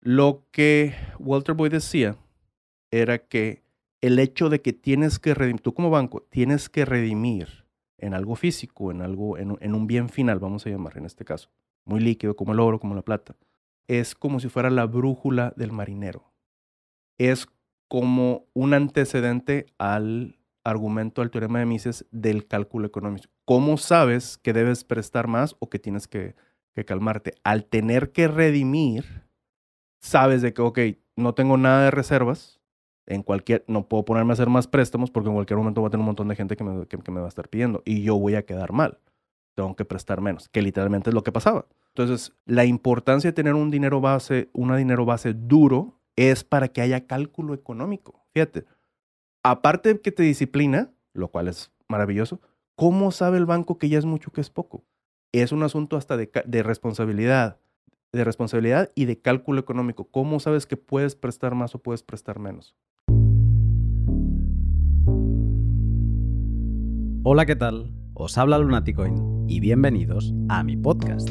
Lo que Walter Boyd decía era que el hecho de que tienes que redimir, tú como banco, tienes que redimir en algo físico, en algo, en, un bien final, vamos a llamar en este caso, muy líquido, como el oro, como la plata, es como si fuera la brújula del marinero. Es como un antecedente al argumento al teorema de Mises del cálculo económico. ¿Cómo sabes que debes prestar más o que tienes que calmarte? Al tener que redimir, sabes de que, ok, no tengo nada de reservas, en cualquier, no puedo ponerme a hacer más préstamos porque en cualquier momento voy a tener un montón de gente que me, va a estar pidiendo y yo voy a quedar mal. Tengo que prestar menos, que literalmente es lo que pasaba. Entonces, la importancia de tener un dinero base, una dinero base duro, es para que haya cálculo económico. Fíjate, aparte de que te disciplina, lo cual es maravilloso, ¿cómo sabe el banco que ya es mucho que es poco? Es un asunto hasta de, de responsabilidad, de responsabilidad y de cálculo económico. ¿Cómo sabes que puedes prestar más o puedes prestar menos? Hola, ¿qué tal? Os habla Lunaticoin y bienvenidos a mi podcast.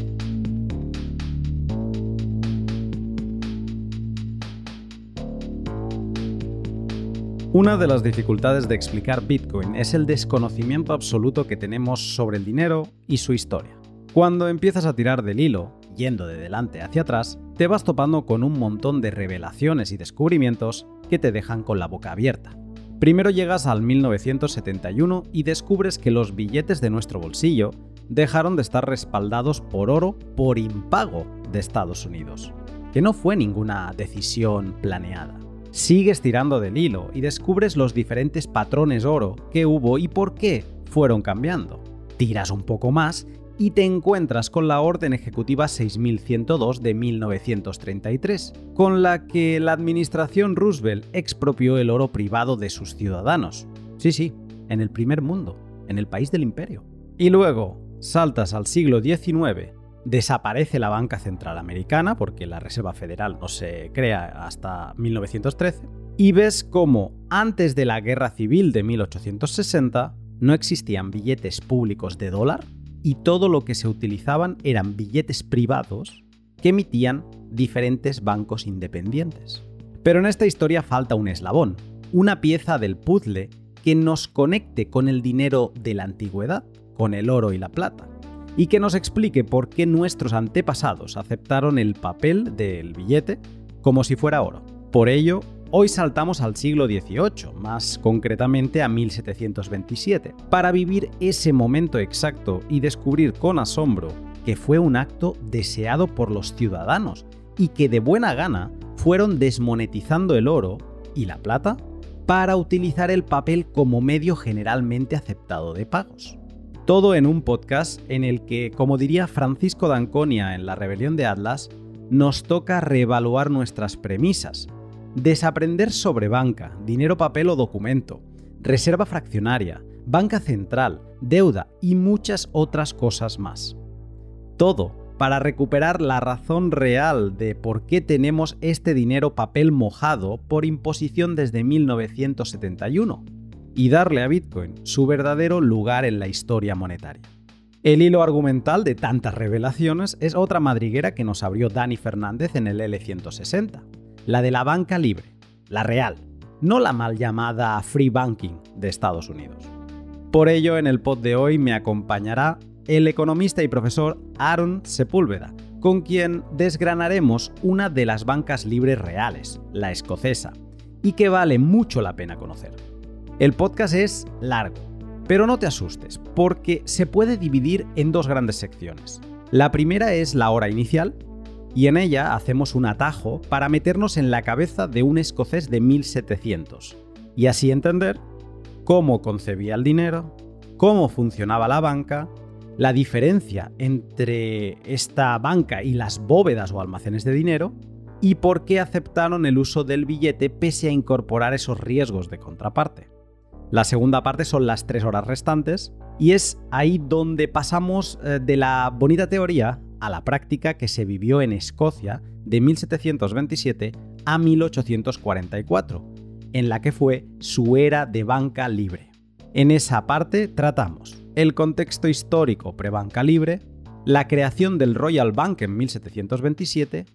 Una de las dificultades de explicar Bitcoin es el desconocimiento absoluto que tenemos sobre el dinero y su historia. Cuando empiezas a tirar del hilo, yendo de delante hacia atrás, te vas topando con un montón de revelaciones y descubrimientos que te dejan con la boca abierta. Primero llegas al 1971 y descubres que los billetes de nuestro bolsillo dejaron de estar respaldados por oro por impago de Estados Unidos, que no fue ninguna decisión planeada. Sigues tirando del hilo y descubres los diferentes patrones oro que hubo y por qué fueron cambiando. Tiras un poco más y te encuentras con la Orden Ejecutiva 6102 de 1933, con la que la administración Roosevelt expropió el oro privado de sus ciudadanos. Sí, sí, en el primer mundo, en el país del imperio. Y luego, saltas al siglo XIX, desaparece la banca central americana, porque la Reserva Federal no se crea hasta 1913, y ves cómo, antes de la Guerra Civil de 1860, no existían billetes públicos de dólar, y todo lo que se utilizaban eran billetes privados que emitían diferentes bancos independientes. Pero en esta historia falta un eslabón, una pieza del puzzle que nos conecte con el dinero de la antigüedad, con el oro y la plata, y que nos explique por qué nuestros antepasados aceptaron el papel del billete como si fuera oro. Por ello, Hoy saltamos al siglo XVIII, más concretamente a 1727, para vivir ese momento exacto y descubrir con asombro que fue un acto deseado por los ciudadanos y que de buena gana fueron desmonetizando el oro y la plata para utilizar el papel como medio generalmente aceptado de pagos. Todo en un podcast en el que, como diría Francisco Danconia en La Rebelión de Atlas, nos toca reevaluar nuestras premisas Desaprender sobre banca, dinero papel o documento, reserva fraccionaria, banca central, deuda y muchas otras cosas más. Todo para recuperar la razón real de por qué tenemos este dinero papel mojado por imposición desde 1971 y darle a Bitcoin su verdadero lugar en la historia monetaria. El hilo argumental de tantas revelaciones es otra madriguera que nos abrió Dani Fernández en el L160 la de la banca libre, la real, no la mal llamada free banking de Estados Unidos. Por ello, en el pod de hoy me acompañará el economista y profesor Aaron Sepúlveda, con quien desgranaremos una de las bancas libres reales, la escocesa, y que vale mucho la pena conocer. El podcast es largo, pero no te asustes, porque se puede dividir en dos grandes secciones. La primera es la hora inicial, y en ella hacemos un atajo para meternos en la cabeza de un escocés de 1700 y así entender cómo concebía el dinero, cómo funcionaba la banca, la diferencia entre esta banca y las bóvedas o almacenes de dinero y por qué aceptaron el uso del billete pese a incorporar esos riesgos de contraparte. La segunda parte son las tres horas restantes y es ahí donde pasamos eh, de la bonita teoría a la práctica que se vivió en Escocia de 1727 a 1844, en la que fue su era de banca libre. En esa parte tratamos el contexto histórico pre-banca libre, la creación del Royal Bank en 1727,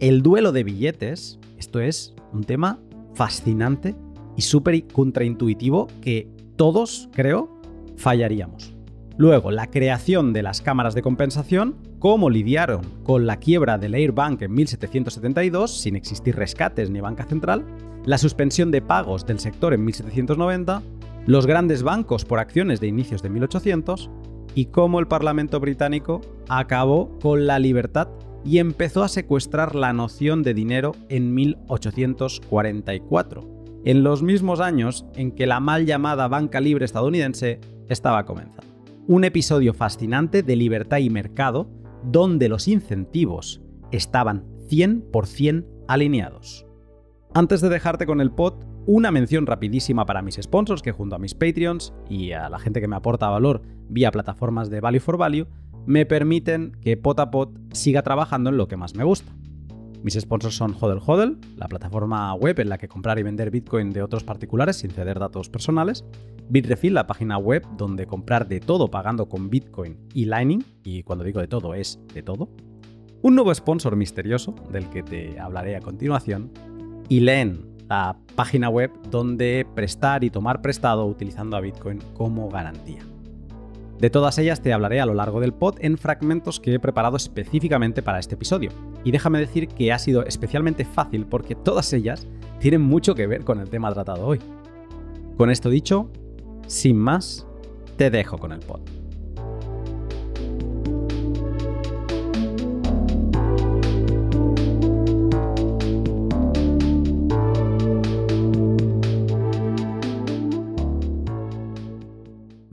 el duelo de billetes, esto es un tema fascinante y súper contraintuitivo que todos, creo, fallaríamos. Luego, la creación de las cámaras de compensación cómo lidiaron con la quiebra de Air Bank en 1772, sin existir rescates ni banca central, la suspensión de pagos del sector en 1790, los grandes bancos por acciones de inicios de 1800 y cómo el Parlamento británico acabó con la libertad y empezó a secuestrar la noción de dinero en 1844, en los mismos años en que la mal llamada banca libre estadounidense estaba comenzando. Un episodio fascinante de libertad y mercado donde los incentivos estaban 100% alineados. Antes de dejarte con el POT, una mención rapidísima para mis sponsors que junto a mis Patreons y a la gente que me aporta valor vía plataformas de Value for Value me permiten que pot a pot siga trabajando en lo que más me gusta, mis sponsors son Hodel Hodel, la plataforma web en la que comprar y vender Bitcoin de otros particulares sin ceder datos personales, Bitrefill, la página web donde comprar de todo pagando con Bitcoin y Lightning, y cuando digo de todo es de todo, un nuevo sponsor misterioso del que te hablaré a continuación, y Len, la página web donde prestar y tomar prestado utilizando a Bitcoin como garantía. De todas ellas te hablaré a lo largo del pod en fragmentos que he preparado específicamente para este episodio. Y déjame decir que ha sido especialmente fácil porque todas ellas tienen mucho que ver con el tema tratado hoy. Con esto dicho, sin más, te dejo con el pod.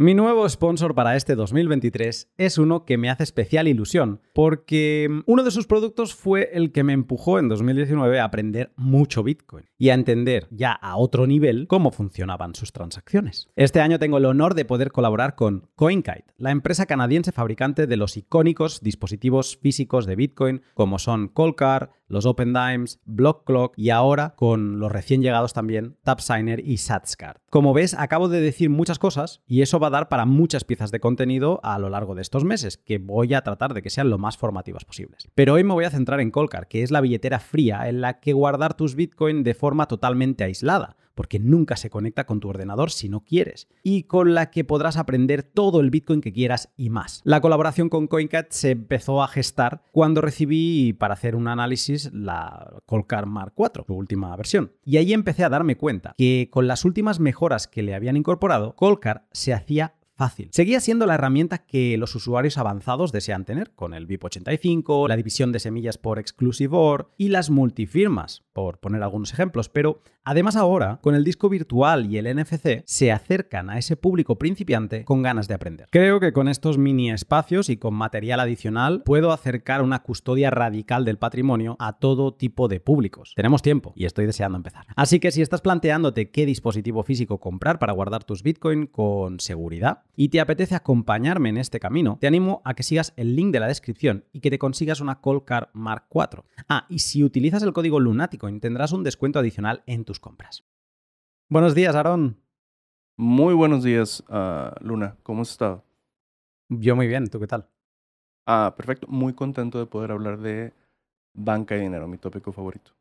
Mi nuevo sponsor para este 2023 es uno que me hace especial ilusión, porque mm, uno de sus productos fue el que me empujó en 2019 a aprender mucho Bitcoin y a entender ya a otro nivel cómo funcionaban sus transacciones. Este año tengo el honor de poder colaborar con CoinKite, la empresa canadiense fabricante de los icónicos dispositivos físicos de Bitcoin como son Colcar, los Open Dimes, Block Clock y ahora con los recién llegados también TapSigner y SatsCard. Como ves, acabo de decir muchas cosas y eso va a dar para muchas piezas de contenido a lo largo de estos meses, que voy a tratar de que sean lo más formativas posibles. Pero hoy me voy a centrar en Colcar, que es la billetera fría en la que guardar tus Bitcoin de forma totalmente aislada porque nunca se conecta con tu ordenador si no quieres, y con la que podrás aprender todo el Bitcoin que quieras y más. La colaboración con CoinCat se empezó a gestar cuando recibí para hacer un análisis la Colcar Mark IV, su última versión. Y ahí empecé a darme cuenta que con las últimas mejoras que le habían incorporado, Colcar se hacía fácil. Seguía siendo la herramienta que los usuarios avanzados desean tener, con el BIP85, la división de semillas por Exclusivor y las multifirmas, por poner algunos ejemplos, pero además ahora, con el disco virtual y el NFC, se acercan a ese público principiante con ganas de aprender. Creo que con estos mini espacios y con material adicional puedo acercar una custodia radical del patrimonio a todo tipo de públicos. Tenemos tiempo y estoy deseando empezar. Así que si estás planteándote qué dispositivo físico comprar para guardar tus Bitcoin con seguridad, y te apetece acompañarme en este camino, te animo a que sigas el link de la descripción y que te consigas una Colcar Mark IV. Ah, y si utilizas el código Lunático, tendrás un descuento adicional en tus compras. Buenos días, Aarón. Muy buenos días, ah, Luna. ¿Cómo has estado? Yo muy bien, ¿tú qué tal? Ah, perfecto. Muy contento de poder hablar de banca y dinero, mi tópico favorito.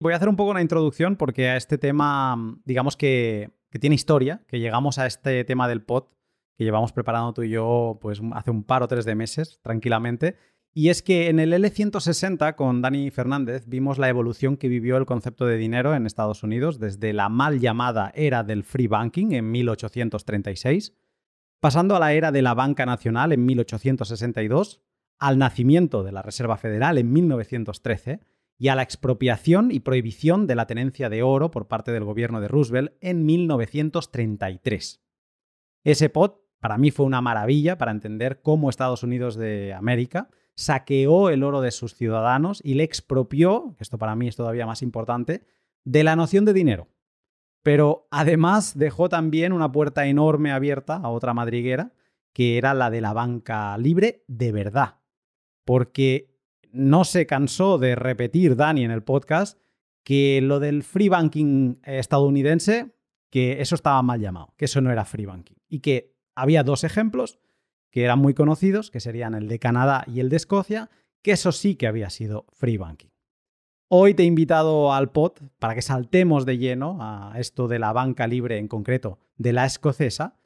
Voy a hacer un poco una introducción porque a este tema, digamos que, que tiene historia, que llegamos a este tema del pod que llevamos preparando tú y yo pues, hace un par o tres de meses, tranquilamente. Y es que en el L160 con Dani Fernández vimos la evolución que vivió el concepto de dinero en Estados Unidos desde la mal llamada era del free banking en 1836, pasando a la era de la banca nacional en 1862, al nacimiento de la Reserva Federal en 1913 y a la expropiación y prohibición de la tenencia de oro por parte del gobierno de Roosevelt en 1933. Ese pot para mí fue una maravilla para entender cómo Estados Unidos de América saqueó el oro de sus ciudadanos y le expropió, esto para mí es todavía más importante, de la noción de dinero. Pero además dejó también una puerta enorme abierta a otra madriguera, que era la de la banca libre de verdad. Porque no se cansó de repetir Dani en el podcast que lo del free banking estadounidense, que eso estaba mal llamado, que eso no era free banking y que había dos ejemplos que eran muy conocidos, que serían el de Canadá y el de Escocia, que eso sí que había sido free banking. Hoy te he invitado al pod para que saltemos de lleno a esto de la banca libre, en concreto de la escocesa,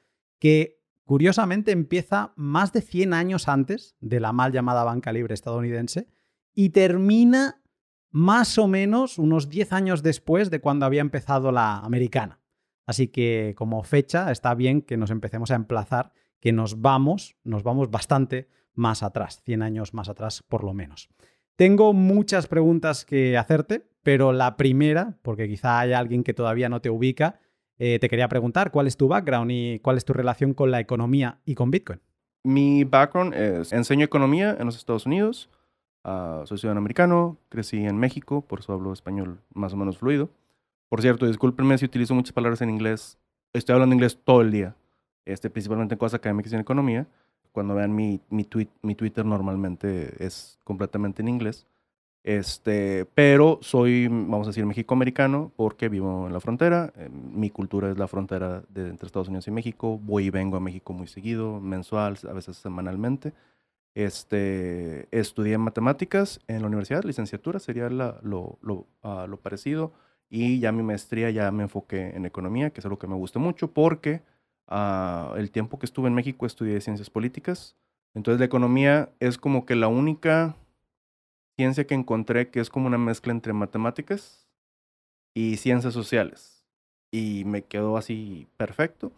que curiosamente empieza más de 100 años antes de la mal llamada banca libre estadounidense y termina más o menos unos 10 años después de cuando había empezado la americana. Así que como fecha está bien que nos empecemos a emplazar, que nos vamos, nos vamos bastante más atrás, 100 años más atrás por lo menos. Tengo muchas preguntas que hacerte, pero la primera, porque quizá hay alguien que todavía no te ubica, eh, te quería preguntar cuál es tu background y cuál es tu relación con la economía y con Bitcoin. Mi background es enseño economía en los Estados Unidos, ah, soy ciudadano americano, crecí en México, por eso hablo español más o menos fluido. Por cierto, discúlpenme si utilizo muchas palabras en inglés. Estoy hablando inglés todo el día, este, principalmente en cosas académicas y en economía. Cuando vean mi, mi, tweet, mi Twitter normalmente es completamente en inglés. Este, pero soy, vamos a decir, mexicoamericano porque vivo en la frontera. Em, mi cultura es la frontera de, entre Estados Unidos y México. Voy y vengo a México muy seguido, mensual, a veces semanalmente. Este, estudié matemáticas en la universidad, licenciatura sería lo, lo, ah, lo, parecido. Y ya mi maestría ya me enfoqué en economía, que es algo que me gusta mucho porque ah, el tiempo que estuve en México estudié ciencias políticas. Entonces la economía es como que la única ciencia que encontré que es como una mezcla entre matemáticas y ciencias sociales. Y me quedó así perfecto.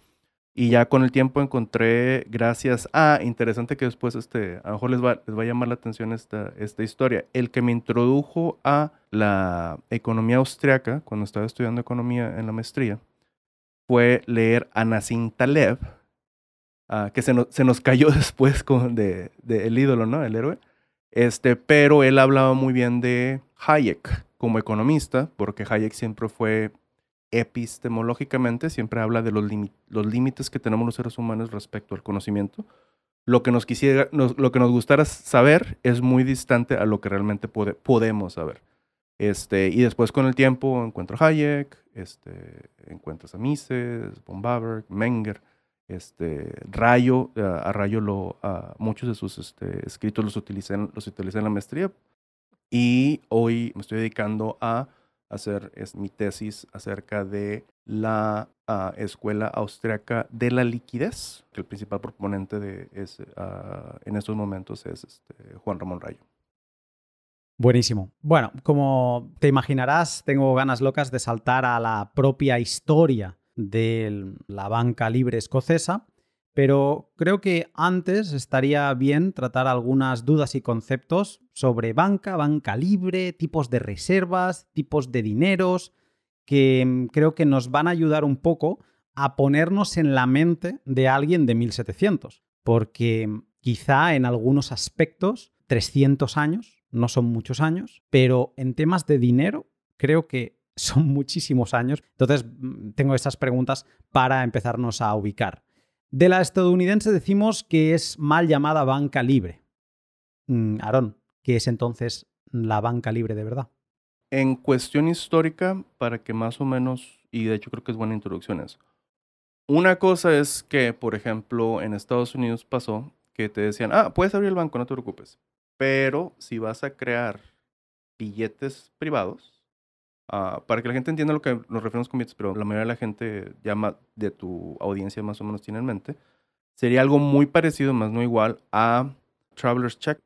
Y ya con el tiempo encontré, gracias a, ah, interesante que después, este, a lo mejor les va, les va a llamar la atención esta, esta historia, el que me introdujo a la economía austriaca, cuando estaba estudiando economía en la maestría, fue leer a Nassim Taleb, ah, que se, se, nos cayó después con de, de, El ídolo, ¿no? El héroe. Este, pero él hablaba muy bien de Hayek como economista, porque Hayek siempre fue epistemológicamente siempre habla de los, límites que tenemos los seres humanos respecto al conocimiento. Lo que nos, quisiera, lo que nos gustara saber es muy distante a lo que realmente podemos saber. Este, y después con el tiempo encuentro Hayek, este, encuentras a Mises, von Menger, este, Rayo, eh, a, Rayo lo, a, muchos de sus este, escritos los utilicé, los utilicé en la maestría y hoy me estoy dedicando a hacer es mi tesis acerca de la ah, escuela austriaca de la liquidez, que el principal proponente de es, ah, en estos momentos es este, Juan Ramón Rayo. Buenísimo. Bueno, como te imaginarás, tengo ganas locas de saltar a la propia historia de la banca libre escocesa pero creo que antes estaría bien tratar algunas dudas y conceptos sobre banca, banca libre, tipos de reservas, tipos de dineros, que mm, creo que nos van a ayudar un poco a ponernos en la mente de alguien de 1700, porque mm, quizá en algunos aspectos 300 años no son muchos años, pero en temas de dinero creo que son muchísimos años. Entonces mm, tengo estas preguntas para empezarnos a ubicar. De la estadounidense decimos que es mal llamada banca libre. Mm, Aaron, ¿qué es entonces la banca libre de verdad? En cuestión histórica, para que más o menos, y de hecho creo que es buena introducción, es. Una cosa es que, por ejemplo, en Estados Unidos pasó que te decían, ah, puedes abrir el banco, no te preocupes. Pero si vas a crear billetes privados, Ah, para que la gente entienda lo que nos referimos con billetes pero la mayoría de la gente llama de tu audiencia más o menos tiene en mente, sería algo muy parecido, más no igual, a Traveler's Check.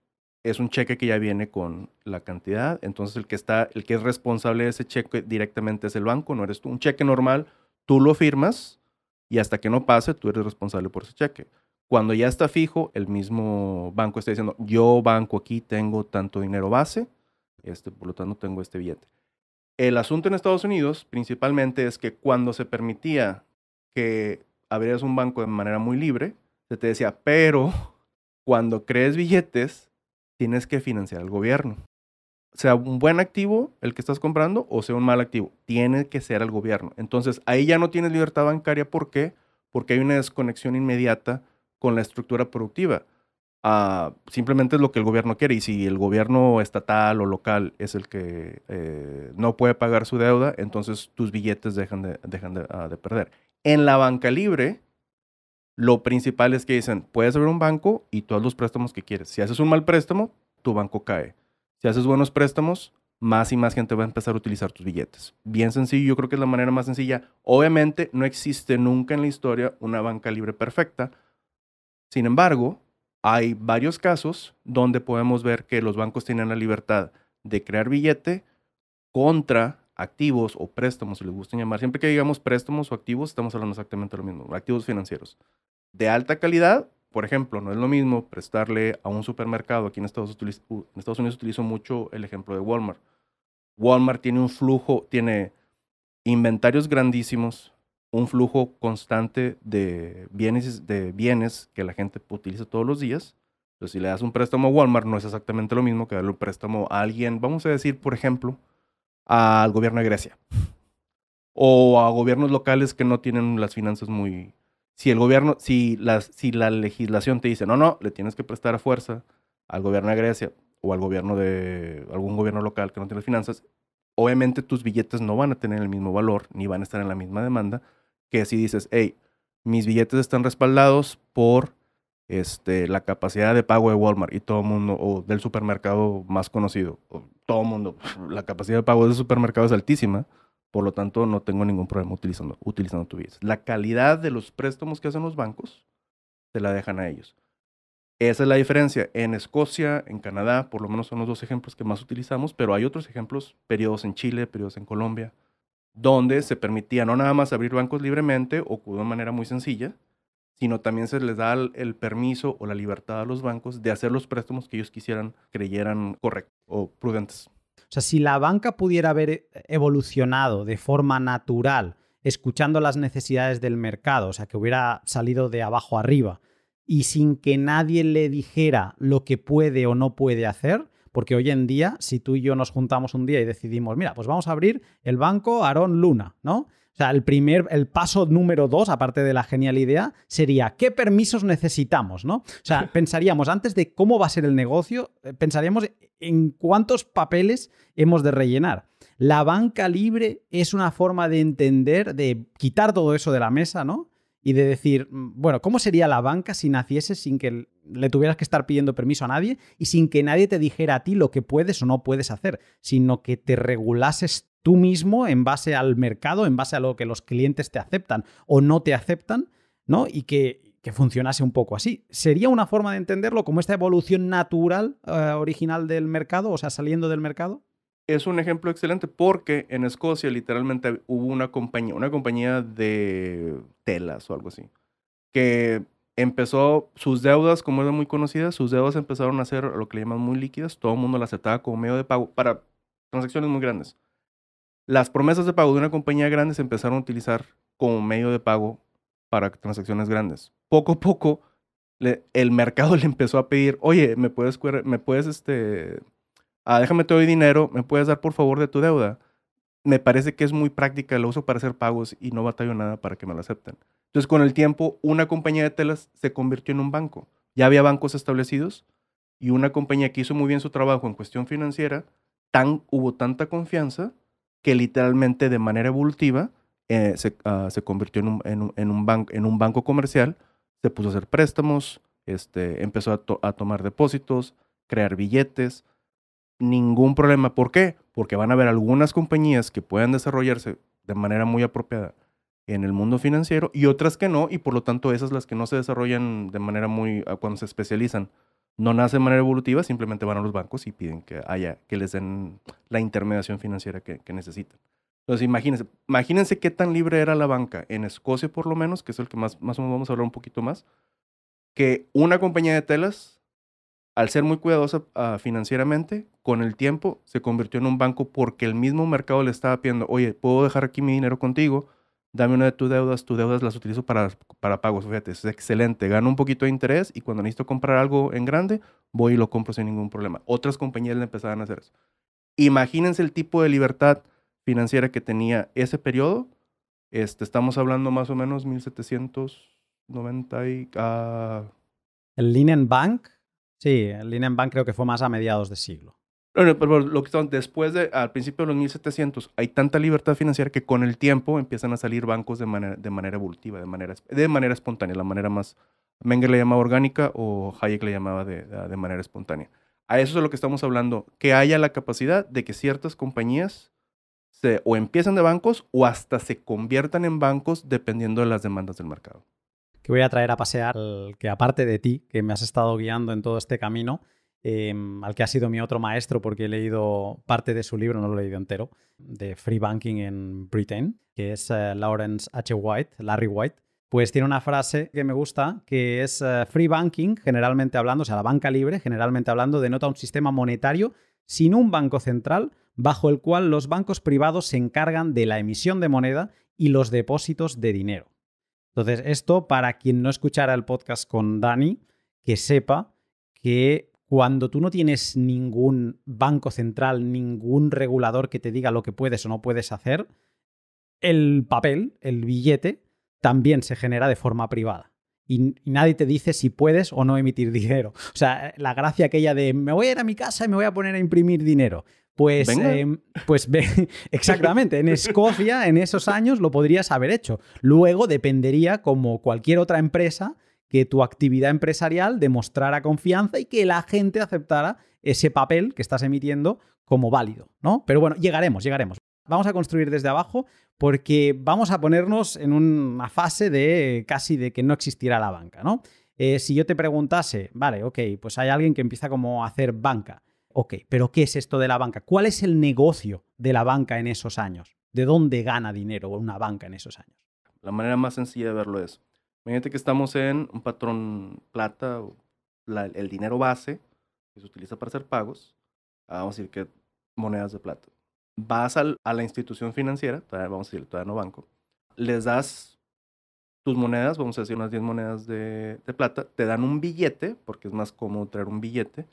Es un cheque que ya viene con la cantidad, entonces el que, está, el que es responsable de ese cheque directamente es el banco, no eres tú. Un cheque normal, tú lo firmas y hasta que no pase, tú eres responsable por ese cheque. Cuando ya está fijo, el mismo banco está diciendo, yo banco aquí tengo tanto dinero base, este, por lo tanto tengo este billete el asunto en Estados Unidos principalmente es que cuando se permitía que abrieras un banco de manera muy libre, se te decía, pero cuando crees billetes, tienes que financiar al gobierno. Sea un buen activo el que estás comprando o sea un mal activo, tiene que ser al gobierno. Entonces ahí ya no tienes libertad bancaria. ¿Por qué? Porque hay una desconexión inmediata con la estructura productiva simplemente es lo que el gobierno quiere. Y si el gobierno estatal o local es el que eh, no puede pagar su deuda, entonces tus billetes dejan ah, de, perder. En la banca libre, lo principal es que dicen, puedes abrir un banco y todos los préstamos que quieres. Si haces un mal préstamo, tu banco cae. Si haces buenos préstamos, más y más gente va a empezar a utilizar tus billetes. Bien sencillo, yo creo que es la manera más sencilla. Obviamente no existe nunca en la historia una banca libre perfecta. Sin embargo, hay varios casos donde podemos ver que los bancos tienen la libertad de crear billete contra activos o préstamos, si les gusta llamar. Siempre que digamos préstamos o activos, estamos hablando exactamente lo mismo, activos financieros. De alta calidad, por ejemplo, no es lo mismo prestarle a un supermercado. Aquí en Estados, en Estados Unidos utilizo mucho el ejemplo de Walmart. Walmart tiene un flujo, tiene inventarios grandísimos, un flujo constante de bienes, de bienes que la gente utiliza todos los días. Entonces, si le das un préstamo a Walmart, no es exactamente lo mismo que darle un préstamo a alguien, vamos a decir, por ejemplo, al gobierno de Grecia. O a gobiernos locales que no tienen las finanzas muy... Si el gobierno, si, las, si la legislación te dice, no, no, le tienes que prestar a fuerza al gobierno de Grecia o al gobierno de algún gobierno local que no tiene las finanzas, obviamente tus billetes no van a tener el mismo valor ni van a estar en la misma demanda, que si dices, hey, mis billetes están respaldados por este, la capacidad de pago de Walmart y todo el mundo, o del supermercado más conocido, todo el mundo, la capacidad de pago del supermercado es altísima, por lo tanto no tengo ningún problema utilizando, utilizando tu billete. La calidad de los préstamos que hacen los bancos, se la dejan a ellos. Esa es la diferencia. En Escocia, en Canadá, por lo menos son los dos ejemplos que más utilizamos, pero hay otros ejemplos, periodos en Chile, periodos en Colombia, donde se permitía no nada más abrir bancos libremente o de manera muy sencilla, sino también se les da el, permiso o la libertad a los bancos de hacer los préstamos que ellos quisieran, creyeran correctos o prudentes. O sea, si la banca pudiera haber eh, evolucionado de forma natural, escuchando las necesidades del mercado, o sea, que hubiera salido de abajo arriba y sin que nadie le dijera lo que puede o no puede hacer, porque hoy en día, si tú y yo nos juntamos un día y decidimos, mira, pues vamos a abrir el banco Aarón Luna, ¿no? O sea, el primer, el paso número dos, aparte de la genial idea, sería qué permisos necesitamos, ¿no? O sea, pensaríamos antes de cómo va a ser el negocio, eh, pensaríamos en cuántos papeles hemos de rellenar. La banca libre es una forma de entender, de quitar todo eso de la mesa, ¿no? y de decir, mm, bueno, ¿cómo sería la banca si naciese sin que le tuvieras que estar pidiendo permiso a nadie y sin que nadie te dijera a ti lo que puedes o no puedes hacer, sino que te regulases tú mismo en base al mercado, en base a lo que los clientes te aceptan o no te aceptan, ¿no? Y que, que funcionase un poco así. Sería una forma de entenderlo como esta evolución natural eh, original del mercado, o sea, saliendo del mercado es un ejemplo excelente porque en Escocia literalmente hubo una compañía, una compañía de telas o algo así, que empezó sus deudas, como eran muy conocidas, sus deudas empezaron a ser lo que le llaman muy líquidas, todo el mundo las aceptaba como medio de pago para transacciones muy grandes. Las promesas de pago de una compañía grande se empezaron a utilizar como medio de pago para transacciones grandes. Poco a poco el mercado le empezó a pedir, oye, ¿me puedes, me puedes este, Ah, déjame te doy dinero, ¿me puedes dar por favor de tu deuda? Me parece que es muy práctica, lo uso para hacer pagos y no batallo nada para que me lo acepten. Entonces, con el tiempo, una compañía de telas se convirtió en un banco. Ya había bancos establecidos y una compañía que hizo muy bien su trabajo en cuestión financiera, tan, hubo tanta confianza que literalmente de manera evolutiva eh, ah, se, convirtió en un, banco, comercial, se puso a hacer préstamos, este, empezó a tomar depósitos, crear billetes, ningún problema. ¿Por qué? Porque van a haber algunas compañías que puedan desarrollarse de manera muy apropiada en el mundo financiero y otras que no, y por lo tanto esas las que no se desarrollan de manera muy, ah, cuando se especializan, no nacen de manera evolutiva, simplemente van a los bancos y piden que haya, que les den la intermediación financiera que, necesitan. Entonces imagínense, imagínense qué tan libre era la banca en Escocia por lo menos, que es el que más, más o menos vamos a hablar un poquito más, que una compañía de telas al ser muy cuidadosa ah, financieramente, con el tiempo se convirtió en un banco porque el mismo mercado le estaba pidiendo, oye, puedo dejar aquí mi dinero contigo, dame una de tus deudas, tus deudas las utilizo para, para pagos, fíjate, es excelente, gano un poquito de interés y cuando necesito comprar algo en grande, voy y lo compro sin ningún problema. Otras compañías le empezaban a hacer eso. Imagínense el tipo de libertad financiera que tenía ese periodo. Este, estamos hablando más o menos 1790 y... Ah, ¿El Linen Bank? Sí, el Linen Bank creo que fue más a mediados de siglo. Bueno, pero lo que son después de, al principio de los 1700, hay tanta libertad financiera que con el tiempo empiezan a salir bancos de manera, de manera evolutiva, de manera, de manera espontánea, la manera más, Menger le llamaba orgánica o Hayek le llamaba de, manera espontánea. A eso es lo que estamos hablando, que haya la capacidad de que ciertas compañías se, o empiecen de bancos o hasta se conviertan en bancos dependiendo de las demandas del mercado voy a traer a pasear, al que aparte de ti, que me has estado guiando en todo este camino, em, al que ha sido mi otro maestro porque he leído parte de su libro, no lo he leído entero, de Free Banking en Britain, que es eh, Lawrence H. White, Larry White, pues tiene una frase que me gusta, que es eh, Free Banking, generalmente hablando, o sea, la banca libre, generalmente hablando, denota un sistema monetario sin un banco central bajo el cual los bancos privados se encargan de la emisión de moneda y los depósitos de dinero. Entonces, esto para quien no escuchara el podcast con Dani, que sepa que cuando tú no tienes ningún banco central, ningún regulador que te diga lo que puedes o no puedes hacer, el papel, el billete, también se genera de forma privada. Y, nadie te dice si puedes o no emitir dinero. O sea, la gracia aquella de me voy a ir a mi casa y me voy a poner a imprimir dinero. Pues, em, pues exactamente, en Escocia en esos años lo podrías haber hecho. Luego dependería, como cualquier otra empresa, que tu actividad empresarial demostrara confianza y que la gente aceptara ese papel que estás emitiendo como válido, ¿no? Pero bueno, llegaremos, llegaremos. Vamos a construir desde abajo porque vamos a ponernos en una fase de casi de que no existirá la banca, ¿no? Eh, si yo te preguntase, vale, ok, pues hay alguien que empieza como a hacer banca. Ok, pero ¿qué es esto de la banca? ¿Cuál es el negocio de la banca en esos años? ¿De dónde gana dinero una banca en esos años? La manera más sencilla de verlo es, imagínate que estamos en un patrón plata, el dinero base que se utiliza para hacer pagos, ah, vamos a decir que monedas de plata. Vas a la institución financiera, todavía, vamos a decir, todavía no banco, les das tus monedas, vamos a decir unas 10 monedas de, de plata, te dan un billete, porque es más cómodo traer un billete,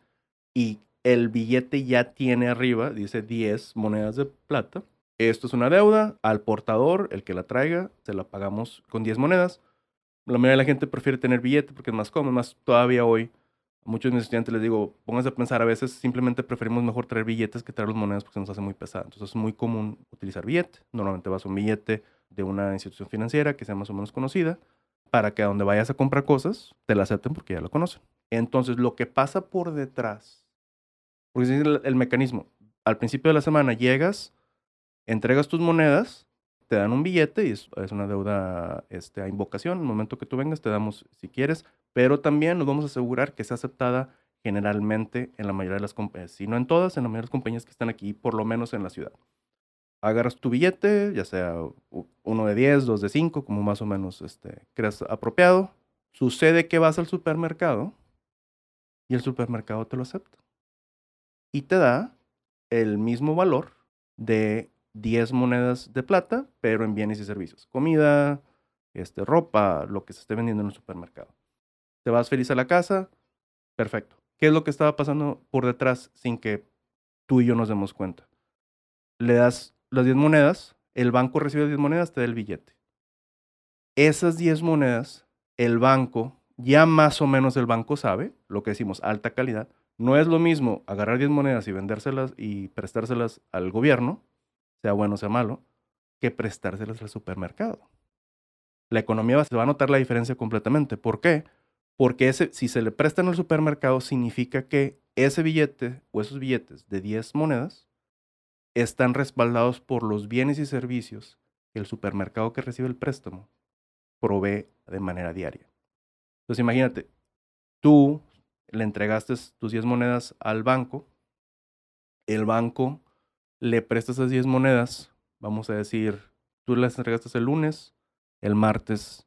y el billete ya tiene arriba, dice 10 monedas de plata. Esto es una deuda. Al portador, el que la traiga, se la pagamos con 10 monedas. La mayoría de la gente prefiere tener billete porque es más cómodo. Más todavía hoy, muchos de mis estudiantes les digo, pónganse a pensar, a veces simplemente preferimos mejor traer billetes que traer las monedas porque se nos hace muy pesado. Entonces es muy común utilizar billete. Normalmente vas a un billete de una institución financiera que sea más o menos conocida para que a donde vayas a comprar cosas te la acepten porque ya lo conocen. Entonces lo que pasa por detrás porque es el, mecanismo. Al principio de la semana llegas, entregas tus monedas, te dan un billete y es, una deuda este, a invocación. En el momento que tú vengas, te damos si quieres, pero también nos vamos a asegurar que sea aceptada generalmente en la mayoría de las compañías, eh, si no en todas, en la mayoría de las compañías que están aquí, por lo menos en la ciudad. Agarras tu billete, ya sea uno de 10, dos de 5, como más o menos este, creas apropiado. Sucede que vas al supermercado y el supermercado te lo acepta y te da el mismo valor de 10 monedas de plata, pero en bienes y servicios. Comida, este, ropa, lo que se esté vendiendo en el supermercado. Te vas feliz a la casa, perfecto. ¿Qué es lo que estaba pasando por detrás sin que tú y yo nos demos cuenta? Le das las 10 monedas, el banco recibe las 10 monedas, te da el billete. Esas 10 monedas, el banco, ya más o menos el banco sabe, lo que decimos alta calidad, no es lo mismo agarrar 10 monedas y vendérselas y prestárselas al gobierno, sea bueno o sea malo, que prestárselas al supermercado. La economía va a notar la diferencia completamente. ¿Por qué? Porque si se le prestan al supermercado, significa que ese billete o esos billetes de 10 monedas están respaldados por los bienes y servicios que el supermercado que recibe el préstamo provee de manera diaria. Entonces imagínate, tú le entregaste tus 10 monedas al banco, el banco le presta esas 10 monedas, vamos a decir, tú las entregaste el lunes, el martes,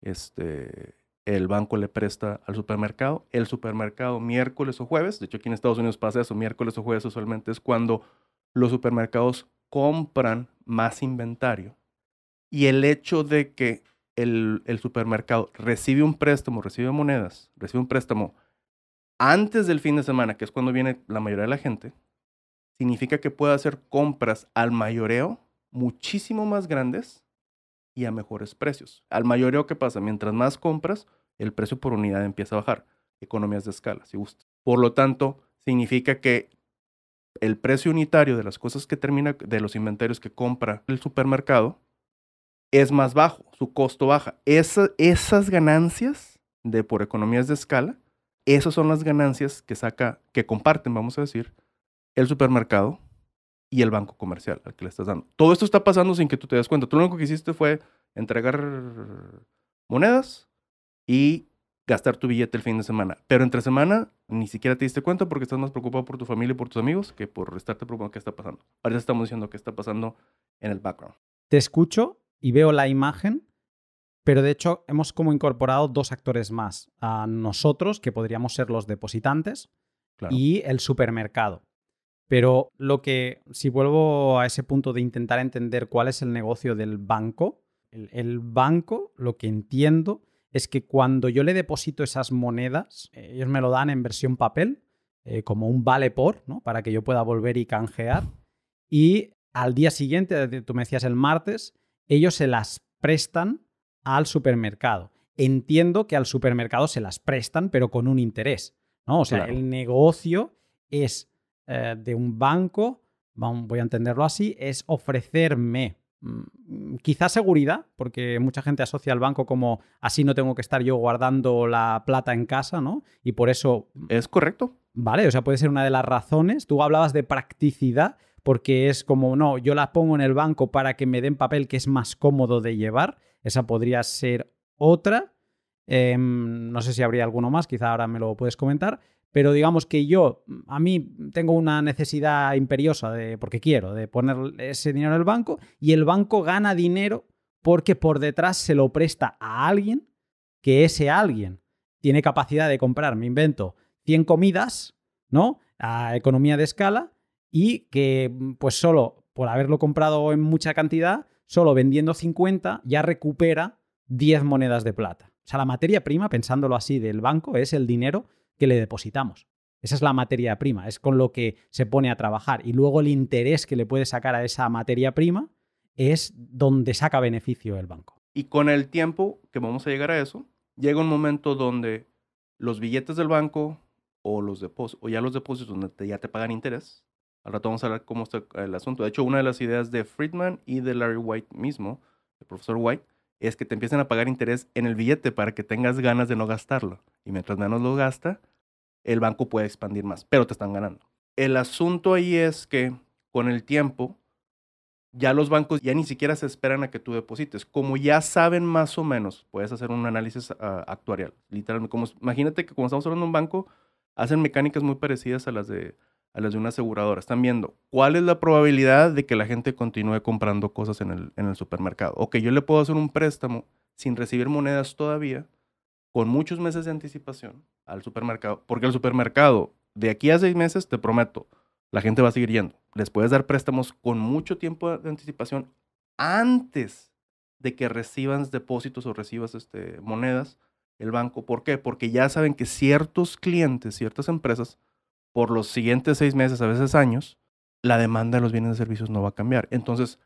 este, el banco le presta al supermercado, el supermercado miércoles o jueves, de hecho aquí en Estados Unidos pasa eso, miércoles o jueves usualmente es cuando los supermercados compran más inventario. Y el hecho de que el, el supermercado recibe un préstamo, recibe monedas, recibe un préstamo antes del fin de semana, que es cuando viene la mayoría de la gente, significa que puede hacer compras al mayoreo muchísimo más grandes y a mejores precios. Al mayoreo, ¿qué pasa? Mientras más compras, el precio por unidad empieza a bajar. Economías de escala, si gusta. Por lo tanto, significa que el precio unitario de las cosas que termina, de los inventarios que compra el supermercado, es más bajo, su costo baja. esas ganancias de por economías de escala esas son las ganancias que saca, que comparten, vamos a decir, el supermercado y el banco comercial al que le estás dando. Todo esto está pasando sin que tú te des cuenta. Tú lo único que hiciste fue entregar monedas y gastar tu billete el fin de semana. Pero entre semana ni siquiera te diste cuenta porque estás más preocupado por tu familia y por tus amigos que por estarte preocupando qué está pasando. ahora estamos diciendo qué está pasando en el background. Te escucho y veo la imagen pero de hecho hemos como incorporado dos actores más a nosotros, que podríamos ser los depositantes y el supermercado. Pero lo que, si vuelvo a ese punto de intentar entender cuál es el negocio del banco, el, banco, lo que entiendo es que cuando yo le deposito esas monedas, ellos me lo dan en versión papel, eh, como un vale por, ¿no? para que yo pueda volver y canjear. Y al día siguiente, tú me decías el martes, ellos se las prestan al supermercado. Entiendo que al supermercado se las prestan, pero con un interés. ¿no? O sea, el negocio es eh, de un banco, voy a entenderlo así, es ofrecerme mm, quizás seguridad, porque mucha gente asocia al banco como así no tengo que estar yo guardando la plata en casa, ¿no? Y por eso... Mm, es correcto. Vale, o sea, puede ser una de las razones. Tú hablabas de practicidad, porque es como, no, yo la pongo en el banco para que me den papel que es más cómodo de llevar. Esa podría ser otra. Em, no sé si habría alguno más, quizá ahora me lo puedes comentar. Pero digamos que yo, mm, a mí tengo una necesidad imperiosa de, porque quiero, de poner ese dinero en el banco y el banco gana dinero porque por detrás se lo presta a alguien que ese alguien tiene capacidad de comprar, me invento, 100 comidas, ¿no? A economía de escala y que mm, pues solo por haberlo comprado en mucha cantidad solo vendiendo 50 ya recupera 10 monedas de plata. O sea, la materia prima, pensándolo así, del banco es el dinero que le depositamos. Esa es la materia prima, es con lo que se pone a trabajar. Y luego el interés que le puede sacar a esa materia prima es donde saca beneficio el banco. Y con el tiempo que vamos a llegar a eso, llega un momento donde los billetes del banco o los depósitos, o ya los depósitos donde ya te pagan interés, al rato vamos a hablar cómo está el asunto. De hecho, una de las ideas de Friedman y de Larry White mismo, el profesor White, es que te empiecen a pagar interés en el billete para que tengas ganas de no gastarlo. Y mientras menos lo gasta, el banco puede expandir más, pero te están ganando. El asunto ahí es que con el tiempo, ya los bancos ya ni siquiera se esperan a que tú deposites. Como ya saben más o menos, puedes hacer un análisis ah, actuarial, literalmente. Como, imagínate que cuando estamos hablando de un banco, hacen mecánicas muy parecidas a las de a las de una aseguradora. Están viendo cuál es la probabilidad de que la gente continúe comprando cosas en el, en el supermercado. O que yo le puedo hacer un préstamo sin recibir monedas todavía, con muchos meses de anticipación al supermercado. Porque el supermercado, de aquí a seis meses, te prometo, la gente va a seguir yendo. Les puedes dar préstamos con mucho tiempo de anticipación antes de que recibas depósitos o recibas este, monedas el banco. ¿Por qué? Porque ya saben que ciertos clientes, ciertas empresas, por los siguientes seis meses, a veces años, la demanda de los bienes y servicios no va a cambiar. Entonces,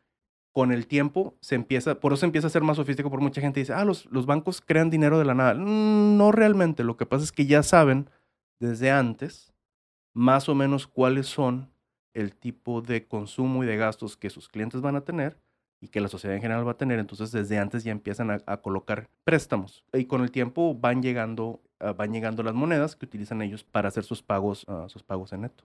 con el tiempo se empieza, por eso empieza a ser más sofisticado, por mucha gente dice, ah, los, los bancos crean dinero de la nada. Mm, no realmente, lo que pasa es que ya saben desde antes más o menos cuáles son el tipo de consumo y de gastos que sus clientes van a tener y que la sociedad en general va a tener. Entonces, desde antes ya empiezan a, colocar préstamos y con el tiempo van llegando, ah, van llegando las monedas que utilizan ellos para hacer sus pagos, ah, sus pagos en neto.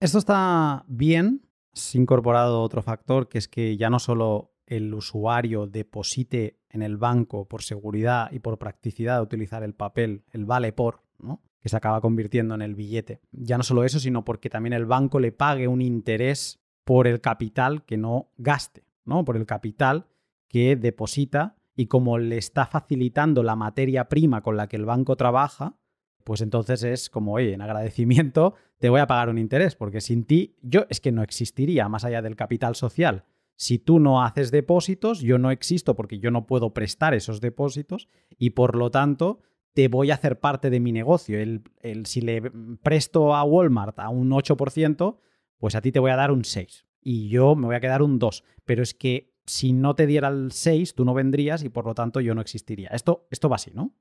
Esto está bien. Se ha incorporado otro factor que es que ya no solo el usuario deposite en el banco por seguridad y por practicidad de utilizar el papel, el vale por, ¿no? que se acaba convirtiendo en el billete. Ya no solo eso, sino porque también el banco le pague un interés por el capital que no gaste. Por el capital que deposita y como le está facilitando la materia prima con la que el banco trabaja, pues entonces es como, oye, en agradecimiento te voy a pagar un interés, porque sin ti yo es que no existiría más allá del capital social. Si tú no haces depósitos, yo no existo porque yo no puedo prestar esos depósitos y por lo tanto te voy a hacer parte de mi negocio. El, si le presto a Walmart a un 8%, pues a ti te voy a dar un 6% y yo me voy a quedar un 2. Pero es que si no te diera el 6, tú no vendrías y por lo tanto yo no existiría. Esto, esto va así, ¿no?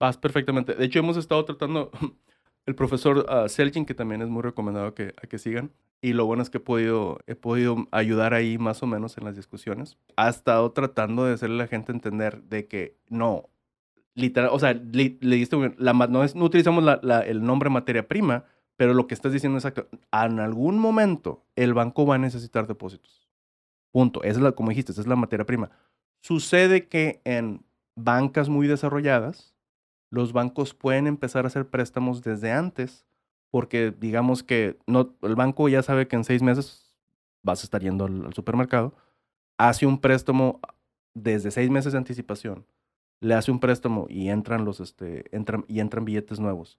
Vas perfectamente. De hecho, hemos estado tratando el profesor ah, Selgin, que también es muy recomendado que, a que sigan. Y lo bueno es que he podido, he podido ayudar ahí más o menos en las discusiones. Ha estado tratando de hacerle a la gente entender de que no, literal, o sea, le, diste, la, no, es, no utilizamos el nombre materia prima, pero lo que estás diciendo es que En algún momento el banco va a necesitar depósitos. Punto. Esa es la, como dijiste, esa es la materia prima. Sucede que en bancas muy desarrolladas, los bancos pueden empezar a hacer préstamos desde antes, porque digamos que no, el banco ya sabe que en seis meses vas a estar yendo al, supermercado, hace un préstamo desde seis meses de anticipación, le hace un préstamo y entran los este, entran, y entran billetes nuevos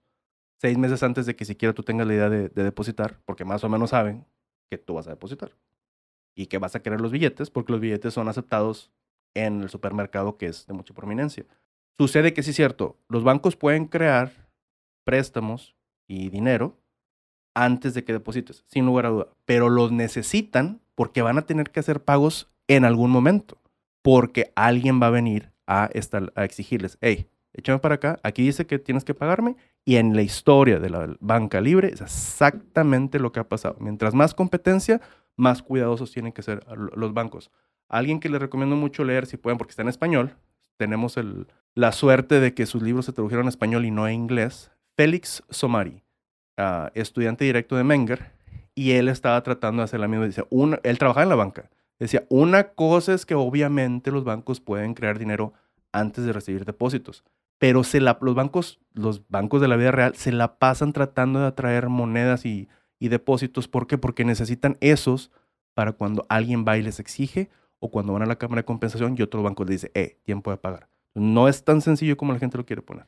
seis meses antes de que siquiera tú tengas la idea de, depositar, porque más o menos saben que tú vas a depositar y que vas a querer los billetes, porque los billetes son aceptados en el supermercado que es de mucha prominencia. Sucede que sí es cierto, los bancos pueden crear préstamos y dinero antes de que deposites, sin lugar a duda, pero los necesitan porque van a tener que hacer pagos en algún momento, porque alguien va a venir a, a exigirles, hey, échame para acá, aquí dice que tienes que pagarme y en la historia de la banca libre es exactamente lo que ha pasado. Mientras más competencia, más cuidadosos tienen que ser los bancos. Alguien que les recomiendo mucho leer, si pueden, porque está en español, tenemos la suerte de que sus libros se tradujeron a español y no a inglés, Félix Somari, ah, estudiante directo de Menger, y él estaba tratando de hacer la misma. Dice, él trabajaba en la banca. Decía, una cosa es que obviamente los bancos pueden crear dinero antes de recibir depósitos pero los bancos, los bancos de la vida real se la pasan tratando de atraer monedas y, depósitos. ¿Por qué? Porque necesitan esos para cuando alguien va y les exige o cuando van a la cámara de compensación y otro banco les dice, eh, tiempo de pagar. No es tan sencillo como la gente lo quiere poner.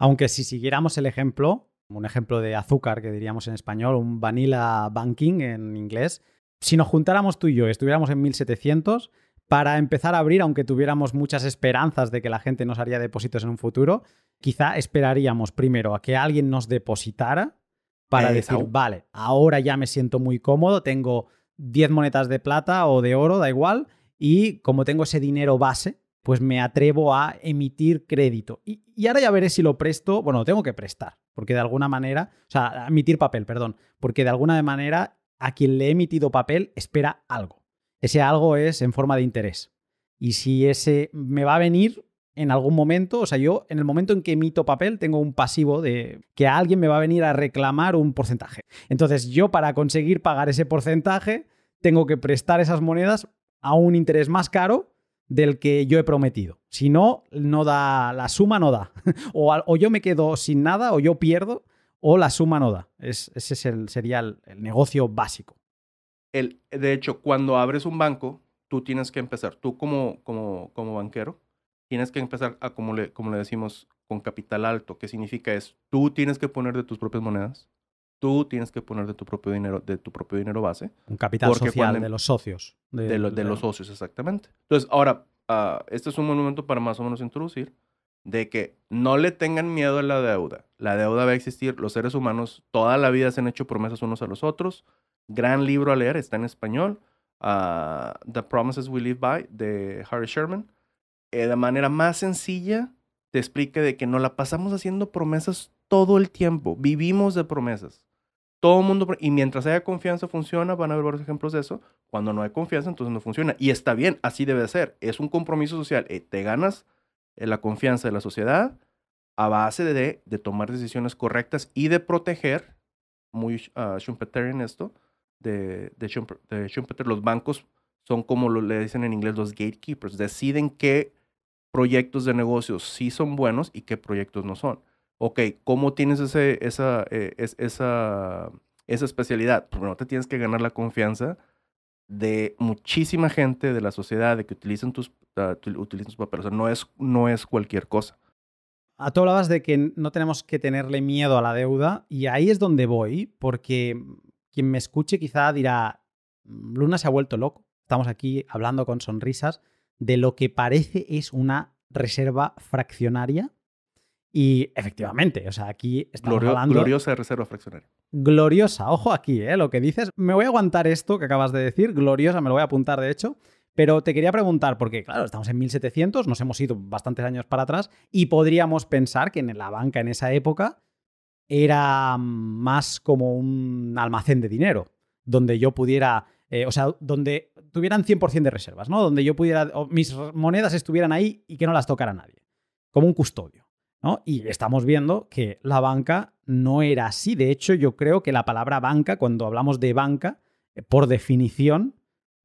Aunque si siguiéramos el ejemplo, un ejemplo de azúcar que diríamos en español, un vanilla banking en inglés, si nos juntáramos tú y yo, estuviéramos en 1700, para empezar a abrir, aunque tuviéramos muchas esperanzas de que la gente nos haría depósitos en un futuro, quizá esperaríamos primero a que alguien nos depositara para eh, decir, vale, ahora ya me siento muy cómodo, tengo 10 monedas de plata o de oro, da igual, y como tengo ese dinero base, pues me atrevo a emitir crédito. Y, y, ahora ya veré si lo presto, bueno, tengo que prestar, porque de alguna manera, o sea, emitir papel, perdón, porque de alguna manera a quien le he emitido papel espera algo ese algo es en forma de interés. Y si ese me va a venir en algún momento, o sea, yo en el momento en que emito papel tengo un pasivo de que alguien me va a venir a reclamar un porcentaje. Entonces yo para conseguir pagar ese porcentaje tengo que prestar esas monedas a un interés más caro del que yo he prometido. Si no, no da, la suma no da. o, o yo me quedo sin nada, o yo pierdo, o la suma no da. ese es el, sería el negocio básico de hecho, cuando abres un banco, tú tienes que empezar, tú como, como, como banquero, tienes que empezar a, como le, como le decimos, con capital alto. que significa es Tú tienes que poner de tus propias monedas, tú tienes que poner de tu propio dinero, de tu propio dinero base. Un capital social de los socios. De, los socios, exactamente. Entonces, ahora, ah, este es un momento para más o menos introducir de que no le tengan miedo a la deuda. La deuda va a existir, los seres humanos toda la vida se han hecho promesas unos a los otros, Gran libro a leer, está en español. Ah, The Promises We Live By de Harry Sherman. de eh, manera más sencilla te explica de que no la pasamos haciendo promesas todo el tiempo. Vivimos de promesas. Todo el mundo, y mientras haya confianza funciona, van a haber varios ejemplos de eso. Cuando no hay confianza, entonces no funciona. Y está bien, así debe ser. Es un compromiso social. Eh, te ganas eh, la confianza de la sociedad a base de, de, tomar decisiones correctas y de proteger, muy ah, Schumpeter en esto, de, de, Schumpeter, los bancos son como lo, le dicen en inglés los gatekeepers, deciden qué proyectos de negocios sí son buenos y qué proyectos no son. Ok, ¿cómo tienes ese, esa, eh, es, esa, esa especialidad? Primero pues, te tienes que ganar la confianza de muchísima gente de la sociedad, de que utilicen tus, ah, tus papeles. no es, no es cualquier cosa. a ah, tú hablabas de que no tenemos que tenerle miedo a la deuda y ahí es donde voy, porque quien me escuche quizá dirá, mm, Luna se ha vuelto loco. Estamos aquí hablando con sonrisas de lo que parece es una reserva fraccionaria. Y efectivamente, o sea, aquí estamos hablando... Gloriosa reserva fraccionaria. Gloriosa, ojo aquí, ¿eh? lo que dices. Me voy a aguantar esto que acabas de decir, gloriosa, me lo voy a apuntar de hecho. Pero te quería preguntar, porque claro, estamos en 1700, nos hemos ido bastantes años para atrás y podríamos pensar que en la banca en esa época era más como un almacén de dinero, donde yo pudiera, eh, o sea, donde tuvieran 100% de reservas, ¿no? Donde yo pudiera, mis monedas estuvieran ahí y que no las tocara nadie, como un custodio, ¿no? Y estamos viendo que la banca no era así. De hecho, yo creo que la palabra banca, cuando hablamos de banca, eh, por definición,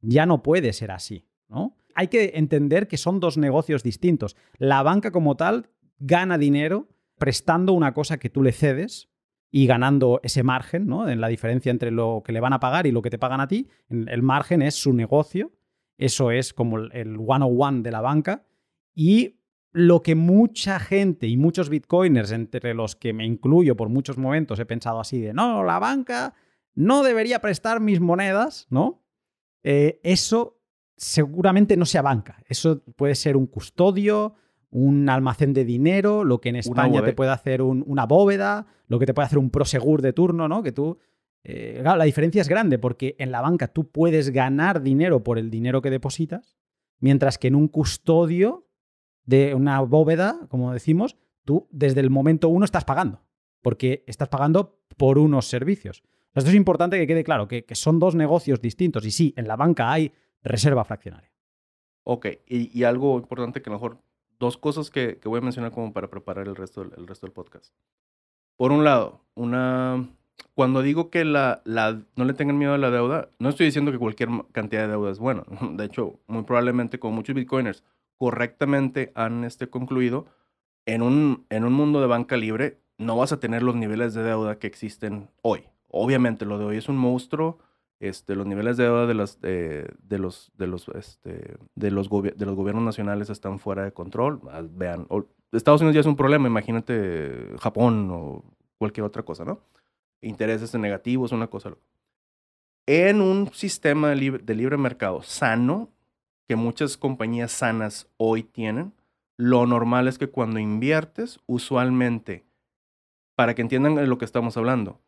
ya no puede ser así, ¿no? Hay que entender que son dos negocios distintos. La banca como tal gana dinero prestando una cosa que tú le cedes y ganando ese margen, ¿no? En la diferencia entre lo que le van a pagar y lo que te pagan a ti, el margen es su negocio, eso es como el one-on-one de la banca y lo que mucha gente y muchos bitcoiners, entre los que me incluyo por muchos momentos, he pensado así de, no, la banca no debería prestar mis monedas, ¿no? Eh, eso seguramente no sea banca, eso puede ser un custodio, un almacén de dinero, lo que en España te puede hacer una bóveda, lo que te puede hacer un prosegur de turno, ¿no? Que tú. Eh, la diferencia es grande porque en la banca tú puedes ganar dinero por el dinero que depositas, mientras que en un custodio de una bóveda, como decimos, tú desde el momento uno estás pagando, porque estás pagando por unos servicios. Esto es importante que quede claro, que, son dos negocios distintos y sí, en la banca hay reserva fraccionaria. Ok, y, y algo importante que a lo mejor dos cosas que, voy a mencionar como para preparar el resto, del, resto del podcast. Por un lado, una, cuando digo que la, la, no le tengan miedo a la deuda, no estoy diciendo que cualquier cantidad de deuda es buena. De hecho, muy probablemente como muchos bitcoiners correctamente han este, concluido, en un, en un mundo de banca libre no vas a tener los niveles de deuda que existen hoy. Obviamente lo de hoy es un monstruo este, los niveles de deuda eh, de, los, de los, este, de, los de los gobiernos nacionales están fuera de control. Ah, vean, Estados Unidos ya es un problema, imagínate Japón o cualquier otra cosa, ¿no? Intereses negativos, una cosa. En un sistema de libre, mercado sano, que muchas compañías sanas hoy tienen, lo normal es que cuando inviertes, usualmente, para que entiendan lo que estamos hablando,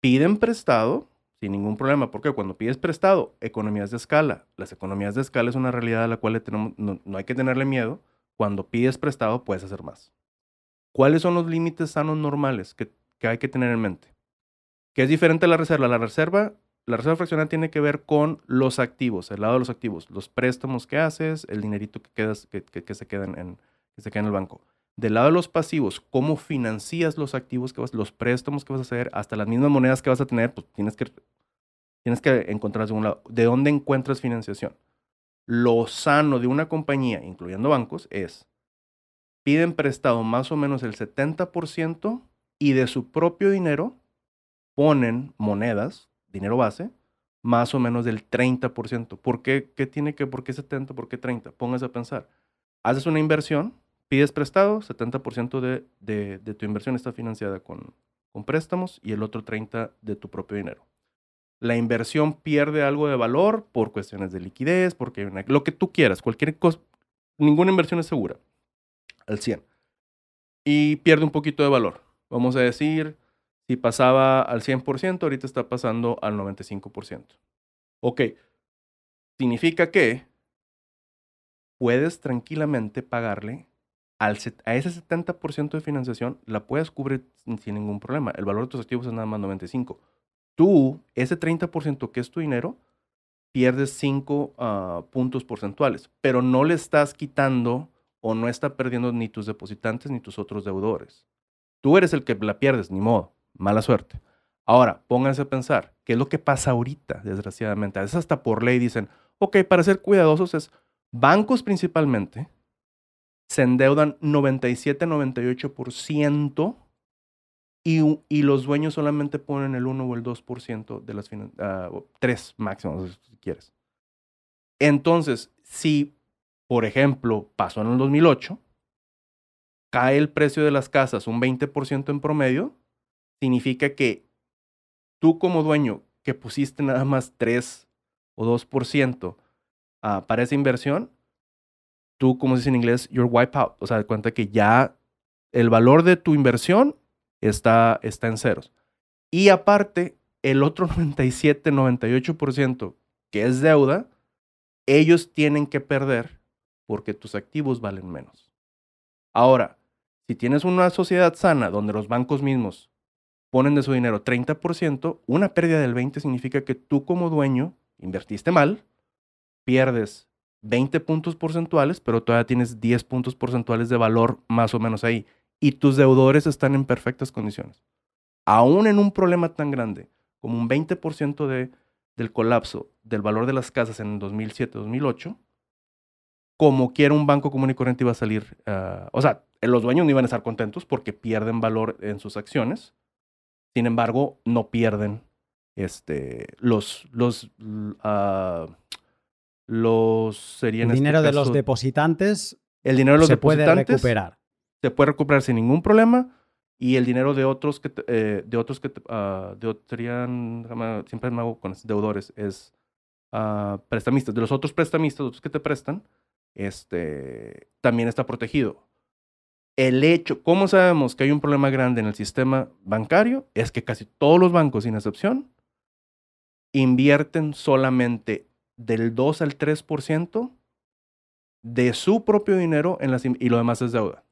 piden prestado sin ningún problema, porque cuando pides prestado, economías de escala. Las economías de escala es una realidad a la cual no, hay que tenerle miedo. Cuando pides prestado, puedes hacer más. ¿Cuáles son los límites sanos normales que, hay que tener en mente? ¿Qué es diferente a la reserva? La reserva, la reserva fraccional tiene que ver con los activos, el lado de los activos, los préstamos que haces, el dinerito que, que, se, que se queda en el banco del lado de los pasivos, cómo financias los activos que vas, los préstamos que vas a hacer, hasta las mismas monedas que vas a tener, pues tienes que, tienes que encontrar de un lado. ¿De dónde encuentras financiación? Lo sano de una compañía, incluyendo bancos, es piden prestado más o menos el 70% y de su propio dinero ponen monedas, dinero base, más o menos del 30%. ¿Por qué? ¿Qué tiene que? ¿Por qué 70? ¿Por qué 30? Póngase a pensar. Haces una inversión, Pides prestado, 70% de, de, de, tu inversión está financiada con, con préstamos y el otro 30% de tu propio dinero. La inversión pierde algo de valor por cuestiones de liquidez, porque lo que tú quieras, cualquier cosa, ninguna inversión es segura al 100. Y pierde un poquito de valor. Vamos a decir, si pasaba al 100%, ahorita está pasando al 95%. Ok, significa que puedes tranquilamente pagarle a ese 70% de financiación la puedes cubrir sin, ningún problema. El valor de tus activos es nada más 95. Tú, ese 30% que es tu dinero, pierdes 5 ah, puntos porcentuales, pero no le estás quitando o no está perdiendo ni tus depositantes ni tus otros deudores. Tú eres el que la pierdes, ni modo, mala suerte. Ahora, pónganse a pensar, ¿qué es lo que pasa ahorita, desgraciadamente? A veces hasta por ley dicen, ok, para ser cuidadosos es bancos principalmente, se endeudan 97-98% y, los dueños solamente ponen el 1 o el 2% de las finanzas, ah, 3 máximos si quieres. Entonces, si, por ejemplo, pasó en el 2008, cae el precio de las casas un 20% en promedio, significa que tú como dueño que pusiste nada más 3 o 2% ah, para esa inversión, tú, como se dice en inglés, your out, O sea, de cuenta que ya el valor de tu inversión está, está en ceros. Y aparte, el otro 97, 98% que es deuda, ellos tienen que perder porque tus activos valen menos. Ahora, si tienes una sociedad sana donde los bancos mismos ponen de su dinero 30%, una pérdida del 20% significa que tú como dueño invertiste mal, pierdes 20 puntos porcentuales, pero todavía tienes 10 puntos porcentuales de valor más o menos ahí. Y tus deudores están en perfectas condiciones. Aún en un problema tan grande como un 20% de, del colapso del valor de las casas en 2007-2008, como quiera un banco común y corriente iba a salir, ah, o sea, los dueños no iban a estar contentos porque pierden valor en sus acciones, sin embargo, no pierden este, los, los, ah, los serían... el este dinero de los depositantes el dinero de los se puede recuperar se puede recuperar sin ningún problema y el dinero de otros que eh, de otros que te ah, de, serían siempre me hago con deudores es uh, prestamistas de los otros prestamistas los otros que te prestan este también está protegido el hecho cómo sabemos que hay un problema grande en el sistema bancario es que casi todos los bancos sin excepción invierten solamente del 2 al 3% de su propio dinero en y lo demás es deuda.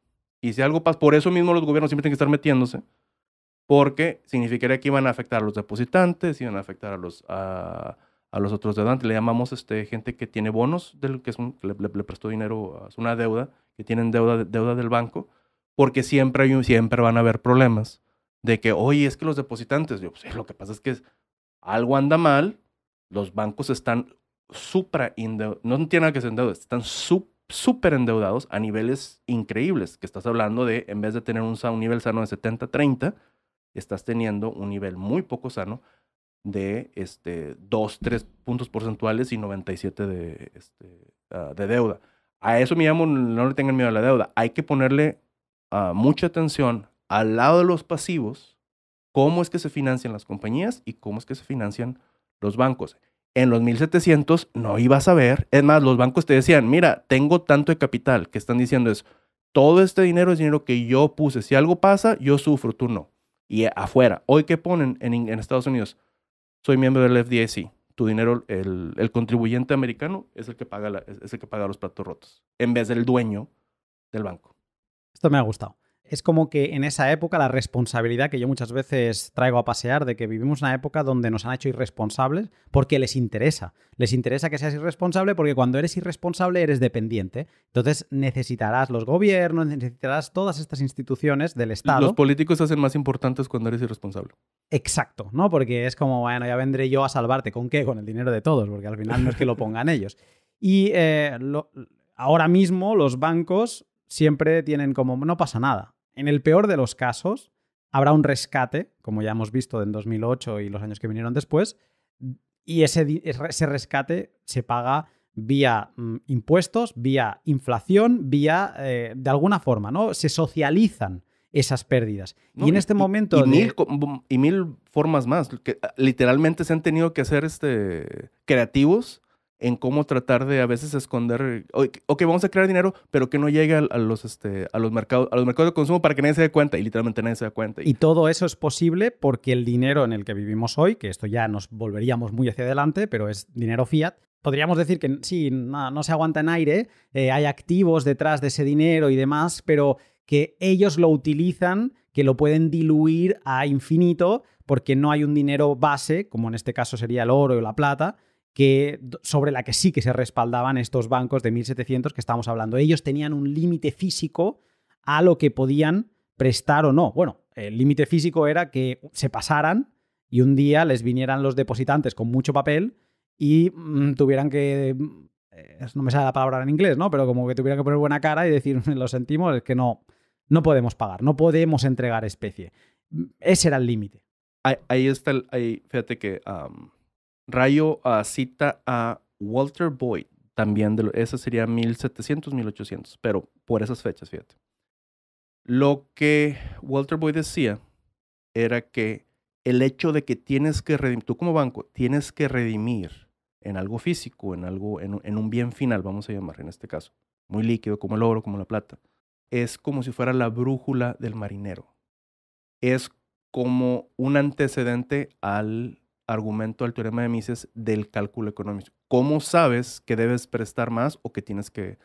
Y si algo pasa, por eso mismo los gobiernos siempre tienen que estar metiéndose, porque significaría que iban a afectar a los depositantes, iban a afectar a los, a, los otros deudantes. Le llamamos este, gente que tiene bonos, del, que, es le, prestó dinero, es una deuda, que tienen deuda, deuda del banco, porque siempre, hay, siempre van a haber problemas de que, hoy es que los depositantes, yo, pues, lo que pasa es que algo anda mal, los bancos están supra no tiene nada que ser endeudados, están súper endeudados a niveles increíbles, que estás hablando de, en vez de tener un, nivel sano de 70-30, estás teniendo un nivel muy poco sano de este, 2, 3 puntos porcentuales y 97 de, este, ah, de deuda. A eso me llamo, no le tengan miedo a la deuda. Hay que ponerle ah, mucha atención al lado de los pasivos, cómo es que se financian las compañías y cómo es que se financian los bancos en los 1700 no ibas a ver. Es más, los bancos te decían, mira, tengo tanto de capital, que están diciendo es, todo este dinero es dinero que yo puse. Si algo pasa, yo sufro, tú no. Y afuera, hoy que ponen en, Estados Unidos, soy miembro del FDIC. Tu dinero, el, contribuyente americano es el, que paga es el que paga los platos rotos, en vez del dueño del banco. Esto me ha gustado es como que en esa época la responsabilidad que yo muchas veces traigo a pasear de que vivimos una época donde nos han hecho irresponsables porque les interesa. Les interesa que seas irresponsable porque cuando eres irresponsable eres dependiente. Entonces necesitarás los gobiernos, necesitarás todas estas instituciones del Estado. Los políticos se hacen más importantes cuando eres irresponsable. Exacto, ¿no? Porque es como, bueno, ya vendré yo a salvarte. ¿Con qué? Con el dinero de todos, porque al final no es que lo pongan ellos. Y eh, ahora mismo los bancos siempre tienen como, no pasa nada. En el peor de los casos, habrá un rescate, como ya hemos visto en 2008 y los años que vinieron después, y ese, rescate se paga vía mm, impuestos, vía inflación, vía, eh, de alguna forma, ¿no? Se socializan esas pérdidas. y en este momento... Y, mil, formas más, ah, literalmente se han tenido que hacer este, creativos en cómo tratar de a veces esconder, ok, vamos a crear dinero, pero que no llegue a, los, este, a, los mercados, a los mercados de consumo para que nadie se dé cuenta y literalmente nadie se dé cuenta. Y... todo eso es posible porque el dinero en el que vivimos hoy, que esto ya nos volveríamos muy hacia adelante, pero es dinero fiat, podríamos decir que sí, no, se aguanta en aire, eh, hay activos detrás de ese dinero y demás, pero que ellos lo utilizan, que lo pueden diluir a infinito porque no hay un dinero base, como en este caso sería el oro o la plata, sobre la que sí que se respaldaban estos bancos de 1.700 que estamos hablando. Ellos tenían un límite físico a lo que podían prestar o no. Bueno, el límite físico era que se pasaran y un día les vinieran los depositantes con mucho papel y mm, tuvieran que... Mm, eh, no me sale la palabra en inglés, ¿no? Pero como que tuvieran que poner buena cara y decir, lo sentimos, es que no, no podemos pagar, no podemos entregar especie. Mm, ese era el límite. Ahí, está el... fíjate que... Rayo cita a Walter Boyd, también de lo, ese sería 1700, 1800, pero por esas fechas, fíjate. Lo que Walter Boyd decía era que el hecho de que tienes que redimir, tú como banco, tienes que redimir en algo físico, en algo, en, en un bien final, vamos a llamar en este caso, muy líquido, como el oro, como la plata, es como si fuera la brújula del marinero. Es como un antecedente al argumento al teorema de Mises del cálculo económico. ¿Cómo sabes que debes prestar más o que tienes que,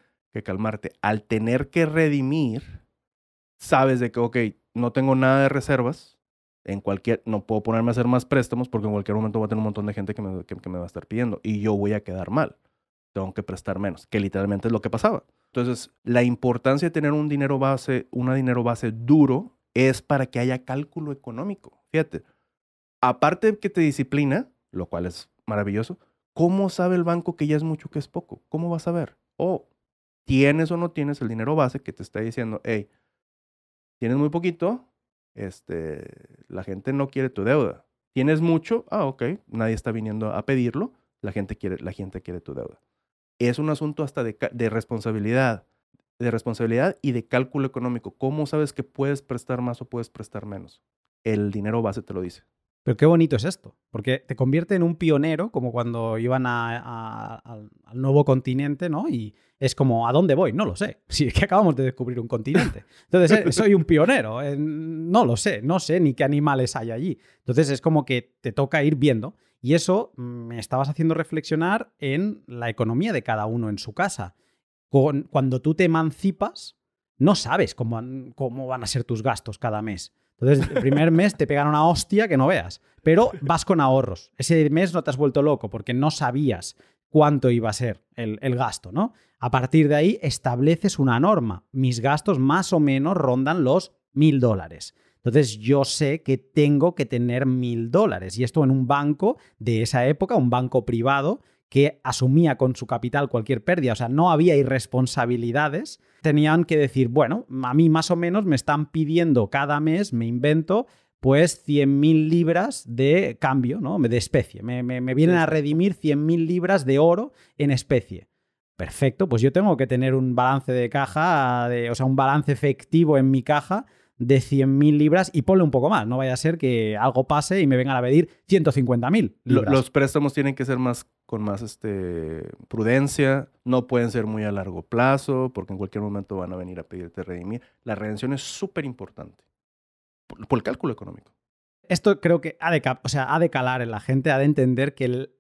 calmarte? Al tener que redimir, sabes de que, ok, no tengo nada de reservas, en cualquier, no puedo ponerme a hacer más préstamos porque en cualquier momento va a tener un montón de gente que me, que me va a estar pidiendo y yo voy a quedar mal. Tengo que prestar menos, que literalmente es lo que pasaba. Entonces, la importancia de tener un dinero base, una dinero base duro, es para que haya cálculo económico. Fíjate, aparte de que te disciplina, lo cual es maravilloso, ¿cómo sabe el banco que ya es mucho que es poco? ¿Cómo vas a ver? O tienes o no tienes el dinero base que te está diciendo, hey, tienes muy poquito, este, la gente no quiere tu deuda. Tienes mucho, ah, ok, nadie está viniendo a pedirlo, la gente quiere, la gente quiere tu deuda. Es un asunto hasta de responsabilidad, de responsabilidad y de cálculo económico. ¿Cómo sabes que puedes prestar más o puedes prestar menos? El dinero base te lo dice. Pero qué bonito es esto, porque te convierte en un pionero, como cuando iban al nuevo continente, ¿no? Y es como, ¿a dónde voy? No lo sé. Si es que acabamos de descubrir un continente. Entonces, eh, soy un pionero. Eh, no lo sé, no sé ni qué animales hay allí. Entonces, es como que te toca ir viendo. Y eso mm, me estabas haciendo reflexionar en la economía de cada uno en su casa. cuando tú te emancipas, no sabes cómo, cómo van a ser tus gastos cada mes. Entonces, el primer mes te pegan una hostia que no veas, pero vas con ahorros. Ese mes no te has vuelto loco porque no sabías cuánto iba a ser el, el, gasto, ¿no? A partir de ahí estableces una norma. Mis gastos más o menos rondan los mil dólares. Entonces yo sé que tengo que tener mil dólares. Y esto en un banco de esa época, un banco privado, que asumía con su capital cualquier pérdida, o sea, no había irresponsabilidades, tenían que decir, bueno, a mí más o menos me están pidiendo cada mes, me invento, pues 100.000 libras de cambio, ¿no? De especie. Me, vienen a redimir 100.000 libras de oro en especie. Perfecto, pues yo tengo que tener un balance de caja, o sea, un balance efectivo en mi caja de 100.000 libras y ponle un poco más. No vaya a ser que algo pase y me vengan a pedir 150.000. Los préstamos tienen que ser más con más este, prudencia, no pueden ser muy a largo plazo porque en cualquier momento van a venir a pedirte redimir. La redención es súper importante por, el cálculo económico. Esto creo que ha de, o sea, ha de calar en la gente, ha de entender que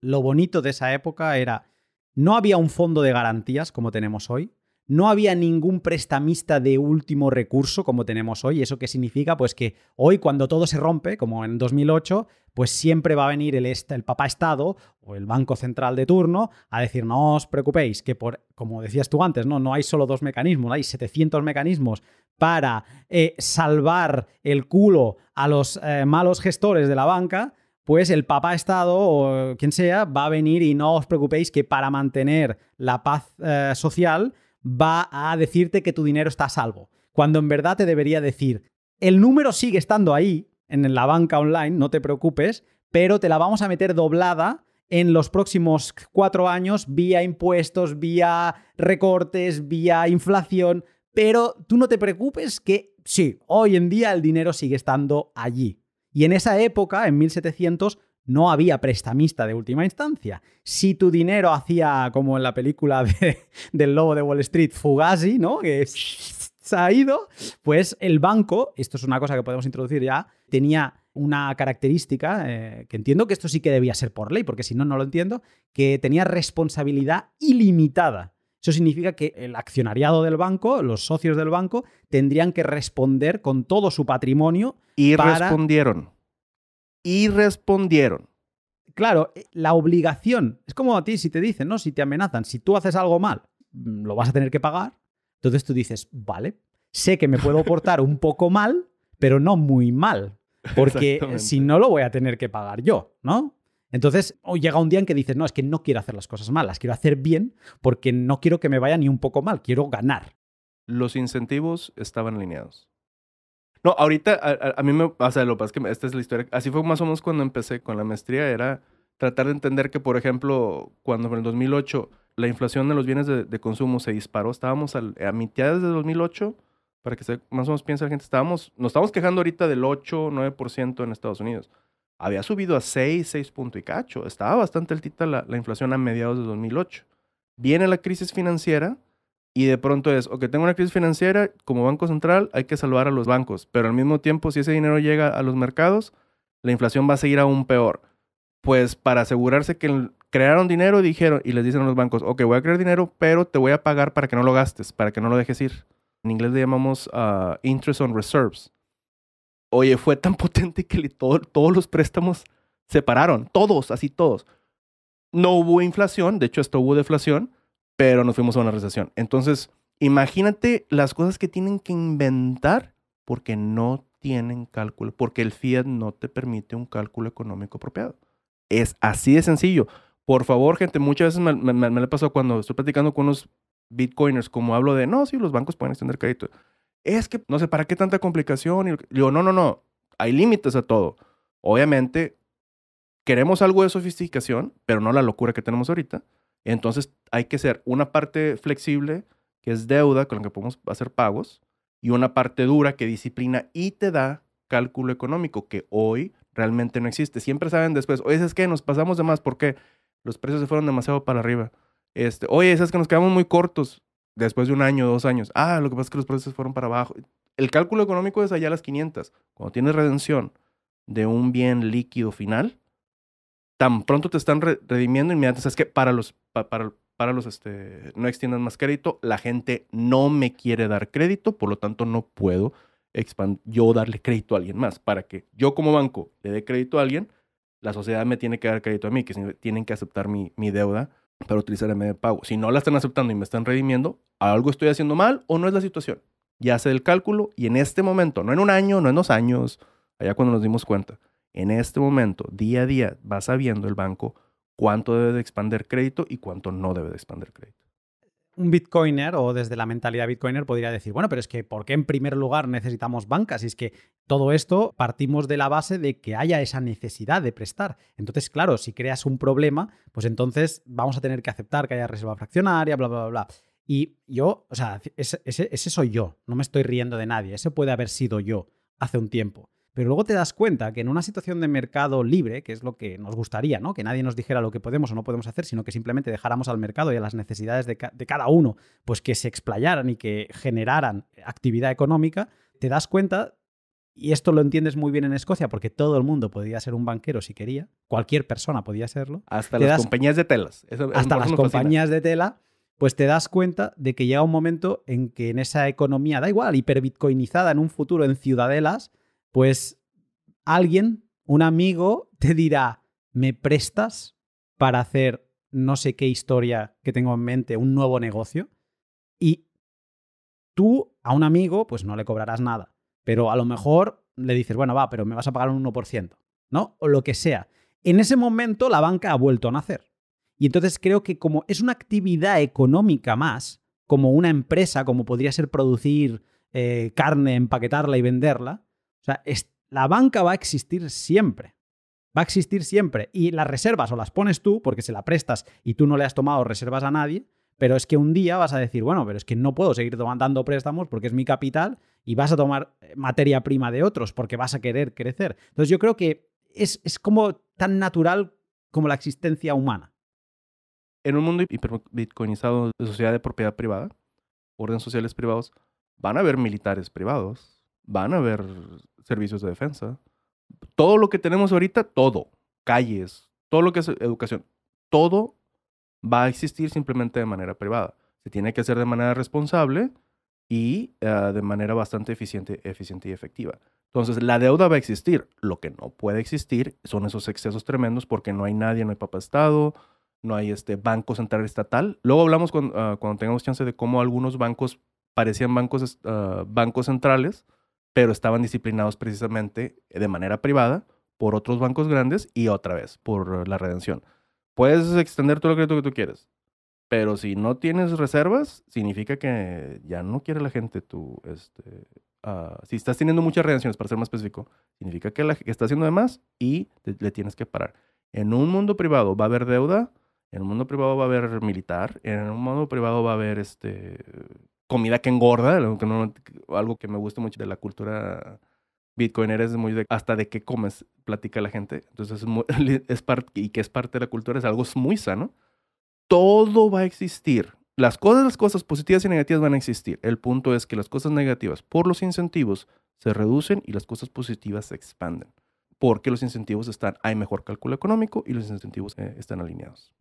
lo bonito de esa época era, no había un fondo de garantías como tenemos hoy, no había ningún prestamista de último recurso como tenemos hoy. ¿Eso qué significa? Pues que hoy cuando todo se rompe, como en 2008, pues siempre va a venir el, el papá Estado o el Banco Central de turno a decir, no os preocupéis, que por, como decías tú antes, no, no hay solo dos mecanismos, hay 700 mecanismos para eh, salvar el culo a los eh, malos gestores de la banca, pues el papá Estado o quien sea va a venir y no os preocupéis que para mantener la paz eh, social va a decirte que tu dinero está a salvo, cuando en verdad te debería decir, el número sigue estando ahí, en la banca online, no te preocupes, pero te la vamos a meter doblada en los próximos cuatro años vía impuestos, vía recortes, vía inflación, pero tú no te preocupes que sí, hoy en día el dinero sigue estando allí. Y en esa época, en 1700, no había prestamista de última instancia. Si tu dinero hacía como en la película del lobo de Wall Street, Fugazi, ¿no? Que se ha ido, pues el banco, esto es una cosa que podemos introducir ya, tenía una característica, eh, que entiendo que esto sí que debía ser por ley, porque si no, no lo entiendo, que tenía responsabilidad ilimitada. Eso significa que el accionariado del banco, los socios del banco, tendrían que responder con todo su patrimonio. Y respondieron y respondieron. Claro, eh, la obligación es como a ti si te dicen, ¿no? Si te amenazan, si tú haces algo mal, mm, lo vas a tener que pagar. Entonces tú dices, vale, sé que me puedo portar un poco mal, pero no muy mal, porque si no lo voy a tener que pagar yo, ¿no? Entonces llega un día en que dices, no, es que no quiero hacer las cosas malas, quiero hacer bien porque no quiero que me vaya ni un poco mal, quiero ganar. Los incentivos estaban alineados. No, ahorita a, mí me, o sea, lo que pasa es que esta es la historia. Así fue más o menos cuando empecé con la maestría, era tratar de entender que, por ejemplo, cuando en el 2008 la inflación de los bienes de, consumo se disparó, estábamos a mitad de 2008, para que más o menos piense la gente, estábamos, nos estamos quejando ahorita del 8, 9% en Estados Unidos. Había subido a 6, 6 Estaba bastante altita la inflación a mediados de 2008. Viene la crisis financiera y de pronto es, ok, tengo una crisis financiera, como Banco Central hay que salvar a los bancos, pero al mismo tiempo si ese dinero llega a los mercados, la inflación va a seguir aún peor. Pues para asegurarse que crearon dinero, dijeron, y les dicen a los bancos, ok, voy a crear dinero, pero te voy a pagar para que no lo gastes, para que no lo dejes ir. En inglés le llamamos uh, interest on reserves. Oye, fue tan potente que todos los préstamos se pararon, todos, así todos. No hubo inflación, de hecho esto hubo deflación, pero nos fuimos a una recesión. Entonces, imagínate las cosas que tienen que inventar porque no tienen cálculo, porque el fiat no te permite un cálculo económico apropiado. Es así de sencillo. Por favor, gente, muchas veces me, me, me, pasó cuando estoy platicando con unos bitcoiners, como hablo de, no, sí, los bancos pueden extender crédito. Es que, no sé, ¿para qué tanta complicación? yo no, no, no, hay límites a todo. Obviamente, queremos algo de sofisticación, pero no la locura que tenemos ahorita. Entonces hay que ser una parte flexible, que es deuda, con la que podemos hacer pagos, y una parte dura que disciplina y te da cálculo económico, que hoy realmente no existe. Siempre saben después, oye, es que nos pasamos de más porque los precios se fueron demasiado para arriba. Este, oye, es que nos quedamos muy cortos después de un año, dos años. Ah, lo que pasa es que los precios fueron para abajo. El cálculo económico es allá a las 500. Cuando tienes redención de un bien líquido final, tan pronto te están redimiendo, inmediatamente, es que para los, para, para los, este, no extiendan más crédito, la gente no me quiere dar crédito, por lo tanto no puedo yo darle crédito a alguien más. Para que yo como banco le dé crédito a alguien, la sociedad me tiene que dar crédito a mí, que tienen que aceptar mi, mi deuda para utilizar el medio de pago. Si no la están aceptando y me están redimiendo, algo estoy haciendo mal o no es la situación. Ya hace el cálculo y en este momento, no en un año, no en dos años, allá cuando nos dimos cuenta, en este momento, día a día, va sabiendo el banco cuánto debe de expander crédito y cuánto no debe de expander crédito. Un bitcoiner o desde la mentalidad bitcoiner podría decir, bueno, pero es que ¿por qué en primer lugar necesitamos bancas? Y es que todo esto partimos de la base de que haya esa necesidad de prestar. Entonces, claro, si creas un problema, pues entonces vamos a tener que aceptar que haya reserva fraccionaria, bla, bla, bla, bla. Y yo, o sea, ese, soy yo, no me estoy riendo de nadie, ese puede haber sido yo hace un tiempo. Pero luego te das cuenta que en una situación de mercado libre, que es lo que nos gustaría, ¿no? Que nadie nos dijera lo que podemos o no podemos hacer, sino que simplemente dejáramos al mercado y a las necesidades de, cada uno, pues que se explayaran y que generaran actividad económica, te das cuenta y esto lo entiendes muy bien en Escocia porque todo el mundo podía ser un banquero si quería, cualquier persona podía serlo. Hasta las compañías de telas. hasta las compañías de tela, pues te das cuenta de que llega un momento en que en esa economía, da igual, hiperbitcoinizada en un futuro en ciudadelas, pues alguien, un amigo, te dirá, ¿me prestas para hacer no sé qué historia que tengo en mente, un nuevo negocio? Y tú a un amigo, pues no le cobrarás nada, pero a lo mejor le dices, bueno, va, pero me vas a pagar un 1%, ¿no? O lo que sea. En ese momento la banca ha vuelto a nacer. Y entonces creo que como es una actividad económica más, como una empresa, como podría ser producir eh, carne, empaquetarla y venderla, o sea, la banca va a existir siempre. Va a existir siempre. Y las reservas o las pones tú, porque se la prestas y tú no le has tomado reservas a nadie, pero es que un día vas a decir, bueno, pero es que no puedo seguir dando préstamos porque es mi capital y vas a tomar eh, materia prima de otros porque vas a querer crecer. Entonces yo creo que es, es como tan natural como la existencia humana. En un mundo hiperbitcoinizado de sociedad de propiedad privada, órdenes sociales privados, van a haber militares privados, van a haber servicios de defensa, todo lo que tenemos ahorita, todo, calles, todo lo que es educación, todo va a existir simplemente de manera privada. Se tiene que hacer de manera responsable y eh, de manera bastante eficiente, eficiente y efectiva. Entonces, la deuda va a existir. Lo que no puede existir son esos excesos tremendos porque no hay nadie, no hay Papa Estado, no hay este banco central estatal. Luego hablamos cuando ah, tengamos chance de cómo algunos bancos parecían bancos, ah, bancos centrales pero estaban disciplinados precisamente eh, de manera privada por otros bancos grandes y otra vez por la redención. Puedes extender todo el crédito que tú quieres, pero si no tienes reservas, significa que ya no quiere la gente tu... Este, ah, si estás teniendo muchas redenciones, para ser más específico, significa que, la, que está haciendo de más y le tienes que parar. En un mundo privado va a haber deuda, en un mundo privado va a haber militar, en un mundo privado va a haber este, comida que engorda, algo que, me gusta mucho de la cultura bitcoinera es muy de hasta de qué comes, platica la gente. Entonces, es, parte, y que es parte de la cultura, es algo muy sano. Todo va a existir. Las cosas, las cosas positivas y negativas van a existir. El punto es que las cosas negativas, por los incentivos, se reducen y las cosas positivas se expanden. Porque los incentivos están, hay mejor cálculo económico y los incentivos eh, están alineados.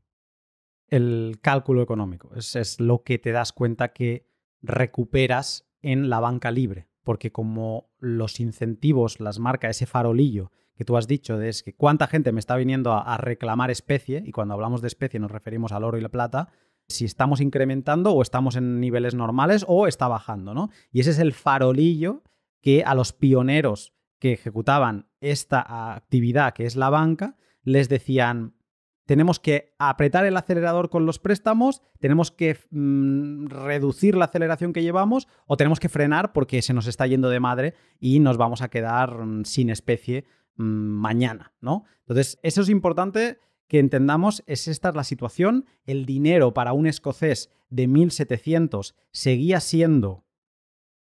El cálculo económico es lo que te das cuenta que recuperas en la banca libre, porque como los incentivos las marca ese farolillo que tú has dicho, de es que cuánta gente me está viniendo a, a reclamar especie, y cuando hablamos de especie nos referimos al oro y la plata, si estamos incrementando o estamos en niveles normales o está bajando, ¿no? Y ese es el farolillo que a los pioneros que ejecutaban esta actividad que es la banca, les decían, tenemos que apretar el acelerador con los préstamos, tenemos que mm, reducir la aceleración que llevamos o tenemos que frenar porque se nos está yendo de madre y nos vamos a quedar mm, sin especie mm, mañana, ¿no? Entonces, eso es importante que entendamos, es esta la situación, el dinero para un escocés de 1700 seguía siendo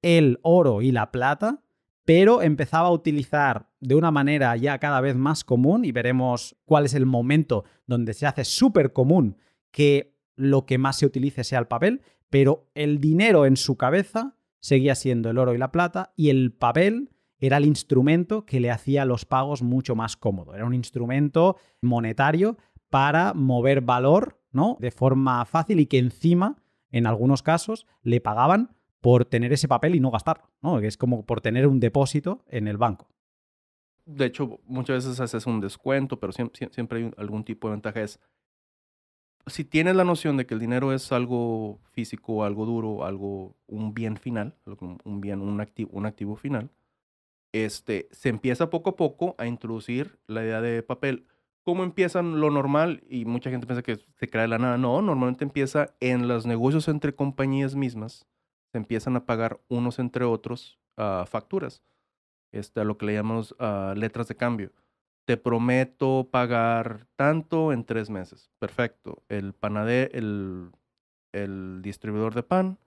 el oro y la plata, pero empezaba a utilizar de una manera ya cada vez más común, y veremos cuál es el momento donde se hace súper común que lo que más se utilice sea el papel, pero el dinero en su cabeza seguía siendo el oro y la plata, y el papel era el instrumento que le hacía los pagos mucho más cómodo. Era un instrumento monetario para mover valor ¿no? de forma fácil y que encima, en algunos casos, le pagaban por tener ese papel y no gastarlo, ¿no? Es como por tener un depósito en el banco. De hecho, muchas veces haces un descuento, pero siempre, siempre hay algún tipo de ventaja. Es, si tienes la noción de que el dinero es algo físico, algo duro, algo, un bien final, un bien, un activo, un activo final, este, se empieza poco a poco a introducir la idea de papel. ¿Cómo empiezan lo normal? Y mucha gente piensa que se crea de la nada. No, normalmente empieza en los negocios entre compañías mismas se empiezan a pagar unos entre otros uh, facturas, este, lo que le llamamos ah, letras de cambio. Te prometo pagar tanto en tres meses. Perfecto. El el, el distribuidor de pan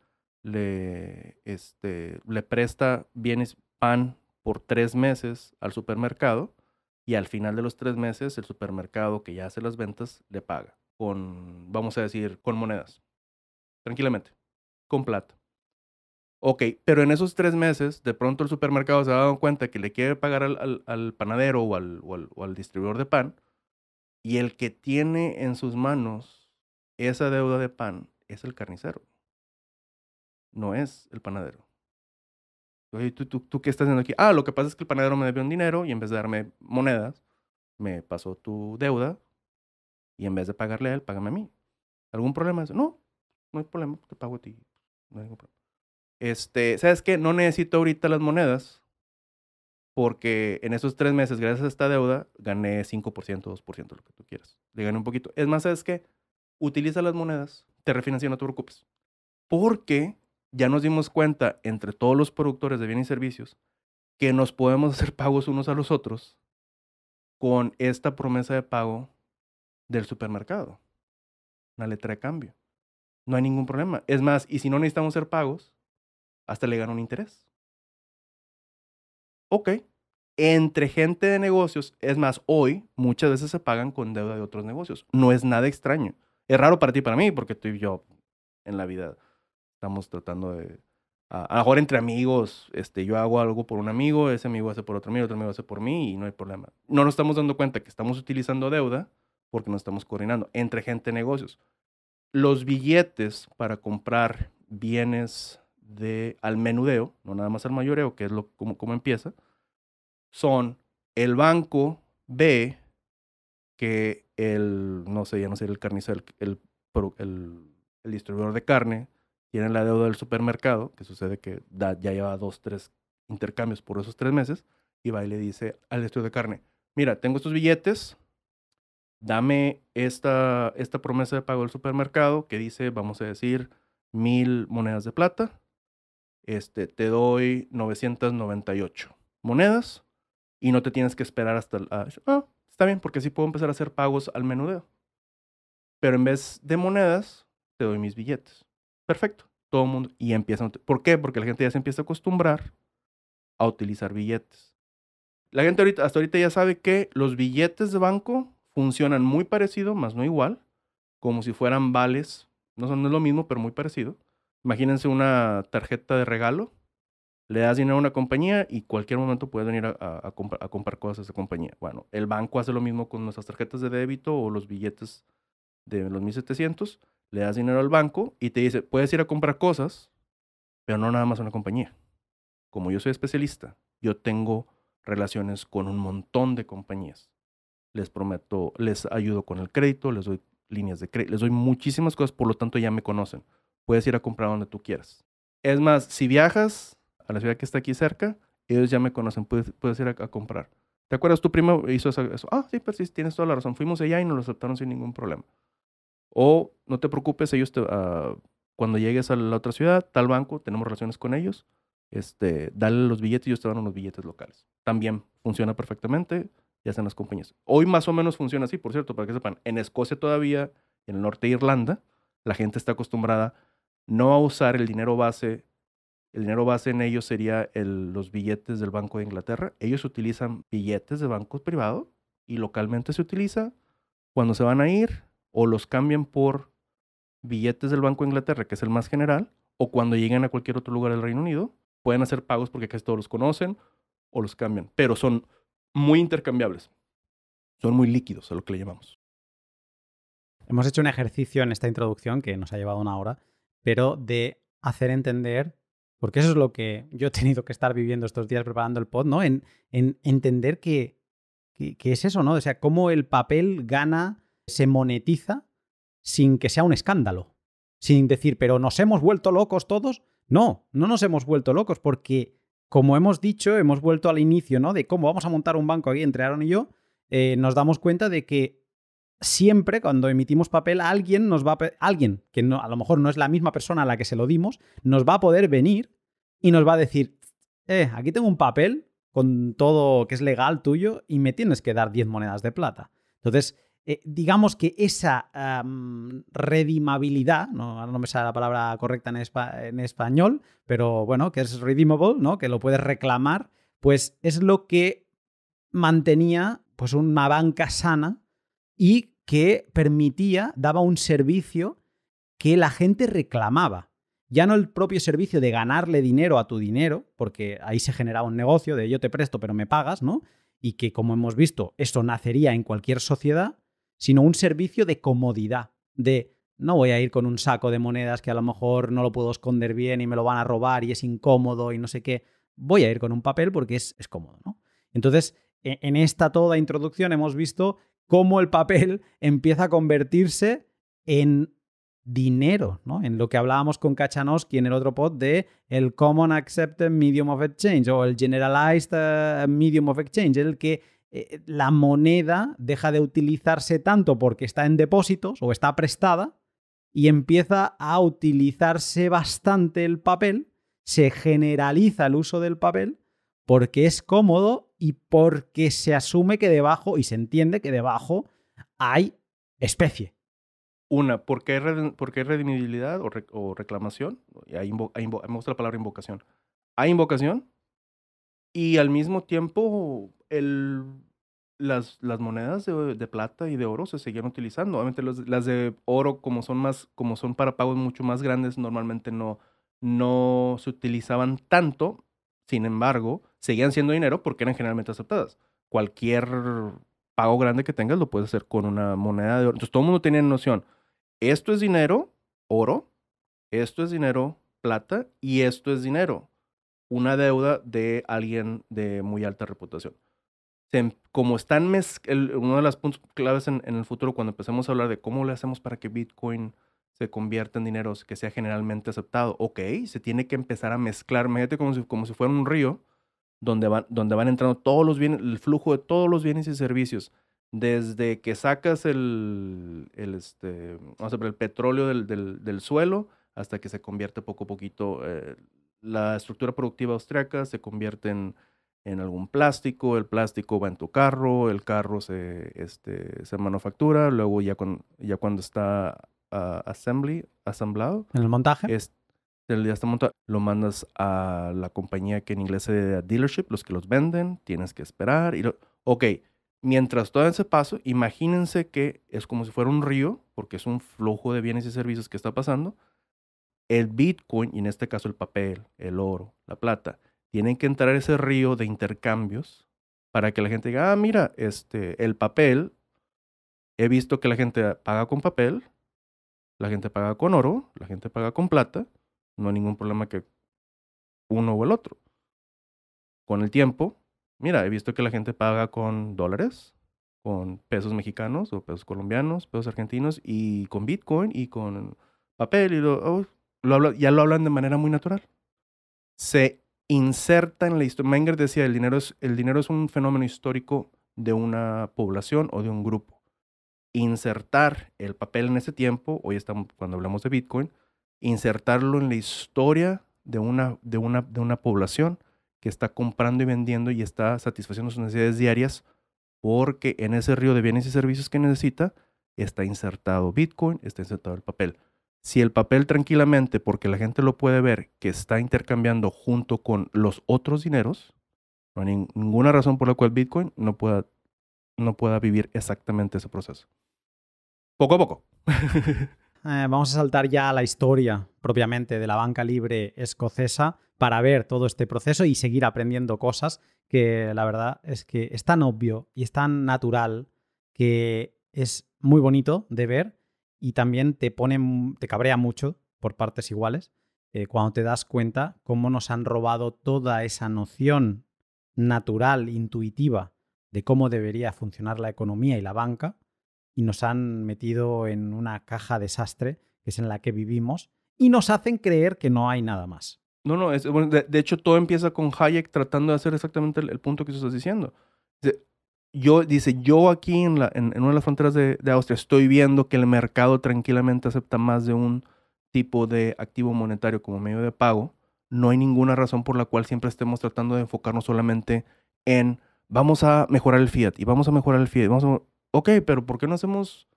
le, este, le presta bienes pan por tres meses al supermercado y al final de los tres meses el supermercado que ya hace las ventas le paga con, vamos a decir, con monedas, tranquilamente, con plata. Ok, pero en esos tres meses, de pronto el supermercado se ha dado cuenta que le quiere pagar al, panadero o al, o, al, distribuidor de pan, y el que tiene en sus manos esa deuda de pan es el carnicero, no es el panadero. Oye, ¿tú, tú, tú qué estás haciendo aquí? Ah, lo que pasa es que el panadero me debió un dinero y en vez de darme monedas, me pasó tu deuda y en vez de pagarle a él, págame a mí. ¿Algún problema? No, no hay problema, te pago a ti. No hay ningún problema este, ¿sabes qué? No necesito ahorita las monedas porque en esos tres meses, gracias a esta deuda, gané 5%, 2%, lo que tú quieras. Le gané un poquito. Es más, ¿sabes qué? Utiliza las monedas, te refinancia, no te preocupes. Porque ya nos dimos cuenta entre todos los productores de bienes y servicios que nos podemos hacer pagos unos a los otros con esta promesa de pago del supermercado. Una letra de cambio. No hay ningún problema. Es más, y si no necesitamos hacer pagos, hasta le gana un interés. Ok, entre gente de negocios, es más, hoy muchas veces se pagan con deuda de otros negocios. No es nada extraño. Es raro para ti y para mí, porque tú y yo en la vida estamos tratando de... A, lo mejor entre amigos, este, yo hago algo por un amigo, ese amigo hace por otro amigo, otro amigo hace por mí y no hay problema. No nos estamos dando cuenta que estamos utilizando deuda porque no estamos coordinando entre gente de negocios. Los billetes para comprar bienes de, al menudeo, no nada más al mayoreo, que es lo, como, como empieza, son el banco ve que el, no sé, ya no sé, el carnicero, el, distribuidor de carne tiene la deuda del supermercado, que sucede que ya lleva dos, tres intercambios por esos tres meses, y va y le dice al distribuidor de carne, mira, tengo estos billetes, dame esta, esta promesa de pago del supermercado que dice, vamos a decir, mil monedas de plata, este, te doy 998 monedas y no te tienes que esperar hasta... el Ah, ah está bien, porque así puedo empezar a hacer pagos al menudeo. Pero en vez de monedas, te doy mis billetes. Perfecto. Todo mundo... Y empiezan... ¿Por qué? Porque la gente ya se empieza a acostumbrar a utilizar billetes. La gente ahorita, hasta ahorita ya sabe que los billetes de banco funcionan muy parecido, más no igual, como si fueran vales. No son no es lo mismo, pero muy parecido. Imagínense una tarjeta de regalo, le das dinero a una compañía y cualquier momento puedes venir a, comprar cosas a esa compañía. Bueno, el banco hace lo mismo con nuestras tarjetas de débito o los billetes de los 1700. Le das dinero al banco y te dice, puedes ir a comprar cosas, pero no nada más a una compañía. Como yo soy especialista, yo tengo relaciones con un montón de compañías. Les prometo, les ayudo con el crédito, les doy líneas de crédito, les doy muchísimas cosas, por lo tanto ya me conocen puedes ir a comprar donde tú quieras. Es más, si viajas a la ciudad que está aquí cerca, ellos ya me conocen, puedes, ir a, comprar. ¿Te acuerdas? Tu primo hizo eso, Ah, sí, pero pues sí, tienes toda la razón. Fuimos allá y nos lo aceptaron sin ningún problema. O no te preocupes, ellos te, ah, cuando llegues a la otra ciudad, tal banco, tenemos relaciones con ellos, este, dale los billetes y ellos te dan unos billetes locales. También funciona perfectamente, ya hacen las compañías. Hoy más o menos funciona así, por cierto, para que sepan, en Escocia todavía, en el norte de Irlanda, la gente está acostumbrada no va a usar el dinero base. El dinero base en ellos sería los billetes del Banco de Inglaterra. Ellos utilizan billetes de bancos privados y localmente se utiliza cuando se van a ir o los cambian por billetes del Banco de Inglaterra, que es el más general, o cuando lleguen a cualquier otro lugar del Reino Unido, pueden hacer pagos porque casi todos los conocen o los cambian, pero son muy intercambiables. Son muy líquidos, a lo que le llamamos. Hemos hecho un ejercicio en esta introducción que nos ha llevado una hora pero de hacer entender, porque eso es lo que yo he tenido que estar viviendo estos días preparando el pod, ¿no? En, entender que, es eso, ¿no? O sea, cómo el papel gana, se monetiza sin que sea un escándalo, sin decir, pero nos hemos vuelto locos todos. No, no nos hemos vuelto locos porque, como hemos dicho, hemos vuelto al inicio, ¿no? De cómo vamos a montar un banco aquí entre Aaron y yo, eh, nos damos cuenta de que siempre cuando emitimos papel, alguien nos va alguien que a lo mejor no es la misma persona a la que se lo dimos, nos va a poder venir y nos va a decir, eh, aquí tengo un papel con todo que es legal tuyo y me tienes que dar 10 monedas de plata. Entonces, eh, digamos que esa redimabilidad, no, me sale la palabra correcta en, español, pero bueno, que es redeemable, ¿no? que lo puedes reclamar, pues es lo que mantenía pues, una banca sana y que permitía, daba un servicio que la gente reclamaba. Ya no el propio servicio de ganarle dinero a tu dinero, porque ahí se generaba un negocio de yo te presto pero me pagas, ¿no? Y que como hemos visto, eso nacería en cualquier sociedad, sino un servicio de comodidad, de no voy a ir con un saco de monedas que a lo mejor no lo puedo esconder bien y me lo van a robar y es incómodo y no sé qué. Voy a ir con un papel porque es, es cómodo, ¿no? Entonces, e, en esta toda introducción hemos visto cómo el papel empieza a convertirse en dinero, En lo que hablábamos con Kachanowski en el otro pod de el Common Accepted Medium of Exchange o el Generalized eh, Medium of Exchange, el que eh, la moneda deja de utilizarse tanto porque está en depósitos o está prestada y empieza a utilizarse bastante el papel, se generaliza el uso del papel porque es cómodo y porque se asume que debajo y se entiende que debajo hay especie. Una, ¿por porque hay redimibilidad o, reclamación? Hay me gusta la palabra invocación. Hay invocación y al mismo tiempo el, las, las, monedas de, plata y de oro se seguían utilizando. Obviamente las de oro, como son, más, como son para pagos mucho más grandes, normalmente no, no se utilizaban tanto. Sin embargo, seguían siendo dinero porque eran generalmente aceptadas. Cualquier pago grande que tengas lo puedes hacer con una moneda de oro. Entonces todo el mundo tenía noción, esto es dinero, oro, esto es dinero, plata, y esto es dinero, una deuda de alguien de muy alta reputación. Em, como están, uno de los puntos claves en, el futuro cuando empecemos a hablar de cómo le hacemos para que Bitcoin se convierta en dinero que sea generalmente aceptado. Ok, se tiene que empezar a mezclar, imagínate como como si fuera un río, donde van, donde van entrando todos los bienes, el flujo de todos los bienes y servicios. Desde que sacas el, el, este, vamos el petróleo del, del, suelo hasta que se convierte poco a poquito eh, la estructura productiva austriaca, se convierte en, algún plástico, el plástico va en tu carro, el carro se, este, se manufactura, luego ya, con, ya cuando está ah, assembly, asamblado. En el montaje. Ya está montado, lo mandas a la compañía que en inglés se dealership, los que los venden, tienes que esperar. Y Ok, mientras todo ese paso, imagínense que es como si fuera un río, porque es un flujo de bienes y servicios que está pasando. El Bitcoin, y en este caso el papel, el oro, la plata, tienen que entrar ese río de intercambios para que la gente diga, ah, mira, este, el papel, he visto que la gente paga con papel, la gente paga con oro, la gente paga con plata, no hay ningún problema que uno o el otro. Con el tiempo, mira, he visto que la gente paga con dólares, con pesos mexicanos o pesos colombianos, pesos argentinos y con Bitcoin y con papel y lo, oh, ya lo hablan de manera muy natural. Se inserta en la historia. Menger decía, el dinero, es, el dinero es un fenómeno histórico de una población o de un grupo. Insertar el papel en ese tiempo, hoy estamos, cuando hablamos de Bitcoin, insertarlo en la historia de una, de una, de una población que está comprando y vendiendo y está satisfaciendo sus necesidades diarias porque en ese río de bienes y servicios que necesita está insertado Bitcoin, está insertado el papel. Si el papel tranquilamente, porque la gente lo puede ver, que está intercambiando junto con los otros dineros, no hay ninguna razón por la cual Bitcoin no pueda, no pueda vivir exactamente ese proceso. Poco a poco. Eh, vamos a saltar ya a la historia propiamente de la banca libre escocesa para ver todo este proceso y seguir aprendiendo cosas que la verdad es que es tan obvio y es tan natural que es muy bonito de ver y también te pone, te cabrea mucho por partes iguales eh, cuando te das cuenta cómo nos han robado toda esa noción natural, intuitiva de cómo debería funcionar la economía y la banca y nos han metido en una caja desastre, que es en la que vivimos, y nos hacen creer que no hay nada más. No, no, de, hecho todo empieza con Hayek tratando de hacer exactamente el, punto que tú estás diciendo. Dice, yo, dice, yo aquí en, una de las fronteras de, Austria estoy viendo que el mercado tranquilamente acepta más de un tipo de activo monetario como medio de pago. No hay ninguna razón por la cual siempre estemos tratando de enfocarnos solamente en vamos a mejorar el fiat y vamos a mejorar el fiat. Vamos a ok, pero ¿por qué no hacemos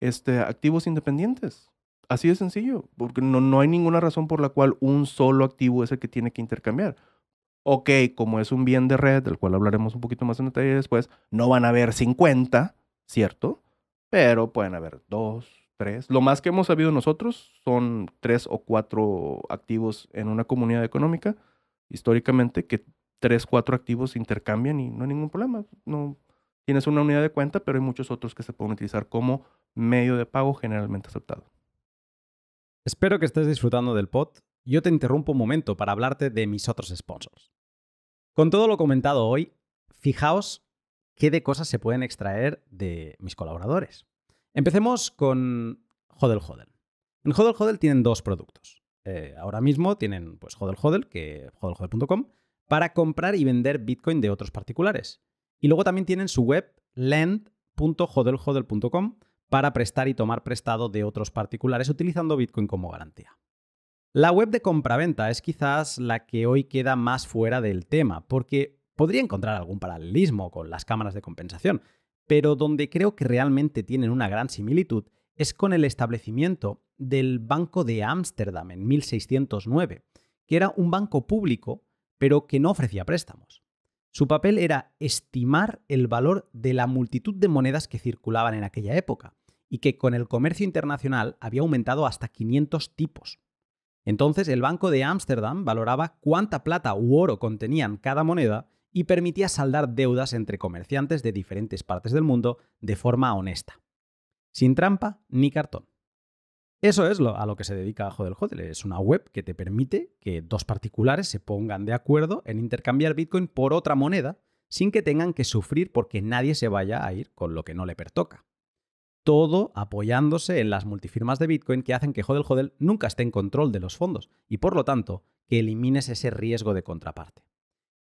este, activos independientes? Así de sencillo, porque no, no hay ninguna razón por la cual un solo activo es el que tiene que intercambiar. Ok, como es un bien de red, del cual hablaremos un poquito más en detalle después, no van a haber 50, ¿cierto? Pero pueden haber dos, tres. Lo más que hemos sabido nosotros son tres o cuatro activos en una comunidad económica, históricamente, que tres, cuatro activos intercambian y no hay ningún problema. No, Tienes una unidad de cuenta, pero hay muchos otros que se pueden utilizar como medio de pago generalmente aceptado. Espero que estés disfrutando del pod. Yo te interrumpo un momento para hablarte de mis otros sponsors. Con todo lo comentado hoy, fijaos qué de cosas se pueden extraer de mis colaboradores. Empecemos con Hodel Hodel. En Hodel tienen dos productos. Eh, ahora mismo tienen pues Hodel Hodel, que hodelhodel.com, para comprar y vender Bitcoin de otros particulares. Y luego también tienen su web lend.hodelhodel.com para prestar y tomar prestado de otros particulares utilizando Bitcoin como garantía. La web de compraventa es quizás la que hoy queda más fuera del tema, porque podría encontrar algún paralelismo con las cámaras de compensación, pero donde creo que realmente tienen una gran similitud es con el establecimiento del Banco de Ámsterdam en 1609, que era un banco público, pero que no ofrecía préstamos. Su papel era estimar el valor de la multitud de monedas que circulaban en aquella época y que con el comercio internacional había aumentado hasta 500 tipos. Entonces el Banco de Ámsterdam valoraba cuánta plata u oro contenían cada moneda y permitía saldar deudas entre comerciantes de diferentes partes del mundo de forma honesta, sin trampa ni cartón. Eso es a lo que se dedica Hodel Hodel. Es una web que te permite que dos particulares se pongan de acuerdo en intercambiar Bitcoin por otra moneda sin que tengan que sufrir porque nadie se vaya a ir con lo que no le pertoca. Todo apoyándose en las multifirmas de Bitcoin que hacen que Hodel Hodel nunca esté en control de los fondos y por lo tanto que elimines ese riesgo de contraparte.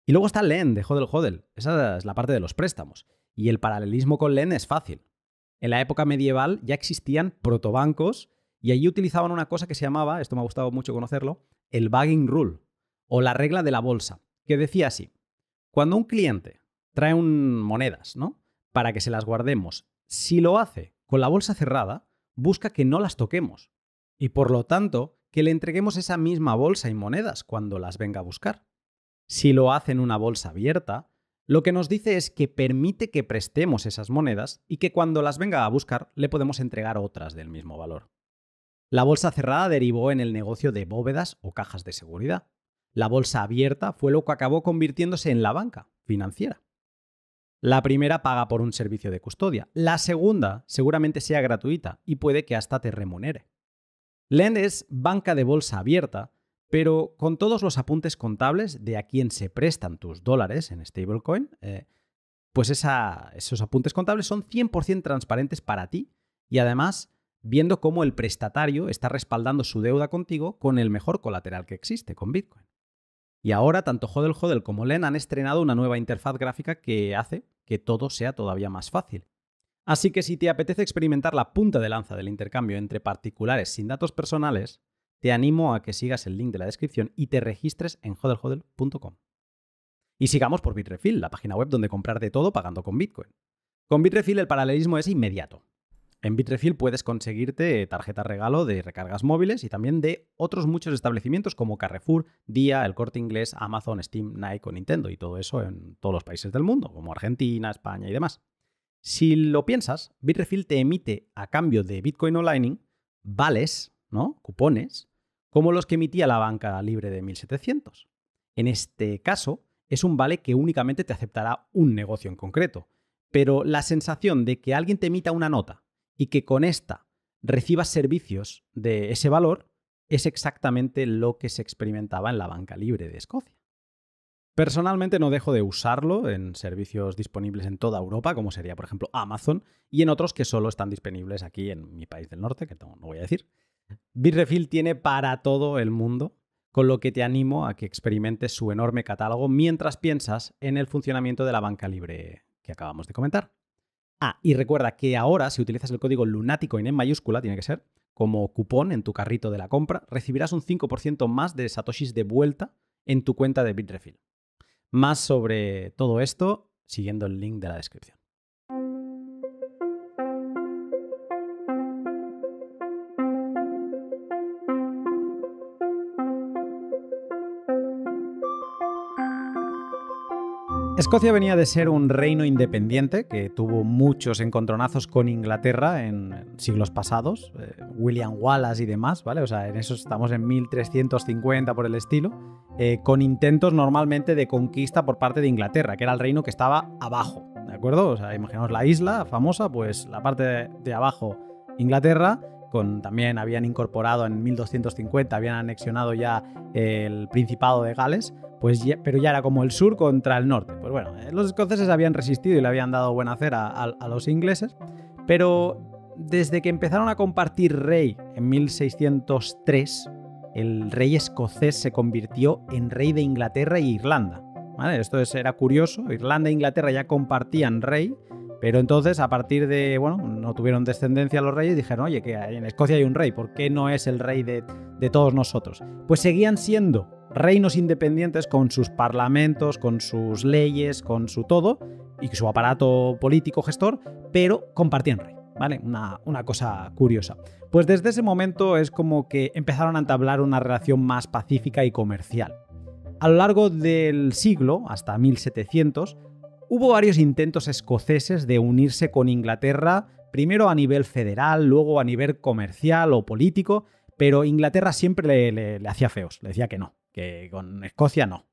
Y luego está LEN de Hodel Hodel, esa es la parte de los préstamos. Y el paralelismo con LEN es fácil. En la época medieval ya existían protobancos y allí utilizaban una cosa que se llamaba, esto me ha gustado mucho conocerlo, el bagging rule o la regla de la bolsa, que decía así, cuando un cliente trae monedas, ¿no? Para que se las guardemos, si lo hace con la bolsa cerrada, busca que no las toquemos y por lo tanto que le entreguemos esa misma bolsa y monedas cuando las venga a buscar. Si lo hace en una bolsa abierta, lo que nos dice es que permite que prestemos esas monedas y que cuando las venga a buscar le podemos entregar otras del mismo valor. La bolsa cerrada derivó en el negocio de bóvedas o cajas de seguridad. La bolsa abierta fue lo que acabó convirtiéndose en la banca financiera. La primera paga por un servicio de custodia, la segunda seguramente sea gratuita y puede que hasta te remunere. Lend es banca de bolsa abierta, pero con todos los apuntes contables de a quién se prestan tus dólares en stablecoin, eh, pues esos apuntes contables son 100% transparentes para ti y además viendo cómo el prestatario está respaldando su deuda contigo con el mejor colateral que existe, con Bitcoin. Y ahora, tanto Hodel Hodel como Len han estrenado una nueva interfaz gráfica que hace que todo sea todavía más fácil. Así que si te apetece experimentar la punta de lanza del intercambio entre particulares sin datos personales, te animo a que sigas el link de la descripción y te registres en hodelhodel.com. Y sigamos por Bitrefill, la página web donde comprar de todo pagando con Bitcoin. Con Bitrefill el paralelismo es inmediato. En Bitrefill puedes conseguirte tarjeta regalo de recargas móviles y también de otros muchos establecimientos como Carrefour, Día, El Corte Inglés, Amazon, Steam, Nike o Nintendo y todo eso en todos los países del mundo, como Argentina, España y demás. Si lo piensas, Bitrefill te emite a cambio de Bitcoin Lightning, vales, ¿no? Cupones, como los que emitía la banca libre de 1700. En este caso, es un vale que únicamente te aceptará un negocio en concreto, pero la sensación de que alguien te emita una nota y que con esta recibas servicios de ese valor es exactamente lo que se experimentaba en la banca libre de Escocia. Personalmente no dejo de usarlo en servicios disponibles en toda Europa, como sería por ejemplo Amazon, y en otros que solo están disponibles aquí en mi país del norte, que no, voy a decir. Bitrefill tiene para todo el mundo, con lo que te animo a que experimentes su enorme catálogo mientras piensas en el funcionamiento de la banca libre que acabamos de comentar. Ah, y recuerda que ahora, si utilizas el código lunático en mayúscula, tiene que ser, como cupón en tu carrito de la compra, recibirás un 5% más de satoshis de vuelta en tu cuenta de Bitrefill. Más sobre todo esto siguiendo el link de la descripción. Escocia venía de ser un reino independiente que tuvo muchos encontronazos con Inglaterra en siglos pasados, eh, William Wallace y demás, ¿vale? O sea, en eso estamos en 1350 por el estilo, eh, con intentos normalmente de conquista por parte de Inglaterra, que era el reino que estaba abajo, ¿de acuerdo? O sea, imaginaos la isla famosa, pues la parte de abajo Inglaterra también habían incorporado en 1250, habían anexionado ya eh, el Principado de Gales, pues pero ya era como el sur contra el norte. Pues bueno, eh, los escoceses habían resistido y le habían dado buena cera a, los ingleses, pero desde que empezaron a compartir rey en 1603, el rey escocés se convirtió en rey de Inglaterra e Irlanda. ¿Vale? Esto era curioso, Irlanda e Inglaterra ya compartían rey pero entonces, a partir de, bueno, no tuvieron descendencia los reyes, dijeron, oye, que en Escocia hay un rey, ¿por qué no es el rey de, todos nosotros? Pues seguían siendo reinos independientes con sus parlamentos, con sus leyes, con su todo, y su aparato político gestor, pero compartían rey. ¿Vale? Una, una, cosa curiosa. Pues desde ese momento es como que empezaron a entablar una relación más pacífica y comercial. A lo largo del siglo, hasta 1700, Hubo varios intentos escoceses de unirse con Inglaterra, primero a nivel federal, luego a nivel comercial o político, pero Inglaterra siempre le, hacía feos, le decía que no, que con Escocia no.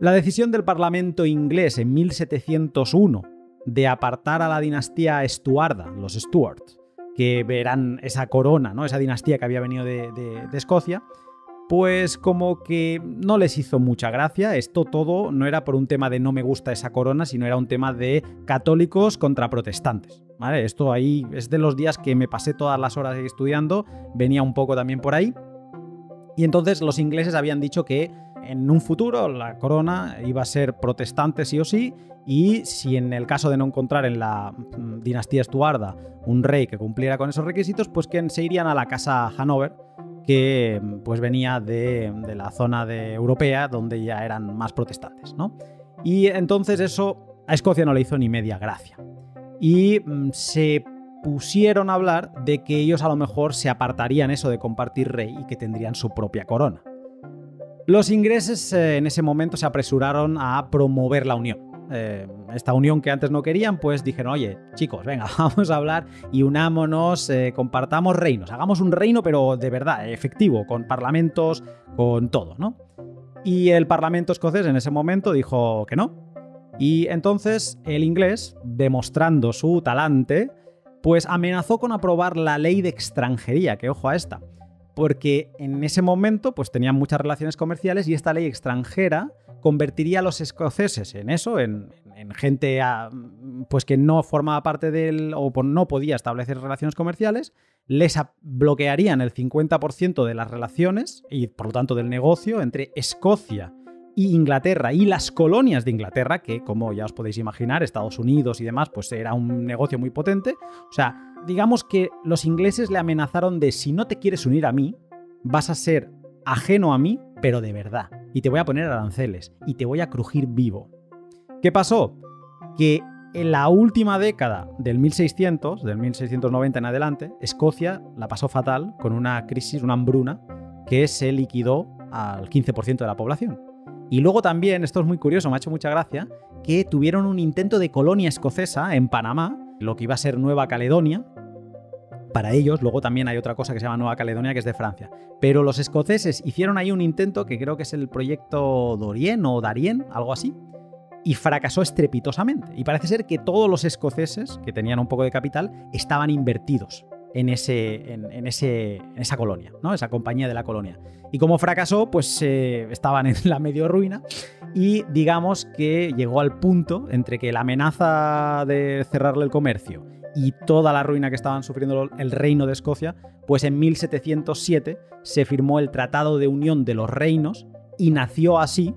La decisión del Parlamento inglés en 1701 de apartar a la dinastía estuarda, los Stuart, que verán esa corona, ¿no? esa dinastía que había venido de Escocia, pues como que no les hizo mucha gracia. Esto todo no era por un tema de no me gusta esa corona, sino era un tema de católicos contra protestantes. ¿vale? Esto ahí es de los días que me pasé todas las horas estudiando, venía un poco también por ahí. Y entonces los ingleses habían dicho que en un futuro la corona iba a ser protestante sí o sí, y si en el caso de no encontrar en la mm, dinastía estuarda un rey que cumpliera con esos requisitos, pues que se irían a la casa Hanover, que mm, pues venía de, de la zona de europea donde ya eran más protestantes, ¿no? Y entonces eso a Escocia no le hizo ni media gracia. Y mm, se pusieron a hablar de que ellos a lo mejor se apartarían eso de compartir rey y que tendrían su propia corona. Los ingleses eh, en ese momento se apresuraron a promover la unión eh, esta unión que antes no querían, pues dijeron, oye, chicos, venga, vamos a hablar y unámonos, eh, compartamos reinos, hagamos un reino, pero de verdad, efectivo, con parlamentos, con todo, ¿no? Y el parlamento escocés en ese momento dijo que no. Y entonces el inglés, demostrando su talante, pues amenazó con aprobar la ley de extranjería, que ojo a esta, porque en ese momento pues tenían muchas relaciones comerciales y esta ley extranjera convertiría a los escoceses en eso, en, gente ah, pues que no formaba parte del o no podía establecer relaciones comerciales, les bloquearían el 50% de las relaciones y por lo tanto del negocio entre Escocia y Inglaterra y las colonias de Inglaterra, que como ya os podéis imaginar, Estados Unidos y demás, pues era un negocio muy potente. O sea, digamos que los ingleses le amenazaron de si no te quieres unir a mí, vas a ser ajeno a mí, pero de verdad y te voy a poner aranceles y te voy a crujir vivo. ¿Qué pasó? Que en la última década del 1600, del 1690 en adelante, Escocia la pasó fatal con una crisis, una hambruna, que se liquidó al 15% de la población. Y luego también, esto es muy curioso, me ha hecho mucha gracia, que tuvieron un intento de colonia escocesa en Panamá, lo que iba a ser Nueva Caledonia, para ellos. Luego también hay otra cosa que se llama Nueva Caledonia, que es de Francia. Pero los escoceses hicieron ahí un intento que creo que es el proyecto Dorien o Darien, algo así, y fracasó estrepitosamente. Y parece ser que todos los escoceses que tenían un poco de capital estaban invertidos en, ese, en, ese, en esa colonia, ¿no? esa compañía de la colonia. Y como fracasó, pues eh, estaban en la medio ruina y digamos que llegó al punto entre que la amenaza de cerrarle el comercio y toda la ruina que estaban sufriendo el reino de Escocia, pues en 1707 se firmó el Tratado de Unión de los Reinos y nació así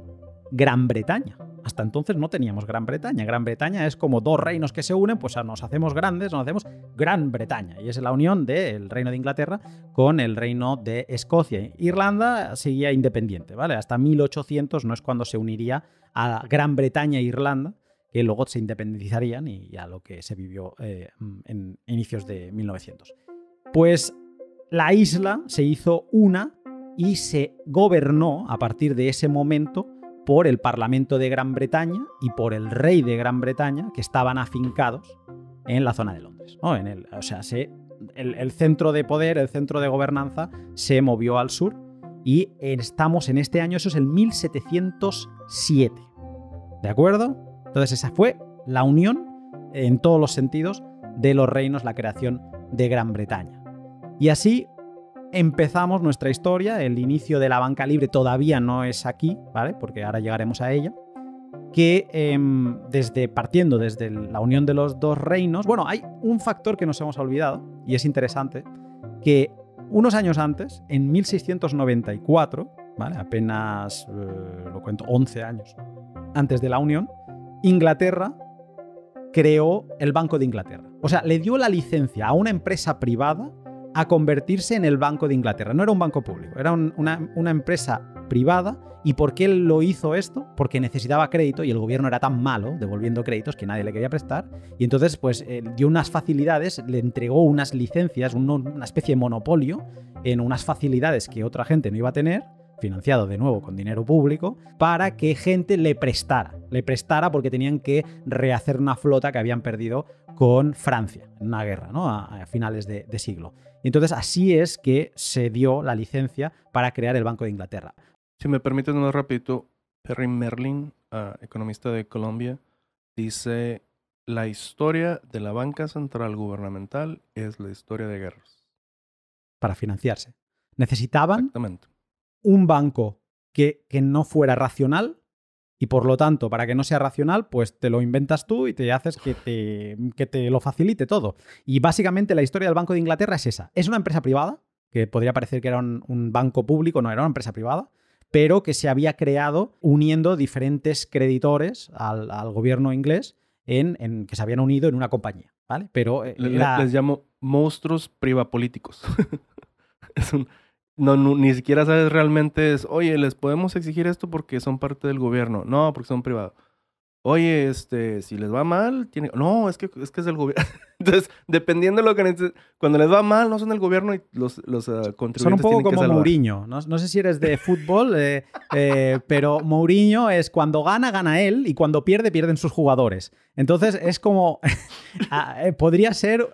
Gran Bretaña. Hasta entonces no teníamos Gran Bretaña. Gran Bretaña es como dos reinos que se unen, pues nos hacemos grandes, nos hacemos Gran Bretaña. Y es la unión del reino de Inglaterra con el reino de Escocia. Irlanda seguía independiente, ¿vale? Hasta 1800 no es cuando se uniría a Gran Bretaña e Irlanda, que luego se independizarían y a lo que se vivió eh, mm, en inicios de 1900. Pues la isla se hizo una y se gobernó a partir de ese momento por el Parlamento de Gran Bretaña y por el rey de Gran Bretaña que estaban afincados en la zona de Londres. el, o sea, el centro de poder, el centro de gobernanza se movió al sur y estamos en este año, eso es el 1707. ¿De acuerdo? Entonces esa fue la unión en todos los sentidos de los reinos, la creación de Gran Bretaña. Y así empezamos nuestra historia, el inicio de la banca libre todavía no es aquí, ¿vale? Porque ahora llegaremos a ella, que em, desde, partiendo desde la unión de los dos reinos, bueno, hay un factor que nos hemos olvidado, y es interesante, que unos años antes, en 1694, ¿vale? Apenas, eh, lo cuento, 11 años antes de la unión, Inglaterra creó el Banco de Inglaterra. O sea, le dio la licencia a una empresa privada a convertirse en el Banco de Inglaterra. No era un banco público, era una, empresa privada. ¿Y por qué lo hizo esto? Porque necesitaba crédito y el gobierno era tan malo devolviendo créditos que nadie le quería prestar. Y entonces, pues, eh, dio unas facilidades, le entregó unas licencias, una especie de monopolio en unas facilidades que otra gente no iba a tener financiado de nuevo con dinero público, para que gente le prestara. Le prestara porque tenían que rehacer una flota que habían perdido con Francia, en una guerra, ¿no? A, finales de, siglo. Y entonces así es que se dio la licencia para crear el Banco de Inglaterra. Si me permiten un repito. Perry Merlin, ah, economista de Colombia, dice, la historia de la banca central gubernamental es la historia de guerras. Para financiarse. Necesitaban Exactamente un banco que, no fuera racional y por lo tanto, para que no sea racional, pues te lo inventas tú y te haces que te, que te lo facilite todo. Y básicamente la historia del Banco de Inglaterra es esa. Es una empresa privada, que podría parecer que era un, banco público, no era una empresa privada, pero que se había creado uniendo diferentes creditores al, gobierno inglés en, que se habían unido en una compañía. ¿vale? Pero eh, Les llamo monstruos privapolíticos. es un no, ni siquiera sabes realmente es, oye, les podemos exigir esto porque son parte del gobierno. No, porque son privados oye, este, si les va mal, tiene, no, es que es, que es del gobierno. Entonces, dependiendo de lo que cuando les va mal, no son el gobierno y los, los contribuyentes ah, Son un poco como Mourinho. No, sé si eres de fútbol, eh, eh, pero Mourinho es cuando gana, gana él y cuando pierde, pierden sus jugadores. Entonces, es como. Ah, eh, podría ser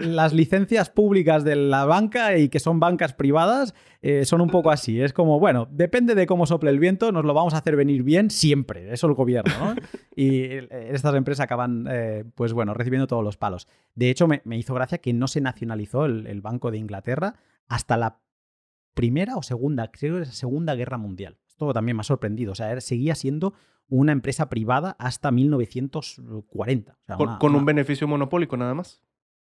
las licencias públicas de la banca y que son bancas privadas eh, son un poco así. Es como, bueno, depende de cómo sople el viento, nos lo vamos a hacer venir bien siempre. Eso el gobierno, ¿no? Y estas empresas acaban, eh, pues bueno, recibiendo todos los palos. De hecho, me, hizo gracia que no se nacionalizó el, Banco de Inglaterra hasta la primera o segunda, creo que la Segunda Guerra Mundial. Esto también me ha sorprendido. O sea, seguía siendo una empresa privada hasta 1940. con, un beneficio monopólico nada más.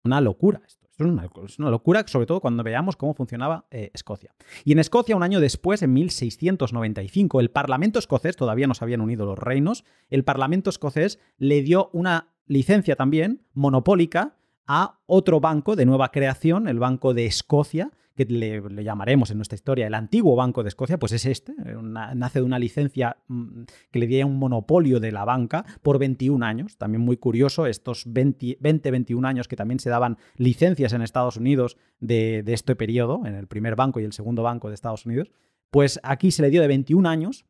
Una locura esto. es, una, locura, sobre todo cuando veamos cómo funcionaba eh, Escocia. Y en Escocia, un año después, en 1695, el Parlamento escocés, todavía no se habían unido los reinos, el Parlamento escocés le dio una licencia también monopólica a otro banco de nueva creación, el Banco de Escocia, que le, llamaremos en nuestra historia el antiguo Banco de Escocia, pues es este, nace de una licencia mm, que le diera un monopolio de la banca por 21 años, también muy curioso, estos 20, 21 años que también se daban licencias en Estados Unidos de, este periodo, en el primer banco y el segundo banco de Estados Unidos, pues aquí se le dio de 21 años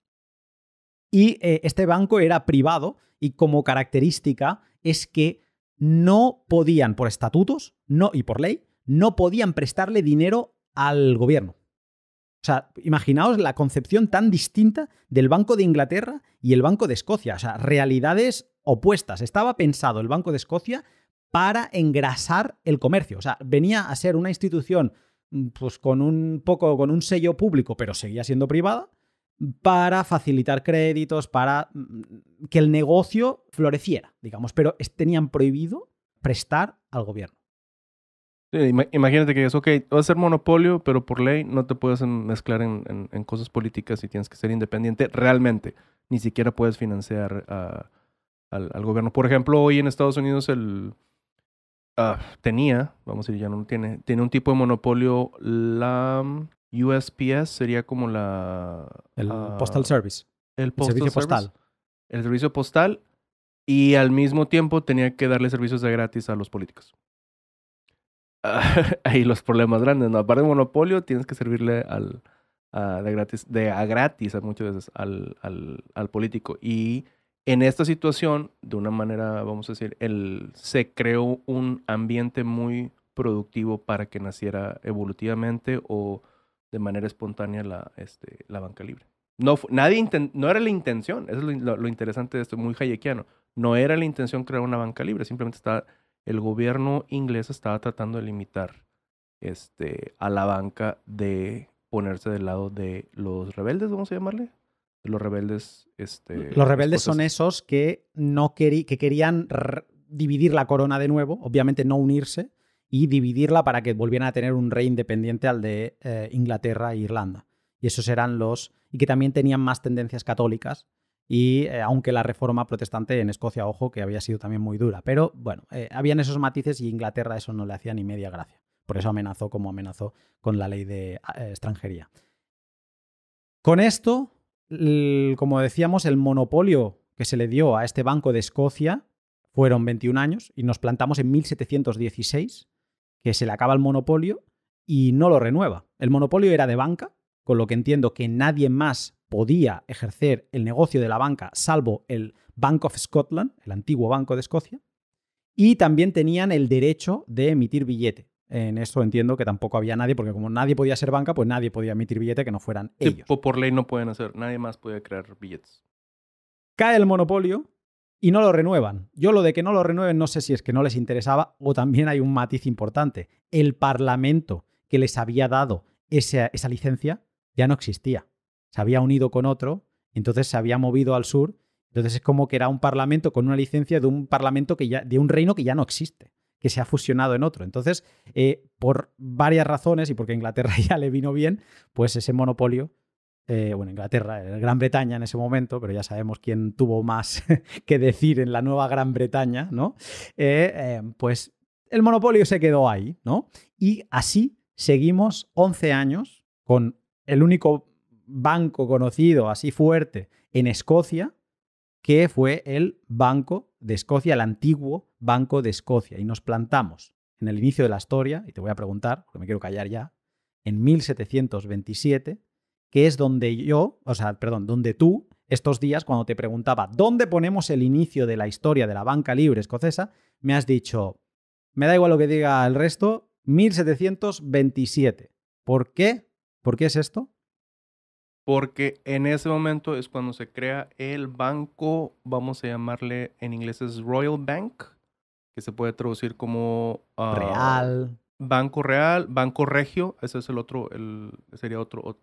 y eh, este banco era privado y como característica es que no podían, por estatutos no, y por ley, no podían prestarle dinero al gobierno. O sea, imaginaos la concepción tan distinta del Banco de Inglaterra y el Banco de Escocia. O sea, realidades opuestas. Estaba pensado el Banco de Escocia para engrasar el comercio. O sea, venía a ser una institución mm, pues con un poco con un sello público, pero seguía siendo privada para facilitar créditos, para mm, que el negocio floreciera, digamos, pero tenían prohibido prestar al gobierno imagínate que es, ok, va a ser monopolio, pero por ley no te puedes mezclar en, en, cosas políticas y tienes que ser independiente realmente. Ni siquiera puedes financiar al, gobierno. Por ejemplo, hoy en Estados Unidos el, ah, tenía, vamos a decir, ya no tiene, tiene un tipo de monopolio, la mm, USPS sería como la... El ah, Postal Service. El, servicio postal. El servicio postal y al mismo tiempo tenía que darle servicios de gratis a los políticos. ahí los problemas grandes, ¿no? Aparte de monopolio, tienes que servirle al, a, gratis, de a gratis a muchas veces al, al, político. Y en esta situación, de una manera, vamos a decir, se creó un ambiente muy productivo para que naciera evolutivamente o de manera espontánea la, este, la banca libre. No, nadie no era la intención, eso es lo, interesante de esto, muy hayekiano. No era la intención crear una banca libre, simplemente estaba el gobierno inglés estaba tratando de limitar este, a la banca de ponerse del lado de los rebeldes, vamos a llamarle. los rebeldes. Este, los rebeldes son esos que, no que querían dividir la corona de nuevo, obviamente no unirse, y dividirla para que volvieran a tener un rey independiente al de eh, Inglaterra e Irlanda. Y esos eran los. y que también tenían más tendencias católicas y eh, aunque la reforma protestante en Escocia, ojo, que había sido también muy dura, pero bueno, eh, habían esos matices y Inglaterra eso no le hacía ni media gracia. Por eso amenazó como amenazó con la ley de eh, extranjería. Con esto, como decíamos, el monopolio que se le dio a este Banco de Escocia fueron 21 años y nos plantamos en 1716, que se le acaba el monopolio y no lo renueva. El monopolio era de banca, con lo que entiendo que nadie más podía ejercer el negocio de la banca, salvo el Bank of Scotland, el antiguo Banco de Escocia, y también tenían el derecho de emitir billete. En esto entiendo que tampoco había nadie, porque como nadie podía ser banca, pues nadie podía emitir billete que no fueran ellos. Por ley no pueden hacer, nadie más podía crear billetes. Cae el monopolio y no lo renuevan. Yo lo de que no lo renueven no sé si es que no les interesaba o también hay un matiz importante. El Parlamento que les había dado esa licencia ya no existía se había unido con otro, entonces se había movido al sur. Entonces es como que era un parlamento con una licencia de un parlamento que ya, de un reino que ya no existe, que se ha fusionado en otro. Entonces, eh, por varias razones y porque a Inglaterra ya le vino bien, pues ese monopolio, eh, bueno, Inglaterra, eh, Gran Bretaña en ese momento, pero ya sabemos quién tuvo más que decir en la nueva Gran Bretaña, ¿no? pues el monopolio se quedó ahí, ¿no? Y así seguimos 11 años con el único banco conocido así fuerte en Escocia, que fue el Banco de Escocia, el antiguo Banco de Escocia. Y nos plantamos en el inicio de la historia, y te voy a preguntar, porque me quiero callar ya, en 1727, que es donde yo, o sea, perdón, donde tú, estos días, cuando te preguntaba, ¿dónde ponemos el inicio de la historia de la banca libre escocesa? Me has dicho, me da igual lo que diga el resto, 1727. ¿Por qué? ¿Por qué es esto? porque en ese momento es cuando se crea el banco, vamos a llamarle en inglés es Royal Bank, que se puede traducir como... Ah, real. Banco Real, Banco Regio, ese es el otro, el, sería otro,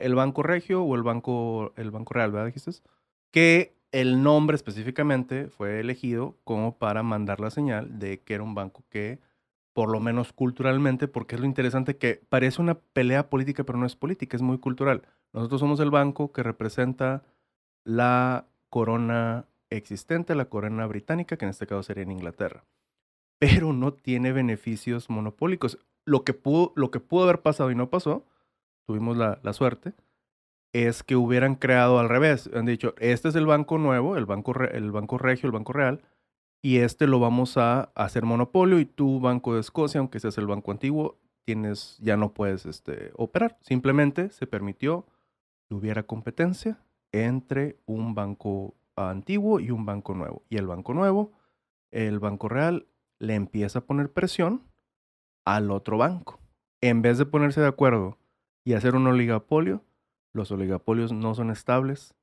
el Banco Regio o el Banco, el banco Real, ¿verdad? Dijiste. Que el nombre específicamente fue elegido como para mandar la señal de que era un banco que por lo menos culturalmente, porque es lo interesante que parece una pelea política, pero no es política, es muy cultural. Nosotros somos el banco que representa la corona existente, la corona británica, que en este caso sería en Inglaterra, pero no tiene beneficios monopólicos. Lo que pudo, lo que pudo haber pasado y no pasó, tuvimos la, la suerte, es que hubieran creado al revés. Han dicho, este es el banco nuevo, el banco, el banco regio, el banco real, y este lo vamos a hacer monopolio y tu Banco de Escocia, aunque seas el banco antiguo, tienes, ya no puedes este, operar. Simplemente se permitió que hubiera competencia entre un banco antiguo y un banco nuevo. Y el banco nuevo, el Banco Real, le empieza a poner presión al otro banco. En vez de ponerse de acuerdo y hacer un oligopolio, los oligopolios no son estables.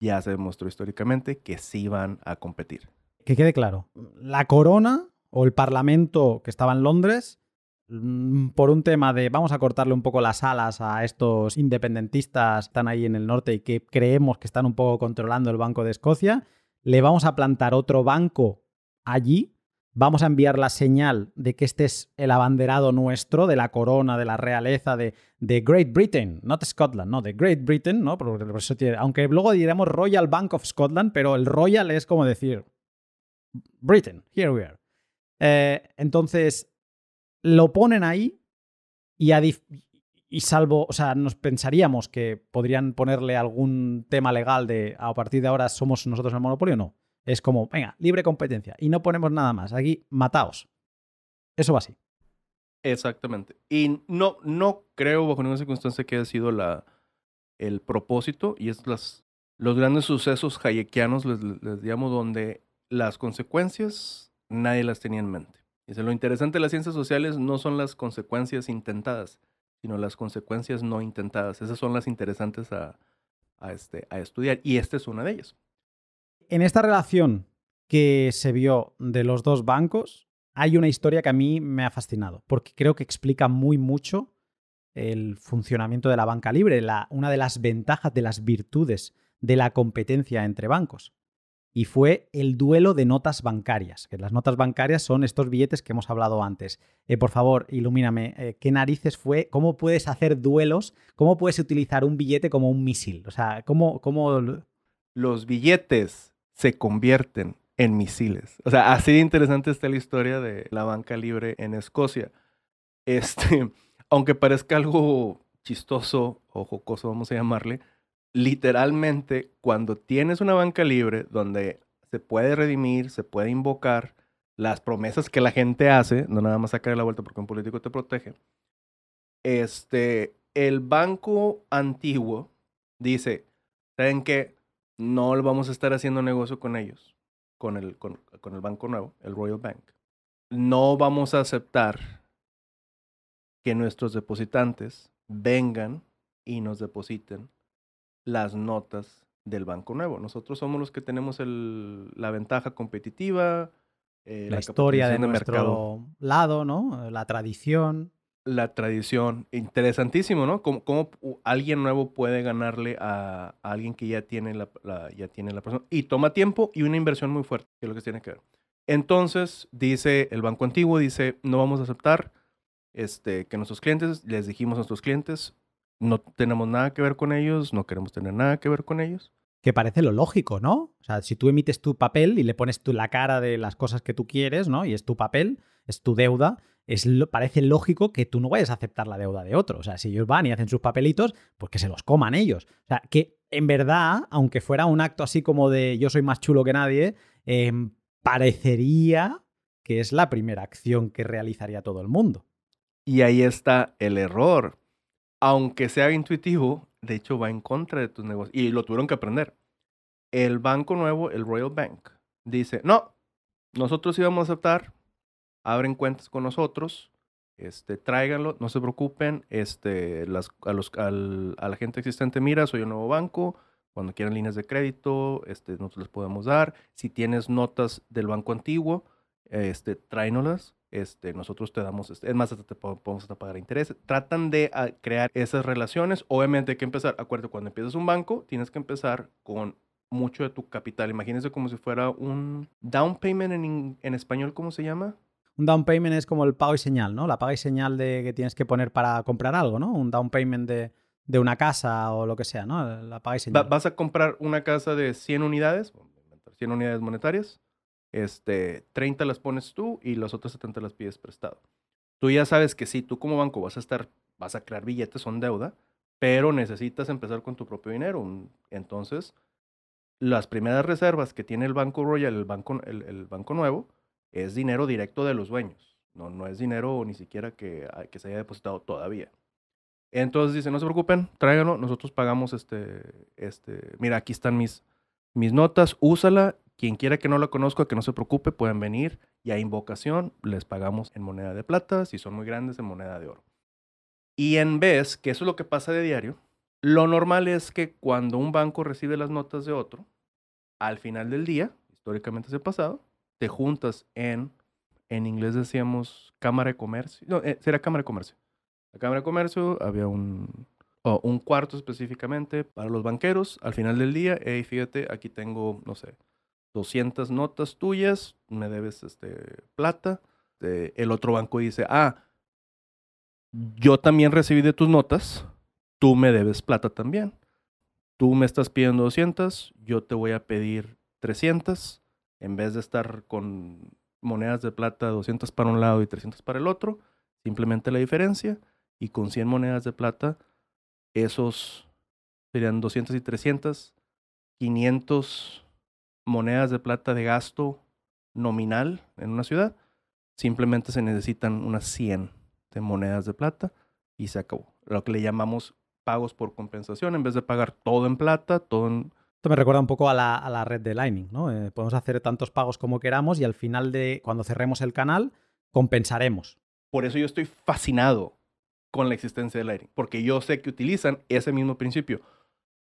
Ya se demostró históricamente que sí van a competir que quede claro, la corona o el parlamento que estaba en Londres, mm, por un tema de vamos a cortarle un poco las alas a estos independentistas que están ahí en el norte y que creemos que están un poco controlando el Banco de Escocia, le vamos a plantar otro banco allí, vamos a enviar la señal de que este es el abanderado nuestro, de la corona, de la realeza, de, de Great Britain, not Scotland, no, de Great Britain, ¿no? aunque luego diremos Royal Bank of Scotland, pero el Royal es como decir, Britain, here we are. Eh, entonces, lo ponen ahí y, salvo, o sea, nos pensaríamos que podrían ponerle algún tema legal de a partir de ahora somos nosotros el monopolio, no. Es como, venga, libre competencia y no ponemos nada más. Aquí, mataos. Eso va así. Exactamente. Y no, no creo bajo ninguna circunstancia que haya sido la, el propósito y es las, los grandes sucesos hayekianos, les, les digamos, donde las consecuencias nadie las tenía en mente. Dice, lo interesante de las ciencias sociales no son las consecuencias intentadas, sino las consecuencias no intentadas. Esas son las interesantes este, a, estudiar y esta es una de ellas. En esta relación que se vio de los dos bancos, hay una historia que a mí me ha fascinado, porque creo que explica muy mucho el funcionamiento de la banca libre, una de las ventajas, de las virtudes de la competencia entre bancos y fue el duelo de notas bancarias, que las notas bancarias son estos billetes que hemos hablado antes. Eh, por favor, ilumíname, eh, ¿qué narices fue? ¿Cómo puedes hacer duelos? ¿Cómo puedes utilizar un billete como un misil? O sea, ¿cómo...? cómo... Los billetes se convierten en misiles. O sea, así de interesante está la historia de la banca libre en Escocia. Este, aunque parezca algo chistoso o jocoso, vamos a llamarle, literalmente cuando tienes una banca libre donde se puede redimir, se puede invocar las promesas que la gente hace, no nada más sacar la vuelta porque un político te protege. Este, el banco antiguo dice, ¿saben que No vamos a estar haciendo negocio con ellos, con el, con el banco nuevo, el Royal Bank. No vamos a aceptar que nuestros depositantes vengan y nos depositen las notas del Banco Nuevo. Nosotros somos los que tenemos la ventaja competitiva. Eh, la, historia de, nuestro lado, ¿no? La tradición. La tradición. Interesantísimo, ¿no? ¿Cómo, alguien nuevo puede ganarle a, alguien que ya tiene la, ya tiene la persona? Y toma tiempo y una inversión muy fuerte, que es lo que tiene que ver. Entonces, dice el banco antiguo, dice, no vamos a aceptar este, que nuestros clientes, les dijimos a nuestros clientes, no tenemos nada que ver con ellos, no queremos tener nada que ver con ellos. Que parece lo lógico, ¿no? O sea, si tú emites tu papel y le pones la cara de las cosas que tú quieres, ¿no? Y es tu papel, es tu deuda, es parece lógico que tú no vayas a aceptar la deuda de otro. O sea, si ellos van y hacen sus papelitos, pues que se los coman ellos. O sea, que en verdad, aunque fuera un acto así como de yo soy más chulo que nadie, em, parecería que es la primera acción que realizaría todo el mundo. Y ahí está el error, aunque sea intuitivo, de hecho va en contra de tus negocios. Y lo tuvieron que aprender. El banco nuevo, el Royal Bank, dice, no, nosotros íbamos a aceptar, abren cuentas con nosotros, este, tráiganlo, no se preocupen, este, las, a, la gente existente, mira, soy un nuevo banco, cuando quieran líneas de crédito, este, nosotros les podemos dar, si tienes notas del banco antiguo, este, tráenolas, este, nosotros te damos, este, es más, te podemos hasta pagar intereses. Tratan de ah, crear esas relaciones. Obviamente hay que empezar, acuérdate, cuando empiezas un banco, tienes que empezar con mucho de tu capital. Imagínense como si fuera un down payment en, español, ¿cómo se llama? Un down payment es como el pago y señal, ¿no? La paga y señal de que tienes que poner para comprar algo, ¿no? Un down payment de, una casa o lo que sea, ¿no? La vas a comprar una casa de 100 unidades, 100 unidades monetarias, este, 30 las pones tú y las otras 70 las pides prestado. Tú ya sabes que si tú como banco vas a estar, vas a crear billetes, son deuda, pero necesitas empezar con tu propio dinero. Entonces, las primeras reservas que tiene el Banco Royal, el Banco, el, banco Nuevo, es dinero directo de los dueños. No, no es dinero ni siquiera ah, que, se haya depositado todavía. Entonces dice, no se preocupen, tráiganlo, nosotros pagamos este, este, mira, aquí están mis, mis notas, úsala. Quien quiera que no la conozca, que no se preocupe, pueden venir y a invocación les pagamos en moneda de plata, si son muy grandes, en moneda de oro. Y en vez, que eso es lo que pasa de diario, lo normal es que cuando un banco recibe las notas de otro, al final del día, históricamente se ha pasado, te juntas en, en inglés decíamos Cámara de Comercio, no, eh, será Cámara de Comercio. La Cámara de Comercio había un, un cuarto específicamente para los banqueros al final del día. Hey, fíjate, aquí tengo, no sé, 200 notas tuyas, me debes este, plata. Eh, el otro banco dice, ah, yo también recibí de tus notas, tú me debes plata también. Tú me estás pidiendo 200, yo te voy a pedir 300. En vez de estar con monedas de plata 200 para un lado y 300 para el otro, simplemente la diferencia. Y con 100 monedas de plata esos serían 200 y 300, 500 monedas de plata de gasto nominal en una ciudad, simplemente se necesitan unas 100 de monedas de plata y se acabó. Lo que le llamamos pagos por compensación, en vez de pagar todo en plata, todo en... Esto me recuerda un poco a la, red de Lightning, ¿no? Eh, podemos hacer tantos pagos como queramos y al final de cuando cerremos el canal, compensaremos. Por eso yo estoy fascinado con la existencia del aire porque yo sé que utilizan ese mismo principio.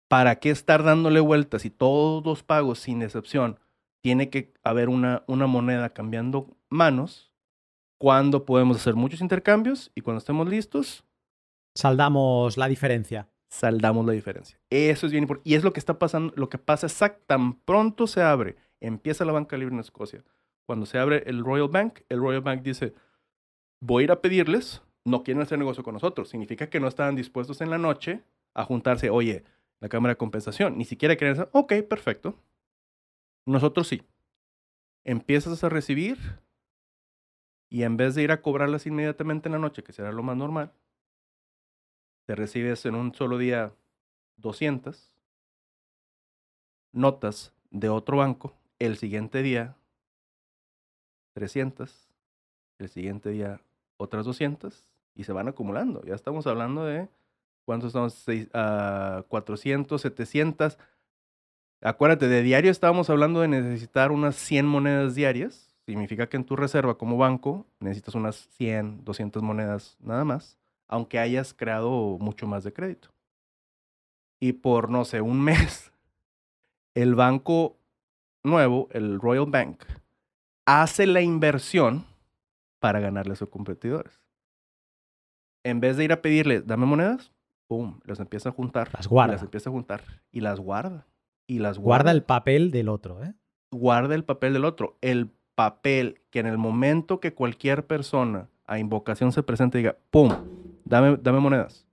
¿Para qué estar dándole vueltas y todos los pagos, sin excepción, tiene que haber una, moneda cambiando manos? Cuando podemos hacer muchos intercambios y cuando estemos listos. Saldamos la diferencia. Saldamos la diferencia. Eso es bien importante. Y es lo que está pasando, lo que pasa exacto. Tan pronto se abre, empieza la banca libre en Escocia. Cuando se abre el Royal Bank, el Royal Bank dice: Voy a ir a pedirles no quieren hacer negocio con nosotros. Significa que no estaban dispuestos en la noche a juntarse, oye, la Cámara de Compensación, ni siquiera quieren hacer, ok, perfecto. Nosotros sí. Empiezas a recibir y en vez de ir a cobrarlas inmediatamente en la noche, que será lo más normal, te recibes en un solo día 200 notas de otro banco, el siguiente día 300, el siguiente día otras 200, y se van acumulando. Ya estamos hablando de, ¿cuántos son? uh, 400, 700. Acuérdate, de diario estábamos hablando de necesitar unas 100 monedas diarias. Significa que en tu reserva como banco necesitas unas 100, 200 monedas nada más, aunque hayas creado mucho más de crédito. Y por, no sé, un mes, el banco nuevo, el Royal Bank, hace la inversión para ganarle a sus competidores en vez de ir a pedirle, dame monedas, pum, las empieza a juntar. Las guarda. Las empieza a juntar y las guarda. Y las guarda. el papel del otro, ¿eh? Guarda el papel del otro. El papel que en el momento que cualquier persona a invocación se presente diga, pum, dame, dame monedas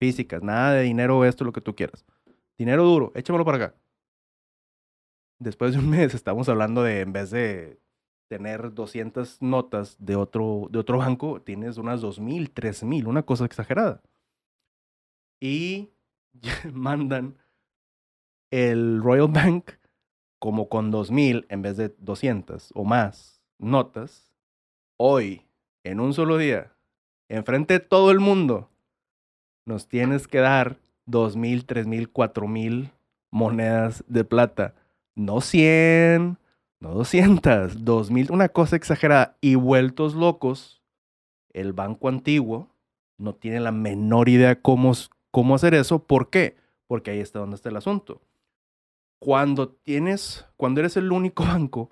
físicas, nada de dinero, esto, lo que tú quieras. Dinero duro, échamelo para acá. Después de un mes estamos hablando de, en vez de tener 200 notas de otro, de otro banco, tienes unas 2.000, 3.000, una cosa exagerada. Y mandan el Royal Bank como con 2.000 en vez de 200 o más notas, hoy, en un solo día, enfrente de todo el mundo, nos tienes que dar 2.000, 3.000, 4.000 monedas de plata. No 100, no 200, 2000, una cosa exagerada. Y vueltos locos, el banco antiguo no tiene la menor idea cómo, cómo hacer eso. ¿Por qué? Porque ahí está donde está el asunto. Cuando tienes, cuando eres el único banco,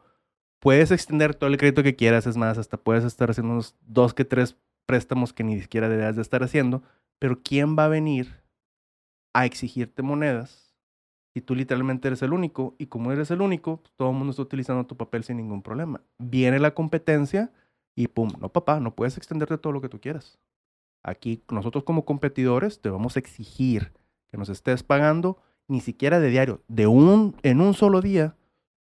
puedes extender todo el crédito que quieras, es más, hasta puedes estar haciendo unos dos que tres préstamos que ni siquiera deberías de estar haciendo, pero ¿quién va a venir a exigirte monedas y tú literalmente eres el único, y como eres el único, pues, todo el mundo está utilizando tu papel sin ningún problema. Viene la competencia y pum, no papá, no puedes extenderte todo lo que tú quieras. Aquí nosotros como competidores te vamos a exigir que nos estés pagando ni siquiera de diario, de un, en un solo día,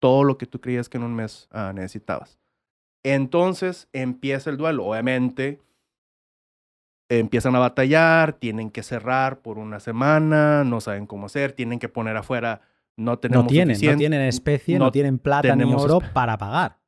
todo lo que tú creías que en un mes ah, necesitabas. Entonces empieza el duelo. Obviamente, empiezan a batallar, tienen que cerrar por una semana, no saben cómo hacer, tienen que poner afuera, no tenemos tienen, no tienen especie, no, tienen plata ni oro para pagar.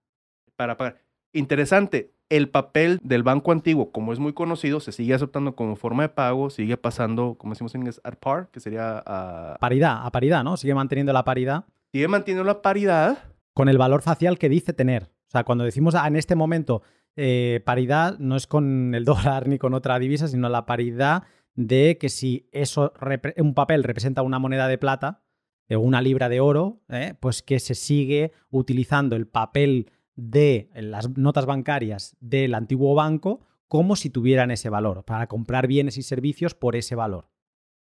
Para pagar. Interesante, el papel del banco antiguo, como es muy conocido, se sigue aceptando como forma de pago, sigue pasando, como decimos en inglés, at par, que sería a... Paridad, a paridad, ¿no? Sigue manteniendo la paridad. Sigue manteniendo la paridad. Con el valor facial que dice tener. O sea, cuando decimos ah, en este momento eh, paridad no es con el dólar ni con otra divisa, sino la paridad de que si eso un papel representa una moneda de plata o eh, una libra de oro, eh, pues que se sigue utilizando el papel de las notas bancarias del antiguo banco como si tuvieran ese valor, para comprar bienes y servicios por ese valor.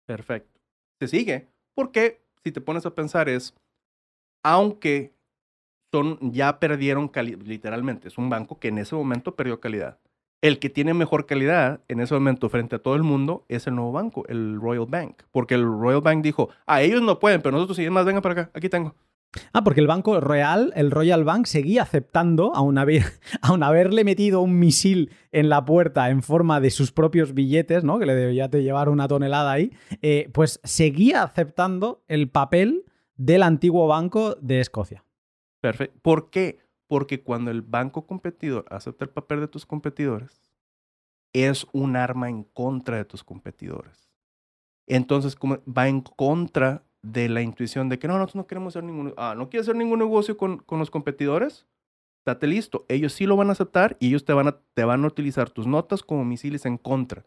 Perfecto. Se sigue, porque si te pones a pensar es, aunque ya perdieron calidad, literalmente. Es un banco que en ese momento perdió calidad. El que tiene mejor calidad en ese momento frente a todo el mundo es el nuevo banco, el Royal Bank. Porque el Royal Bank dijo, a ah, ellos no pueden, pero nosotros sí, más, vengan para acá, aquí tengo. Ah, porque el Banco Real, el Royal Bank, seguía aceptando, aun, a haberle metido un misil en la puerta en forma de sus propios billetes, ¿no? Que le debía de llevar una tonelada ahí, eh, pues seguía aceptando el papel del antiguo Banco de Escocia. Perfecto. ¿Por qué? Porque cuando el banco competidor acepta el papel de tus competidores, es un arma en contra de tus competidores. Entonces, va en contra de la intuición de que no, nosotros no queremos hacer ningún, ah, no quieres hacer ningún negocio con, con los competidores, date listo. Ellos sí lo van a aceptar y ellos te van a, te van a utilizar tus notas como misiles en contra.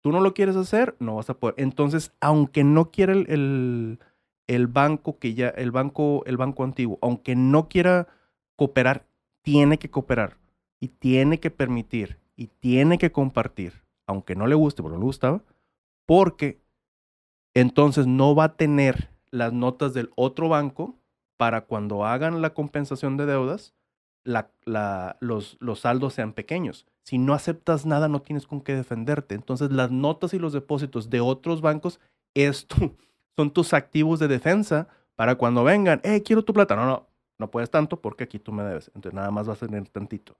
Tú no lo quieres hacer, no vas a poder. Entonces, aunque no quiera el el banco que ya, el banco, el banco antiguo, aunque no quiera cooperar, tiene que cooperar y tiene que permitir y tiene que compartir, aunque no le guste, porque no le gustaba, porque entonces no va a tener las notas del otro banco para cuando hagan la compensación de deudas, la, la, los, los saldos sean pequeños. Si no aceptas nada, no tienes con qué defenderte. Entonces, las notas y los depósitos de otros bancos es tu, son tus activos de defensa para cuando vengan, eh, quiero tu plata. No, no, no puedes tanto porque aquí tú me debes. Entonces nada más vas a tener tantito.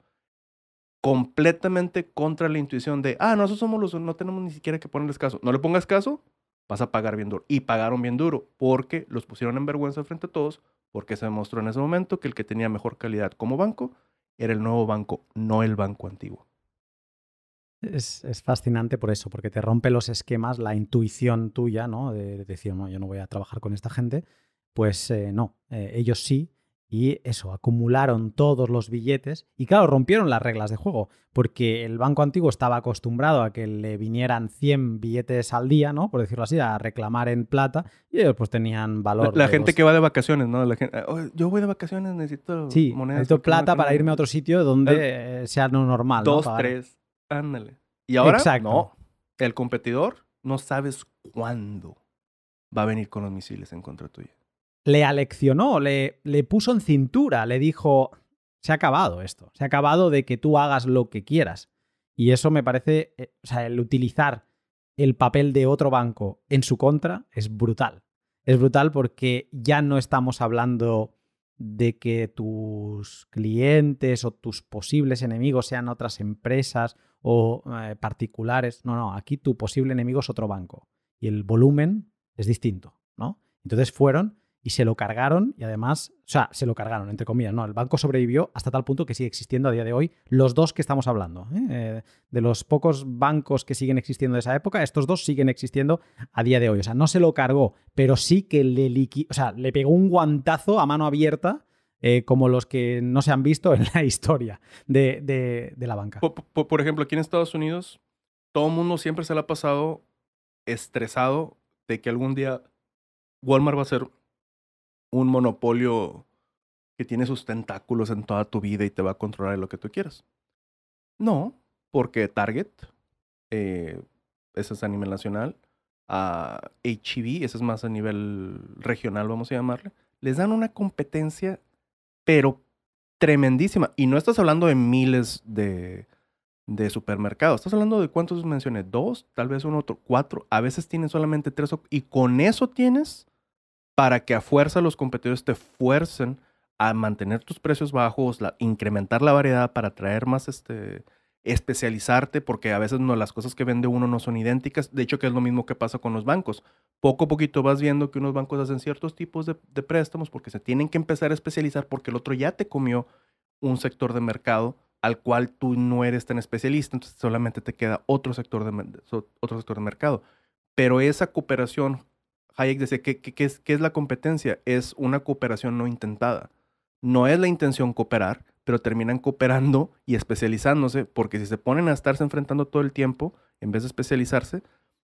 Completamente contra la intuición de, ah, esos somos los, no tenemos ni siquiera que ponerles caso. No le pongas caso, vas a pagar bien duro. Y pagaron bien duro porque los pusieron en vergüenza frente a todos, porque se demostró en ese momento que el que tenía mejor calidad como banco era el nuevo banco, no el banco antiguo es, fascinante por eso, porque te rompe los esquemas, la intuición tuya, ¿no? De, decir, no, yo no voy a trabajar con esta gente. Pues eh, no, eh, ellos sí. Y eso, acumularon todos los billetes y claro, rompieron las reglas de juego, porque el banco antiguo estaba acostumbrado a que le vinieran 100 billetes al día, ¿no? Por decirlo así, a reclamar en plata y ellos pues tenían valor. La, gente que va de vacaciones, ¿no? La gente, oh, yo voy de vacaciones, necesito sí, Necesito plata para irme a otro sitio donde eh, sea no normal. Dos, tres. Ándale. Y ahora, no. El competidor no sabes cuándo va a venir con los misiles en contra tuya. Le aleccionó, le, le puso en cintura, le dijo, se ha acabado esto, se ha acabado de que tú hagas lo que quieras. Y eso me parece, eh, o sea, el utilizar el papel de otro banco en su contra es brutal. Es brutal porque ya no estamos hablando de que tus clientes o tus posibles enemigos sean otras empresas o eh, particulares. No, no, aquí tu posible enemigo es otro banco y el volumen es distinto, ¿no? Entonces fueron y se lo cargaron y además, o sea, se lo cargaron, entre comillas, ¿no? El banco sobrevivió hasta tal punto que sigue existiendo a día de hoy los dos que estamos hablando. ¿eh? Eh, de los pocos bancos que siguen existiendo de esa época, estos dos siguen existiendo a día de hoy. O sea, no se lo cargó, pero sí que le o sea, le pegó un guantazo a mano abierta eh, como los que no se han visto en la historia de, la banca. Por, ejemplo, aquí en Estados Unidos, todo el mundo siempre se le ha pasado estresado de que algún día Walmart va a ser un monopolio que tiene sus tentáculos en toda tu vida y te va a controlar lo que tú quieras. No, porque Target, eh, ese es a nivel nacional, a HEV, ese es más a nivel regional, vamos a llamarle, les dan una competencia pero tremendísima. Y no estás hablando de miles de, supermercados. Estás hablando de cuántos mencioné, dos, tal vez uno, otro, cuatro. A veces tienen solamente tres. Y con eso tienes para que a fuerza los competidores te fuercen a mantener tus precios bajos, la, incrementar la variedad para traer más este, especializarte, porque a veces no, las cosas que vende uno no son idénticas. De hecho, que es lo mismo que pasa con los bancos. Poco a poquito vas viendo que unos bancos hacen ciertos tipos de, préstamos porque se tienen que empezar a especializar porque el otro ya te comió un sector de mercado al cual tú no eres tan especialista, entonces solamente te queda otro sector de, otro sector de mercado. Pero esa cooperación, Hayek decía, que ¿qué es la competencia? Es una cooperación no intentada. No es la intención cooperar, pero terminan cooperando y especializándose, porque si se ponen a estarse enfrentando todo el tiempo, en vez de especializarse,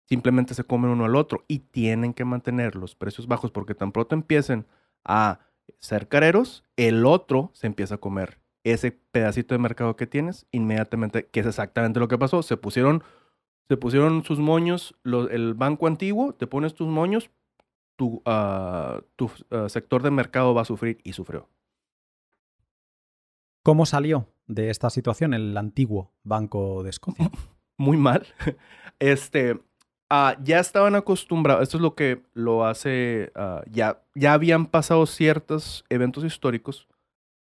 simplemente se comen uno al otro y tienen que mantener los precios bajos porque tan pronto empiecen a ser careros, el otro se empieza a comer ese pedacito de mercado que tienes inmediatamente, que es exactamente lo que pasó, se pusieron se pusieron sus moños, el banco antiguo, te pones tus moños, tu, ah, ah, sector de mercado va a sufrir y sufrió. ¿Cómo salió de esta situación el antiguo Banco de Escocia? Muy mal. Este, ah, ya estaban acostumbrados, esto es lo que lo hace, ah, ya, ya habían pasado ciertos eventos históricos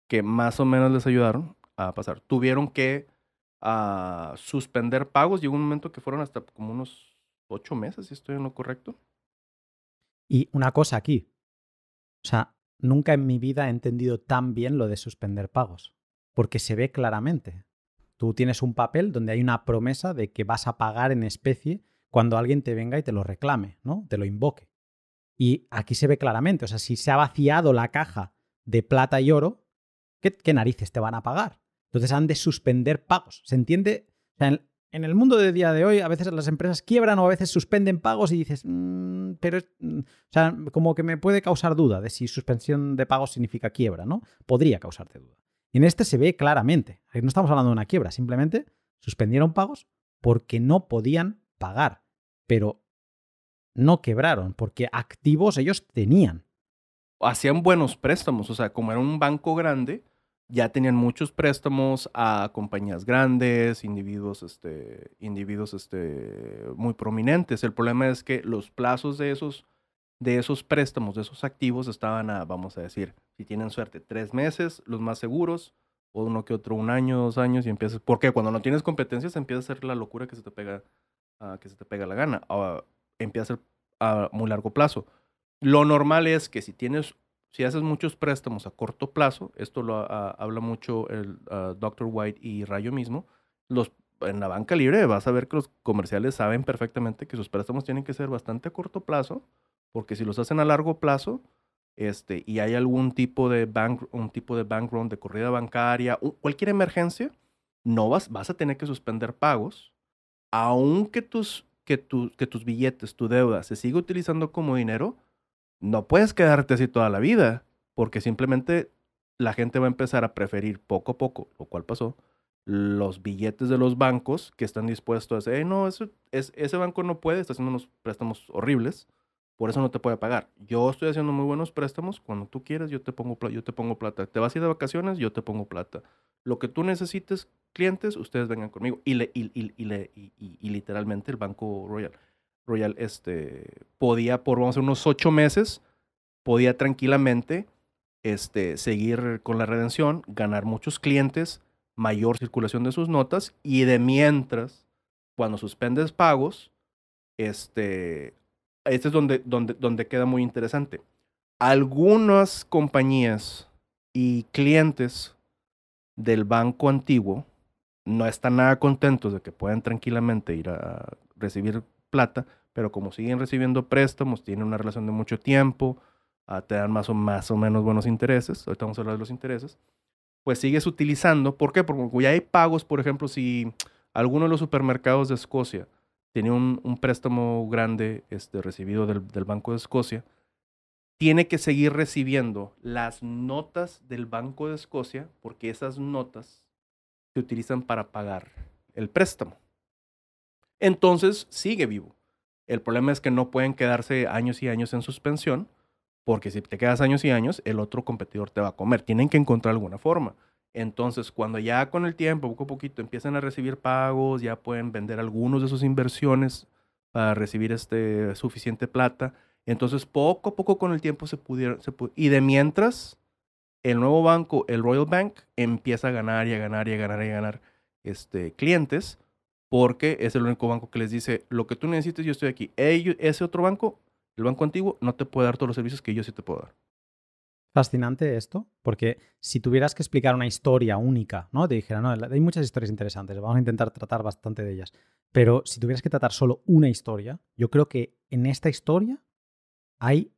que más o menos les ayudaron a pasar. Tuvieron que ah, suspender pagos, llegó un momento que fueron hasta como unos ocho meses, si estoy en lo correcto. Y una cosa aquí, o sea, nunca en mi vida he entendido tan bien lo de suspender pagos porque se ve claramente. Tú tienes un papel donde hay una promesa de que vas a pagar en especie cuando alguien te venga y te lo reclame, ¿no? Te lo invoque. Y aquí se ve claramente, o sea, si se ha vaciado la caja de plata y oro, ¿qué, narices te van a pagar? Entonces han de suspender pagos. ¿Se entiende? en, el mundo de día de hoy, a veces las empresas quiebran o a veces suspenden pagos y dices, mm, pero, mm, o sea, como que me puede causar duda de si suspensión de pagos significa quiebra, ¿no? Podría causarte duda. Y en este se ve claramente. No estamos hablando de una quiebra, simplemente suspendieron pagos porque no podían pagar, pero no quebraron porque activos ellos tenían. Hacían buenos préstamos, o sea, como era un banco grande, ya tenían muchos préstamos a compañías grandes, individuos, este, individuos este, muy prominentes. El problema es que los plazos de esos de esos préstamos, de esos activos, estaban a, vamos a decir, si tienen suerte, tres meses, los más seguros, o uno que otro, un año, dos años, y empiezas. Porque cuando no tienes competencias, empieza a ser la locura que se te pega, ah, que se te pega la gana. Ah, empieza a ser a ah, muy largo plazo. Lo normal es que si tienes, si haces muchos préstamos a corto plazo, esto lo habla mucho el Dr. White y Rayo mismo, los en la banca libre vas a ver que los comerciales saben perfectamente que sus préstamos tienen que ser bastante a corto plazo porque si los hacen a largo plazo, este, y hay algún tipo de bank, un tipo de bank run, de corrida bancaria, cualquier emergencia, no vas, vas a tener que suspender pagos, aunque tus, que, tu, que tus billetes, tu deuda, se siga utilizando como dinero, no puedes quedarte así toda la vida, porque simplemente la gente va a empezar a preferir poco a poco, lo cual pasó, los billetes de los bancos que están dispuestos a decir, no, ese, ese banco no puede, está haciendo unos préstamos horribles por eso no te puede pagar. Yo estoy haciendo muy buenos préstamos, cuando tú quieras yo te pongo yo te pongo plata. Te vas a ir de vacaciones, yo te pongo plata. Lo que tú necesites, clientes, ustedes vengan conmigo y y literalmente el Banco Royal Royal este podía por vamos unos ocho meses podía tranquilamente este seguir con la redención, ganar muchos clientes, mayor circulación de sus notas y de mientras cuando suspendes pagos este este es donde, donde, queda muy interesante. Algunas compañías y clientes del banco antiguo no están nada contentos de que puedan tranquilamente ir a recibir plata, pero como siguen recibiendo préstamos, tienen una relación de mucho tiempo, ah, te dan más o, más o menos buenos intereses, ahorita vamos a hablar de los intereses, pues sigues utilizando, ¿por qué? Porque ya hay pagos, por ejemplo, si alguno de los supermercados de Escocia tenía un, préstamo grande este, recibido del, del, Banco de Escocia, tiene que seguir recibiendo las notas del Banco de Escocia porque esas notas se utilizan para pagar el préstamo. Entonces sigue vivo. El problema es que no pueden quedarse años y años en suspensión porque si te quedas años y años, el otro competidor te va a comer. Tienen que encontrar alguna forma. Entonces, cuando ya con el tiempo, poco a poquito, empiezan a recibir pagos, ya pueden vender algunos de sus inversiones para recibir este, suficiente plata. Entonces, poco a poco con el tiempo se pudieron... y de mientras, el nuevo banco, el Royal Bank, empieza a ganar y a ganar y a ganar y a ganar este, clientes porque es el único banco que les dice, lo que tú necesites, yo estoy aquí. ese otro banco, el banco antiguo, no te puede dar todos los servicios que yo sí te puedo dar. Fascinante esto, porque si tuvieras que explicar una historia única, ¿no? Te dijera, no, hay muchas historias interesantes, vamos a intentar tratar bastante de ellas. Pero si tuvieras que tratar solo una historia, yo creo que en esta historia hay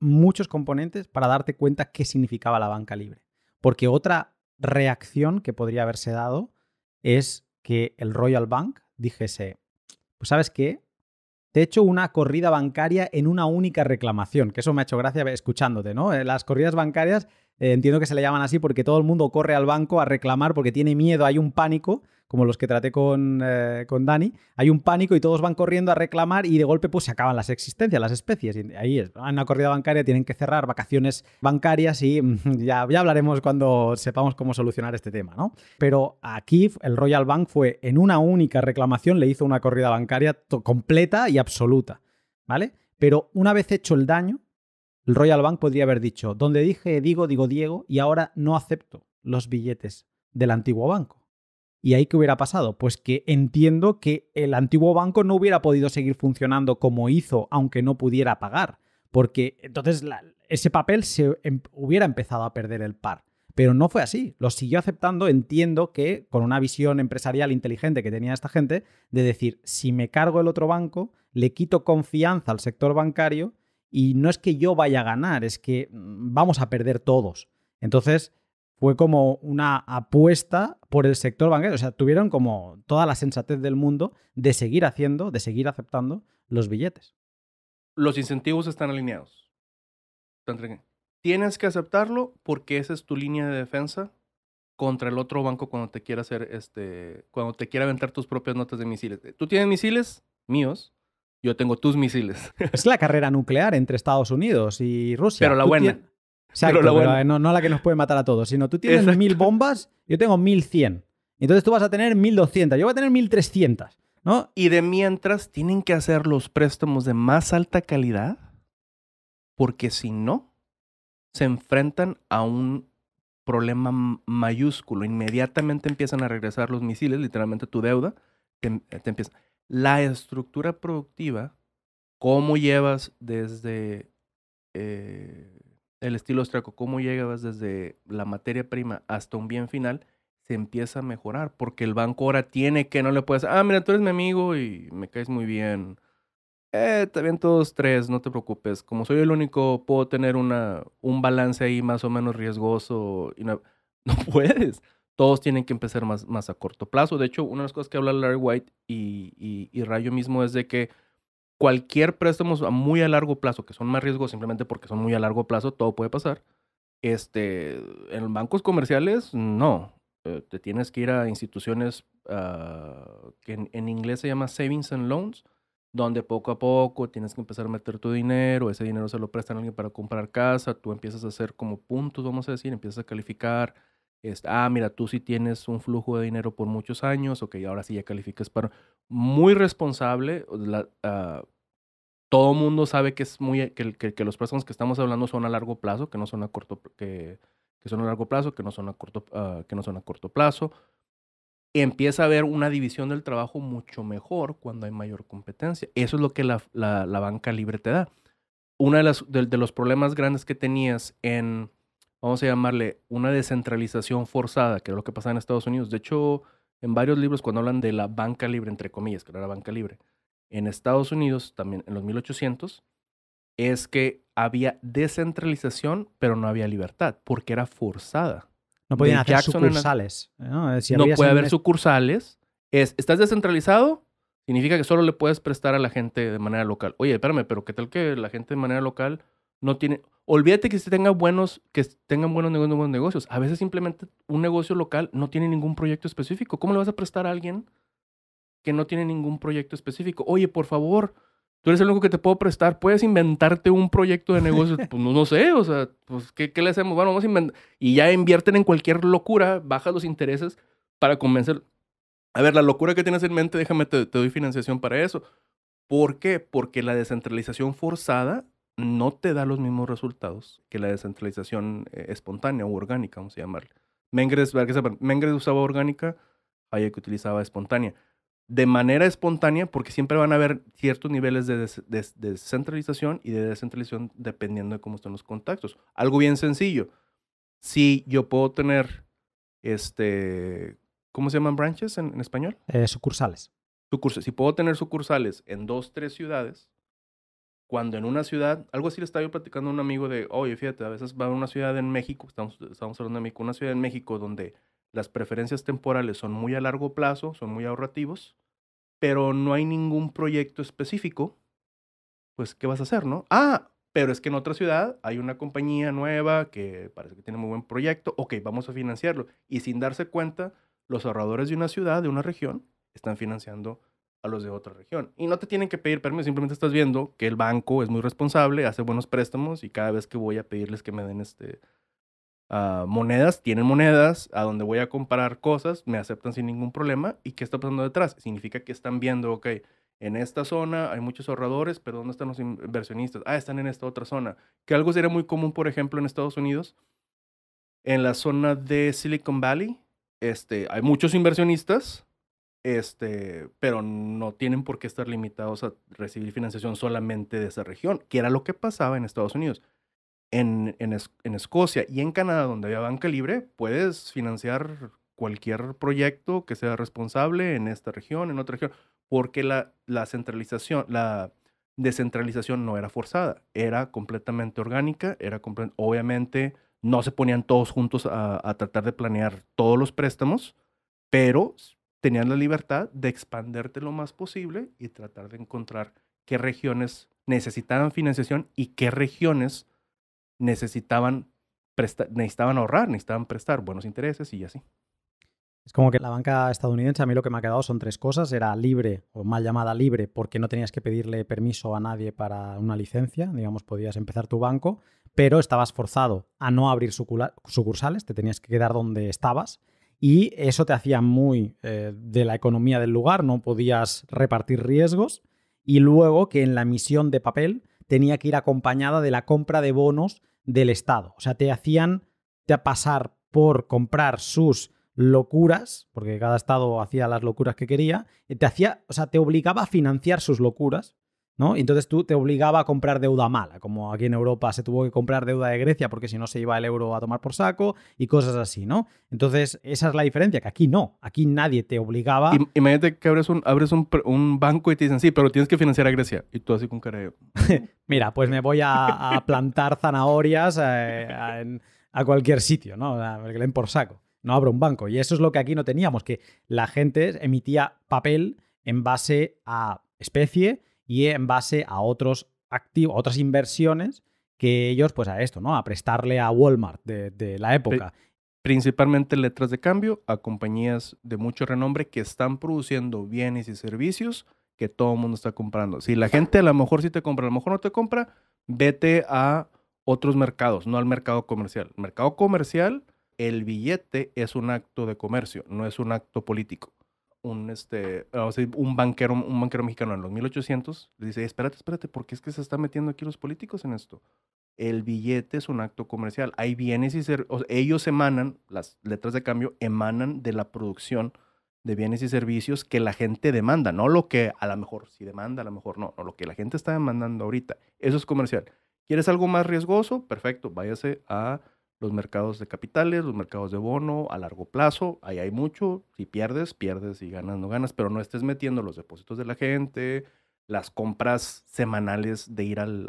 muchos componentes para darte cuenta qué significaba la banca libre. Porque otra reacción que podría haberse dado es que el Royal Bank dijese, pues sabes qué, te hecho una corrida bancaria en una única reclamación, que eso me ha hecho gracia escuchándote, ¿no? Eh, las corridas bancarias eh, entiendo que se le llaman así porque todo el mundo corre al banco a reclamar porque tiene miedo, hay un pánico como los que traté eh, con, Dani, hay un pánico y todos van corriendo a reclamar y de golpe pues se acaban las existencias, las especies. Y ahí es, una corrida bancaria, tienen que cerrar vacaciones bancarias y mm, ya, ya hablaremos cuando sepamos cómo solucionar este tema, ¿no? Pero aquí el Royal Bank fue en una única reclamación, le hizo una corrida bancaria completa y absoluta, ¿vale? Pero una vez hecho el daño, el Royal Bank podría haber dicho, donde dije digo, digo Diego, y ahora no acepto los billetes del antiguo banco. ¿Y ahí qué hubiera pasado? Pues que entiendo que el antiguo banco no hubiera podido seguir funcionando como hizo, aunque no pudiera pagar, porque entonces ese papel se em, hubiera empezado a perder el par. Pero no fue así, lo siguió aceptando, entiendo que con una visión empresarial inteligente que tenía esta gente, de decir, si me cargo el otro banco, le quito confianza al sector bancario y no es que yo vaya a ganar, es que mm, vamos a perder todos. Entonces, fue como una apuesta por el sector bancario. O sea, tuvieron como toda la sensatez del mundo de seguir haciendo, de seguir aceptando los billetes. Los incentivos están alineados. Tienes que aceptarlo porque esa es tu línea de defensa contra el otro banco cuando te quiera hacer este cuando te quiera aventar tus propias notas de misiles. Eh, tú tienes misiles míos, yo tengo tus misiles. Es la carrera nuclear entre Estados Unidos y Rusia. Pero la buena. Eh, no, la que nos puede matar a todos, sino tú tienes mil bombas, yo tengo 1100. Entonces tú vas a tener 1200, yo voy a tener 1300, ¿no? Y de mientras tienen que hacer los préstamos de más alta calidad, porque si no, se enfrentan a un problema mayúsculo. Inmediatamente empiezan a regresar los misiles, literalmente tu deuda, te, eh, te empieza. La estructura productiva, cómo llevas desde eh, el estilo austriaco, cómo llegabas desde la materia prima hasta un bien final, se empieza a mejorar, porque el banco ahora tiene que no le puedes, ah, mira, tú eres mi amigo y me caes muy bien. Eh, también todos tres, no te preocupes. Como soy el único, puedo tener una, un balance ahí más o menos riesgoso. no, puedes. Todos tienen que empezar más, más a corto plazo. De hecho, una de las cosas que habla Larry White y Rayo mismo es de que cualquier préstamo a muy a largo plazo, que son más riesgos simplemente porque son muy a largo plazo, todo puede pasar. Este, en bancos comerciales, no. Eh, te tienes que ir a instituciones ah, que en, en, inglés se llama savings and loans, donde poco a poco tienes que empezar a meter tu dinero, ese dinero se lo prestan a alguien para comprar casa, tú empiezas a hacer como puntos, vamos a decir, empiezas a calificar, ah, mira, tú sí tienes un flujo de dinero por muchos años, ok, ahora sí ya calificas para... Muy responsable, ah, todo mundo sabe que, es muy, que, los préstamos que estamos hablando son a largo plazo, que no son a corto, que, que son a largo plazo, que no son a corto, ah, que no son a corto plazo. Empieza a haber una división del trabajo mucho mejor cuando hay mayor competencia. Eso es lo que la, la, banca libre te da. Uno de, las, de los problemas grandes que tenías en vamos a llamarle una descentralización forzada, que es lo que pasa en Estados Unidos. De hecho, en varios libros cuando hablan de la banca libre, entre comillas, que era la banca libre, en Estados Unidos, también en los 1800, es que había descentralización, pero no había libertad, porque era forzada. No podían hacer sucursales. No, eh, puede haber sucursales. Es, ¿Estás descentralizado? Significa que solo le puedes prestar a la gente de manera local. Oye, espérame, pero ¿qué tal que la gente de manera local no tiene, olvídate que se tenga buenos, que tengan buenos negocios, negocios. A veces simplemente un negocio local no tiene ningún proyecto específico. ¿Cómo le vas a prestar a alguien que no tiene ningún proyecto específico? Oye, por favor, tú eres el único que te puedo prestar, puedes inventarte un proyecto de negocio, pues no, sé, o sea, pues ¿qué, ¿qué, le hacemos? Bueno, vamos a inventar. Y ya invierten en cualquier locura, bajas los intereses para convencer. A ver, la locura que tienes en mente, déjame, te doy financiación para eso. ¿Por qué? Porque la descentralización forzada no te da los mismos resultados que la descentralización eh, espontánea o orgánica, vamos a llamarle. Mengres, usaba orgánica, Hayek utilizaba espontánea. De manera espontánea, porque siempre van a haber ciertos niveles de, descentralización y de descentralización dependiendo de cómo están los contactos. Algo bien sencillo. Si yo puedo tener, este, ¿cómo se llaman branches en, español? Eh, sucursales. sucursales. si puedo tener sucursales en dos, tres ciudades, cuando en una ciudad, algo así le estaba yo platicando a un amigo de, oye, fíjate, a veces va a una ciudad en México, estamos, estamos hablando de México, una ciudad en México donde las preferencias temporales son muy a largo plazo, son muy ahorrativos, pero no hay ningún proyecto específico, pues, ¿qué vas a hacer, no? Ah, pero es que en otra ciudad hay una compañía nueva que parece que tiene muy buen proyecto, ok, vamos a financiarlo. Y sin darse cuenta, los ahorradores de una ciudad, de una región, están financiando a los de otra región. Y no te tienen que pedir permiso, simplemente estás viendo que el banco es muy responsable, hace buenos préstamos y cada vez que voy a pedirles que me den este, ah, monedas, tienen monedas, a donde voy a comprar cosas, me aceptan sin ningún problema. ¿Y qué está pasando detrás? Significa que están viendo, ok, en esta zona hay muchos ahorradores, pero ¿dónde están los inversionistas? Ah, están en esta otra zona. Que algo sería muy común, por ejemplo, en Estados Unidos, en la zona de Silicon Valley, este, hay muchos inversionistas este, pero no tienen por qué estar limitados a recibir financiación solamente de esa región, que era lo que pasaba en Estados Unidos. En, en, en Escocia y en Canadá, donde había banca libre, puedes financiar cualquier proyecto que sea responsable en esta región, en otra región, porque la, la centralización, la descentralización no era forzada, era completamente orgánica, era obviamente no se ponían todos juntos a, a tratar de planear todos los préstamos, pero tenían la libertad de expanderte lo más posible y tratar de encontrar qué regiones necesitaban financiación y qué regiones necesitaban, necesitaban ahorrar, necesitaban prestar buenos intereses y así. Es como que la banca estadounidense, a mí lo que me ha quedado son tres cosas. Era libre o mal llamada libre porque no tenías que pedirle permiso a nadie para una licencia, digamos, podías empezar tu banco, pero estabas forzado a no abrir sucursales, te tenías que quedar donde estabas y eso te hacía muy eh, de la economía del lugar, no podías repartir riesgos y luego que en la emisión de papel tenía que ir acompañada de la compra de bonos del Estado. O sea, te hacían te pasar por comprar sus locuras, porque cada estado hacía las locuras que quería, te hacía, o sea, te obligaba a financiar sus locuras ¿no? entonces tú te obligaba a comprar deuda mala, como aquí en Europa se tuvo que comprar deuda de Grecia porque si no se iba el euro a tomar por saco y cosas así, ¿no? Entonces, esa es la diferencia, que aquí no, aquí nadie te obligaba. Imagínate que abres un, abres un, un banco y te dicen, sí, pero tienes que financiar a Grecia. Y tú así con cara Mira, pues me voy a, plantar zanahorias eh, a, cualquier sitio, ¿no? A que leen por saco. No abro un banco. Y eso es lo que aquí no teníamos, que la gente emitía papel en base a especie y en base a otros activos, otras inversiones que ellos, pues a esto, ¿no? A prestarle a Walmart de, de la época. Principalmente letras de cambio a compañías de mucho renombre que están produciendo bienes y servicios que todo el mundo está comprando. Si la gente a lo mejor sí te compra, a lo mejor no te compra, vete a otros mercados, no al mercado comercial. mercado comercial, el billete es un acto de comercio, no es un acto político un, este, un, banquero, un banquero mexicano en los 1800, le dice, espérate, espérate, porque es que se están metiendo aquí los políticos en esto? El billete es un acto comercial. Hay bienes y servicios, ellos emanan, las letras de cambio emanan de la producción de bienes y servicios que la gente demanda, no lo que a lo mejor si demanda, a lo mejor no, no lo que la gente está demandando ahorita. Eso es comercial. ¿Quieres algo más riesgoso? Perfecto, váyase a los mercados de capitales, los mercados de bono a largo plazo, ahí hay mucho, si pierdes, pierdes, y ganas, no ganas, pero no estés metiendo los depósitos de la gente, las compras semanales de ir al,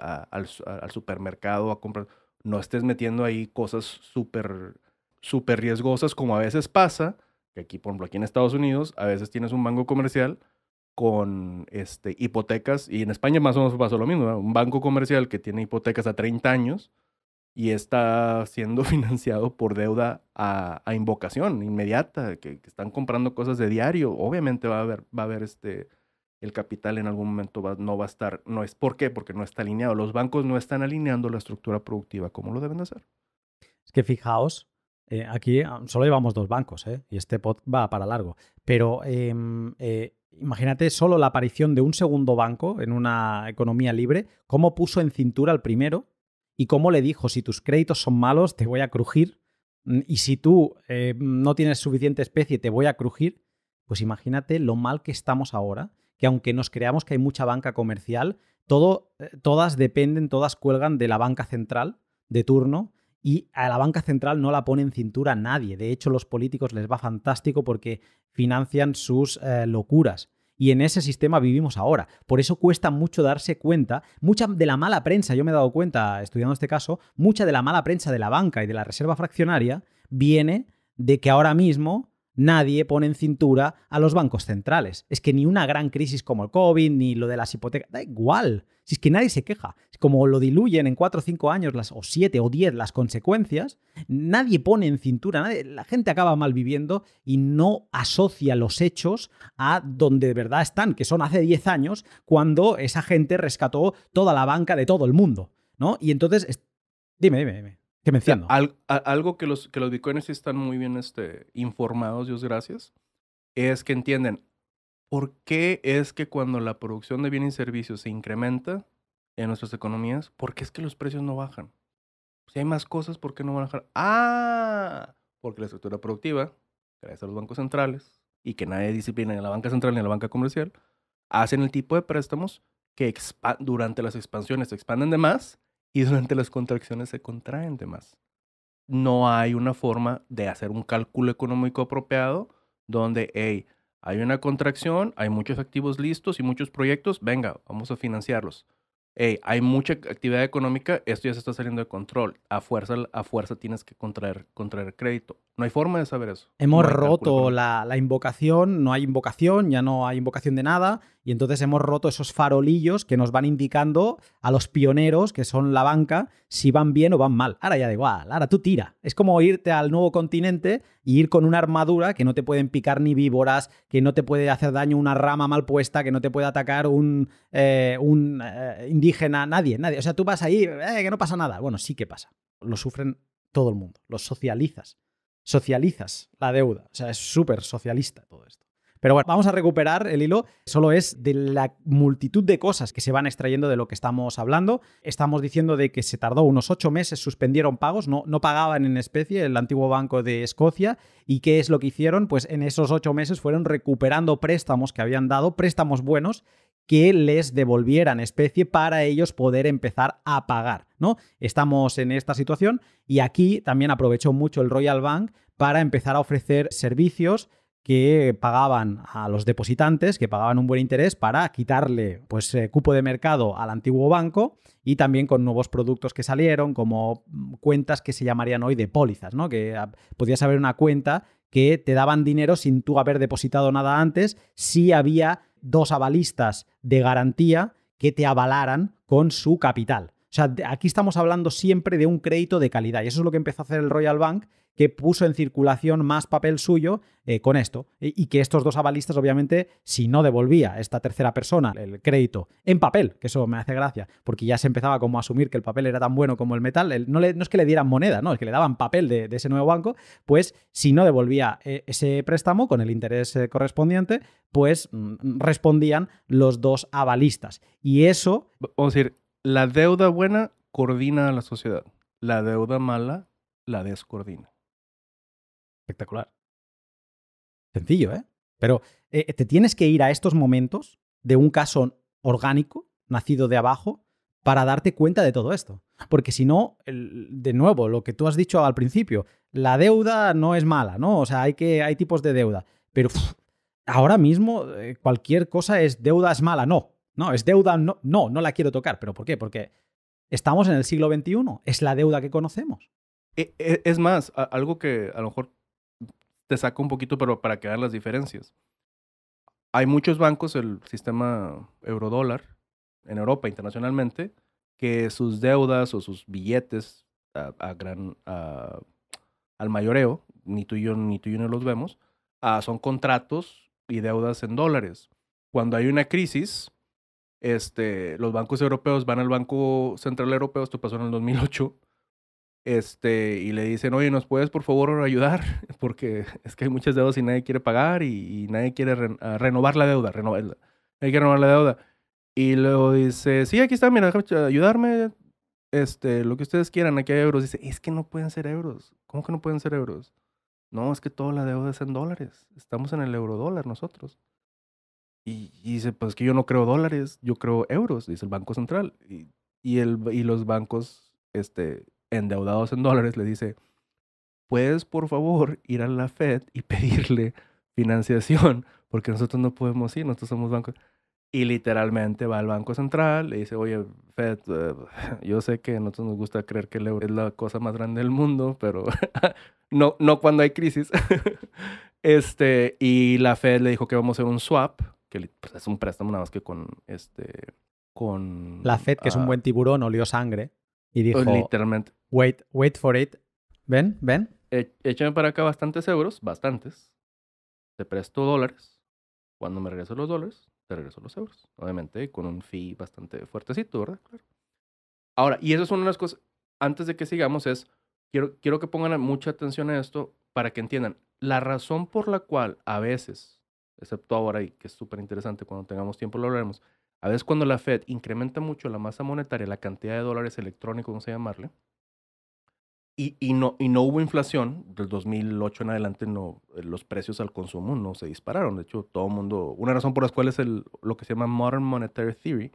supermercado a comprar, no estés metiendo ahí cosas súper, súper riesgosas como a veces pasa, que aquí, por ejemplo, aquí en Estados Unidos, a veces tienes un banco comercial con este, hipotecas, y en España más o menos pasó lo mismo, un banco comercial que tiene hipotecas a 30 años, y está siendo financiado por deuda a, invocación inmediata, que, están comprando cosas de diario. Obviamente va a haber, va a haber este, el capital en algún momento no va a estar, no es, ¿por qué? Porque no está alineado. Los bancos no están alineando la estructura productiva como lo deben de hacer. Es que fijaos, eh, aquí ah, solo llevamos dos bancos, ¿eh? y este pod va para largo, pero em, eh, imagínate solo la aparición de un segundo banco en una economía libre, cómo puso en cintura al primero y cómo le dijo, si tus créditos son malos, te voy a crujir, mm, y si tú eh, no tienes suficiente especie, te voy a crujir, pues imagínate lo mal que estamos ahora, que aunque nos creamos que hay mucha banca comercial, todo, eh, todas dependen, todas cuelgan de la banca central de turno, y a la banca central no la pone en cintura nadie. De hecho, los políticos les va fantástico porque financian sus eh, locuras. Y en ese sistema vivimos ahora. Por eso cuesta mucho darse cuenta, mucha de la mala prensa, yo me he dado cuenta estudiando este caso, mucha de la mala prensa de la banca y de la reserva fraccionaria viene de que ahora mismo nadie pone en cintura a los bancos centrales. Es que ni una gran crisis como el COVID, ni lo de las hipotecas, da igual. Si es que nadie se queja. como lo diluyen en cuatro, o cinco años, las, o siete o diez las consecuencias, nadie pone en cintura, la gente acaba mal viviendo y no asocia los hechos a donde de verdad están, que son hace diez años, cuando esa gente rescató toda la banca de todo el mundo. ¿no? Y entonces, dime, dime, dime. Que eh, algo que los, que los bitcoiners están muy bien este, informados, Dios gracias, es que entienden por qué es que cuando la producción de bienes y servicios se incrementa en nuestras economías, ¿por qué es que los precios no bajan? Si hay más cosas, ¿por qué no van a bajar? Ah, porque la estructura productiva, gracias a los bancos centrales, y que nadie disciplina ni la banca central ni la banca comercial, hacen el tipo de préstamos que durante las expansiones se expanden de más y durante las contracciones se contraen demás. No hay una forma de hacer un cálculo económico apropiado donde, hay una contracción, hay muchos activos listos y muchos proyectos, venga, vamos a financiarlos. hay mucha actividad económica, esto ya se está saliendo de control, a fuerza, a fuerza tienes que contraer, contraer crédito. No hay forma de saber eso. Hemos roto la, invocación, no hay invocación, ya no hay invocación de nada, y entonces hemos roto esos farolillos que nos van indicando a los pioneros, que son la banca, si van bien o van mal. Ahora ya da igual, ahora tú tira. Es como irte al nuevo continente y ir con una armadura que no te pueden picar ni víboras, que no te puede hacer daño una rama mal puesta, que no te puede atacar un, eh, eh, indígena, nadie, nadie. O sea, tú vas ahí, eh, que no pasa nada. Bueno, sí que pasa. Lo sufren todo el mundo, los socializas socializas la deuda. O sea, es súper socialista todo esto. Pero bueno, vamos a recuperar el hilo. Solo es de la multitud de cosas que se van extrayendo de lo que estamos hablando. Estamos diciendo de que se tardó unos ocho meses, suspendieron pagos, no, no pagaban en especie el antiguo Banco de Escocia. ¿Y qué es lo que hicieron? Pues en esos ocho meses fueron recuperando préstamos que habían dado, préstamos buenos, que les devolvieran especie para ellos poder empezar a pagar, ¿no? Estamos en esta situación y aquí también aprovechó mucho el Royal Bank para empezar a ofrecer servicios que pagaban a los depositantes, que pagaban un buen interés para quitarle pues eh, cupo de mercado al antiguo banco y también con nuevos productos que salieron como mm, cuentas que se llamarían hoy de pólizas, ¿no? Que ah, podías haber una cuenta que te daban dinero sin tú haber depositado nada antes si había dos avalistas de garantía que te avalaran con su capital sea, aquí estamos hablando siempre de un crédito de calidad y eso es lo que empezó a hacer el Royal Bank que puso en circulación más papel suyo eh, con esto y que estos dos avalistas obviamente si no devolvía esta tercera persona el crédito en papel, que eso me hace gracia, porque ya se empezaba como a asumir que el papel era tan bueno como el metal, no, es que le dieran moneda, no, es que le daban papel de, ese nuevo banco, pues si no devolvía eh, ese préstamo con el interés eh, correspondiente, pues mm, respondían los dos avalistas. Y eso... Vamos a decir, la deuda buena coordina a la sociedad. La deuda mala la descoordina. Espectacular. Sencillo, ¿eh? Pero eh, te tienes que ir a estos momentos de un caso orgánico, nacido de abajo, para darte cuenta de todo esto. Porque si no, de nuevo, lo que tú has dicho al principio, la deuda no es mala, ¿no? O sea, hay, que, hay tipos de deuda. Pero ahora mismo eh, cualquier cosa es deuda es mala. No, no, es deuda, no, no, la quiero tocar. ¿Pero por qué? Porque estamos en el siglo XXI, es la deuda que conocemos. E, e, es más, algo que a lo mejor te saca un poquito, pero para quedar las diferencias. Hay muchos bancos, el sistema eurodólar en Europa internacionalmente, que sus deudas o sus billetes a, gran, al mayoreo, ni tú yo ni tú y yo no los vemos, ah, son contratos y deudas en dólares. Cuando hay una crisis, este, los bancos europeos van al Banco Central Europeo, esto pasó en el 2008, este, y le dicen, oye, ¿nos puedes por favor ayudar? Porque es que hay muchas deudas y nadie quiere pagar y, nadie quiere ah, renovar la deuda, renovarla. Hay que renovar la deuda. Y luego dice, sí, aquí está, mira, ayudarme, este, lo que ustedes quieran, aquí hay euros. Dice, es que no pueden ser euros. ¿Cómo que no pueden ser euros? No, es que toda la deuda es en dólares. Estamos en el eurodólar nosotros. Y, dice, pues que yo no creo dólares, yo creo euros, dice el Banco Central. Y, y, el, y los bancos este, endeudados en dólares le dice, puedes por favor ir a la Fed y pedirle financiación, porque nosotros no podemos ir, nosotros somos bancos. Y literalmente va al Banco Central, le dice, oye, Fed, eh, yo sé que a nosotros nos gusta creer que el euro es la cosa más grande del mundo, pero no, no cuando hay crisis. este, y la Fed le dijo que vamos a hacer un swap, pues, es un préstamo nada más que con este con la Fed, que es un ah, buen tiburón, olió sangre y pues, dijo literalmente wait, wait for it. Ven, ven. E, échame para acá bastantes euros, bastantes. Te presto dólares. Cuando me regreso los dólares, te regreso los euros. Obviamente con un fee bastante fuertecito, ¿verdad? Claro. Ahora, y eso son una las cosas, antes de que sigamos, es, quiero, quiero que pongan mucha atención a esto para que entiendan, la razón por la cual a veces excepto ahora y que es súper interesante, cuando tengamos tiempo lo hablaremos. A veces cuando la Fed incrementa mucho la masa monetaria, la cantidad de dólares electrónicos, no sé llamarle, y, y, no, y no hubo inflación, del 2008 en adelante no, eh, los precios al consumo no se dispararon. De hecho, todo el mundo, una razón por la cual el, lo que se llama Modern Monetary Theory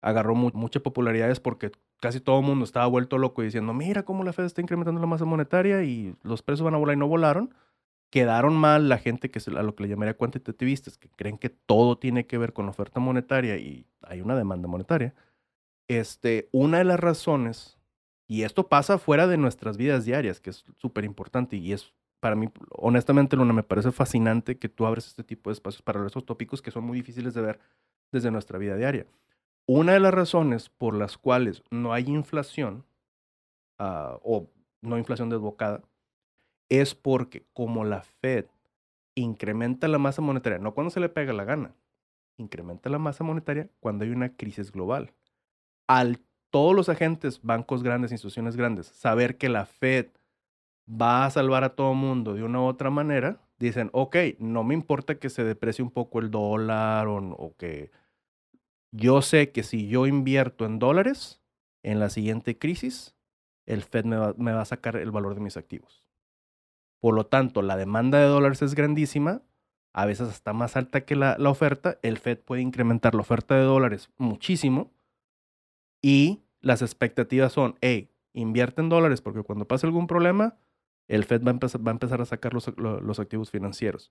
agarró mucha popularidad es porque casi todo el mundo estaba vuelto loco diciendo, mira cómo la Fed está incrementando la masa monetaria y los precios van a volar y no volaron quedaron mal la gente que es a lo que le llamaría cuantitativistas, que creen que todo tiene que ver con la oferta monetaria y hay una demanda monetaria. Este, una de las razones, y esto pasa fuera de nuestras vidas diarias, que es súper importante y es para mí, honestamente, Luna, me parece fascinante que tú abres este tipo de espacios para esos tópicos que son muy difíciles de ver desde nuestra vida diaria. Una de las razones por las cuales no hay inflación ah, o no inflación desbocada es porque como la Fed incrementa la masa monetaria, no cuando se le pega la gana, incrementa la masa monetaria cuando hay una crisis global. Al todos los agentes, bancos grandes, instituciones grandes, saber que la Fed va a salvar a todo mundo de una u otra manera, dicen, ok, no me importa que se deprecie un poco el dólar o, que yo sé que si yo invierto en dólares, en la siguiente crisis, el Fed me va a sacar el valor de mis activos. Por lo tanto, la demanda de dólares es grandísima, a veces está más alta que la, oferta, el Fed puede incrementar la oferta de dólares muchísimo y las expectativas son, hey, invierte en dólares porque cuando pase algún problema, el Fed va a empezar, a, sacar los, activos financieros.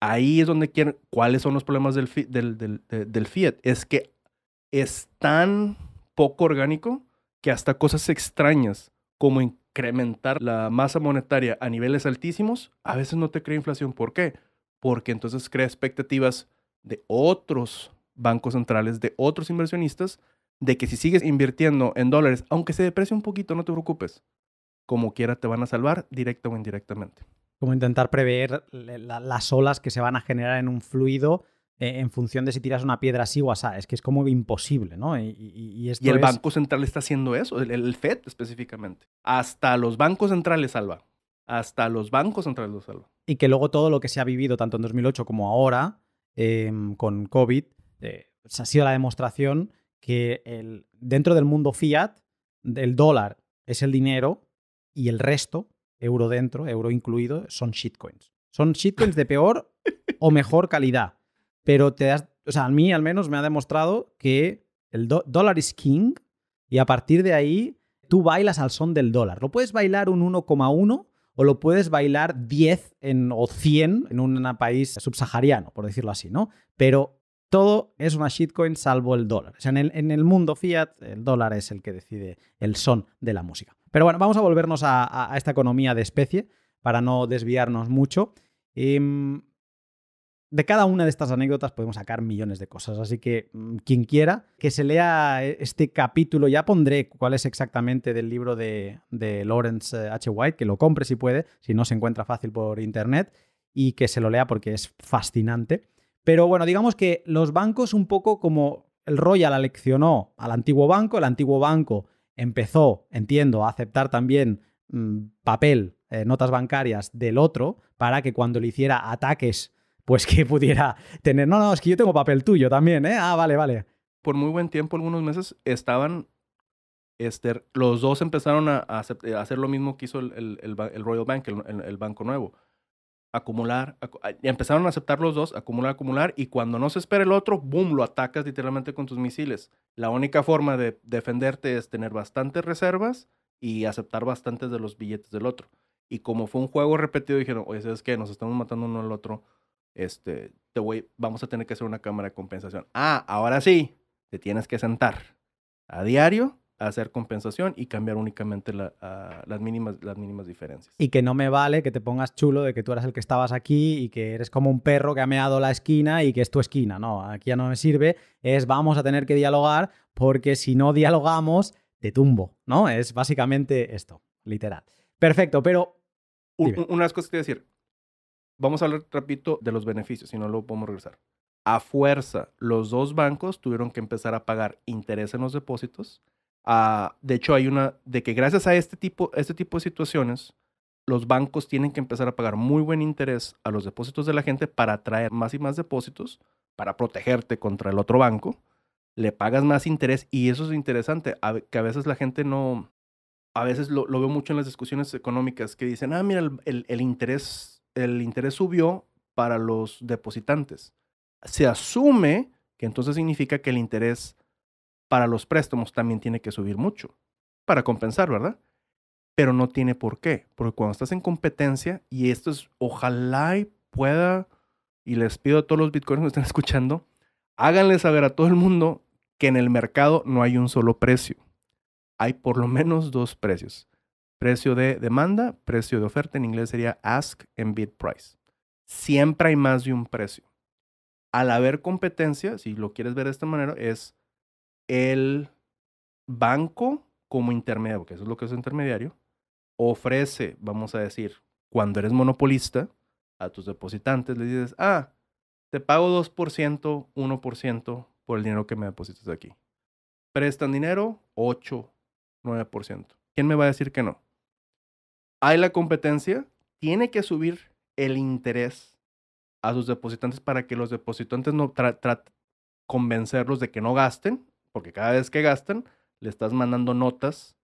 Ahí es donde quieren, cuáles son los problemas del, del, Fiat. Es que es tan poco orgánico que hasta cosas extrañas como incrementar la masa monetaria a niveles altísimos, a veces no te crea inflación. ¿Por qué? Porque entonces crea expectativas de otros bancos centrales, de otros inversionistas, de que si sigues invirtiendo en dólares, aunque se deprecie un poquito, no te preocupes. Como quiera te van a salvar, directa o indirectamente. Como intentar prever las olas que se van a generar en un fluido eh, en función de si tiras una piedra así o así. Es que es como imposible, ¿no? Y, el Banco Central está haciendo eso, el, FED específicamente. Hasta los bancos centrales salva. Hasta los bancos centrales los salva. Y que luego todo lo que se ha vivido, tanto en 2008 como ahora, em, con COVID, eh, ha sido la demostración que el, dentro del mundo fiat, el dólar es el dinero y el resto, euro dentro, euro incluido, son shitcoins. Son shitcoins de peor o mejor calidad. Pero te das, o sea, a mí al menos me ha demostrado que el dólar es king y a partir de ahí tú bailas al son del dólar. Lo puedes bailar un 1,1 o lo puedes bailar 10 en, o 100 en un país subsahariano, por decirlo así, ¿no? Pero todo es una shitcoin salvo el dólar. O sea, en el, mundo fiat, el dólar es el que decide el son de la música. Pero bueno, vamos a volvernos a, esta economía de especie para no desviarnos mucho. Em, de cada una de estas anécdotas podemos sacar millones de cosas, así que mm, quien quiera que se lea eh, este capítulo, ya pondré cuál es exactamente del libro de, Lawrence eh, H. White, que lo compre si puede, si no se encuentra fácil por internet, y que se lo lea porque es fascinante. Pero bueno, digamos que los bancos un poco como el Royal leccionó al antiguo banco, el antiguo banco empezó, entiendo, a aceptar también mm, papel, eh, notas bancarias del otro, para que cuando le hiciera ataques pues que pudiera tener, no, no, es que yo tengo papel tuyo también, ¿eh? Ah, vale, vale. Por muy buen tiempo, algunos meses, estaban, este, los dos empezaron a, hacer lo mismo que hizo el, el, Royal Bank, el, Banco Nuevo. Acumular, y empezaron a aceptar los dos, acumular, acumular, y cuando no se espera el otro, boom, lo atacas literalmente con tus misiles. La única forma de defenderte es tener bastantes reservas y aceptar bastantes de los billetes del otro. Y como fue un juego repetido, dijeron, oye, ¿sabes qué? Nos estamos matando uno al otro este, te voy, vamos a tener que hacer una cámara de compensación. Ah, ahora sí, te tienes que sentar a diario hacer compensación y cambiar únicamente ah, las, mínimas, las mínimas diferencias. Y que no me vale que te pongas chulo de que tú eras el que estabas aquí y que eres como un perro que ha meado la esquina y que es tu esquina. No, aquí ya no me sirve. Es vamos a tener que dialogar porque si no dialogamos, te tumbo, ¿no? Es básicamente esto, literal. Perfecto, pero... unas cosas que decir. Vamos a hablar, repito, de los beneficios, si no lo podemos regresar. A fuerza, los dos bancos tuvieron que empezar a pagar interés en los depósitos. Ah, de hecho, hay una de que gracias a este tipo, este tipo de situaciones, los bancos tienen que empezar a pagar muy buen interés a los depósitos de la gente para atraer más y más depósitos, para protegerte contra el otro banco. Le pagas más interés y eso es interesante, que a veces la gente no, a veces lo, veo mucho en las discusiones económicas que dicen, ah, mira, el interés el interés subió para los depositantes. Se asume que entonces significa que el interés para los préstamos también tiene que subir mucho para compensar, ¿verdad? Pero no tiene por qué, porque cuando estás en competencia, y esto es, ojalá pueda, y les pido a todos los bitcoins que están escuchando, háganle saber a todo el mundo que en el mercado no hay un solo precio, hay por lo menos dos precios. Precio de demanda, precio de oferta, en inglés sería ask and bid price. Siempre hay más de un precio. Al haber competencia, si lo quieres ver de esta manera, es el banco como intermediario, que eso es lo que es intermediario, ofrece, vamos a decir, cuando eres monopolista, a tus depositantes le dices, ah, te pago 2%, 1% por el dinero que me depositas aquí. Prestan dinero, 8, 9%. ¿Quién me va a decir que no? hay la competencia, tiene que subir el interés a sus depositantes para que los depositantes no traten de convencerlos de que no gasten, porque cada vez que gastan, le estás mandando notas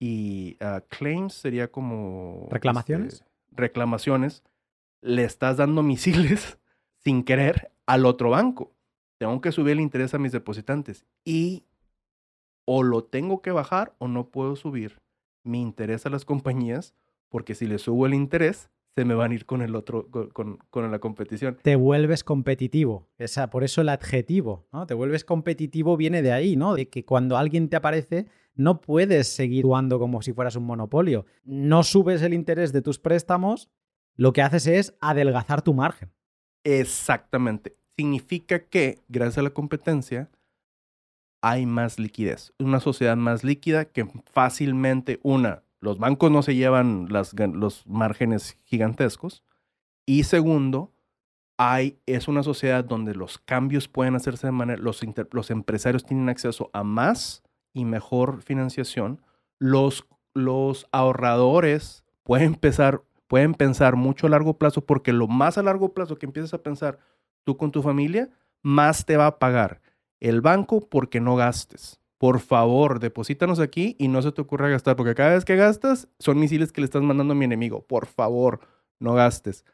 y ah, claims sería como... Reclamaciones. Este, reclamaciones. Le estás dando misiles sin querer al otro banco. Tengo que subir el interés a mis depositantes y o lo tengo que bajar o no puedo subir mi interés a las compañías porque si le subo el interés, se me van a ir con el otro, con, la competición. Te vuelves competitivo. por eso el adjetivo, ¿no? Te vuelves competitivo viene de ahí, ¿no? De que cuando alguien te aparece, no puedes seguir jugando como si fueras un monopolio. No subes el interés de tus préstamos, lo que haces es adelgazar tu margen. Exactamente. Significa que, gracias a la competencia, hay más liquidez. Una sociedad más líquida que fácilmente una los bancos no se llevan los márgenes gigantescos. Y segundo, hay, es una sociedad donde los cambios pueden hacerse de manera, los, empresarios tienen acceso a más y mejor financiación. Los, los ahorradores pueden pensar, pueden pensar mucho a largo plazo porque lo más a largo plazo que empieces a pensar tú con tu familia, más te va a pagar el banco porque no gastes por favor, deposítanos aquí y no se te ocurra gastar, porque cada vez que gastas son misiles que le estás mandando a mi enemigo. Por favor, no gastes.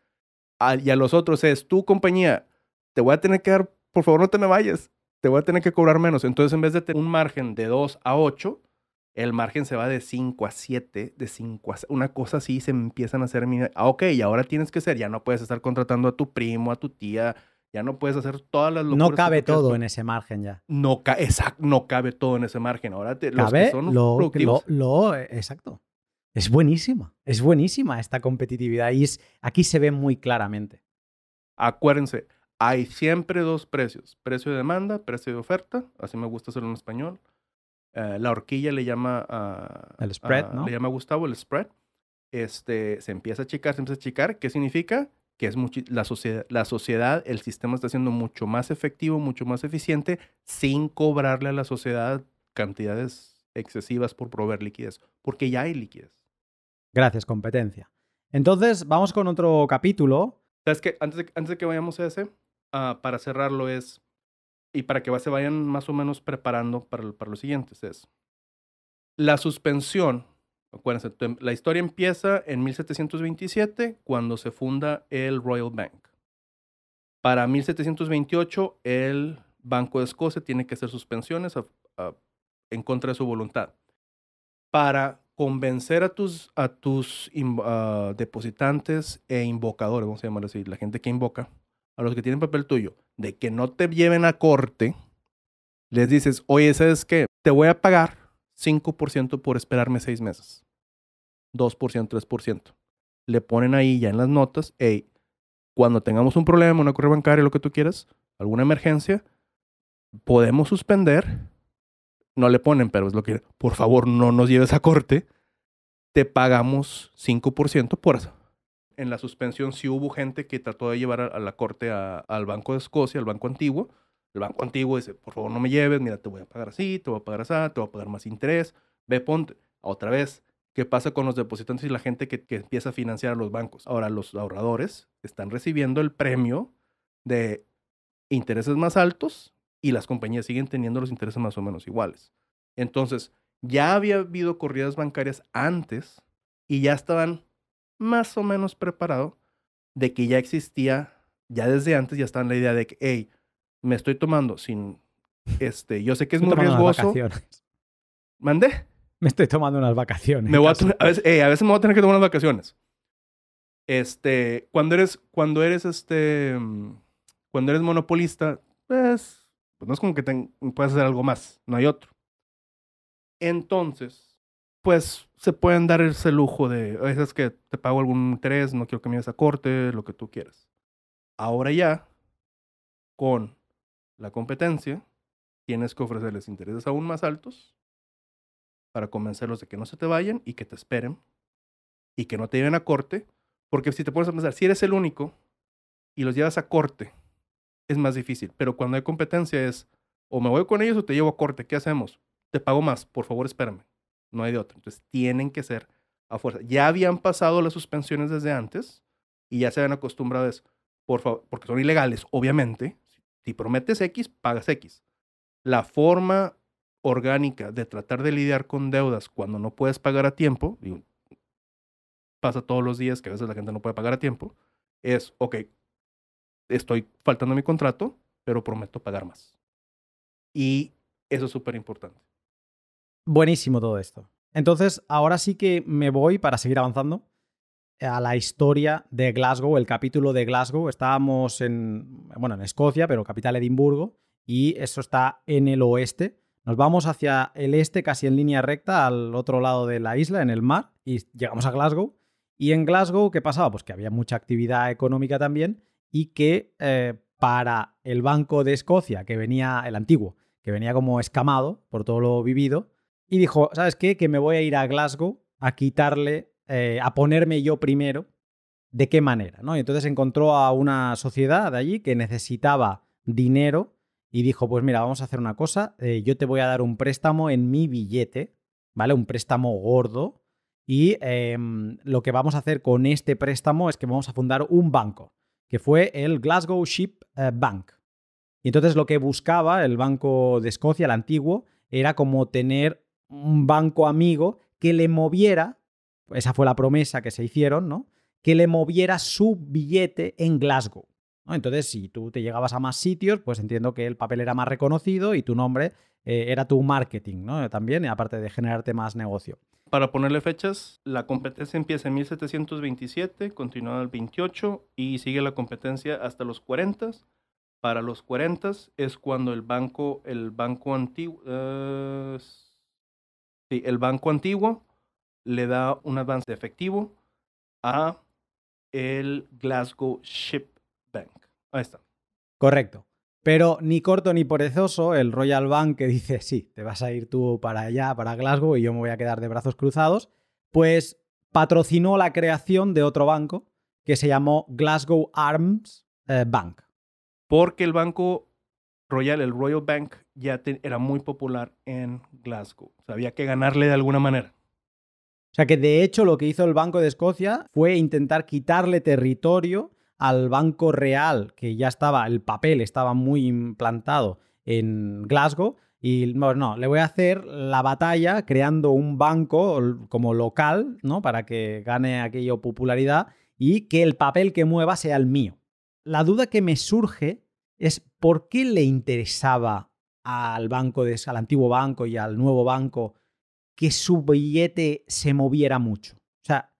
y a los otros es, tu compañía, te voy a tener que dar, por favor, no te me vayas, te voy a tener que cobrar menos. Entonces, en vez de tener un margen de 2 a 8, el margen se va de 5 a 7, de 5 a... Una cosa así se empiezan a hacer... Ah, ok, y ahora tienes que ser, ya no puedes estar contratando a tu primo, a tu tía, ya no puedes hacer todas las locuras. No cabe todo en ese margen ya. No, exacto, no cabe todo en ese margen. Ahora te, los que son lo, productivos. Lo, eh, exacto. Es buenísima. Es buenísima esta competitividad y aquí se ve muy claramente. Acuérdense, hay siempre dos precios. Precio de demanda, precio de oferta. Así me gusta hacerlo en español. Eh, la horquilla le llama a... el spread, Le llama Gustavo el spread. Este, se empieza a achicar, se empieza a achicar. ¿Qué significa? que es la, sociedad, la sociedad, el sistema está siendo mucho más efectivo, mucho más eficiente, sin cobrarle a la sociedad cantidades excesivas por proveer liquidez, porque ya hay liquidez. Gracias, competencia. Entonces, vamos con otro capítulo. ¿Sabes que Antes de, que vayamos a ese, ah, para cerrarlo es, y para que se vayan más o menos preparando para, para los siguientes, es la suspensión Acuérdense, la historia empieza en 1727 cuando se funda el Royal Bank. Para 1728 el Banco de Escocia tiene que hacer sus pensiones en contra de su voluntad. Para convencer a tus, a tus depositantes e invocadores, vamos a llamarlo así, la gente que invoca, a los que tienen papel tuyo, de que no te lleven a corte, les dices, oye, ¿sabes qué? Te voy a pagar 5% por esperarme seis meses. 2%, 3%. Le ponen ahí ya en las notas, hey, cuando tengamos un problema, una correa bancaria, lo que tú quieras, alguna emergencia, podemos suspender. No le ponen, pero es lo que, por favor, no nos lleves a corte. Te pagamos 5% por eso. En la suspensión si hubo gente que trató de llevar a, la corte al Banco de Escocia, al Banco Antiguo. El Banco Antiguo dice, por favor, no me lleves, mira, te voy a pagar así, te voy a pagar así, te voy a pagar más interés. Ve, ponte otra vez ¿Qué pasa con los depositantes y la gente que, empieza a financiar a los bancos. Ahora, los ahorradores están recibiendo el premio de intereses más altos y las compañías siguen teniendo los intereses más o menos iguales. Entonces, ya había habido corridas bancarias antes y ya estaban más o menos preparados de que ya existía, ya desde antes ya está la idea de que, hey, me estoy tomando sin, este, yo sé que es muy riesgoso. ¿Mandé? me estoy tomando unas vacaciones. a, veces, eh, a, me voy a tener que tomar unas vacaciones. Este, cuando eres, cuando eres este, mm, cuando eres monopolista, pues, pues no es como que te, hacer algo más, no hay otro. Entonces, pues se pueden dar ese lujo de, a veces que te pago algún interés, no quiero que me des a corte, lo que tú quieras. Ahora ya, con la competencia, tienes que ofrecerles intereses aún más altos para convencerlos de que no se te vayan y que te esperen y que no te lleven a corte, porque si te pones a pensar, si eres el único y los llevas a corte, es más difícil, pero cuando hay competencia es o me voy con ellos o te llevo a corte, ¿qué hacemos? Te pago más, por favor espérame, no hay de otro. entonces tienen que ser a fuerza. Ya habían pasado las suspensiones desde antes y ya se habían acostumbrado a eso, por favor, porque son ilegales, obviamente, si prometes X, pagas X. La forma orgánica de tratar de lidiar con deudas cuando no puedes pagar a tiempo, y pasa todos los días que a veces la gente no puede pagar a tiempo, es, ok, estoy faltando mi contrato, pero prometo pagar más. Y eso es súper importante. Buenísimo todo esto. Entonces, ahora sí que me voy para seguir avanzando a la historia de Glasgow, el capítulo de Glasgow. Estábamos en, bueno, en Escocia, pero capital Edimburgo, y eso está en el oeste. Nos vamos hacia el este, casi en línea recta, al otro lado de la isla, en el mar, y llegamos a Glasgow. Y en Glasgow, ¿qué pasaba? Pues que había mucha actividad económica también y que eh, para el Banco de Escocia, que venía el antiguo, que venía como escamado por todo lo vivido, y dijo, ¿sabes qué? Que me voy a ir a Glasgow a quitarle, eh, a ponerme yo primero, de qué manera, ¿no? Y entonces encontró a una sociedad allí que necesitaba dinero y dijo, pues mira, vamos a hacer una cosa, eh, yo te voy a dar un préstamo en mi billete, ¿vale? Un préstamo gordo. Y em, lo que vamos a hacer con este préstamo es que vamos a fundar un banco, que fue el Glasgow Ship eh, Bank. Y entonces lo que buscaba el Banco de Escocia, el antiguo, era como tener un banco amigo que le moviera, esa fue la promesa que se hicieron, ¿no? Que le moviera su billete en Glasgow. Entonces, si tú te llegabas a más sitios, pues entiendo que el papel era más reconocido y tu nombre eh, era tu marketing, ¿no? También, aparte de generarte más negocio. Para ponerle fechas, la competencia empieza en 1727, continúa en el 28 y sigue la competencia hasta los 40. Para los 40 es cuando el banco, el banco antiguo, eh, sí, el banco antiguo le da un avance efectivo a el Glasgow Ship Correcto. Pero ni corto ni perezoso, el Royal Bank que dice, sí, te vas a ir tú para allá, para Glasgow, y yo me voy a quedar de brazos cruzados, pues patrocinó la creación de otro banco que se llamó Glasgow Arms eh, Bank. Porque el banco Royal, el Royal Bank, ya era muy popular en Glasgow. había que ganarle de alguna manera. O sea que de hecho lo que hizo el Banco de Escocia fue intentar quitarle territorio al Banco Real, que ya estaba, el papel estaba muy implantado en Glasgow. Y bueno, no, le voy a hacer la batalla creando un banco como local, ¿no? Para que gane aquello popularidad y que el papel que mueva sea el mío. La duda que me surge es por qué le interesaba al banco, de, al antiguo banco y al nuevo banco, que su billete se moviera mucho. O sea,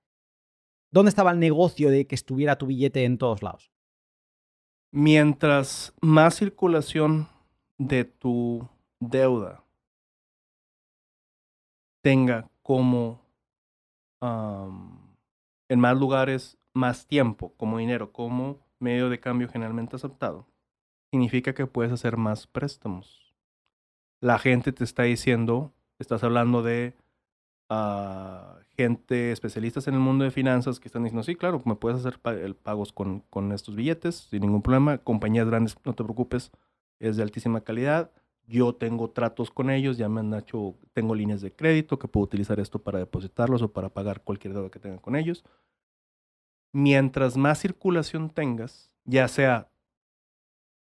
¿Dónde estaba el negocio de que estuviera tu billete en todos lados? Mientras más circulación de tu deuda tenga como en más lugares, más tiempo, como dinero, como medio de cambio generalmente aceptado, significa que puedes hacer más préstamos. La gente te está diciendo, estás hablando de ah, gente, especialistas en el mundo de finanzas que están diciendo, sí, claro, me puedes hacer pagos con, con estos billetes sin ningún problema. Compañías grandes, no te preocupes, es de altísima calidad. Yo tengo tratos con ellos, ya me han hecho, tengo líneas de crédito que puedo utilizar esto para depositarlos o para pagar cualquier deuda que tengan con ellos. Mientras más circulación tengas, ya sea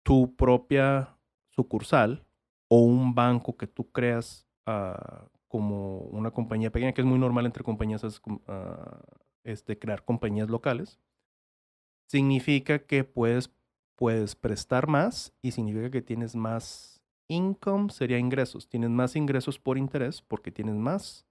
tu propia sucursal o un banco que tú creas a ah, como una compañía pequeña, que es muy normal entre compañías ah, este, crear compañías locales, significa que puedes, puedes prestar más y significa que tienes más income, sería ingresos. Tienes más ingresos por interés porque tienes más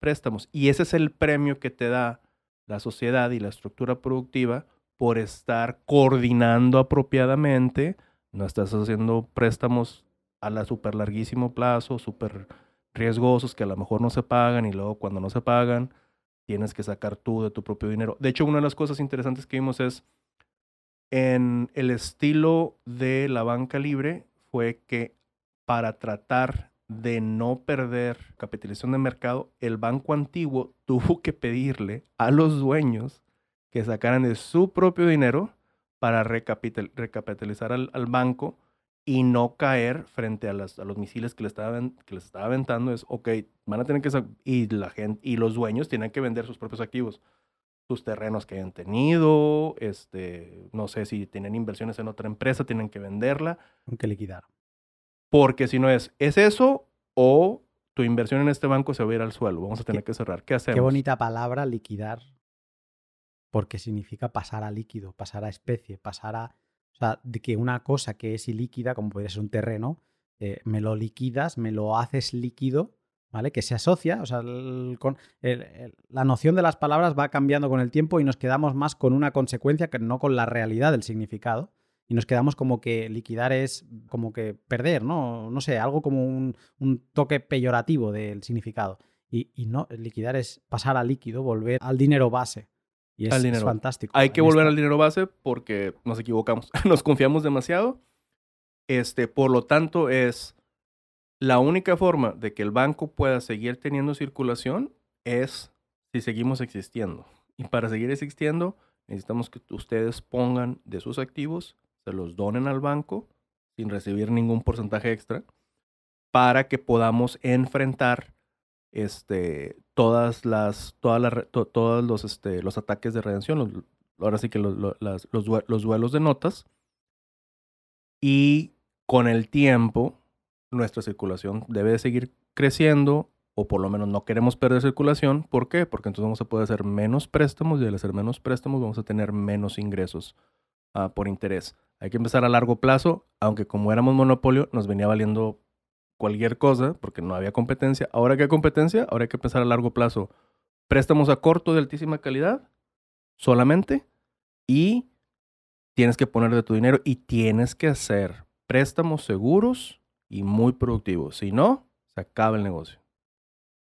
préstamos. Y ese es el premio que te da la sociedad y la estructura productiva por estar coordinando apropiadamente. No estás haciendo préstamos a la super larguísimo plazo, super riesgosos que a lo mejor no se pagan y luego cuando no se pagan tienes que sacar tú de tu propio dinero. De hecho, una de las cosas interesantes que vimos es en el estilo de la banca libre fue que para tratar de no perder capitalización de mercado, el banco antiguo tuvo que pedirle a los dueños que sacaran de su propio dinero para recapitalizar al, al banco y no caer frente a, las, a los misiles que les, estaba, que les estaba aventando es, ok, van a tener que... Y, la gente, y los dueños tienen que vender sus propios activos, sus terrenos que hayan tenido, este, no sé si tienen inversiones en otra empresa, tienen que venderla. que liquidar. Porque si no es, ¿es eso o tu inversión en este banco se va a ir al suelo? Vamos a tener que cerrar. ¿Qué hacemos? Qué bonita palabra liquidar, porque significa pasar a líquido, pasar a especie, pasar a o sea, de que una cosa que es ilíquida, como puede ser un terreno, eh, me lo liquidas, me lo haces líquido, ¿vale? Que se asocia, o sea, con, la noción de las palabras va cambiando con el tiempo y nos quedamos más con una consecuencia que no con la realidad del significado. Y nos quedamos como que liquidar es como que perder, ¿no? No sé, algo como un, toque peyorativo del significado. Y, y no, liquidar es pasar a líquido, volver al dinero base. Y es, al dinero. fantástico. Hay que volver al dinero base porque nos equivocamos. nos confiamos demasiado. Este, por lo tanto, es la única forma de que el banco pueda seguir teniendo circulación es si seguimos existiendo. Y para seguir existiendo, necesitamos que ustedes pongan de sus activos, se los donen al banco sin recibir ningún porcentaje extra, para que podamos enfrentar este, todas las, todas las, todos los, este, los ataques de redención, ahora sí que los, los, duelos de notas. Y con el tiempo, nuestra circulación debe de seguir creciendo, o por lo menos no queremos perder circulación. ¿Por qué? Porque entonces vamos a poder hacer menos préstamos y al hacer menos préstamos vamos a tener menos ingresos ah, por interés. Hay que empezar a largo plazo, aunque como éramos monopolio, nos venía valiendo cualquier cosa, porque no había competencia. Ahora que hay competencia, ahora hay que pensar a largo plazo. Préstamos a corto de altísima calidad solamente y tienes que poner de tu dinero y tienes que hacer préstamos seguros y muy productivos. Si no, se acaba el negocio.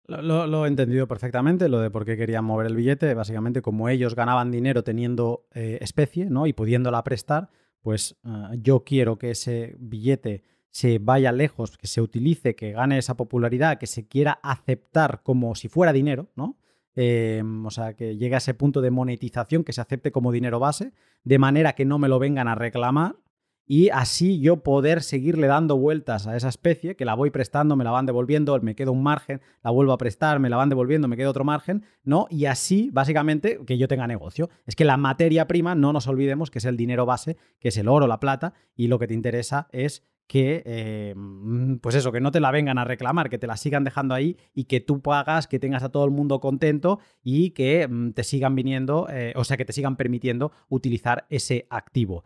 Lo, he entendido perfectamente, lo de por qué querían mover el billete. Básicamente, como ellos ganaban dinero teniendo eh, especie ¿no? y pudiéndola prestar, pues eh, yo quiero que ese billete se vaya lejos, que se utilice, que gane esa popularidad, que se quiera aceptar como si fuera dinero, ¿no? Em, o sea, que llegue a ese punto de monetización, que se acepte como dinero base, de manera que no me lo vengan a reclamar y así yo poder seguirle dando vueltas a esa especie, que la voy prestando, me la van devolviendo, me queda un margen, la vuelvo a prestar, me la van devolviendo, me queda otro margen, ¿no? Y así, básicamente, que yo tenga negocio. Es que la materia prima, no nos olvidemos que es el dinero base, que es el oro, la plata, y lo que te interesa es que, eh, mm, pues eso, que no te la vengan a reclamar, que te la sigan dejando ahí y que tú pagas, que tengas a todo el mundo contento y que mm, te sigan viniendo, eh, o sea, que te sigan permitiendo utilizar ese activo.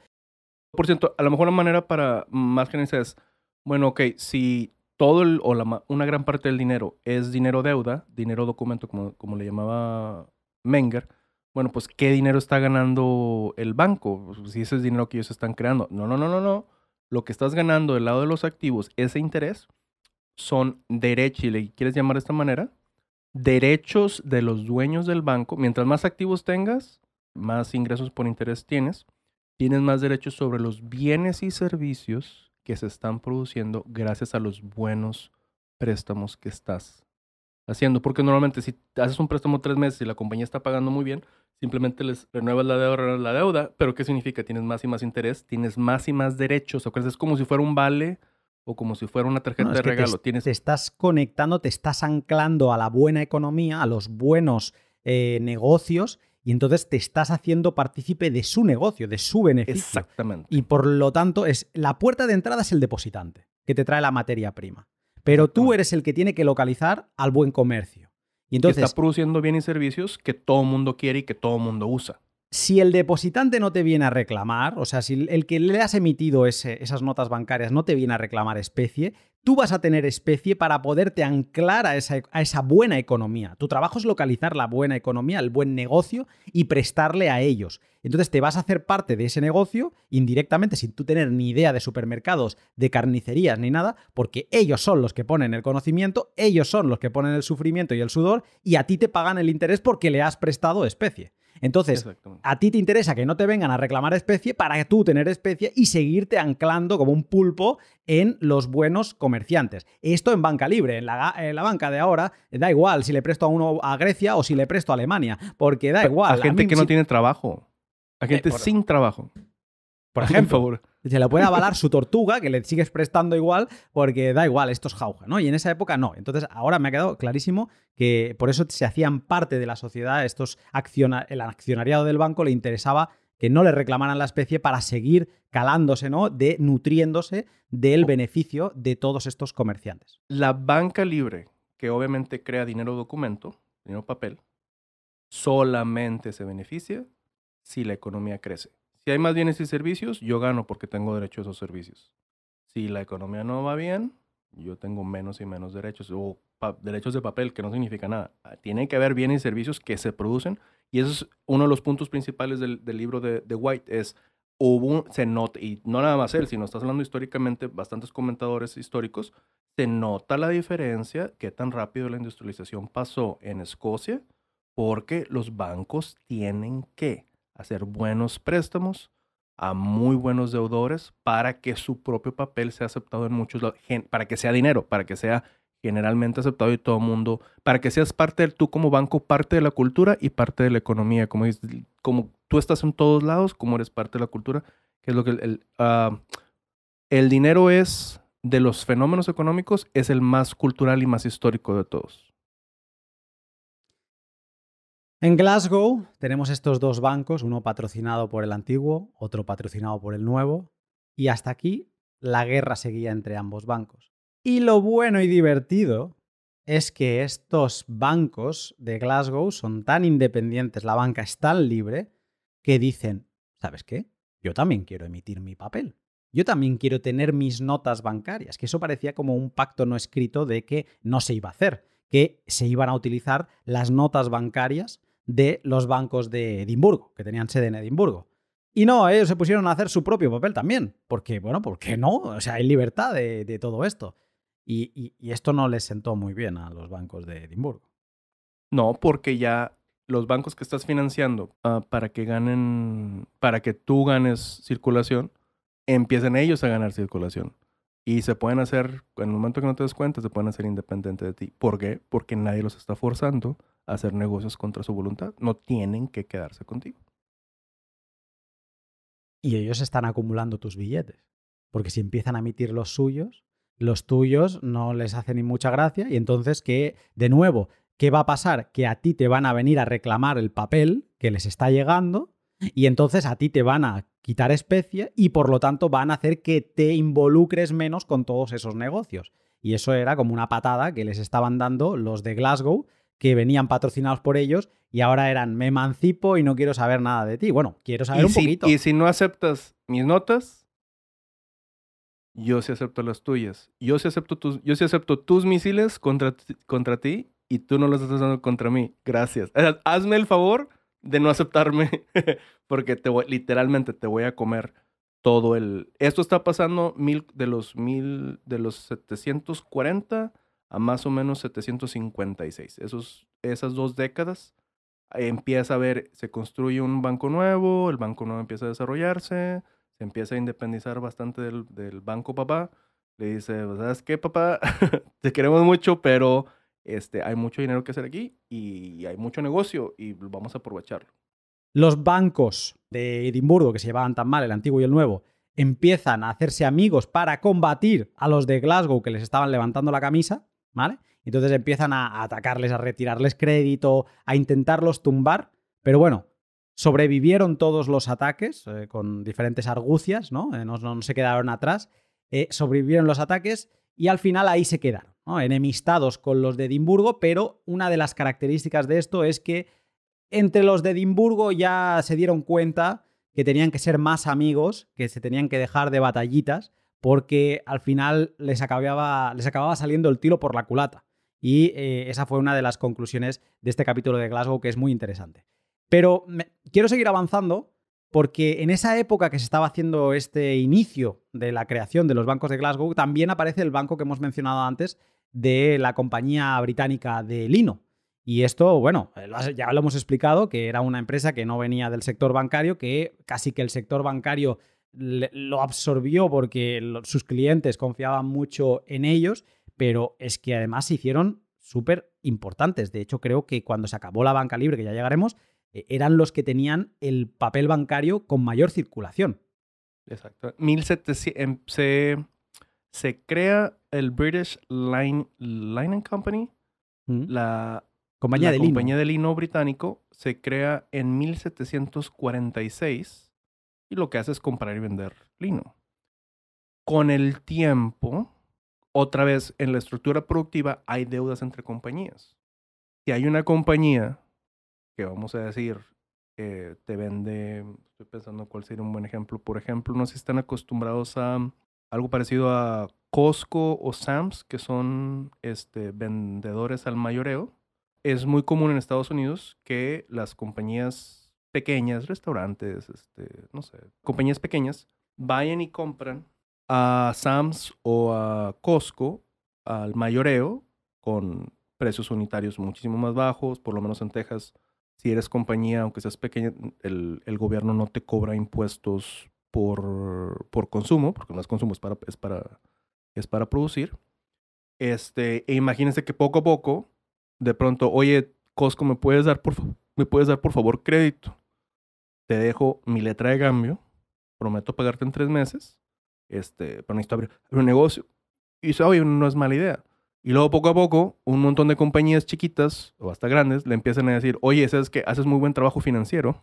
Por cierto, a lo mejor la manera para más gerencia es, bueno, ok, si todo o la, una gran parte del dinero es dinero deuda, dinero documento, como, como le llamaba Menger, bueno, pues, ¿qué dinero está ganando el banco? Si ese es dinero que ellos están creando. No, no, no, no, no lo que estás ganando del lado de los activos, ese interés, son derechos, y le quieres llamar de esta manera, derechos de los dueños del banco. Mientras más activos tengas, más ingresos por interés tienes, tienes más derechos sobre los bienes y servicios que se están produciendo gracias a los buenos préstamos que estás haciendo. Porque normalmente si haces un préstamo tres meses y la compañía está pagando muy bien, Simplemente les renuevas la deuda, la deuda, pero ¿qué significa? Tienes más y más interés, tienes más y más derechos. O sea, es como si fuera un vale o como si fuera una tarjeta de regalo. Te, tienes... estás conectando, te estás anclando a la buena economía, a los buenos eh, negocios y entonces te estás haciendo partícipe de su negocio, de su beneficio. Exactamente. Y por lo tanto, es, la puerta de entrada es el depositante, que te trae la materia prima. Pero tú eres el que tiene que localizar al buen comercio. Y está produciendo bienes y servicios que todo mundo quiere y que todo mundo usa si el depositante no te viene a reclamar, o sea, si el que le has emitido esas notas bancarias no te viene a reclamar especie, tú vas a tener especie para poderte anclar a esa, a esa buena economía. Tu trabajo es localizar la buena economía, el buen negocio y prestarle a ellos. Entonces te vas a hacer parte de ese negocio indirectamente sin tú tener ni idea de supermercados, de carnicerías ni nada, porque ellos son los que ponen el conocimiento, ellos son los que ponen el sufrimiento y el sudor y a ti te pagan el interés porque le has prestado especie. Entonces, a ti te interesa que no te vengan a reclamar especie para tú tener especie y seguirte anclando como un pulpo en los buenos comerciantes. Esto en banca libre, en la, banca de ahora, da igual si le presto a uno a Grecia o si le presto a Alemania, porque da igual. A gente que no tiene trabajo. A eh, gente sin trabajo. Por ejemplo. Se le puede avalar su tortuga, que le sigues prestando igual, porque da igual, esto es jauja, ¿no? Y en esa época no. Entonces, ahora me ha quedado clarísimo que por eso se hacían parte de la sociedad, estos el accionariado del banco le interesaba que no le reclamaran la especie para seguir calándose, ¿no? De nutriéndose del beneficio de todos estos comerciantes. La banca libre, que obviamente crea dinero documento, dinero papel, solamente se beneficia si la economía crece. Si hay más bienes y servicios, yo gano porque tengo derecho a esos servicios. Si la economía no va bien, yo tengo menos y menos derechos o derechos de papel, que no significa nada. Ah, tiene que haber bienes y servicios que se producen y eso es uno de los puntos principales del, libro de, White, es hubo, se nota, y no nada más él, sino estás hablando históricamente, bastantes comentadores históricos, se nota la diferencia, que tan rápido la industrialización pasó en Escocia, porque los bancos tienen que hacer buenos préstamos a muy buenos deudores para que su propio papel sea aceptado en muchos para que sea dinero, para que sea generalmente aceptado y todo el mundo, para que seas parte del tú como banco, parte de la cultura y parte de la economía, como, como tú estás en todos lados, como eres parte de la cultura, que es lo que el, el ah, dinero es de los fenómenos económicos, es el más cultural y más histórico de todos. En Glasgow tenemos estos dos bancos, uno patrocinado por el antiguo, otro patrocinado por el nuevo, y hasta aquí la guerra seguía entre ambos bancos. Y lo bueno y divertido es que estos bancos de Glasgow son tan independientes, la banca es tan libre, que dicen, ¿sabes qué? Yo también quiero emitir mi papel. Yo también quiero tener mis notas bancarias, que eso parecía como un pacto no escrito de que no se iba a hacer, que se iban a utilizar las notas bancarias de los bancos de Edimburgo, que tenían sede en Edimburgo. Y no, ellos se pusieron a hacer su propio papel también, porque, bueno, ¿por qué no? O sea, hay libertad de, todo esto. Y, esto no les sentó muy bien a los bancos de Edimburgo. No, porque ya los bancos que estás financiando ah, para que ganen, para que tú ganes circulación, empiezan ellos a ganar circulación. Y se pueden hacer, en el momento que no te des cuenta, se pueden hacer independientes de ti. ¿Por qué? Porque nadie los está forzando hacer negocios contra su voluntad. No tienen que quedarse contigo. Y ellos están acumulando tus billetes. Porque si empiezan a emitir los suyos, los tuyos no les hace ni mucha gracia. Y entonces, que, de nuevo, ¿qué va a pasar? Que a ti te van a venir a reclamar el papel que les está llegando. Y entonces a ti te van a quitar especie y por lo tanto van a hacer que te involucres menos con todos esos negocios. Y eso era como una patada que les estaban dando los de Glasgow que venían patrocinados por ellos y ahora eran me emancipo y no quiero saber nada de ti. Bueno, quiero saber un poquito. Y si no aceptas mis notas, yo sí acepto las tuyas. Yo sí acepto tus, yo acepto tus misiles contra, contra ti y tú no los estás dando contra mí. Gracias. Hazme el favor de no aceptarme porque te literalmente te voy a comer todo el... Esto está pasando mil, de los mil, de los 740 a más o menos 756. Esos, esas dos décadas empieza a ver, se construye un banco nuevo, el banco nuevo empieza a desarrollarse, se empieza a independizar bastante del, banco papá. Le dice, pues, ¿sabes qué, papá? te queremos mucho, pero este, hay mucho dinero que hacer aquí y hay mucho negocio y vamos a aprovecharlo. Los bancos de Edimburgo, que se llevaban tan mal, el antiguo y el nuevo, empiezan a hacerse amigos para combatir a los de Glasgow que les estaban levantando la camisa entonces empiezan a atacarles, a retirarles crédito, a intentarlos tumbar, pero bueno, sobrevivieron todos los ataques eh, con diferentes argucias, eh, ¿no? no, se quedaron atrás, eh, sobrevivieron los ataques y al final ahí se quedaron, enemistados con los de Edimburgo, pero una de las características de esto es que entre los de Edimburgo ya se dieron cuenta que tenían que ser más amigos, que se tenían que dejar de batallitas, porque al final les acababa, les acababa saliendo el tiro por la culata. Y eh, esa fue una de las conclusiones de este capítulo de Glasgow que es muy interesante. Pero quiero seguir avanzando porque en esa época que se estaba haciendo este inicio de la creación de los bancos de Glasgow, también aparece el banco que hemos mencionado antes de la compañía británica de Lino. Y esto, bueno, eh, ya lo hemos explicado, que era una empresa que no venía del sector bancario, que casi que el sector bancario lo absorbió porque sus clientes confiaban mucho en ellos, pero es que además se hicieron súper importantes. De hecho, creo que cuando se acabó la banca libre, que ya llegaremos, eh, eran los que tenían el papel bancario con mayor circulación. Exacto. Em, se, crea el British Line, Line Company, mm. la compañía, de, de lino británico, se crea en 1746 y lo que hace es comprar y vender lino. Con el tiempo, otra vez en la estructura productiva hay deudas entre compañías. Si hay una compañía que vamos a decir eh, te vende, estoy pensando cuál sería un buen ejemplo, por ejemplo, no sé si están acostumbrados a algo parecido a Costco o Sam's, que son este, vendedores al mayoreo. Es muy común en Estados Unidos que las compañías pequeñas, restaurantes, este, no sé, compañías pequeñas, vayan y compran a Sam's o a Costco al mayoreo con precios unitarios muchísimo más bajos, por lo menos en Texas. Si eres compañía, aunque seas pequeña, el, el gobierno no te cobra impuestos por, por consumo, porque no es consumo, es para, es para, es para producir. Este, e imagínense que poco a poco, de pronto, oye, Costco, ¿me puedes dar por, me puedes dar por favor crédito? te dejo mi letra de cambio, prometo pagarte en tres meses, este, pero necesito abrir, un negocio. Y eso, oye, no es mala idea. Y luego poco a poco, un montón de compañías chiquitas o hasta grandes le empiezan a decir, oye, sabes que haces muy buen trabajo financiero,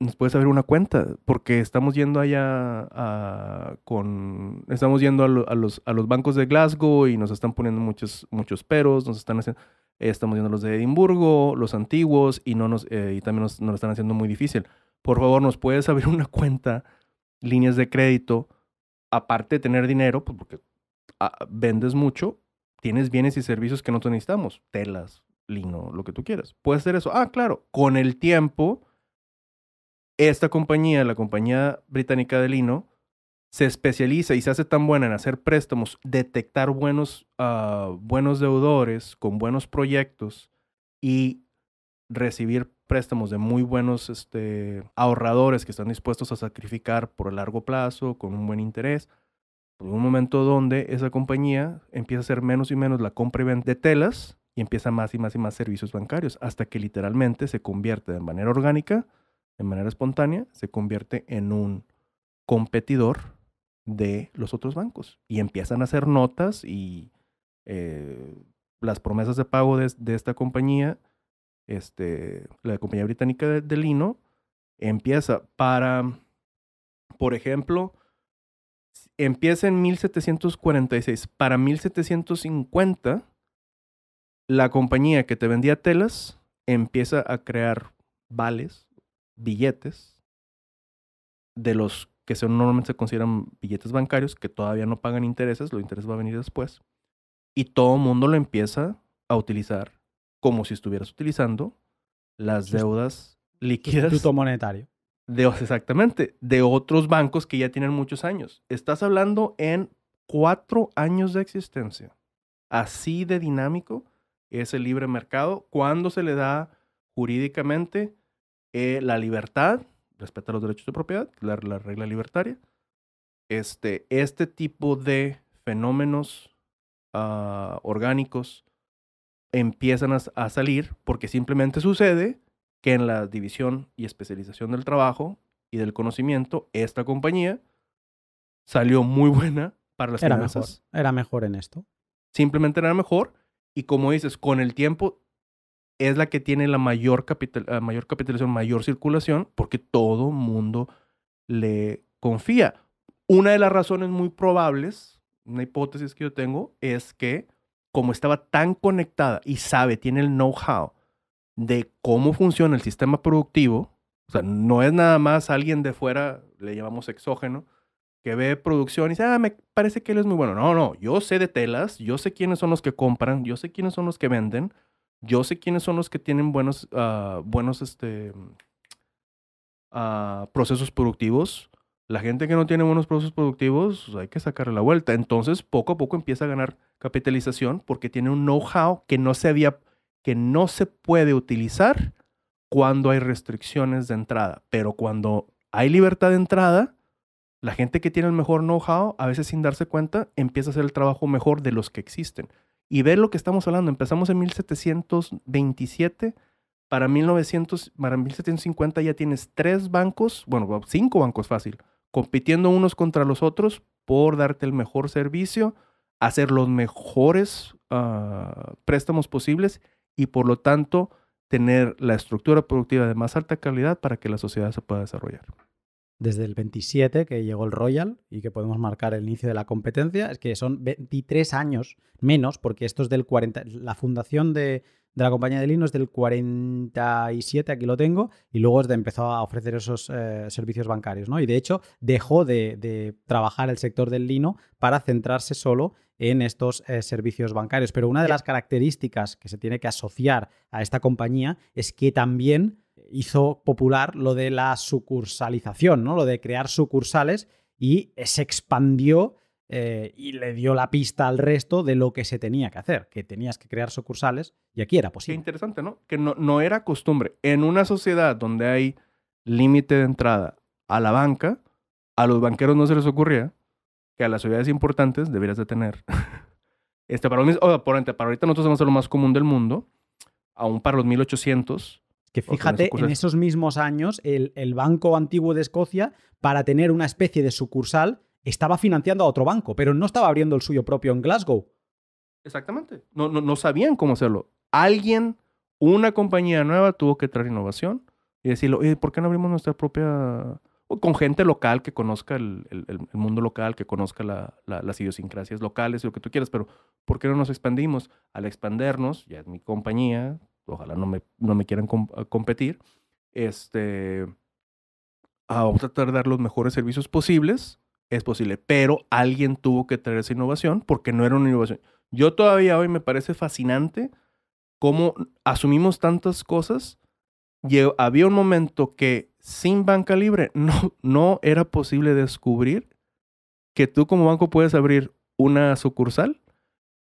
nos puedes abrir una cuenta, porque estamos yendo allá con, estamos yendo a, los, a los bancos de Glasgow y nos están poniendo muchos, muchos peros, nos están haciendo, eh, estamos yendo los de Edimburgo, los antiguos, y, no nos, eh, y también nos, nos, lo están haciendo muy difícil. Por favor, nos puedes abrir una cuenta, líneas de crédito, aparte de tener dinero, pues, porque ah, vendes mucho, tienes bienes y servicios que no necesitamos, telas, lino, lo que tú quieras. Puedes hacer eso. Ah, claro, con el tiempo esta compañía, la compañía británica de lino, se especializa y se hace tan buena en hacer préstamos, detectar buenos, ah, buenos deudores con buenos proyectos y recibir préstamos de muy buenos este, ahorradores que están dispuestos a sacrificar por el largo plazo, con un buen interés. en pues, un momento donde esa compañía empieza a hacer menos y menos la compra y venta de telas y empieza más y más y más servicios bancarios, hasta que literalmente se convierte de manera orgánica de manera espontánea, se convierte en un competidor de los otros bancos y empiezan a hacer notas y eh, las promesas de pago de, esta compañía, este, la compañía británica de, de Lino, empieza para, por ejemplo, empieza en 1746. Para 1750, la compañía que te vendía telas empieza a crear vales billetes de los que normalmente se consideran billetes bancarios que todavía no pagan intereses, lo intereses va a venir después. Y todo el mundo lo empieza a utilizar como si estuvieras utilizando las deudas líquidas. Instituto monetario. exactamente, de otros bancos que ya tienen muchos años. Estás hablando en cuatro años de existencia. Así de dinámico es el libre mercado cuando se le da jurídicamente eh, la libertad, respeta los derechos de propiedad, la, regla libertaria. Este, este tipo de fenómenos ah, orgánicos empiezan a, salir porque simplemente sucede que en la división y especialización del trabajo y del conocimiento, esta compañía salió muy buena para las era era mejor en esto. Simplemente era mejor. Y como dices, con el tiempo es la que tiene la mayor, capital, mayor capitalización, mayor circulación, porque todo mundo le confía. Una de las razones muy probables, una hipótesis que yo tengo, es que como estaba tan conectada y sabe, tiene el know-how de cómo funciona el sistema productivo, o sea, no es nada más alguien de fuera, le llamamos exógeno, que ve producción y dice, ah, me parece que él es muy bueno. No, no, yo sé de telas, yo sé quiénes son los que compran, yo sé quiénes son los que venden, yo sé quiénes son los que tienen buenos, ah, buenos este, mm, ah, procesos productivos. La gente que no tiene buenos procesos productivos, pues, hay que sacarle la vuelta. Entonces, poco a poco empieza a ganar capitalización porque tiene un know-how que no se que no se puede utilizar cuando hay restricciones de entrada. Pero cuando hay libertad de entrada, la gente que tiene el mejor know-how, a veces sin darse cuenta, empieza a hacer el trabajo mejor de los que existen. Y ver lo que estamos hablando. Empezamos en 1727. Para, 1900, para 1750 ya tienes tres bancos, bueno, cinco bancos fácil, compitiendo unos contra los otros por darte el mejor servicio, hacer los mejores ah, préstamos posibles y por lo tanto tener la estructura productiva de más alta calidad para que la sociedad se pueda desarrollar desde el 27 que llegó el Royal y que podemos marcar el inicio de la competencia, es que son 23 años menos, porque esto es del 40, la fundación de, la compañía de lino es del 47, aquí lo tengo, y luego empezó a ofrecer esos eh, servicios bancarios, ¿no? Y de hecho dejó de, trabajar el sector del lino para centrarse solo en estos eh, servicios bancarios. Pero una de las características que se tiene que asociar a esta compañía es que también hizo popular lo de la sucursalización, ¿no? lo de crear sucursales y se expandió eh, y le dio la pista al resto de lo que se tenía que hacer, que tenías que crear sucursales y aquí era posible. Qué interesante, ¿no? Que no, no era costumbre. En una sociedad donde hay límite de entrada a la banca, a los banqueros no se les ocurría que a las sociedades importantes deberías de tener. este, para, para ahorita nosotros somos lo más común del mundo, aún para los 1800 que fíjate, en esos mismos años, el, Banco Antiguo de Escocia, para tener una especie de sucursal, estaba financiando a otro banco, pero no estaba abriendo el suyo propio en Glasgow. Exactamente. No, no, sabían cómo hacerlo. Alguien, una compañía nueva, tuvo que traer innovación y decirlo, ¿por qué no abrimos nuestra propia... con gente local que conozca el, mundo local, que conozca las idiosincrasias locales, lo que tú quieras, pero ¿por qué no nos expandimos? Al expandernos, ya es mi compañía, ojalá no me, no me quieran ah, competir, este, a tratar de dar los mejores servicios posibles, es posible, pero alguien tuvo que traer esa innovación porque no era una innovación. Yo todavía hoy me parece fascinante cómo asumimos tantas cosas. había un momento que sin banca libre no, no era posible descubrir que tú como banco puedes abrir una sucursal.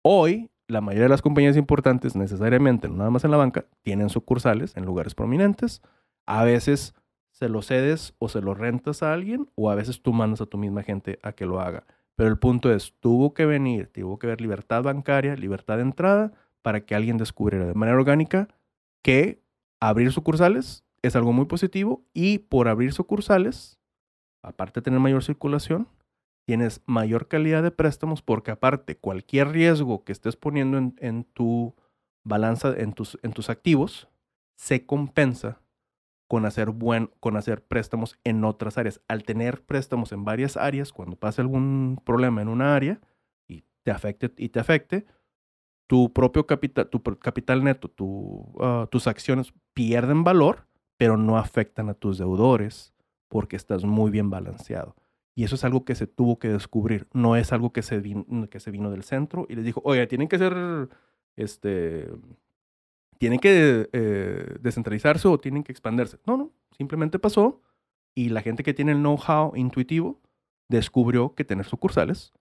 Hoy la mayoría de las compañías importantes, necesariamente, nada más en la banca, tienen sucursales en lugares prominentes. A veces se lo cedes o se lo rentas a alguien o a veces tú mandas a tu misma gente a que lo haga. Pero el punto es, tuvo que venir, tuvo que haber libertad bancaria, libertad de entrada, para que alguien descubriera de manera orgánica que abrir sucursales es algo muy positivo y por abrir sucursales, aparte de tener mayor circulación, tienes mayor calidad de préstamos porque aparte cualquier riesgo que estés poniendo en, tu balanza, en tus, en tus activos, se compensa con hacer, buen, con hacer préstamos en otras áreas. Al tener préstamos en varias áreas, cuando pase algún problema en una área y te afecte, y te afecte tu propio capital, tu capital neto, ah, tus acciones pierden valor, pero no afectan a tus deudores porque estás muy bien balanceado. Y eso es algo que se tuvo que descubrir, no es algo que se, vino, que se vino del centro y les dijo, oye, tienen que ser, este, tienen que eh, descentralizarse o tienen que expandirse. No, no, simplemente pasó y la gente que tiene el know-how intuitivo descubrió que tener sucursales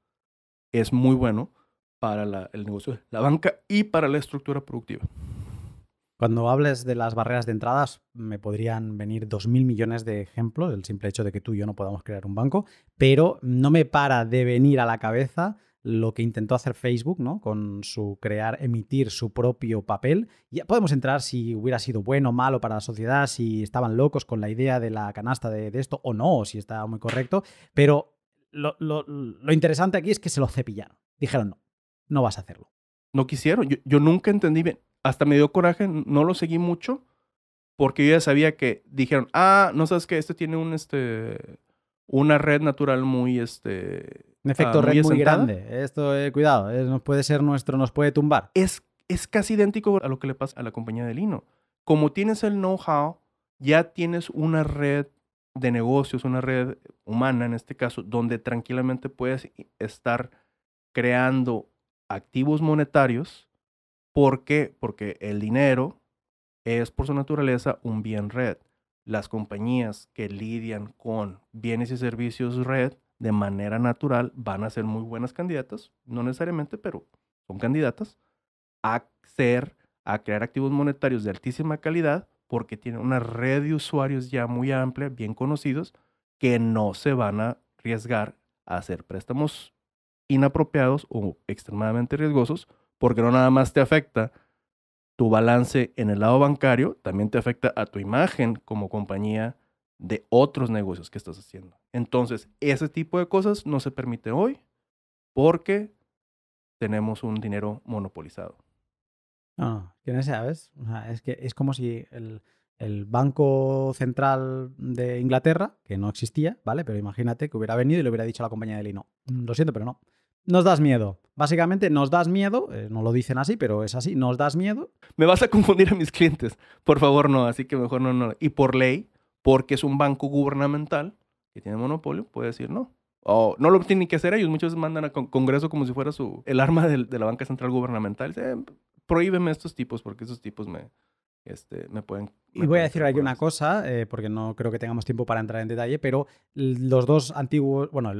es muy bueno para el negocio, de la banca y para la estructura productiva. Cuando hables de las barreras de entradas, me podrían venir 2.000 millones de ejemplos, el simple hecho de que tú y yo no podamos crear un banco, pero no me para de venir a la cabeza lo que intentó hacer Facebook, ¿no? Con su crear, emitir su propio papel. podemos entrar si hubiera sido bueno o malo para la sociedad, si estaban locos con la idea de la canasta de, esto o no, o si estaba muy correcto, pero lo, interesante aquí es que se lo cepillaron. Dijeron, no, no vas a hacerlo. No quisieron. yo nunca entendí bien hasta me dio coraje, no lo seguí mucho, porque yo ya sabía que dijeron, ah, no sabes que este tiene un, este, una red natural muy, este... Ah, efecto red muy, grande. Esto, eh, cuidado, eh, nos puede ser nuestro, nos puede tumbar. Es, es casi idéntico a lo que le pasa a la compañía de Lino. Como tienes el know-how, ya tienes una red de negocios, una red humana en este caso, donde tranquilamente puedes estar creando activos monetarios ¿Por qué? Porque el dinero es por su naturaleza un bien red. Las compañías que lidian con bienes y servicios red de manera natural van a ser muy buenas candidatas, no necesariamente, pero son candidatas a a crear activos monetarios de altísima calidad porque tienen una red de usuarios ya muy amplia, bien conocidos, que no se van a arriesgar a hacer préstamos inapropiados o extremadamente riesgosos porque no nada más te afecta tu balance en el lado bancario, también te afecta a tu imagen como compañía de otros negocios que estás haciendo. Entonces, ese tipo de cosas no se permite hoy porque tenemos un dinero monopolizado. Ah, que no sabes. O es que es como si el, el, Banco Central de Inglaterra, que no existía, ¿vale? Pero imagínate que hubiera venido y le hubiera dicho a la compañía de Lino, mm, lo siento, pero no. Nos das miedo. Básicamente nos das miedo, eh, no lo dicen así, pero es así, nos das miedo. Me vas a confundir a mis clientes, por favor no, así que mejor no, Y por ley, porque es un banco gubernamental que tiene monopolio, puede decir no. O no lo tienen que hacer ellos, muchas veces mandan al Congreso como si fuera su, el arma de, la banca central gubernamental. Eh, prohíbeme estos tipos porque estos tipos me, este, y voy a decir aquí una cosa, eh, porque no creo que tengamos tiempo para entrar en detalle, pero los dos antiguos, bueno,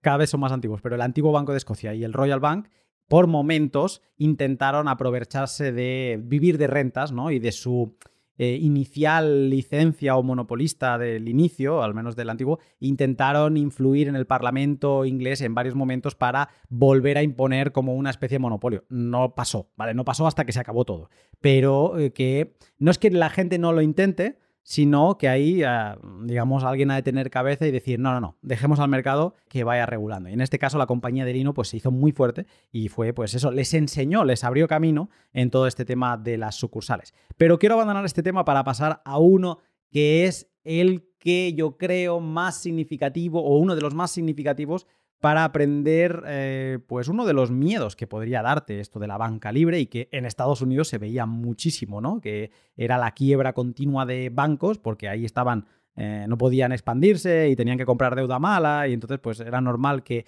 cada vez son más antiguos, pero el antiguo Banco de Escocia y el Royal Bank por momentos intentaron aprovecharse de vivir de rentas ¿no? y de su eh, inicial licencia o monopolista del inicio, al menos del antiguo, intentaron influir en el Parlamento inglés en varios momentos para volver a imponer como una especie de monopolio. No pasó, ¿vale? No pasó hasta que se acabó todo. Pero eh, que no es que la gente no lo intente, sino que ahí, ah, digamos, alguien ha de tener cabeza y decir, no, no, no, dejemos al mercado que vaya regulando. Y en este caso la compañía de Lino pues se hizo muy fuerte y fue pues eso, les enseñó, les abrió camino en todo este tema de las sucursales. Pero quiero abandonar este tema para pasar a uno que es el que yo creo más significativo o uno de los más significativos para aprender eh, pues uno de los miedos que podría darte esto de la banca libre y que en Estados Unidos se veía muchísimo, ¿no? Que era la quiebra continua de bancos porque ahí estaban eh, no podían expandirse y tenían que comprar deuda mala y entonces pues era normal que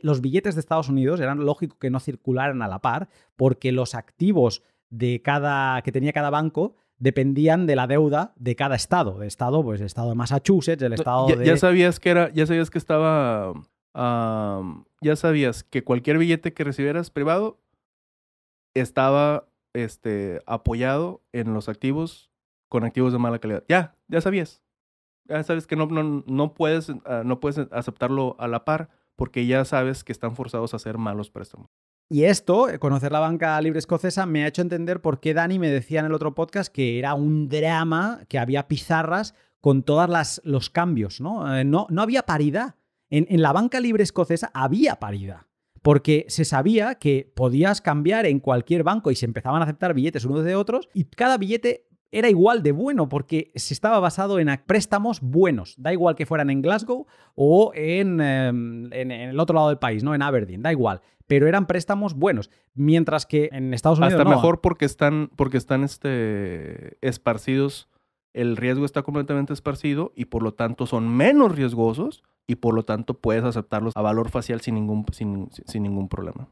los billetes de Estados Unidos eran lógico que no circularan a la par porque los activos de cada que tenía cada banco dependían de la deuda de cada estado, de estado pues el estado de Massachusetts, el estado de ya sabías que era ya sabías que estaba ya sabías que cualquier billete que recibieras privado estaba este, apoyado en los activos con activos de mala calidad. Ya, ya sabías. Ya sabes que no, no, puedes, ah, no puedes aceptarlo a la par porque ya sabes que están forzados a hacer malos préstamos. Y esto, eh, conocer la banca libre escocesa, me ha hecho entender por qué Dani me decía en el otro podcast que era un drama, que había pizarras con todos los cambios, eh, ¿no? no había paridad en, la banca libre escocesa había paridad porque se sabía que podías cambiar en cualquier banco y se empezaban a aceptar billetes unos de otros y cada billete era igual de bueno porque se estaba basado en préstamos buenos, da igual que fueran en Glasgow o em, en, en, el otro lado del país, ¿no? En Aberdeen, da igual pero eran préstamos buenos. Mientras que en Estados Unidos. Hasta mejor porque están, porque están este, esparcidos. El riesgo está completamente esparcido y por lo tanto son menos riesgosos y por lo tanto puedes aceptarlos a valor facial sin ningún, sin, ningún problema.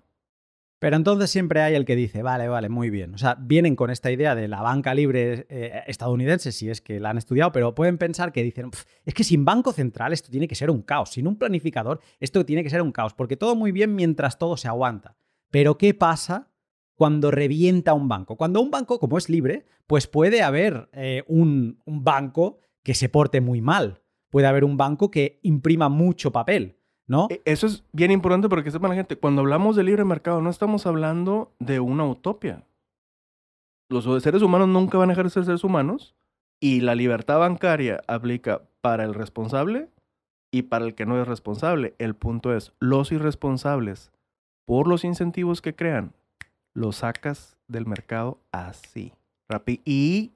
Pero entonces siempre hay el que dice, vale, vale, muy bien. O sea, vienen con esta idea de la banca libre eh, estadounidense, si es que la han estudiado, pero pueden pensar que dicen, es que sin banco central esto tiene que ser un caos, sin un planificador esto tiene que ser un caos, porque todo muy bien mientras todo se aguanta. Pero ¿qué pasa cuando revienta un banco? Cuando un banco, como es libre, pues puede haber eh, un, un banco que se porte muy mal puede haber un banco que imprima mucho papel. ¿No? E, eso es bien importante porque sepan la gente, cuando hablamos de libre mercado no estamos hablando de una utopia. Los seres humanos nunca van a dejar de ser seres humanos y la libertad bancaria aplica para el responsable y para el que no es responsable. El punto es, los irresponsables, por los incentivos que crean, los sacas del mercado así. y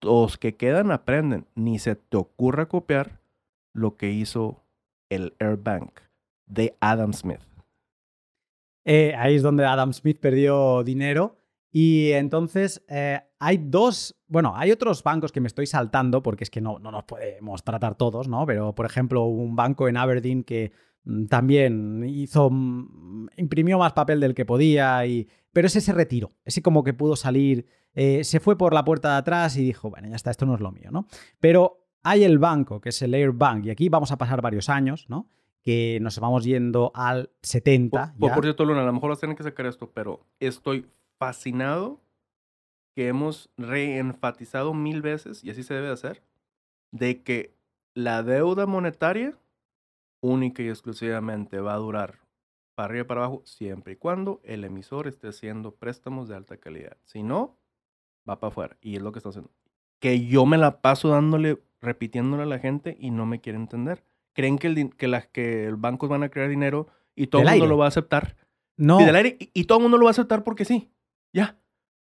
los que quedan aprenden. Ni se te ocurra copiar lo que hizo el Airbank de Adam Smith. Eh, ahí es donde Adam Smith perdió dinero. Y entonces eh, hay dos, bueno, hay otros bancos que me estoy saltando porque es que no, no nos podemos tratar todos, ¿no? Pero por ejemplo, un banco en Aberdeen que mm, también hizo, mm, imprimió más papel del que podía, y, pero ese se retiró, ese como que pudo salir, eh, se fue por la puerta de atrás y dijo, bueno, ya está, esto no es lo mío, ¿no? Pero hay el banco, que es el Airbank, y aquí vamos a pasar varios años, ¿no? Que nos vamos yendo al 70. Por, por cierto, Luna, a lo mejor vas a tener que sacar esto, pero estoy fascinado que hemos reenfatizado mil veces, y así se debe de hacer, de que la deuda monetaria única y exclusivamente va a durar para arriba y para abajo siempre y cuando el emisor esté haciendo préstamos de alta calidad. Si no, va para afuera. Y es lo que está haciendo. Que yo me la paso dándole repitiéndole a la gente y no me quiere entender. Creen que, el, que, las que el bancos van a crear dinero y todo el mundo lo va a aceptar. No. Y, todo el mundo lo va a aceptar porque sí. Ya.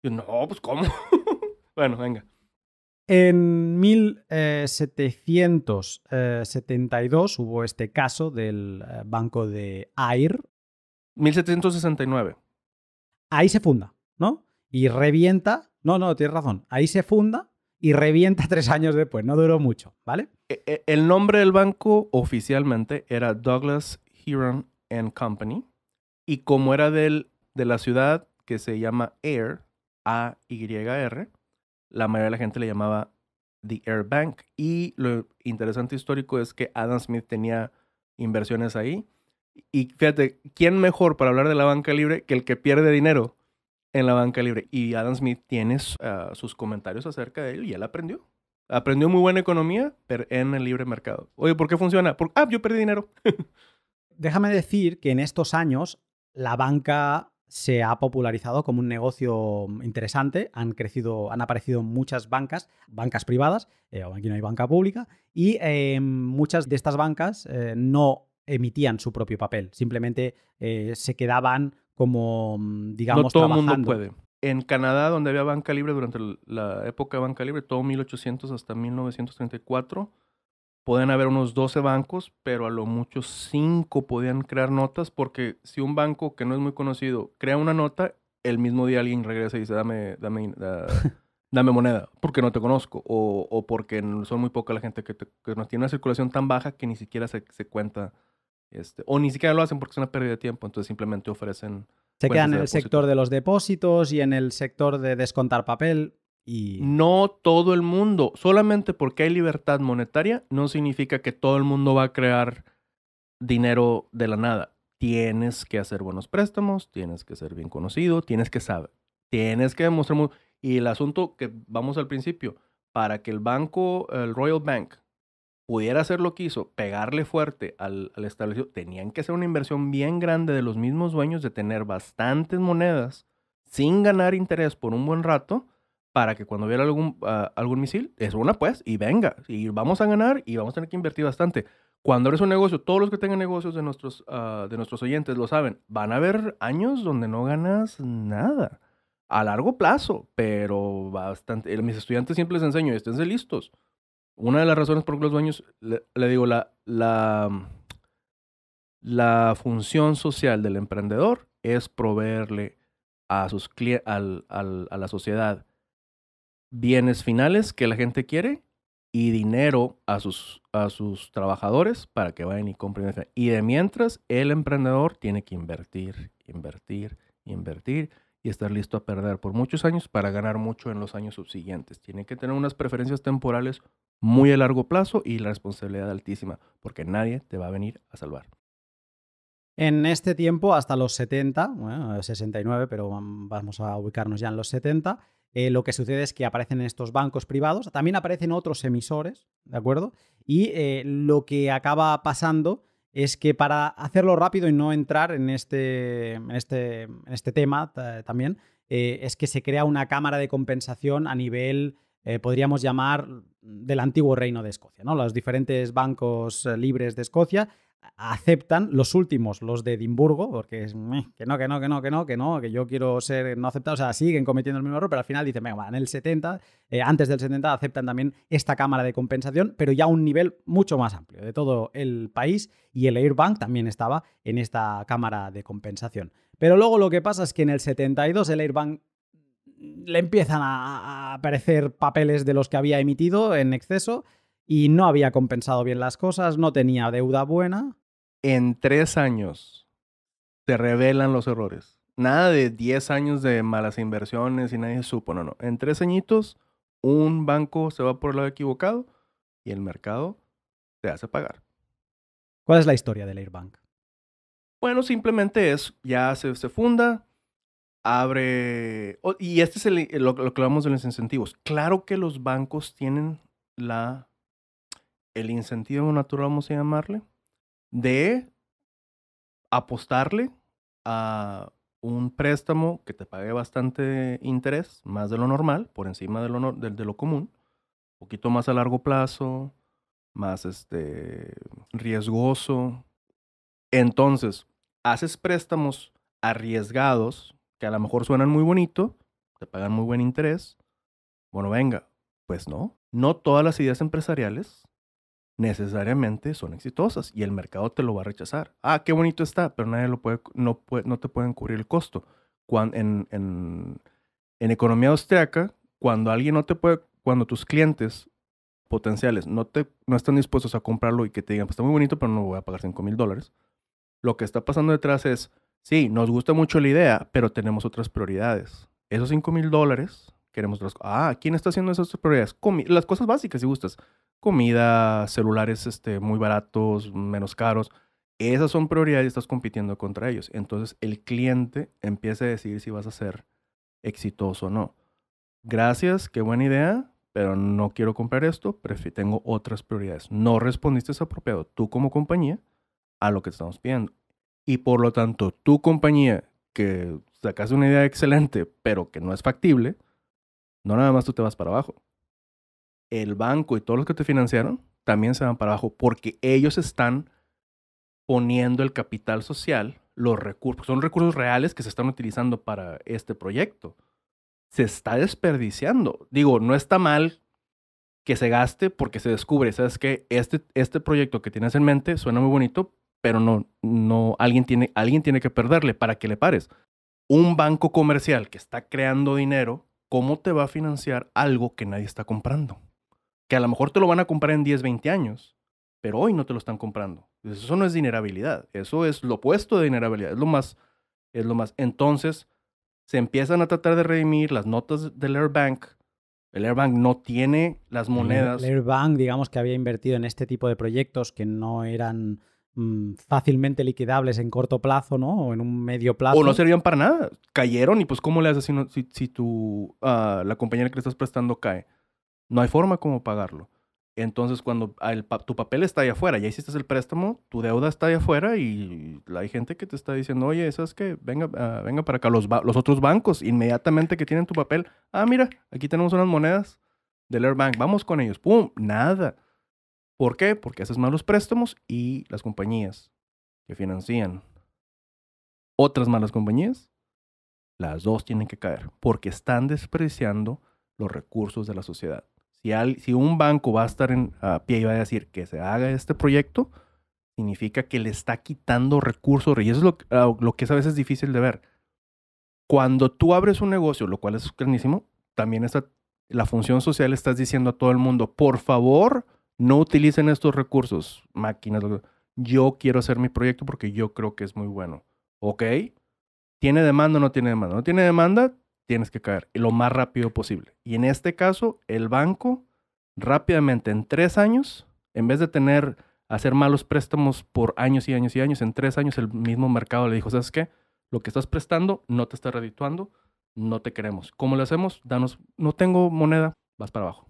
no, pues ¿cómo? bueno, venga. En 1772 eh, eh, hubo este caso del eh, banco de AIR. 1769. Ahí se funda, ¿no? Y revienta. No, no, tienes razón. Ahí se funda y revienta tres años después. No duró mucho, ¿vale? E, e, el nombre del banco oficialmente era Douglas Huron and Company. Y como era del, de la ciudad que se llama Air, A-Y-R, la mayoría de la gente le llamaba The Air Bank. Y lo interesante histórico es que Adam Smith tenía inversiones ahí. Y fíjate, ¿quién mejor para hablar de la banca libre que el que pierde dinero? en la banca libre. Y Adam Smith tiene eh, sus comentarios acerca de él y él aprendió. Aprendió muy buena economía, en el libre mercado. Oye, ¿por qué funciona? Por... Ah, yo perdí dinero. Déjame decir que en estos años la banca se ha popularizado como un negocio mm, interesante. Han crecido, han aparecido muchas bancas, bancas privadas, eh, aquí no hay banca pública, y em, muchas de estas bancas eh, no emitían su propio papel, simplemente se quedaban como, mm, digamos, todo el mundo puede. En Canadá, donde había banca libre durante la época de banca libre, todo 1800 hasta 1934, pueden haber unos 12 bancos, pero a lo mucho 5 podían crear notas, porque si un banco que no es muy conocido crea una nota, el mismo día alguien regresa y dice, dame, dame, dame moneda, porque no te conozco, o, o porque son muy poca la gente que, tiene una circulación tan baja que ni siquiera se, se cuenta este, o ni siquiera lo hacen porque es una pérdida de tiempo, entonces simplemente ofrecen... Se pues, quedan en el sector de los depósitos y en el sector de descontar papel y... No todo el mundo, solamente porque hay libertad monetaria no significa que todo el mundo va a crear dinero de la nada. Tienes que hacer buenos préstamos, tienes que ser bien conocido, tienes que saber, tienes que demostrar... Y el asunto que vamos al principio, para que el banco, el Royal Bank, pudiera hacer lo que hizo, pegarle fuerte al, al establecimiento, tenían que hacer una inversión bien grande de los mismos dueños, de tener bastantes monedas sin ganar interés por un buen rato, para que cuando hubiera algún, ah, algún misil, es una pues, y venga, y vamos a ganar y vamos a tener que invertir bastante. Cuando eres un negocio, todos los que tengan negocios de nuestros, ah, de nuestros oyentes lo saben, van a haber años donde no ganas nada. A largo plazo, pero bastante. Mis estudiantes siempre les enseño, esténse listos una de las razones por las que los dueños, le, digo, mm, la, función social del emprendedor es proveerle a, sus, a la sociedad bienes finales que la gente quiere y dinero a sus, a sus trabajadores para que vayan y compren. Y de mientras, el emprendedor tiene que invertir, invertir, invertir y estar listo a perder por muchos años para ganar mucho en los años subsiguientes. Tiene que tener unas preferencias temporales muy a largo plazo y la responsabilidad altísima, porque nadie te va a venir a salvar. En este tiempo, hasta los 70, bueno, 69, pero vamos a ubicarnos ya en los 70, eh, lo que sucede es que aparecen estos bancos privados, también aparecen otros emisores, ¿de acuerdo? Y eh, lo que acaba pasando es que para hacerlo rápido y no entrar en este, este, este tema también, eh, es que se crea una cámara de compensación a nivel eh, podríamos llamar del antiguo reino de Escocia. ¿no? Los diferentes bancos eh, libres de Escocia aceptan los últimos, los de Edimburgo, porque es que no, que no, que no, que no, que no, que yo quiero ser no aceptado, o sea, siguen cometiendo el mismo error, pero al final dicen, venga, en el 70, eh, antes del 70 aceptan también esta cámara de compensación, pero ya a un nivel mucho más amplio de todo el país y el Airbank también estaba en esta cámara de compensación. Pero luego lo que pasa es que en el 72 el Airbank le empiezan a, aparecer papeles de los que había emitido en exceso y no había compensado bien las cosas, no tenía deuda buena. En tres años se revelan los errores. Nada de diez años de malas inversiones y nadie supo, no, no. En tres añitos un banco se va por el lado equivocado y el mercado se hace pagar. ¿Cuál es la historia del Airbank? Bueno, simplemente es, ya se, se funda, abre... y este es eh, lo, que hablamos de los incentivos. Claro que los bancos tienen la, el incentivo natural, vamos a llamarle, de apostarle a un préstamo que te pague bastante interés, más de lo normal, por encima de lo, lo común, un poquito más a largo plazo, más este, riesgoso. Entonces, haces préstamos arriesgados que a lo mejor suenan muy bonito, te pagan muy buen interés. Bueno, venga, pues no. No todas las ideas empresariales necesariamente son exitosas y el mercado te lo va a rechazar. Ah, qué bonito está, pero nadie lo puede, no, puede, no te pueden cubrir el costo. Cuando, en, en, economía austriaca, cuando alguien no te puede, cuando tus clientes potenciales no, te, no están dispuestos a comprarlo y que te digan, pues está muy bonito, pero no voy a pagar 5 mil dólares, lo que está pasando detrás es, sí, nos gusta mucho la idea, pero tenemos otras prioridades. Esos 5 mil dólares, queremos los... Ah, ¿quién está haciendo esas prioridades? las cosas básicas, si gustas. Comida, celulares este, muy baratos, menos caros. Esas son prioridades y estás compitiendo contra ellos. Entonces el cliente empieza a decidir si vas a ser exitoso o no. Gracias, qué buena idea, pero no quiero comprar esto, tengo otras prioridades. No respondiste apropiado tú como compañía a lo que estamos pidiendo y por lo tanto tu compañía que sacaste una idea excelente pero que no es factible, no nada más tú te vas para abajo. El banco y todos los que te financiaron también se van para abajo porque ellos están poniendo el capital social, los recursos, son recursos reales que se están utilizando para este proyecto. Se está desperdiciando. Digo, no está mal que se gaste porque se descubre, sabes que este, este proyecto que tienes en mente suena muy bonito, pero no, no, alguien tiene, alguien tiene que perderle para que le pares. Un banco comercial que está creando dinero, ¿cómo te va a financiar algo que nadie está comprando? Que a lo mejor te lo van a comprar en 10, 20 años, pero hoy no te lo están comprando. Eso no es dinerabilidad, eso es lo opuesto de dinerabilidad, es lo más, es lo más. Entonces, se empiezan a tratar de redimir las notas del Airbank. El Airbank no tiene las monedas. El Airbank, digamos que había invertido en este tipo de proyectos que no eran Mm, fácilmente liquidables en corto plazo, ¿no? O en un medio plazo. O no servían para nada. Cayeron y pues ¿cómo le haces si, si, ah, la compañía que le estás prestando cae? No hay forma como pagarlo. Entonces cuando tu papel está ahí afuera, ya hiciste el préstamo, tu deuda está ahí afuera y hay gente que te está diciendo, oye, ¿sabes qué? Venga, ah, venga para acá. Los, los otros bancos inmediatamente que tienen tu papel, ah, mira, aquí tenemos unas monedas del Airbank, vamos con ellos. ¡Pum! Nada. ¿Por qué? Porque haces malos préstamos y las compañías que financian otras malas compañías, las dos tienen que caer porque están despreciando los recursos de la sociedad. Si, un banco va a estar a pie y va a decir que se haga este proyecto, significa que le está quitando recursos. Y eso es ah, lo, que es a veces difícil de ver. Cuando tú abres un negocio, lo cual es grandísimo, también está, la función social estás diciendo a todo el mundo, por favor, no utilicen estos recursos, máquinas, yo quiero hacer mi proyecto porque yo creo que es muy bueno. ¿Ok? ¿Tiene demanda o no tiene demanda? No tiene demanda, tienes que caer lo más rápido posible. Y en este caso, el banco rápidamente, en tres años, en vez de tener, hacer malos préstamos por años y años y años, en tres años el mismo mercado le dijo, ¿sabes qué? Lo que estás prestando no te está redituando, no te queremos. ¿Cómo lo hacemos? Danos, no tengo moneda, vas para abajo.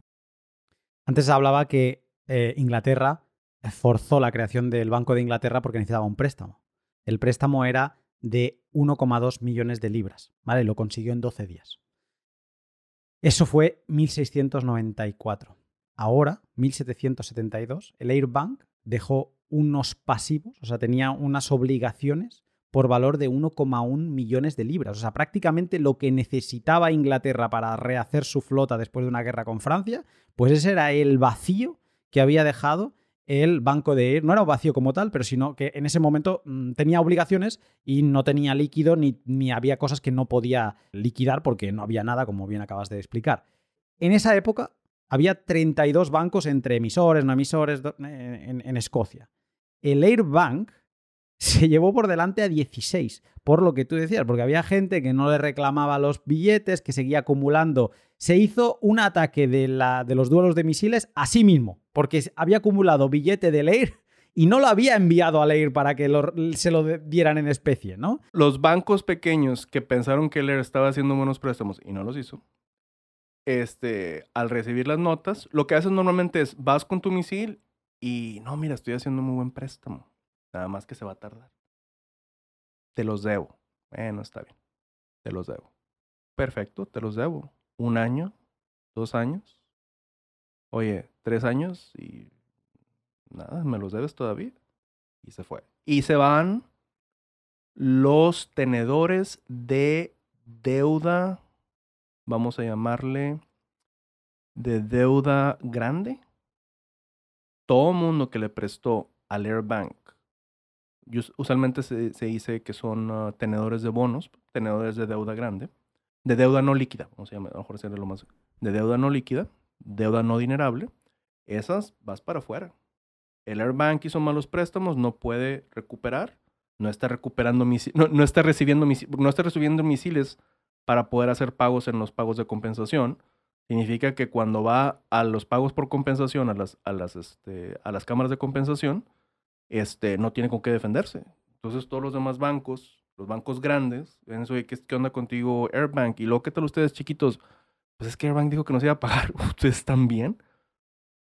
Antes hablaba que eh, Inglaterra forzó la creación del Banco de Inglaterra porque necesitaba un préstamo. El préstamo era de 1,2 millones de libras, ¿vale? Lo consiguió en 12 días. Eso fue 1694. Ahora, 1772, el Bank dejó unos pasivos, o sea, tenía unas obligaciones por valor de 1,1 millones de libras. O sea, prácticamente lo que necesitaba Inglaterra para rehacer su flota después de una guerra con Francia, pues ese era el vacío que había dejado el banco de Air, No era vacío como tal, pero sino que en ese momento mm, tenía obligaciones y no tenía líquido ni, había cosas que no podía liquidar porque no había nada, como bien acabas de explicar. En esa época había 32 bancos entre emisores, no emisores en, en, Escocia. El Air Bank se llevó por delante a 16 por lo que tú decías, porque había gente que no le reclamaba los billetes, que seguía acumulando. Se hizo un ataque de, la, de los duelos de misiles a sí mismo, porque había acumulado billete de Leir y no lo había enviado a Leir para que se lo dieran en especie, ¿no? Los bancos pequeños que pensaron que Leir estaba haciendo buenos préstamos y no los hizo, este, al recibir las notas, lo que haces normalmente es vas con tu misil y no, mira, estoy haciendo un muy buen préstamo, nada más que se va a tardar. Te los debo. no está bien. Te los debo. Perfecto, te los debo. Un año, dos años. Oye, tres años y nada, me los debes todavía. Y se fue. Y se van los tenedores de deuda, vamos a llamarle, de deuda grande. Todo mundo que le prestó al Airbank usualmente se, dice que son ah, tenedores de bonos, tenedores de deuda grande, de deuda no líquida, mejor lo más, de deuda no líquida, deuda no dinerable, esas vas para afuera. El Airbank hizo malos préstamos, no puede recuperar, no está recuperando no, está recibiendo misiles, no está recibiendo misiles para poder hacer pagos en los pagos de compensación. Significa que cuando va a los pagos por compensación, a las, a las, este, a las cámaras de compensación, este, no tiene con qué defenderse. Entonces todos los demás bancos, los bancos grandes, ven ¿qué, onda contigo Airbank? Y luego, ¿qué tal ustedes chiquitos? Pues es que Airbank dijo que no se iba a pagar. ¿Ustedes también?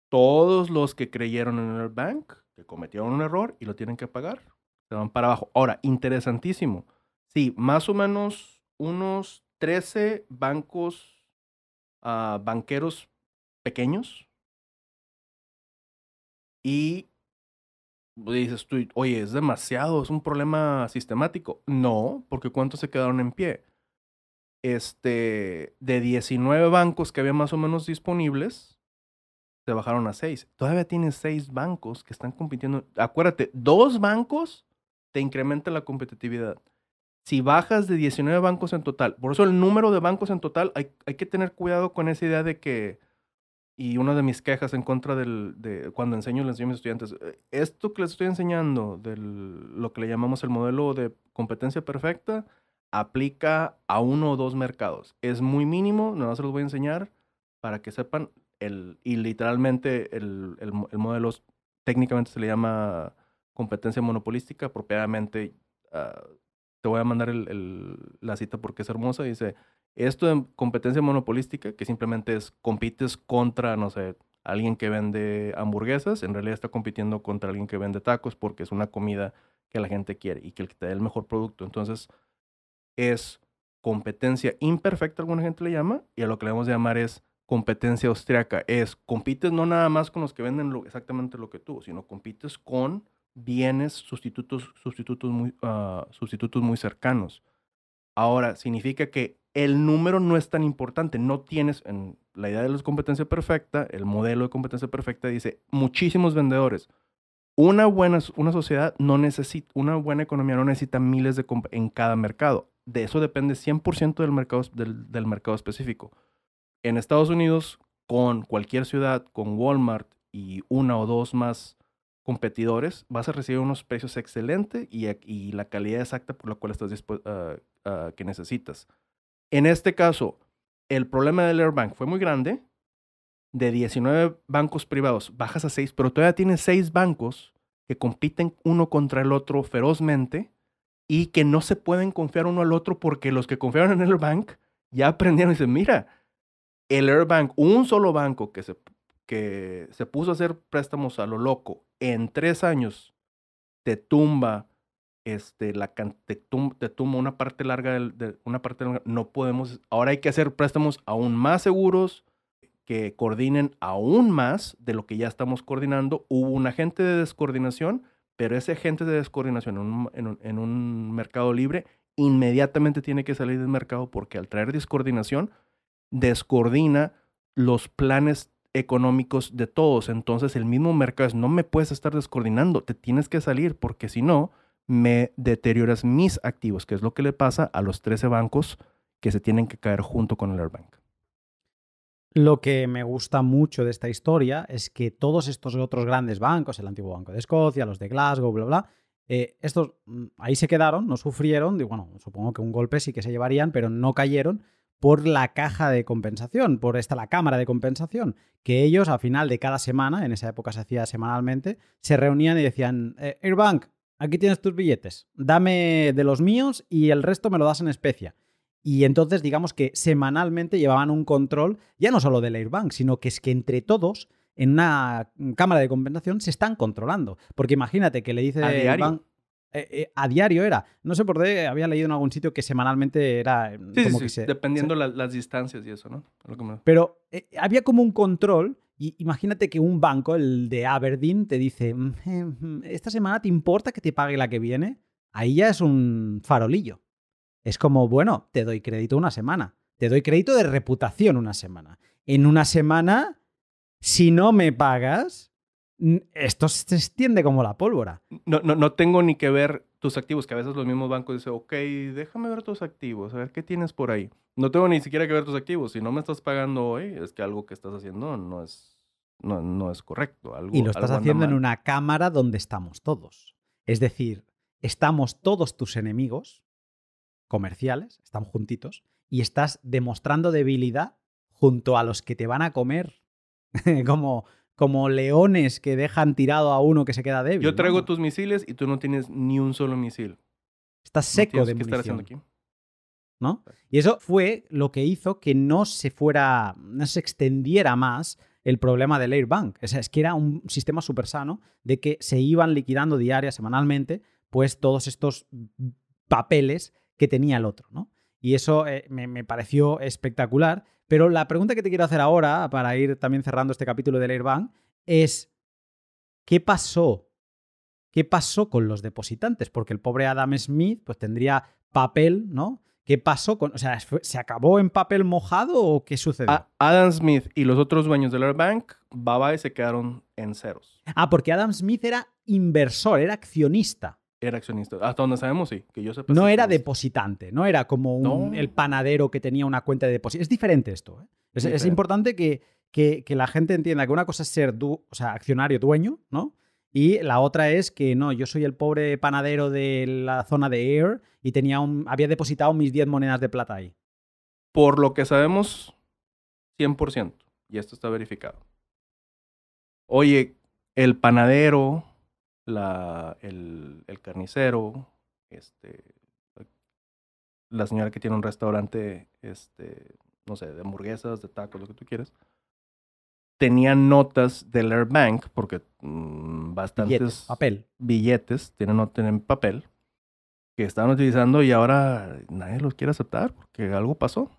Todos los que creyeron en Airbank, que cometieron un error y lo tienen que pagar, se van para abajo. Ahora, interesantísimo. Sí, más o menos unos 13 bancos, ah, banqueros pequeños y dices tú, oye, es demasiado, es un problema sistemático. No, porque ¿cuántos se quedaron en pie? Este, de 19 bancos que había más o menos disponibles, se bajaron a 6. Todavía tienes 6 bancos que están compitiendo. Acuérdate, dos bancos te incrementa la competitividad. Si bajas de 19 bancos en total, por eso el número de bancos en total, hay, hay que tener cuidado con esa idea de que y una de mis quejas en contra del, de cuando enseño le enseño a mis estudiantes, eh, esto que les estoy enseñando, de lo que le llamamos el modelo de competencia perfecta, aplica a uno o dos mercados. Es muy mínimo, nada se los voy a enseñar para que sepan. El, y literalmente el, el, el modelo técnicamente se le llama competencia monopolística, apropiadamente ah, te voy a mandar el, la cita porque es hermosa. Dice, esto de competencia monopolística, que simplemente es compites contra, no sé, alguien que vende hamburguesas, en realidad está compitiendo contra alguien que vende tacos porque es una comida que la gente quiere y que te dé el mejor producto. Entonces, es competencia imperfecta, alguna gente le llama, y a lo que le vamos a llamar es competencia austriaca. Es compites no nada más con los que venden exactamente lo que tú, sino compites con bienes sustitutos, sustitutos, muy, ah, sustitutos muy cercanos. Ahora, significa que el número no es tan importante. No tienes, en la idea de la competencia perfecta, el modelo de competencia perfecta dice muchísimos vendedores. Una buena una sociedad no necesita, una buena economía no necesita miles de en cada mercado. De eso depende 100% del mercado, del, mercado específico. En Estados Unidos, con cualquier ciudad, con Walmart y una o dos más competidores, vas a recibir unos precios excelentes y, y la calidad exacta por la cual estás dispuesto. Ah, Ah, que necesitas. En este caso, el problema del Airbank fue muy grande. De 19 bancos privados bajas a 6, pero todavía tienes 6 bancos que compiten uno contra el otro ferozmente y que no se pueden confiar uno al otro porque los que confiaron en el Airbank ya aprendieron y dicen, mira, el Airbank, un solo banco que se, que se puso a hacer préstamos a lo loco en tres años, te tumba este, la te, tum, una parte larga, de, una parte no podemos, ahora hay que hacer préstamos aún más seguros que coordinen aún más de lo que ya estamos coordinando. Hubo un agente de descoordinación, pero ese agente de descoordinación en un, mercado libre inmediatamente tiene que salir del mercado porque al traer descoordinación, descoordina los planes económicos de todos. Entonces el mismo mercado no me puedes estar descoordinando, te tienes que salir porque si no, me deterioras mis activos, que es lo que le pasa a los 13 bancos que se tienen que caer junto con el Airbank. Lo que me gusta mucho de esta historia es que todos estos otros grandes bancos, el antiguo Banco de Escocia, los de Glasgow, bla, bla, eh, estos mm, ahí se quedaron, no sufrieron, y bueno, supongo que un golpe sí que se llevarían, pero no cayeron por la caja de compensación, por esta la cámara de compensación, que ellos al final de cada semana, en esa época se hacía semanalmente, se reunían y decían, eh, Airbank, aquí tienes tus billetes, dame de los míos y el resto me lo das en especia. Y entonces digamos que semanalmente llevaban un control ya no solo del Airbank, sino que es que entre todos en una cámara de compensación se están controlando. Porque imagínate que le dice ¿A diario? Eh, eh, a diario era. No sé por qué había leído en algún sitio que semanalmente era dependiendo las distancias y eso, ¿no? Pero eh, había como un control y imagínate que un banco, el de Aberdeen, te dice, mm, eh, mm, esta semana te importa que te pague la que viene. Ahí ya es un farolillo. Es como, bueno, te doy crédito una semana. Te doy crédito de reputación una semana. En una semana, si no me pagas, esto se extiende como la pólvora. No, no, no tengo ni que ver tus activos, que a veces los mismos bancos dicen, ok, déjame ver tus activos, a ver qué tienes por ahí. No tengo ni siquiera que ver tus activos. Si no me estás pagando hoy, es que algo que estás haciendo no es, no, es correcto. Algo, y lo estás haciendo en una cámara donde estamos todos. Es decir, estamos todos tus enemigos comerciales, están juntitos, y estás demostrando debilidad junto a los que te van a comer como, como leones que dejan tirado a uno que se queda débil. Yo traigo tus misiles y tú no tienes ni un solo misil. Estás seco de munición. haciendo aquí? ¿No? Y eso fue lo que hizo que no se fuera, no se extendiera más el problema del Airbank. O sea, es que era un sistema súper sano de que se iban liquidando diaria, semanalmente, pues todos estos papeles que tenía el otro, ¿no? Y eso eh, me, pareció espectacular. Pero la pregunta que te quiero hacer ahora, para ir también cerrando este capítulo del AirBank, es ¿qué pasó? ¿Qué pasó con los depositantes? Porque el pobre Adam Smith pues tendría papel, ¿no? ¿Qué pasó con, o sea, se acabó en papel mojado o qué sucedió? Adam Smith y los otros dueños del Airbank, bye, se quedaron en ceros. Ah, porque Adam Smith era inversor, era accionista era accionista. Hasta donde sabemos, sí. Que yo no era depositante, no era como el panadero que tenía una cuenta de depósito. Es diferente esto. ¿eh? Es, importante que, que, la gente entienda que una cosa es ser o sea, accionario dueño, ¿no? Y la otra es que no, yo soy el pobre panadero de la zona de Air y tenía había depositado mis 10 monedas de plata ahí. Por lo que sabemos, 100%. Y esto está verificado. Oye, el panadero la, el, el, carnicero, este, la señora que tiene un restaurante, este, no sé, de hamburguesas, de tacos, lo que tú quieres, tenían notas del Airbank, porque mm, bastantes billetes, papel. billetes tienen, tienen papel, que estaban utilizando y ahora nadie los quiere aceptar porque algo pasó.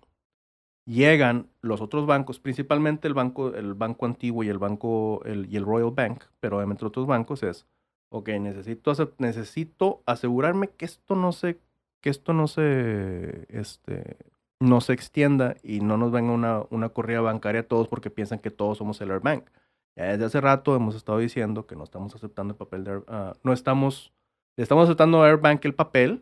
Llegan los otros bancos, principalmente el banco, el banco antiguo y el banco el, y el Royal Bank, pero obviamente otros bancos es ok, necesito, necesito asegurarme que esto no se, que esto no se, este, no se extienda y no nos venga una, una corrida bancaria a todos porque piensan que todos somos el Airbank. Ya desde hace rato hemos estado diciendo que no estamos aceptando el papel de, ah, no estamos, estamos aceptando a Airbank el papel,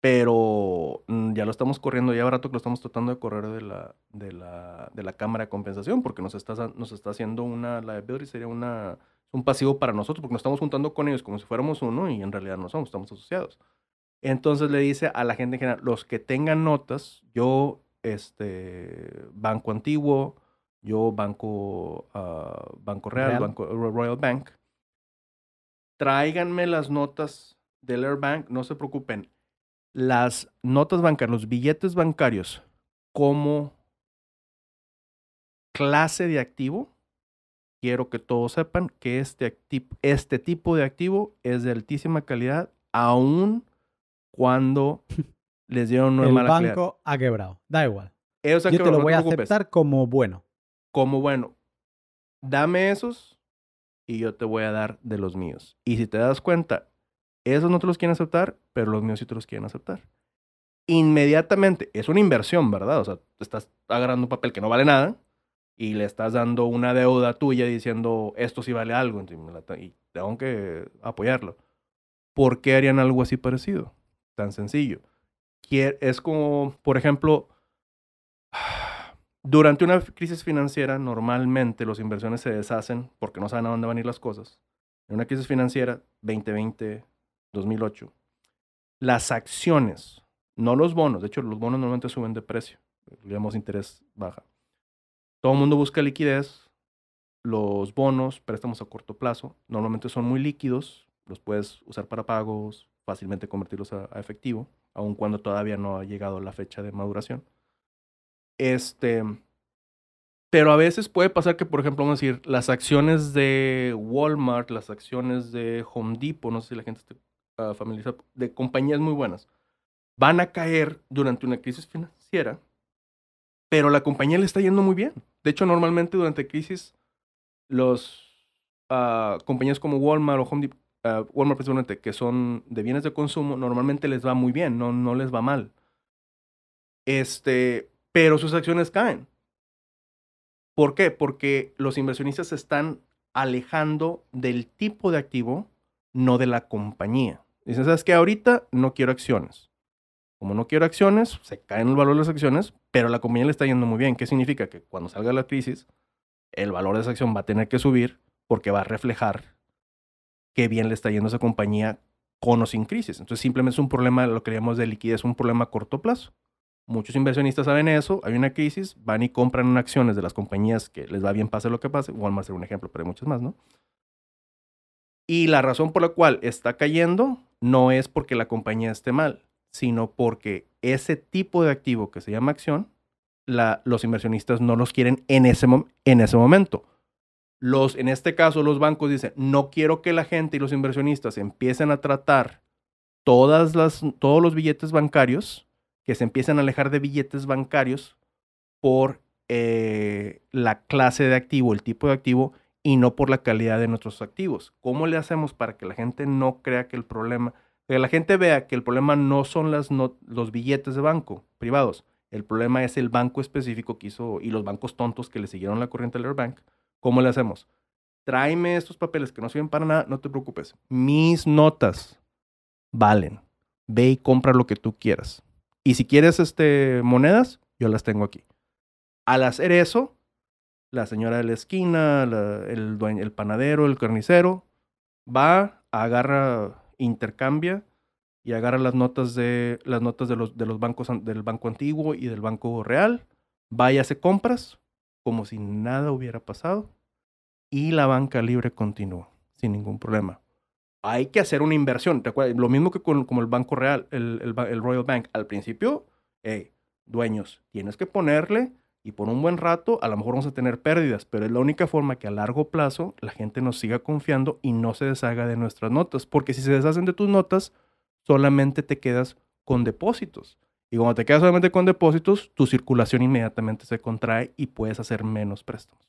pero mm, ya lo estamos corriendo, ya rato que lo estamos tratando de correr de la, de la, de la cámara de compensación, porque nos está, nos está haciendo una liability, sería una, un pasivo para nosotros porque nos estamos juntando con ellos como si fuéramos uno y en realidad no somos, estamos asociados. Entonces le dice a la gente en general, los que tengan notas, yo, este, banco antiguo, yo, banco, ah, banco real, Royal Bank, tráiganme las notas del Bank, no se preocupen. Las notas bancarias, los billetes bancarios, como clase de activo, quiero que todos sepan que este, este tipo de activo es de altísima calidad, aún cuando les dieron una El banco ha quebrado, da igual. Eh, yo te lo voy a aceptar como bueno. Como bueno. Dame esos y yo te voy a dar de los míos. Y si te das cuenta, esos no te los quieren aceptar, pero los míos sí te los quieren aceptar. Inmediatamente, es una inversión, ¿verdad? O sea, estás agarrando un papel que no vale nada y le estás dando una deuda tuya diciendo esto sí vale algo y tengo que apoyarlo. ¿Por qué harían algo así parecido? Tan sencillo. Es como, por ejemplo, durante una crisis financiera normalmente los inversiones se deshacen porque no saben a dónde van a ir las cosas. En una crisis financiera 2020, 2008, las acciones, no los bonos, de hecho los bonos normalmente suben de precio, digamos interés baja todo el mundo busca liquidez. Los bonos, préstamos a corto plazo, normalmente son muy líquidos. Los puedes usar para pagos, fácilmente convertirlos a, efectivo, aun cuando todavía no ha llegado la fecha de maduración. Este, pero a veces puede pasar que, por ejemplo, vamos a decir, las acciones de Walmart, las acciones de Home Depot, no sé si la gente está ah, de compañías muy buenas, van a caer durante una crisis financiera, pero la compañía le está yendo muy bien. De hecho, normalmente durante crisis, las ah, compañías como Walmart o Home Depot, ah, Walmart principalmente, que son de bienes de consumo, normalmente les va muy bien, no, no les va mal. Este, pero sus acciones caen. ¿Por qué? Porque los inversionistas se están alejando del tipo de activo, no de la compañía. Dicen, ¿sabes qué? Ahorita no quiero acciones. Como no quiero acciones, se caen el valor de las acciones, pero la compañía le está yendo muy bien. ¿Qué significa? Que cuando salga la crisis, el valor de esa acción va a tener que subir porque va a reflejar qué bien le está yendo a esa compañía con o sin crisis. Entonces simplemente es un problema, lo que llamamos de liquidez, un problema a corto plazo. Muchos inversionistas saben eso, hay una crisis, van y compran acciones de las compañías que les va bien, pase lo que pase. Walmart ser un ejemplo, pero hay muchas más, ¿no? Y la razón por la cual está cayendo no es porque la compañía esté mal, sino porque ese tipo de activo que se llama acción, los inversionistas no los quieren en ese, en ese momento. en este caso, los bancos dicen, no quiero que la gente y los inversionistas empiecen a tratar todas todos los billetes bancarios, que se empiecen a alejar de billetes bancarios por eh, la clase de activo, el tipo de activo, y no por la calidad de nuestros activos. ¿Cómo le hacemos para que la gente no crea que el problema que la gente vea que el problema no son los billetes de banco privados, el problema es el banco específico que hizo y los bancos tontos que le siguieron la corriente al Airbank. ¿Cómo le hacemos? Tráeme estos papeles que no sirven para nada, no te preocupes. Mis notas valen. Ve y compra lo que tú quieras. Y si quieres este, monedas, yo las tengo aquí. Al hacer eso, la señora de la esquina, el, el panadero, el carnicero, va, agarra intercambia y agarra las notas de las notas de los, de los bancos del banco antiguo y del banco real, va y hace compras como si nada hubiera pasado y la banca libre continúa sin ningún problema. Hay que hacer una inversión, Lo mismo que con como el Banco Real, el, el, Royal Bank. Al principio, hey, dueños, tienes que ponerle y por un buen rato a lo mejor vamos a tener pérdidas, pero es la única forma que a largo plazo la gente nos siga confiando y no se deshaga de nuestras notas. Porque si se deshacen de tus notas, solamente te quedas con depósitos. Y cuando te quedas solamente con depósitos, tu circulación inmediatamente se contrae y puedes hacer menos préstamos.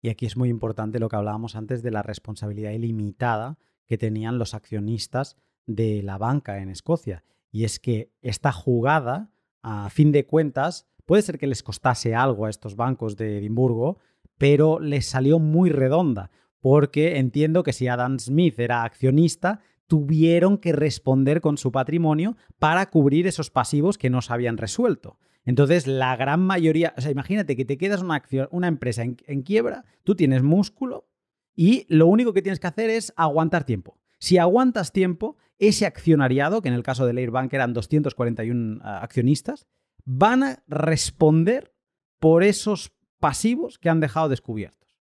Y aquí es muy importante lo que hablábamos antes de la responsabilidad ilimitada que tenían los accionistas de la banca en Escocia. Y es que esta jugada, a fin de cuentas, Puede ser que les costase algo a estos bancos de Edimburgo, pero les salió muy redonda, porque entiendo que si Adam Smith era accionista, tuvieron que responder con su patrimonio para cubrir esos pasivos que no se habían resuelto. Entonces, la gran mayoría, o sea, imagínate que te quedas una, acción, una empresa en, quiebra, tú tienes músculo y lo único que tienes que hacer es aguantar tiempo. Si aguantas tiempo, ese accionariado, que en el caso de Bank eran 241 ah, accionistas, van a responder por esos pasivos que han dejado descubiertos.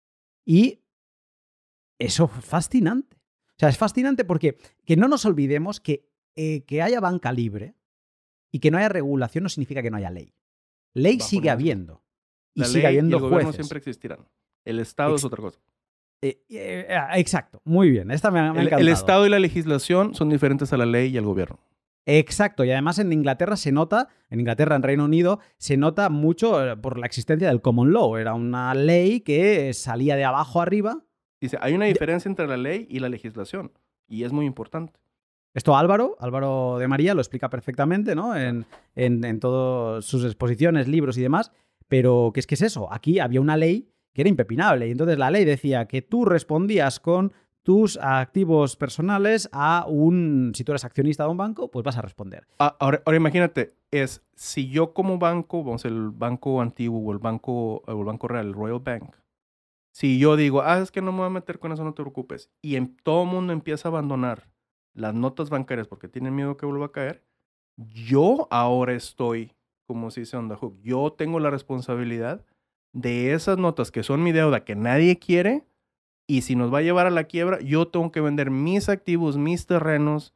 Y eso es fascinante. O sea, es fascinante porque que no nos olvidemos que eh, que haya banca libre y que no haya regulación no significa que no haya ley. Ley sigue habiendo. Y la habiendo y el siempre existirán. El Estado es otra cosa. Eh, eh, ah, exacto, muy bien. Esta me, ha el Estado y la legislación son diferentes a la ley y al gobierno. Exacto, y además en Inglaterra se nota, en Inglaterra, en Reino Unido, se nota mucho eh, por la existencia del common law. Era una ley que salía de abajo arriba. Dice, hay una diferencia entre la ley y la legislación, y es muy importante. Esto Álvaro, Álvaro de María, lo explica perfectamente, ¿no? En, en, en todas sus exposiciones, libros y demás. Pero, ¿qué es que es eso? Aquí había una ley que era impepinable. Y entonces la ley decía que tú respondías con tus activos personales a un, si tú eres accionista de un banco, pues vas a responder. Ah, ahora, imagínate, es si yo como banco, vamos, el banco antiguo o el banco, el banco real, el Royal Bank, si yo digo, ah, es que no me voy a meter con eso, no te preocupes, y em, todo el mundo empieza a abandonar las notas bancarias porque tienen miedo que vuelva a caer, yo ahora estoy, como se dice on hook, yo tengo la responsabilidad de esas notas que son mi deuda que nadie quiere, y si nos va a llevar a la quiebra, yo tengo que vender mis activos, mis terrenos,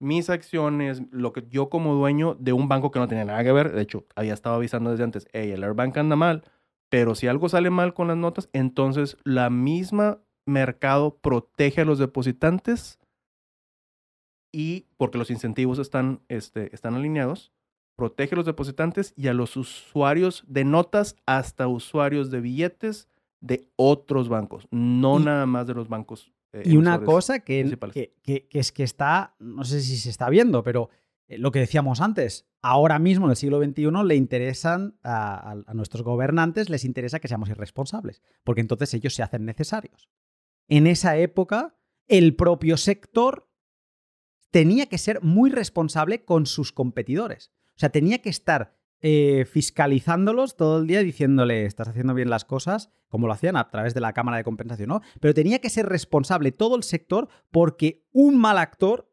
mis acciones, lo que yo como dueño de un banco que no tenía nada que ver, de hecho, había estado avisando desde antes, hey, el Airbank anda mal, pero si algo sale mal con las notas, entonces la misma mercado protege a los depositantes y porque los incentivos están, este, están alineados, protege a los depositantes y a los usuarios de notas hasta usuarios de billetes de otros bancos, no nada más de los bancos. Eh, y una cosa que, es que está, no sé si se está viendo, pero eh, lo que decíamos antes, ahora mismo en el siglo XXI le interesan a nuestros gobernantes, les interesa que seamos irresponsables, porque entonces ellos se hacen necesarios. En esa época, el propio sector tenía que ser muy responsable con sus competidores. O sea, tenía que estar eh, fiscalizándolos todo el día diciéndole, estás haciendo bien las cosas, como lo hacían a través de la Cámara de Compensación, ¿no? Pero tenía que ser responsable todo el sector porque un mal actor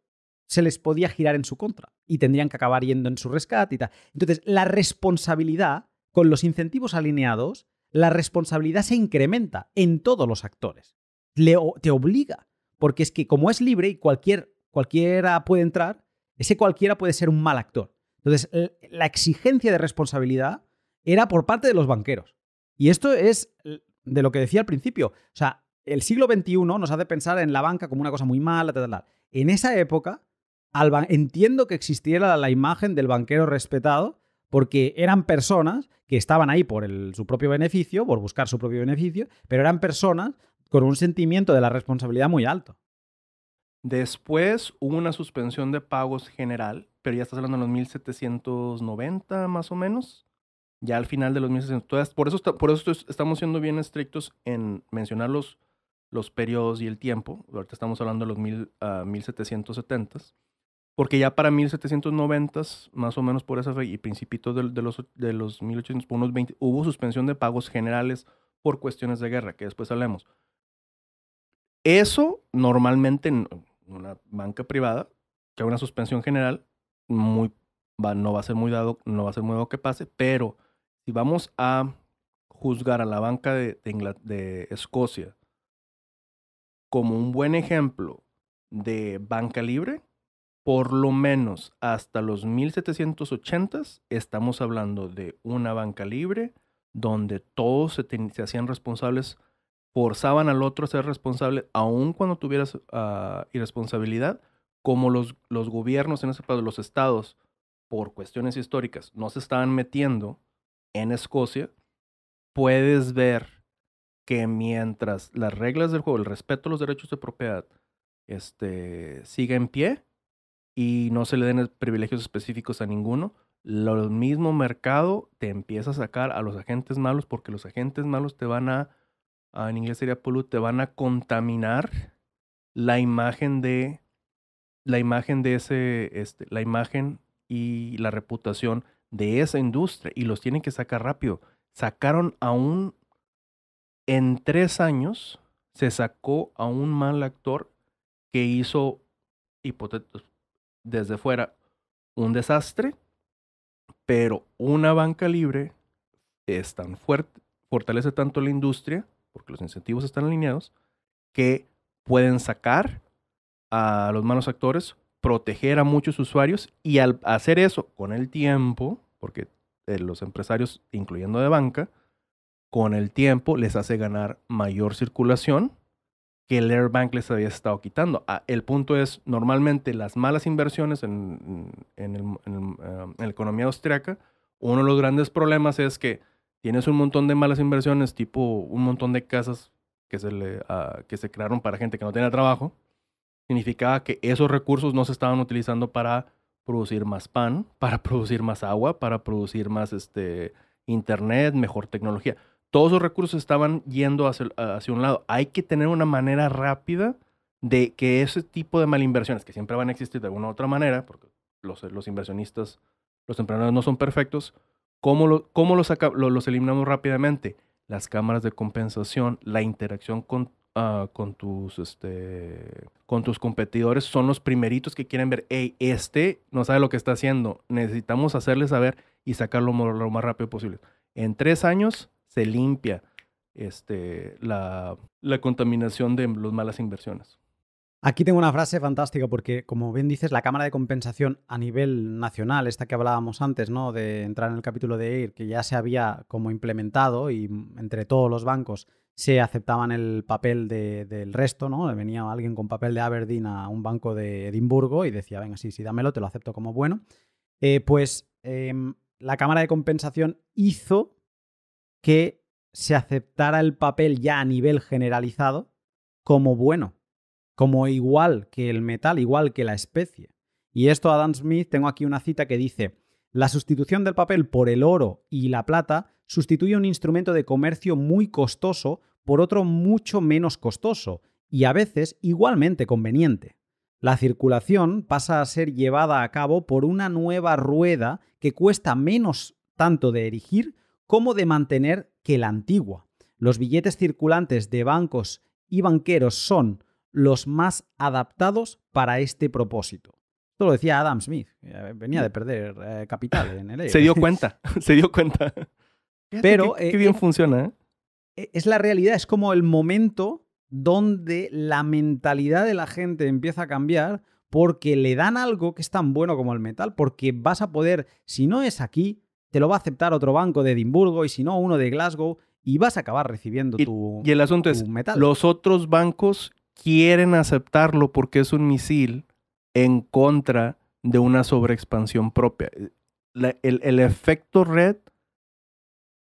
se les podía girar en su contra y tendrían que acabar yendo en su rescate y tal. Entonces, la responsabilidad, con los incentivos alineados, la responsabilidad se incrementa en todos los actores. te obliga, porque es que como es libre y cualquier, cualquiera puede entrar, ese cualquiera puede ser un mal actor. Entonces, eh, la exigencia de responsabilidad era por parte de los banqueros. Y esto es de lo que decía al principio. O sea, el siglo XXI nos hace pensar en la banca como una cosa muy mala, tal, tal, tal. En esa época, entiendo que existiera la imagen del banquero respetado, porque eran personas que estaban ahí por su propio beneficio, por buscar su propio beneficio, pero eran personas con un sentimiento de la responsabilidad muy alto. Después hubo una suspensión de pagos general pero ya estás hablando de los 1790 más o menos. Ya al final de los 1600. Por eso, por eso estamos siendo bien estrictos en mencionar los, periodos y el tiempo. Ahorita estamos hablando de los mil, 1770. Ah, porque ya para 1790, más o menos por esa fe, y principitos de, los, de los 1800, hubo suspensión de pagos generales por cuestiones de guerra, que después hablemos. Eso normalmente en una banca privada, que hay una suspensión general, muy, no va a ser muy dado, no va a ser muy dado que pase, pero si vamos a juzgar a la banca de, Escocia como un buen ejemplo de banca libre, por lo menos hasta los 1780s estamos hablando de una banca libre donde todos se, hacían responsables, forzaban al otro a ser responsable, aun cuando tuvieras ah, irresponsabilidad, como los, los gobiernos, en ese caso los estados, por cuestiones históricas, no se estaban metiendo en Escocia, puedes ver que mientras las reglas del juego, el respeto a los derechos de propiedad, este, siga en pie y no se le den privilegios específicos a ninguno, el mismo mercado te empieza a sacar a los agentes malos porque los agentes malos te van a, ah, en inglés sería pollute, te van a contaminar la imagen de la imagen de ese, este, la imagen y la reputación de esa industria y los tienen que sacar rápido. Sacaron a un, en tres años, se sacó a un mal actor que hizo, hipotéticos, desde fuera, un desastre, pero una banca libre es tan fuerte, fortalece tanto la industria, porque los incentivos están alineados, que pueden sacar a los malos actores, proteger a muchos usuarios y al hacer eso con el tiempo, porque eh, los empresarios, incluyendo de banca, con el tiempo les hace ganar mayor circulación que el Airbank les había estado quitando. Ah, el punto es, normalmente las malas inversiones en, em, en, la economía austriaca, uno de los grandes problemas es que tienes un montón de malas inversiones, tipo un montón de casas que se, le, ah, que se crearon para gente que no tenía trabajo, significaba que esos recursos no se estaban utilizando para producir más pan, para producir más agua, para producir más este, internet, mejor tecnología. Todos esos recursos estaban yendo hacia, un lado. Hay que tener una manera rápida de que ese tipo de malinversiones, que siempre van a existir de alguna u otra manera, porque los, los inversionistas, los emprendedores no son perfectos, ¿cómo, lo, los eliminamos rápidamente? Las cámaras de compensación, la interacción con Ah, con tus este con tus competidores son los primeritos que quieren ver, hey, este no sabe lo que está haciendo, necesitamos hacerle saber y sacarlo lo, más rápido posible. En tres años se limpia este, la, contaminación de las malas inversiones. Aquí tengo una frase fantástica porque, como bien dices, la Cámara de Compensación a nivel nacional, esta que hablábamos antes, ¿no? De entrar en el capítulo de AIR, que ya se había como implementado y entre todos los bancos se aceptaban el papel del resto, ¿no? Venía alguien con papel de Aberdeen a un banco de Edimburgo y decía, venga, sí, sí, dámelo, te lo acepto como bueno. Eh, pues em, la Cámara de Compensación hizo que se aceptara el papel ya a nivel generalizado como bueno, como igual que el metal, igual que la especie. Y esto Adam Smith, tengo aquí una cita que dice, la sustitución del papel por el oro y la plata sustituye un instrumento de comercio muy costoso por otro mucho menos costoso y a veces igualmente conveniente. La circulación pasa a ser llevada a cabo por una nueva rueda que cuesta menos tanto de erigir como de mantener que la antigua. Los billetes circulantes de bancos y banqueros son los más adaptados para este propósito. Esto lo decía Adam Smith, eh, venía de perder eh, capital en el Se dio cuenta, se dio cuenta. Pero... Qué, eh, bien funciona, ¿eh? e, Es la realidad, es como el momento donde la mentalidad de la gente empieza a cambiar porque le dan algo que es tan bueno como el metal, porque vas a poder, si no es aquí, te lo va a aceptar otro banco de Edimburgo y si no uno de Glasgow y vas a acabar recibiendo y, tu Y el asunto es, los otros bancos quieren aceptarlo porque es un misil en contra de una sobreexpansión propia. el, efecto red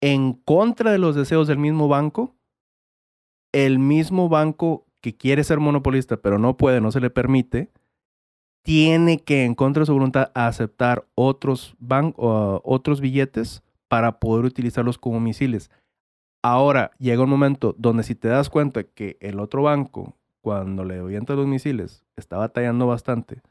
en contra de los deseos del mismo banco, el mismo banco que quiere ser monopolista pero no puede, no se le permite, tiene que en contra de su voluntad aceptar otros, ban otros billetes para poder utilizarlos como misiles. Ahora llega un momento donde si te das cuenta que el otro banco, cuando le entre los misiles, está batallando bastante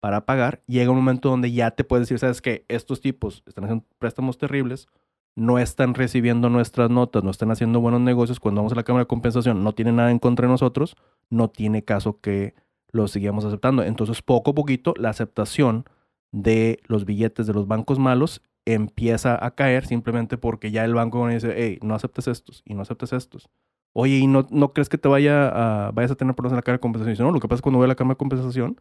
para pagar, llega un momento donde ya te puedes decir, sabes que estos tipos están haciendo préstamos terribles, no están recibiendo nuestras notas, no están haciendo buenos negocios, cuando vamos a la Cámara de Compensación no tiene nada en contra de nosotros, no tiene caso que lo sigamos aceptando. Entonces, poco a poquito, la aceptación de los billetes de los bancos malos empieza a caer simplemente porque ya el banco dice, hey, no aceptes estos y no aceptes estos. Oye, ¿y no, no crees que te vaya a, vayas a tener problemas en la Cámara de Compensación? no, lo que pasa es que cuando voy a la Cámara de Compensación,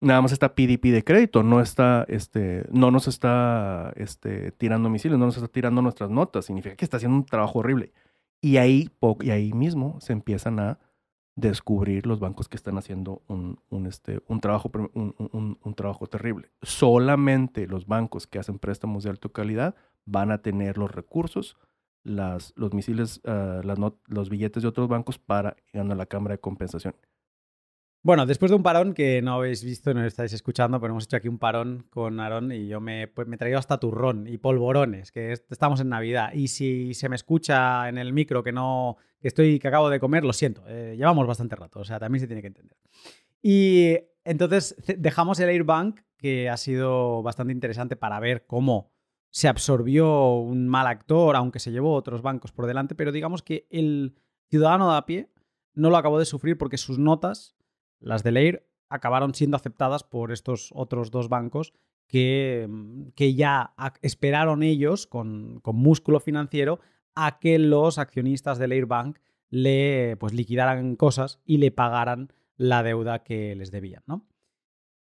nada más está PDP de crédito, no está, este, no nos está este, tirando misiles, no nos está tirando nuestras notas. Significa que está haciendo un trabajo horrible. Y ahí, y ahí mismo se empiezan a descubrir los bancos que están haciendo un, este, un, trabajo, un, trabajo terrible. Solamente los bancos que hacen préstamos de alta calidad van a tener los recursos, las, los misiles, ah, las los billetes de otros bancos para ir a la cámara de compensación. Bueno, después de un parón que no habéis visto, no estáis escuchando, pero hemos hecho aquí un parón con Aarón y yo me, he pues, traído hasta turrón y polvorones, que estamos en Navidad. Y si se me escucha en el micro que no estoy que acabo de comer, lo siento, eh, llevamos bastante rato, o sea, también se tiene que entender. Y entonces dejamos el Airbank, que ha sido bastante interesante para ver cómo se absorbió un mal actor, aunque se llevó otros bancos por delante, pero digamos que el ciudadano de a pie no lo acabó de sufrir porque sus notas las de Leir acabaron siendo aceptadas por estos otros dos bancos que, mm, ya esperaron ellos con, músculo financiero a que los accionistas de Leir Bank le pues, liquidaran cosas y le pagaran la deuda que les debían.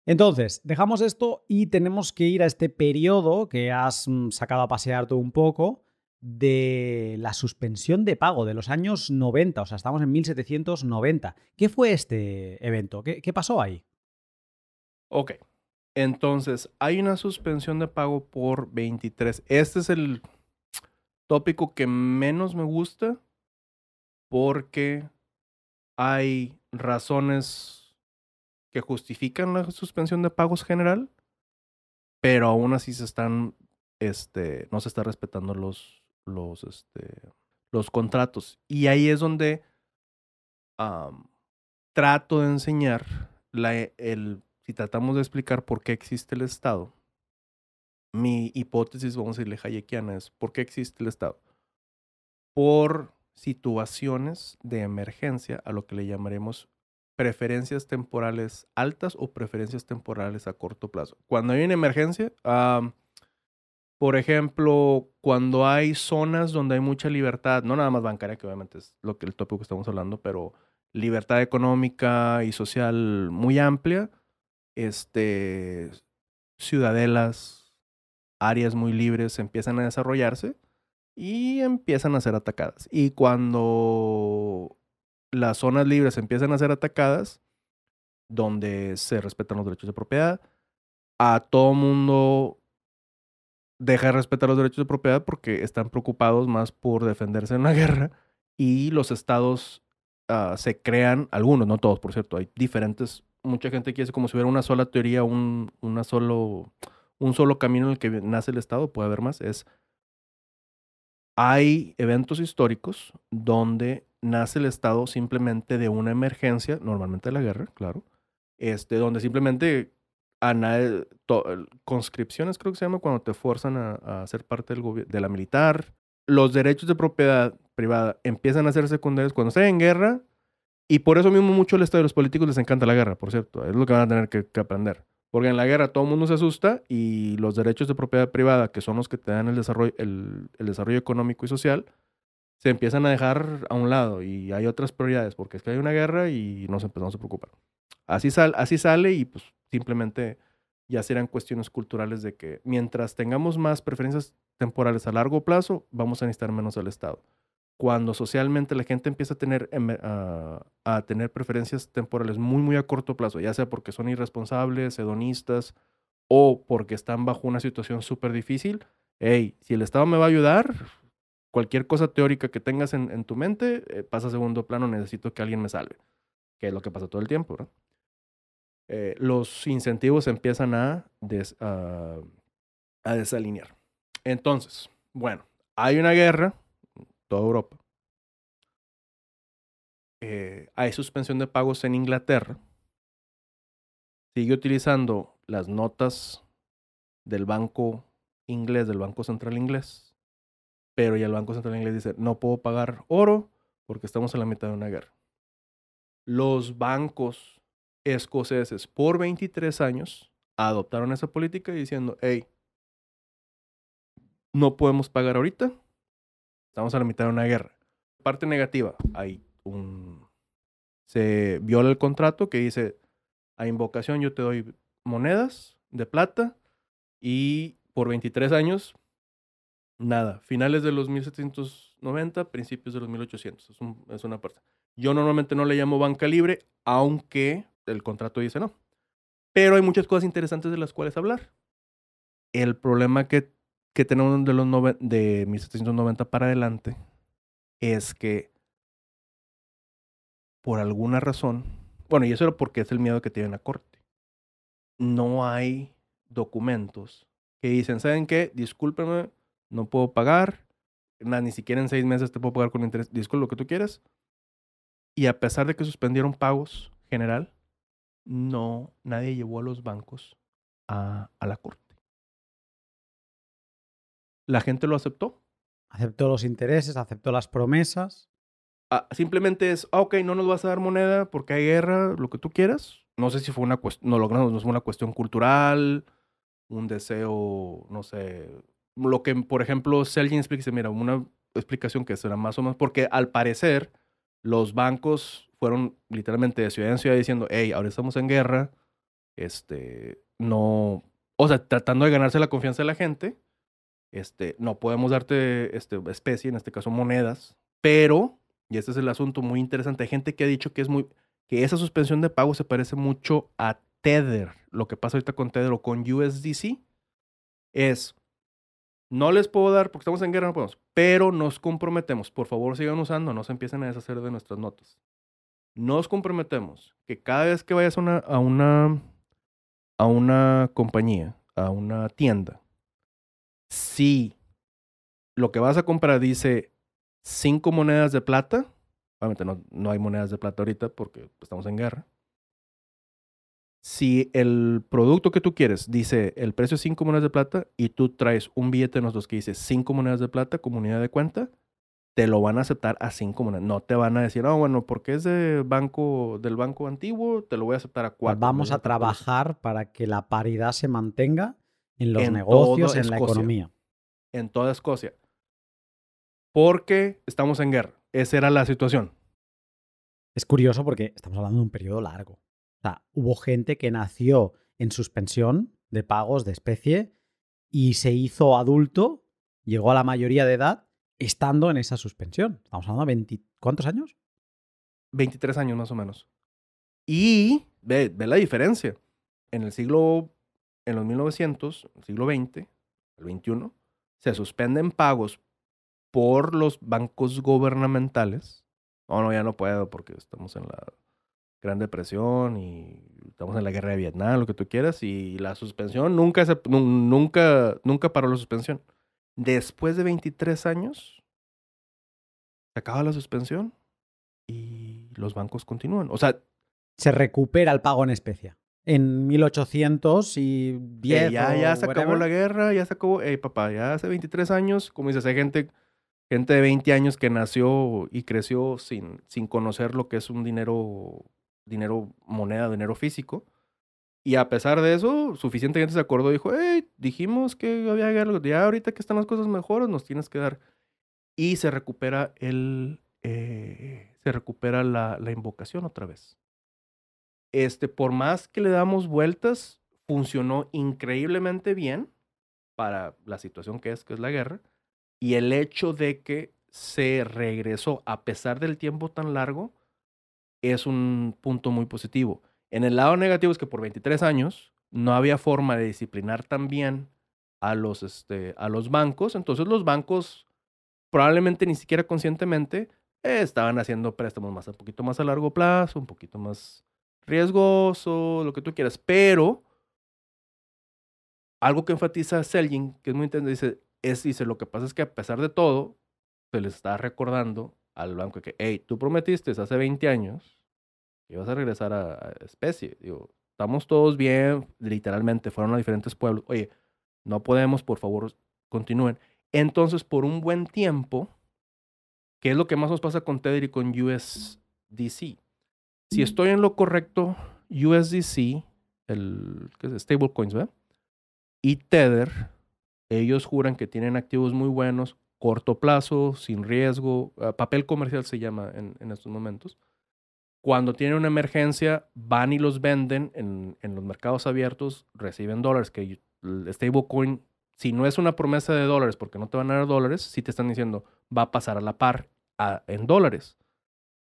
Entonces, dejamos esto y tenemos que ir a este periodo que has mm, sacado a pasear todo un poco de la suspensión de pago de los años 90, o sea, estamos en 1790. ¿Qué fue este evento? ¿Qué, qué pasó ahí? Ok, entonces hay una suspensión de pago por 23. Este es el tópico que menos me gusta porque hay razones que justifican la suspensión de pagos general, pero aún así se están, este, no se está respetando los los, este, los contratos. Y ahí es donde trato de enseñar la, eh, el, si tratamos de explicar por qué existe el Estado, mi hipótesis, vamos a decirle hayekiana, es por qué existe el Estado. Por situaciones de emergencia, a lo que le llamaremos preferencias temporales altas o preferencias temporales a corto plazo. Cuando hay una emergencia, por ejemplo, cuando hay zonas donde hay mucha libertad, no nada más bancaria, que obviamente es lo que, el tópico que estamos hablando, pero libertad económica y social muy amplia, este, ciudadelas, áreas muy libres empiezan a desarrollarse y empiezan a ser atacadas. Y cuando las zonas libres empiezan a ser atacadas, donde se respetan los derechos de propiedad, a todo mundo deja de respetar los derechos de propiedad porque están preocupados más por defenderse en la guerra y los estados ah, se crean, algunos, no todos, por cierto, hay diferentes, mucha gente quiere como si hubiera una sola teoría, un, una solo, un solo camino en el que nace el estado, puede haber más, es, hay eventos históricos donde nace el estado simplemente de una emergencia, normalmente la guerra, claro, este, donde simplemente a nadie, conscripciones creo que se llama cuando te forzan a, ser parte del de la militar. Los derechos de propiedad privada empiezan a ser secundarios cuando estén en guerra y por eso mismo mucho el Estado de los políticos les encanta la guerra, por cierto, es lo que van a tener que, que aprender. Porque en la guerra todo el mundo se asusta y los derechos de propiedad privada, que son los que te dan el desarrollo, el, el desarrollo económico y social, se empiezan a dejar a un lado y hay otras prioridades, porque es que hay una guerra y nos pues, empezamos a preocupar. Así, sal, así sale y pues simplemente ya serán cuestiones culturales de que mientras tengamos más preferencias temporales a largo plazo, vamos a necesitar menos al Estado. Cuando socialmente la gente empieza a tener, em, ah, a tener preferencias temporales muy, muy a corto plazo, ya sea porque son irresponsables, hedonistas o porque están bajo una situación súper difícil, hey, si el Estado me va a ayudar, cualquier cosa teórica que tengas en, tu mente eh, pasa a segundo plano, necesito que alguien me salve, que es lo que pasa todo el tiempo, ¿no? Eh, los incentivos empiezan a, a, desalinear. Entonces, bueno, hay una guerra, en toda Europa. Eh, hay suspensión de pagos en Inglaterra. Sigue utilizando las notas del banco inglés, del Banco Central inglés. Pero ya el Banco Central inglés dice, no puedo pagar oro porque estamos en la mitad de una guerra. Los bancos escoceses por 23 años adoptaron esa política diciendo, hey, no podemos pagar ahorita, estamos a la mitad de una guerra. Parte negativa, hay un... Se viola el contrato que dice, a invocación yo te doy monedas de plata y por 23 años, nada, finales de los 1790, principios de los 1800, es, es una parte. Yo normalmente no le llamo banca libre, aunque el contrato dice no. Pero hay muchas cosas interesantes de las cuales hablar. El problema que, que tenemos de, los de 1790 para adelante es que por alguna razón, bueno, y eso era porque es el miedo que tiene la corte. No hay documentos que dicen, ¿saben qué? Discúlpeme, no puedo pagar, nada ni siquiera en seis meses te puedo pagar con interés, disculpe lo que tú quieras. Y a pesar de que suspendieron pagos general, no, nadie llevó a los bancos a, la corte. La gente lo aceptó. Aceptó los intereses, aceptó las promesas. Ah, simplemente es, ah, ok, no nos vas a dar moneda porque hay guerra, lo que tú quieras. No sé si fue una cuestión, no, no, no fue una cuestión cultural, un deseo, no sé, lo que, por ejemplo, Selgin explica, mira, una explicación que será más o menos, porque al parecer los bancos fueron literalmente de ciudad en ciudad diciendo, hey, ahora estamos en guerra, este, no, o sea, tratando de ganarse la confianza de la gente, este, no podemos darte este, especie, en este caso monedas, pero, y este es el asunto muy interesante, hay gente que ha dicho que es muy, que esa suspensión de pago se parece mucho a Tether, lo que pasa ahorita con Tether o con USDC, es, no les puedo dar, porque estamos en guerra, no podemos, pero nos comprometemos, por favor sigan usando, no se empiecen a deshacer de nuestras notas nos comprometemos que cada vez que vayas a una, a una, a una compañía, a una tienda, si lo que vas a comprar dice cinco monedas de plata, obviamente no, hay monedas de plata ahorita porque estamos en guerra, si el producto que tú quieres dice el precio es cinco monedas de plata y tú traes un billete de nosotros que dice cinco monedas de plata, como unidad de cuenta, te lo van a aceptar a como. monedas. No te van a decir, ah, bueno, porque es de banco, del banco antiguo, te lo voy a aceptar a cuatro. Vamos a trabajar para que la paridad se mantenga en los negocios, en la economía. En toda Escocia. Porque estamos en guerra. Esa era la situación. Es curioso porque estamos hablando de un periodo largo. O sea, hubo gente que nació en suspensión de pagos de especie y se hizo adulto, llegó a la mayoría de edad estando en esa suspensión. Estamos hablando de ¿cuántos años? 23 años más o menos. Y ve, la diferencia. En el siglo, en los 1900, el siglo XX, el XXI, se suspenden pagos por los bancos gubernamentales. Oh, no, ya no puedo porque estamos en la Gran Depresión y estamos en la guerra de Vietnam, lo que tú quieras, y la suspensión nunca, nunca, nunca paró la suspensión después de 23 años, se acaba la suspensión y los bancos continúan. O sea... Se recupera el pago en especie. En 1800 y eh, ya, ya se acabó la guerra, ya se acabó. Ey, papá, ya hace 23 años, como dices, hay gente, gente de 20 años que nació y creció sin, sin conocer lo que es un dinero, dinero moneda, dinero físico. Y a pesar de eso, suficiente gente se acordó y dijo, hey, dijimos que había guerra, ya ahorita que están las cosas mejor, nos tienes que dar. Y se recupera el, eh, se recupera la, la, invocación otra vez. Este, por más que le damos vueltas, funcionó increíblemente bien para la situación que es, que es la guerra. Y el hecho de que se regresó a pesar del tiempo tan largo es un punto muy positivo en el lado negativo es que por 23 años no había forma de disciplinar también a los, este, a los bancos, entonces los bancos probablemente ni siquiera conscientemente eh, estaban haciendo préstamos más, un poquito más a largo plazo, un poquito más riesgoso, lo que tú quieras, pero algo que enfatiza Selgin, que es muy interesante, dice, es, dice, lo que pasa es que a pesar de todo, se les está recordando al banco que, hey, tú prometiste hace 20 años y vas a regresar a, especie. Digo, estamos todos bien, literalmente, fueron a diferentes pueblos. Oye, no podemos, por favor, continúen. Entonces, por un buen tiempo, ¿qué es lo que más nos pasa con Tether y con USDC. Si estoy en lo correcto, USDC, el que es stablecoins, ¿verdad? Y Tether, ellos juran que tienen activos muy buenos, corto plazo, sin riesgo, ah, papel comercial se llama en, en estos momentos. Cuando tienen una emergencia, van y los venden en, los mercados abiertos, reciben dólares, que el stablecoin, si no es una promesa de dólares, porque no te van a dar dólares, si te están diciendo, va a pasar a la par en dólares.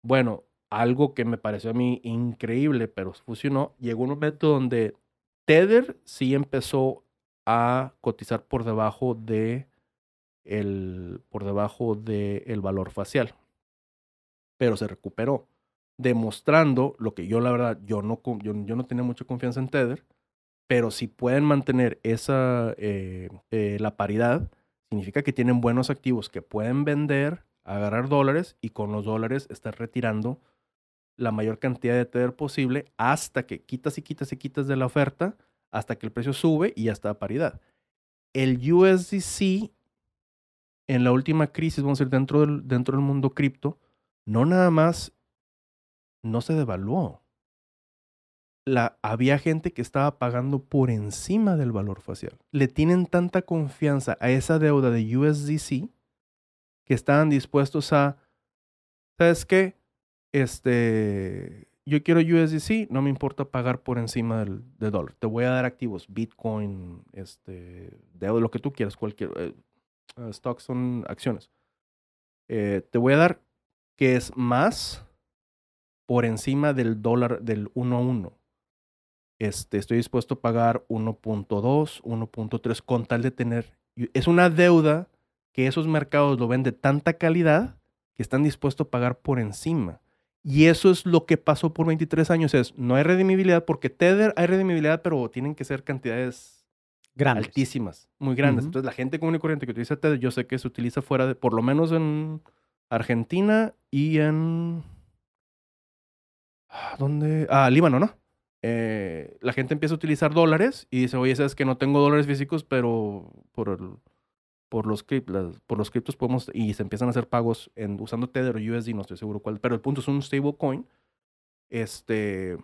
Bueno, algo que me pareció a mí increíble, pero funcionó, llegó un momento donde Tether sí empezó a cotizar por debajo de el, por debajo del valor facial, pero se recuperó demostrando lo que yo la verdad, yo no, yo, no tenía mucha confianza en Tether, pero si pueden mantener esa, eh, eh, la paridad, significa que tienen buenos activos que pueden vender, agarrar dólares y con los dólares estar retirando la mayor cantidad de Tether posible hasta que quitas y quitas y quitas de la oferta, hasta que el precio sube y hasta la paridad. El USDC en la última crisis, vamos a decir, dentro del, dentro del mundo cripto, no nada más no se devaluó. La, había gente que estaba pagando por encima del valor facial. Le tienen tanta confianza a esa deuda de USDC que estaban dispuestos a, ¿sabes qué? Este, yo quiero USDC, no me importa pagar por encima del, dólar. Te voy a dar activos, Bitcoin, este, deuda, lo que tú quieras, cualquier, stock eh, eh, stocks son acciones. Eh, te voy a dar que es más por encima del dólar del uno Este, estoy dispuesto a pagar 1.2, 1.3 con tal de tener... Es una deuda que esos mercados lo ven de tanta calidad que están dispuestos a pagar por encima. Y eso es lo que pasó por 23 años. Es, no hay redimibilidad porque Tether hay redimibilidad, pero tienen que ser cantidades altísimas, muy grandes. Entonces la gente común y corriente que utiliza Tether, yo sé que se utiliza fuera de, por lo menos en Argentina y en Ah, ¿Dónde? Ah, Líbano, ¿no? Eh, la gente empieza a utilizar dólares y dice, oye, sabes que no tengo dólares físicos, pero por, los, por los criptos podemos... Y se empiezan a hacer pagos en, usando Tether o USD, no estoy seguro cuál. Pero el punto es un stablecoin. Este...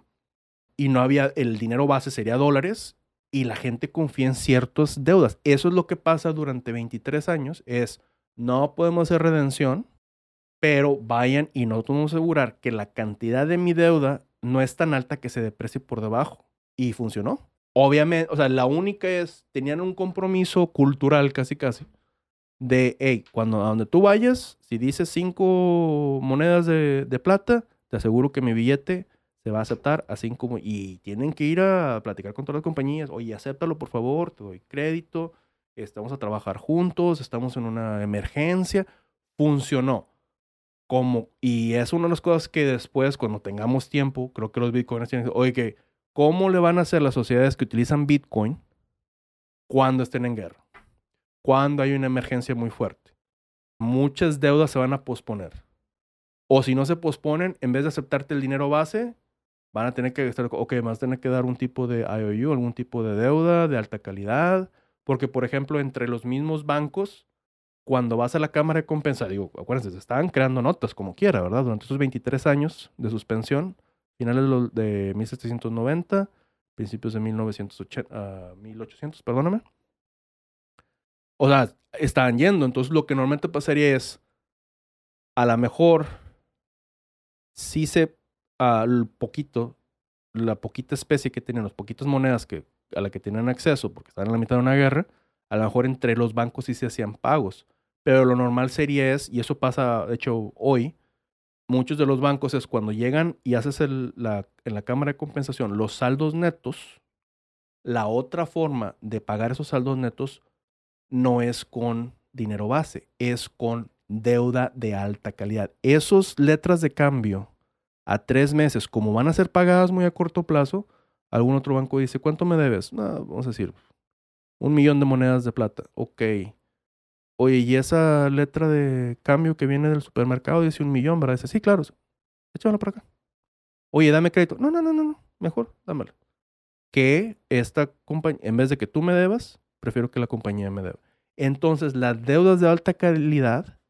Y no había... El dinero base sería dólares y la gente confía en ciertas deudas. Eso es lo que pasa durante 23 años. Es, no podemos hacer redención pero vayan y no vamos a asegurar que la cantidad de mi deuda no es tan alta que se deprecie por debajo. Y funcionó. Obviamente, o sea, la única es, tenían un compromiso cultural casi casi de, hey, cuando a donde tú vayas, si dices cinco monedas de, de plata, te aseguro que mi billete se va a aceptar así como y tienen que ir a platicar con todas las compañías, oye, acéptalo por favor, te doy crédito, estamos a trabajar juntos, estamos en una emergencia, funcionó y es una de las cosas que después, cuando tengamos tiempo, creo que los bitcoins tienen que, oye, que, ¿cómo le van a hacer las sociedades que utilizan bitcoin cuando estén en guerra? Cuando hay una emergencia muy fuerte. Muchas deudas se van a posponer. O si no se posponen, en vez de aceptarte el dinero base, van a tener que estar, ok, vas a tener que dar un tipo de IOU, algún tipo de deuda de alta calidad, porque por ejemplo, entre los mismos bancos, cuando vas a la Cámara de Compensa, digo, acuérdense, estaban creando notas como quiera, ¿verdad? Durante esos 23 años de suspensión, finales de 1790, principios de 1980, 1800, ah, perdóname. O sea, estaban yendo. Entonces, lo que normalmente pasaría es, a lo mejor, si se, al ah, poquito, la poquita especie que tenían, las poquitas monedas que, a la que tenían acceso, porque estaban en la mitad de una guerra, a lo mejor entre los bancos sí se hacían pagos. Pero lo normal sería es, y eso pasa, de hecho, hoy, muchos de los bancos es cuando llegan y haces en la cámara de compensación los saldos netos, la otra forma de pagar esos saldos netos no es con dinero base, es con deuda de alta calidad. Esas letras de cambio a tres meses, como van a ser pagadas muy a corto plazo, algún otro banco dice, ¿cuánto me debes? vamos a decir, un millón de monedas de plata. Ok, Oye, ¿y esa letra de cambio que viene del supermercado dice un millón, verdad? sí, claro. Échamelo por acá. Oye, dame crédito. No, no, no, no, Mejor, dámelo. Que esta compañía, en vez de que tú me debas, prefiero que la compañía me deba. Entonces, las deudas de alta calidad,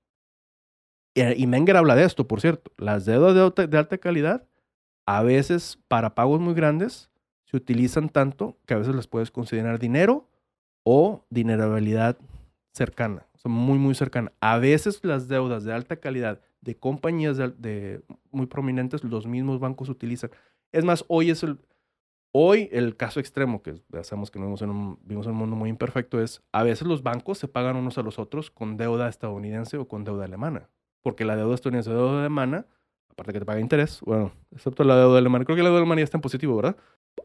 eh, y Menger habla de esto, por cierto, las deudas de alta, de alta calidad, a veces para pagos muy grandes, se utilizan tanto que a veces las puedes considerar dinero o dinerabilidad cercana muy, muy cercana. A veces las deudas de alta calidad de compañías de, muy prominentes, los mismos bancos utilizan. Es más, hoy es el, hoy el caso extremo que hacemos que en, un, vivimos en un mundo muy imperfecto es, a veces los bancos se pagan unos a los otros con deuda estadounidense o con deuda alemana, porque la deuda estadounidense o deuda alemana aparte que te paga interés, bueno, excepto la deuda Alemania, creo que la deuda de ya está en positivo, ¿verdad?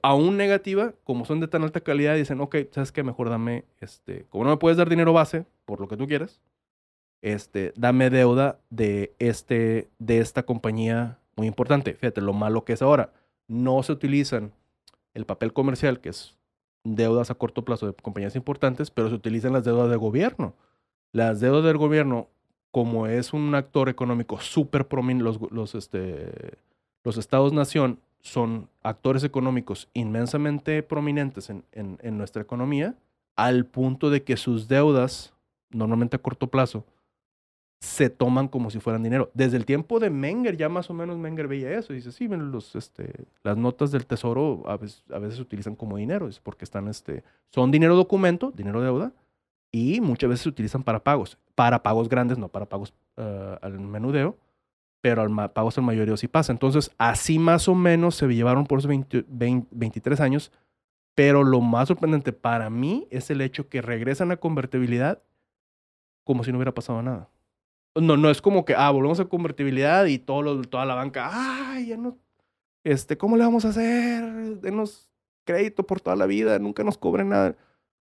Aún negativa, como son de tan alta calidad, dicen, ok, sabes que mejor dame, este, como no me puedes dar dinero base por lo que tú quieres, este, dame deuda de, este, de esta compañía muy importante. Fíjate lo malo que es ahora. No se utilizan el papel comercial, que es deudas a corto plazo de compañías importantes, pero se utilizan las deudas de gobierno. Las deudas del gobierno como es un actor económico súper prominente, los, este, los estados-nación son actores económicos inmensamente prominentes en, en, nuestra economía, al punto de que sus deudas, normalmente a corto plazo, se toman como si fueran dinero. Desde el tiempo de Menger, ya más o menos Menger veía eso. Y dice, sí, los, este, las notas del tesoro a veces, se utilizan como dinero, es porque están, este, son dinero documento, dinero deuda, y muchas veces se utilizan para pagos. Para pagos grandes, no para pagos eh, al menudeo, pero al pagos al mayoreo sí pasa. Entonces, así más o menos se llevaron por esos 20, 23 años. Pero lo más sorprendente para mí es el hecho que regresan a convertibilidad como si no hubiera pasado nada. No, no es como que, ah, volvemos a convertibilidad y todo toda la banca, ay, ya no, este, ¿cómo le vamos a hacer? Denos crédito por toda la vida, nunca nos cobren nada.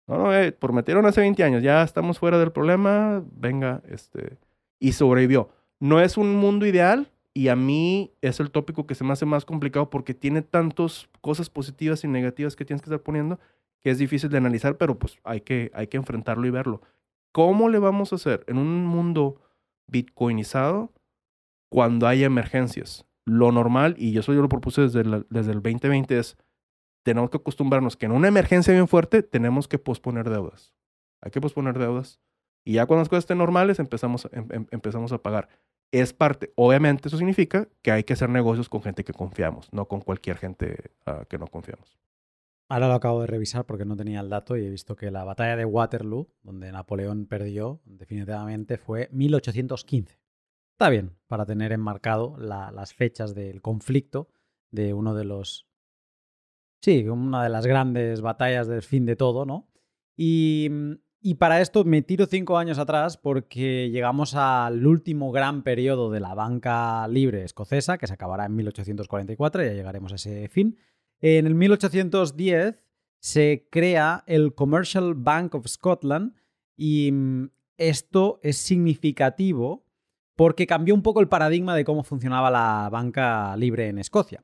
No, no, eh, prometieron hace 20 años, ya estamos fuera del problema, venga, este. Y sobrevivió. No es un mundo ideal y a mí es el tópico que se me hace más complicado porque tiene tantas cosas positivas y negativas que tienes que estar poniendo que es difícil de analizar, pero pues hay que, hay que enfrentarlo y verlo. ¿Cómo le vamos a hacer en un mundo bitcoinizado cuando hay emergencias? Lo normal, y eso yo lo propuse desde, desde el 2020, es tenemos que acostumbrarnos que en una emergencia bien fuerte tenemos que posponer deudas. Hay que posponer deudas. Y ya cuando las cosas estén normales empezamos, em, em, empezamos a pagar. Es parte. Obviamente eso significa que hay que hacer negocios con gente que confiamos, no con cualquier gente ah, que no confiamos. Ahora lo acabo de revisar porque no tenía el dato y he visto que la batalla de Waterloo, donde Napoleón perdió definitivamente, fue 1815. Está bien para tener enmarcado las fechas del conflicto de uno de los Sí, una de las grandes batallas del fin de todo, ¿no? Mm, y, para esto me tiro cinco años atrás porque llegamos al último gran periodo de la banca libre escocesa, que se acabará en 1844, ya llegaremos a ese fin. En el 1810 se crea el Commercial Bank of Scotland y mm, esto es significativo porque cambió un poco el paradigma de cómo funcionaba la banca libre en Escocia.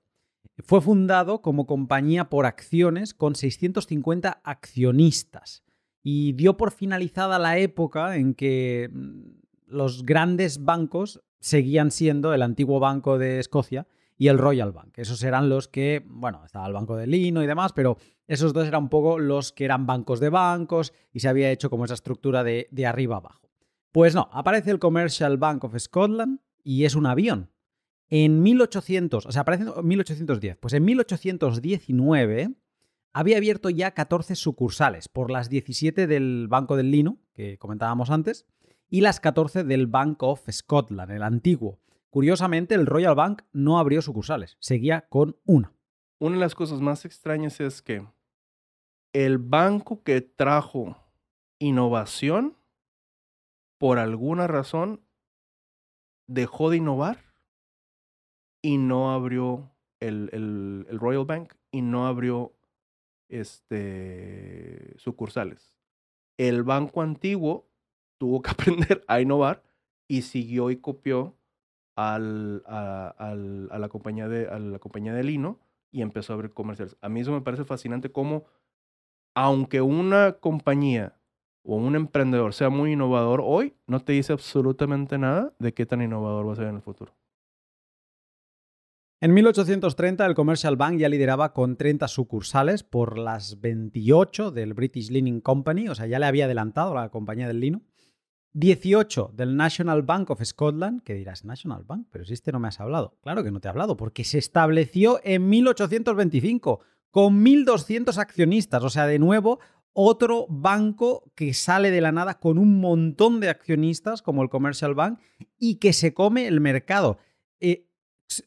Fue fundado como compañía por acciones con 650 accionistas y dio por finalizada la época en que mm, los grandes bancos seguían siendo el antiguo Banco de Escocia y el Royal Bank. Esos eran los que, bueno, estaba el Banco de Lino y demás, pero esos dos eran un poco los que eran bancos de bancos y se había hecho como esa estructura de, de arriba abajo. Pues no, aparece el Commercial Bank of Scotland y es un avión. En 1800, o sea, aparece 1810, pues en 1819 había abierto ya 14 sucursales por las 17 del Banco del Lino, que comentábamos antes, y las 14 del Bank of Scotland, el antiguo. Curiosamente, el Royal Bank no abrió sucursales, seguía con una. Una de las cosas más extrañas es que el banco que trajo innovación, por alguna razón, dejó de innovar y no abrió el, el, Royal Bank y no abrió este, sucursales. El banco antiguo tuvo que aprender a innovar y siguió y copió al, a, la compañía de, la compañía de Lino y empezó a abrir comerciales. A mí eso me parece fascinante cómo, aunque una compañía o un emprendedor sea muy innovador hoy, no te dice absolutamente nada de qué tan innovador va a ser en el futuro. En 1830 el Commercial Bank ya lideraba con 30 sucursales por las 28 del British Linen Company, o sea, ya le había adelantado la compañía del lino. 18 del National Bank of Scotland, que dirás, National Bank, pero si este no me has hablado. Claro que no te he hablado, porque se estableció en 1825 con 1.200 accionistas, o sea, de nuevo, otro banco que sale de la nada con un montón de accionistas como el Commercial Bank y que se come el mercado. Eh,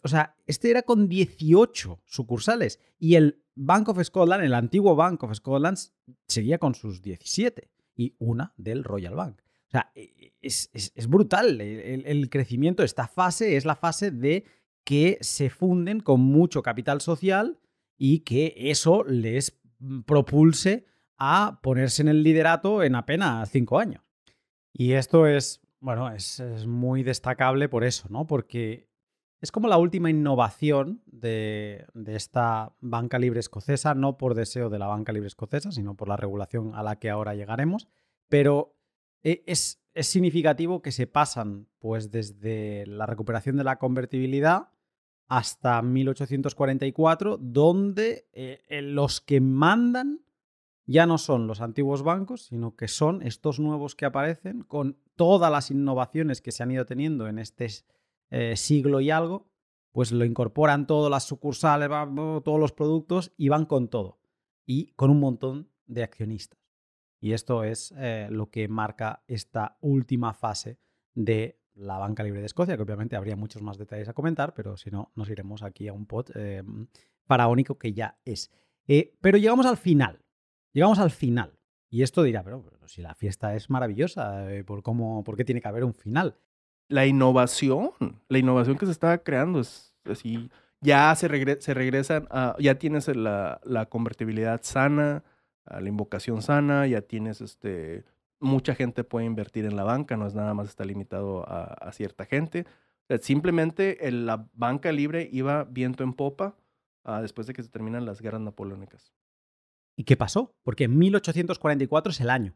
o sea, este era con 18 sucursales y el Bank of Scotland, el antiguo Bank of Scotland, seguía con sus 17 y una del Royal Bank. O sea, e, e, es, brutal el, el, crecimiento. Esta fase es la fase de que se funden con mucho capital social y que eso les mm, propulse a ponerse en el liderato en apenas cinco años. Y esto es, bueno, es, es muy destacable por eso, ¿no? Porque es como la última innovación de, esta banca libre escocesa, no por deseo de la banca libre escocesa, sino por la regulación a la que ahora llegaremos, pero e, es, significativo que se pasan pues desde la recuperación de la convertibilidad hasta 1844, donde eh, eh, los que mandan ya no son los antiguos bancos, sino que son estos nuevos que aparecen con todas las innovaciones que se han ido teniendo en este eh, siglo y algo, pues lo incorporan todas las sucursales, todos los productos y van con todo. Y con un montón de accionistas. Y esto es eh, lo que marca esta última fase de la banca libre de Escocia, que obviamente habría muchos más detalles a comentar, pero si no, nos iremos aquí a un pot paraónico eh, que ya es. pero llegamos al final. Llegamos al final. Y esto dirá, pero, pero si la fiesta es maravillosa, ¿por, cómo, ¿por qué tiene que haber un final? la innovación, la innovación que se está creando es así. Ya se, regresan, ya tienes la, convertibilidad sana, la invocación sana, ya tienes este, mucha gente puede invertir en la banca, no es nada más está limitado a, cierta gente. Simplemente la banca libre iba viento en popa ah, después de que se terminan las guerras napoleónicas. ¿Y qué pasó? Porque 1844 es el año.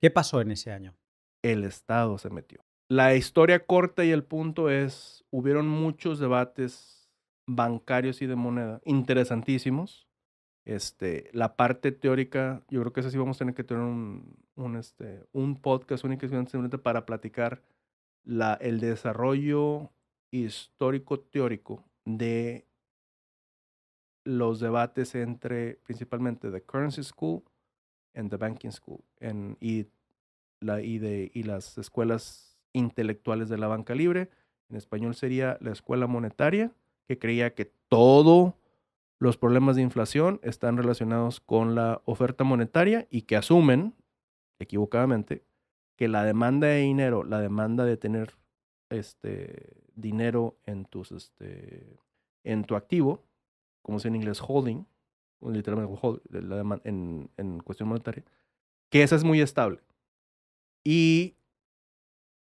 ¿Qué pasó en ese año? El Estado se metió. La historia corta y el punto es, hubieron muchos debates bancarios y de moneda interesantísimos. Este, la parte teórica, yo creo que es así, vamos a tener que tener un, este, un podcast único simplemente para platicar la, el desarrollo histórico-teórico de los debates entre principalmente The Currency School and The Banking School en, y, la, y las escuelas intelectuales de la banca libre. En español sería la escuela monetaria, que creía que todos los problemas de inflación están relacionados con la oferta monetaria y que asumen, equivocadamente, que la demanda de dinero, la demanda de tener este dinero en tus este en tu activo, como se en inglés holding, literalmente hold, en, en cuestión monetaria, que esa es muy estable. Y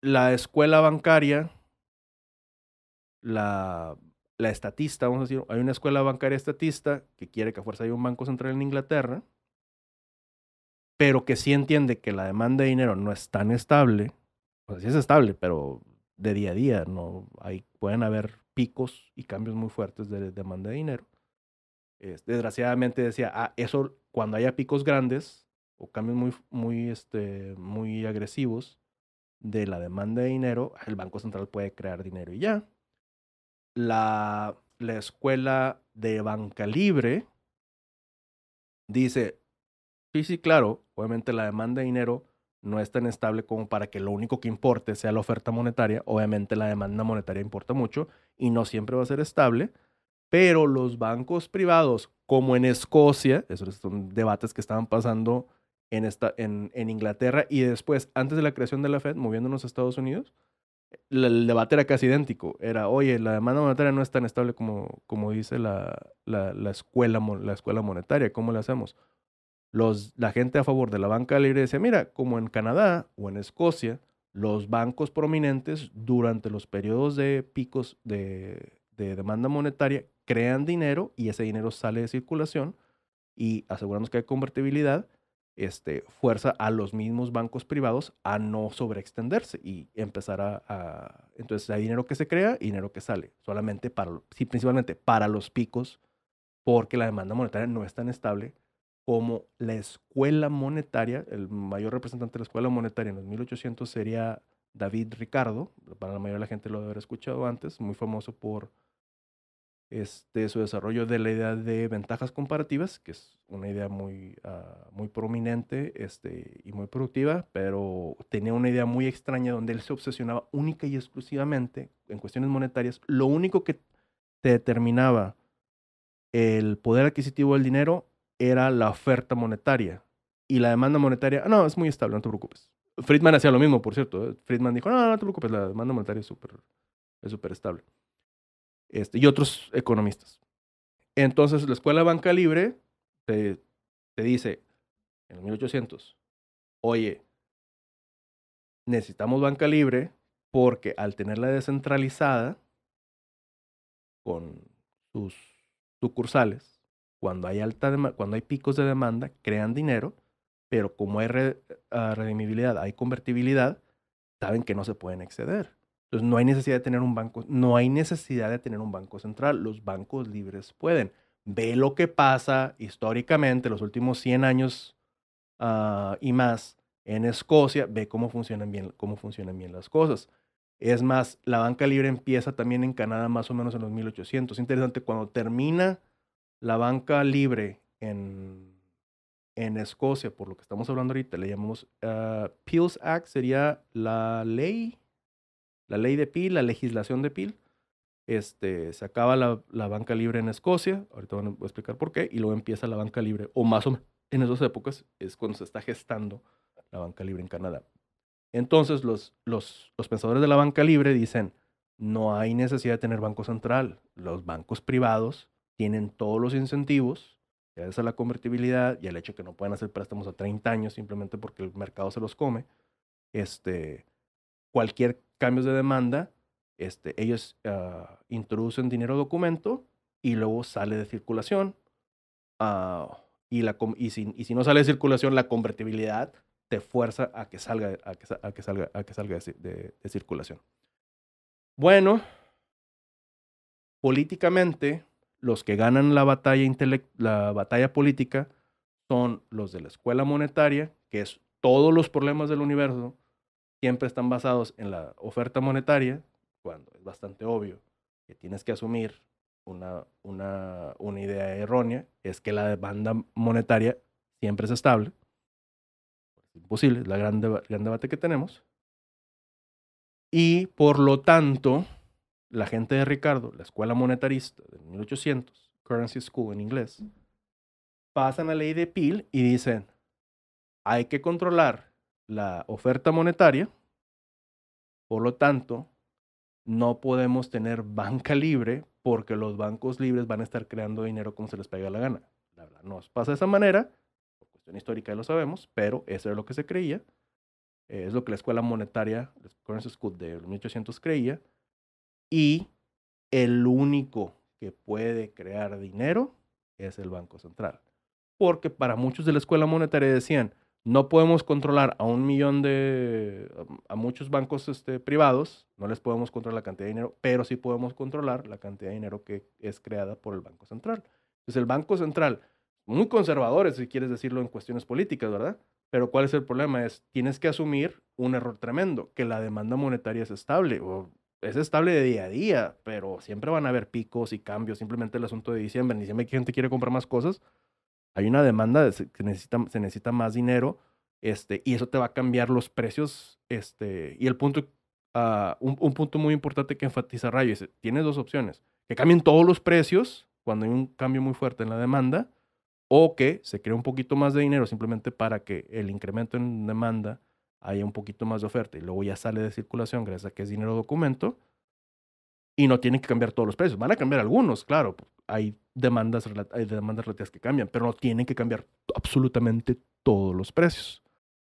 la escuela bancaria, la, la estatista, vamos a decir, hay una escuela bancaria estatista que quiere que a fuerza haya un banco central en Inglaterra, pero que sí entiende que la demanda de dinero no es tan estable, o sea, sí es estable, pero de día a día, no hay, pueden haber picos y cambios muy fuertes de, demanda de dinero. desgraciadamente decía, ah, eso cuando haya picos grandes o cambios muy, muy, este, muy agresivos, de la demanda de dinero, el Banco Central puede crear dinero y ya. La, escuela de banca libre dice, sí, sí, claro, obviamente la demanda de dinero no es tan estable como para que lo único que importe sea la oferta monetaria. Obviamente la demanda monetaria importa mucho y no siempre va a ser estable, pero los bancos privados, como en Escocia, esos son debates que estaban pasando en, esta, en, en, Inglaterra y después, antes de la creación de la Fed, moviéndonos a Estados Unidos, el debate era casi idéntico. Era, oye, la demanda monetaria no es tan estable como, como dice la, la, la escuela, la escuela monetaria, ¿cómo la hacemos? Los, la gente a favor de la banca libre dice, mira, como en Canadá o en Escocia, los bancos prominentes durante los periodos de picos de, de demanda monetaria crean dinero y ese dinero sale de circulación y aseguramos que hay convertibilidad este, fuerza a los mismos bancos privados a no sobreextenderse y empezar a, Entonces hay dinero que se crea y dinero que sale, solamente para, sí, principalmente para los picos, porque la demanda monetaria no es tan estable como la escuela monetaria, el mayor representante de la escuela monetaria en los 1800 sería David Ricardo, para la mayoría de la gente lo debe haber escuchado antes, muy famoso por este, su desarrollo de la idea de ventajas comparativas, que es una idea muy, ah, muy prominente este, y muy productiva, pero tenía una idea muy extraña donde él se obsesionaba única y exclusivamente en cuestiones monetarias. Lo único que te determinaba el poder adquisitivo del dinero era la oferta monetaria y la demanda monetaria, ah, no, es muy estable, no te preocupes. Friedman hacía lo mismo, por cierto. ¿eh? Friedman dijo, no, no, te preocupes, la demanda monetaria es súper es super estable. Este, y otros economistas. Entonces, la Escuela Banca Libre te, dice, en 1800, oye, necesitamos banca libre porque al tenerla descentralizada, con sus sucursales, cuando hay, cuando hay picos de demanda, crean dinero, pero como hay ah, redimibilidad, hay convertibilidad, saben que no se pueden exceder. Entonces no hay necesidad de tener un banco, no hay necesidad de tener un banco central, los bancos libres pueden. Ve lo que pasa históricamente, los últimos 100 años ah, y más en Escocia, ve cómo funcionan bien, cómo funcionan bien las cosas. Es más, la banca libre empieza también en Canadá más o menos en los 1800. Interesante, cuando termina la banca libre en, en Escocia, por lo que estamos hablando ahorita, le llamamos uh, Act, sería la ley la ley de PIL, la legislación de PIL. Este, se acaba la, la banca libre en Escocia, ahorita voy a explicar por qué, y luego empieza la banca libre, o más o menos en esas épocas es cuando se está gestando la banca libre en Canadá. Entonces los, los, los pensadores de la banca libre dicen, no hay necesidad de tener banco central, los bancos privados tienen todos los incentivos, gracias a la convertibilidad y al hecho que no pueden hacer préstamos a 30 años simplemente porque el mercado se los come, este, cualquier cambios de demanda, este, ellos ah, introducen dinero documento y luego sale de circulación. Ah, y, la, si, no sale de circulación, la convertibilidad te fuerza a que salga, a que, salga, a que salga de, de circulación. Bueno, políticamente, los que ganan la batalla, la batalla política son los de la escuela monetaria, que es todos los problemas del universo, siempre están basados en la oferta monetaria, cuando es bastante obvio que tienes que asumir una, idea errónea, es que la demanda monetaria siempre es estable. Es imposible, es la gran, gran debate que tenemos. Y por lo tanto, la gente de Ricardo, la escuela monetarista de 1800, Currency School en inglés, pasan la ley de Peel y dicen, hay que controlar la oferta monetaria, por lo tanto, no podemos tener banca libre porque los bancos libres van a estar creando dinero como se les pega la gana. La verdad, nos pasa de esa manera, por cuestión histórica ya lo sabemos, pero eso es lo que se creía. es lo que la escuela monetaria, la Escuela de 1800 creía. Y el único que puede crear dinero es el Banco Central. Porque para muchos de la escuela monetaria decían, no podemos controlar a un millón de, a muchos bancos este, privados, no les podemos controlar la cantidad de dinero, pero sí podemos controlar la cantidad de dinero que es creada por el Banco Central. Entonces el Banco Central, muy conservadores, si quieres decirlo en cuestiones políticas, ¿verdad? Pero ¿cuál es el problema? Es, tienes que asumir un error tremendo, que la demanda monetaria es estable, o es estable de día a día, pero siempre van a haber picos y cambios, simplemente el asunto de diciembre, en diciembre gente quiere comprar más cosas, hay una demanda, que se necesita más dinero, este, y eso te va a cambiar los precios. Este, y el punto, ah, un, punto muy importante que enfatiza Rayo, es, tienes dos opciones, que cambien todos los precios cuando hay un cambio muy fuerte en la demanda, o que se cree un poquito más de dinero simplemente para que el incremento en demanda haya un poquito más de oferta y luego ya sale de circulación gracias a que es dinero documento y no tienen que cambiar todos los precios. Van a cambiar algunos, claro. Hay demandas, demandas relativas que cambian, pero no tienen que cambiar absolutamente todos los precios.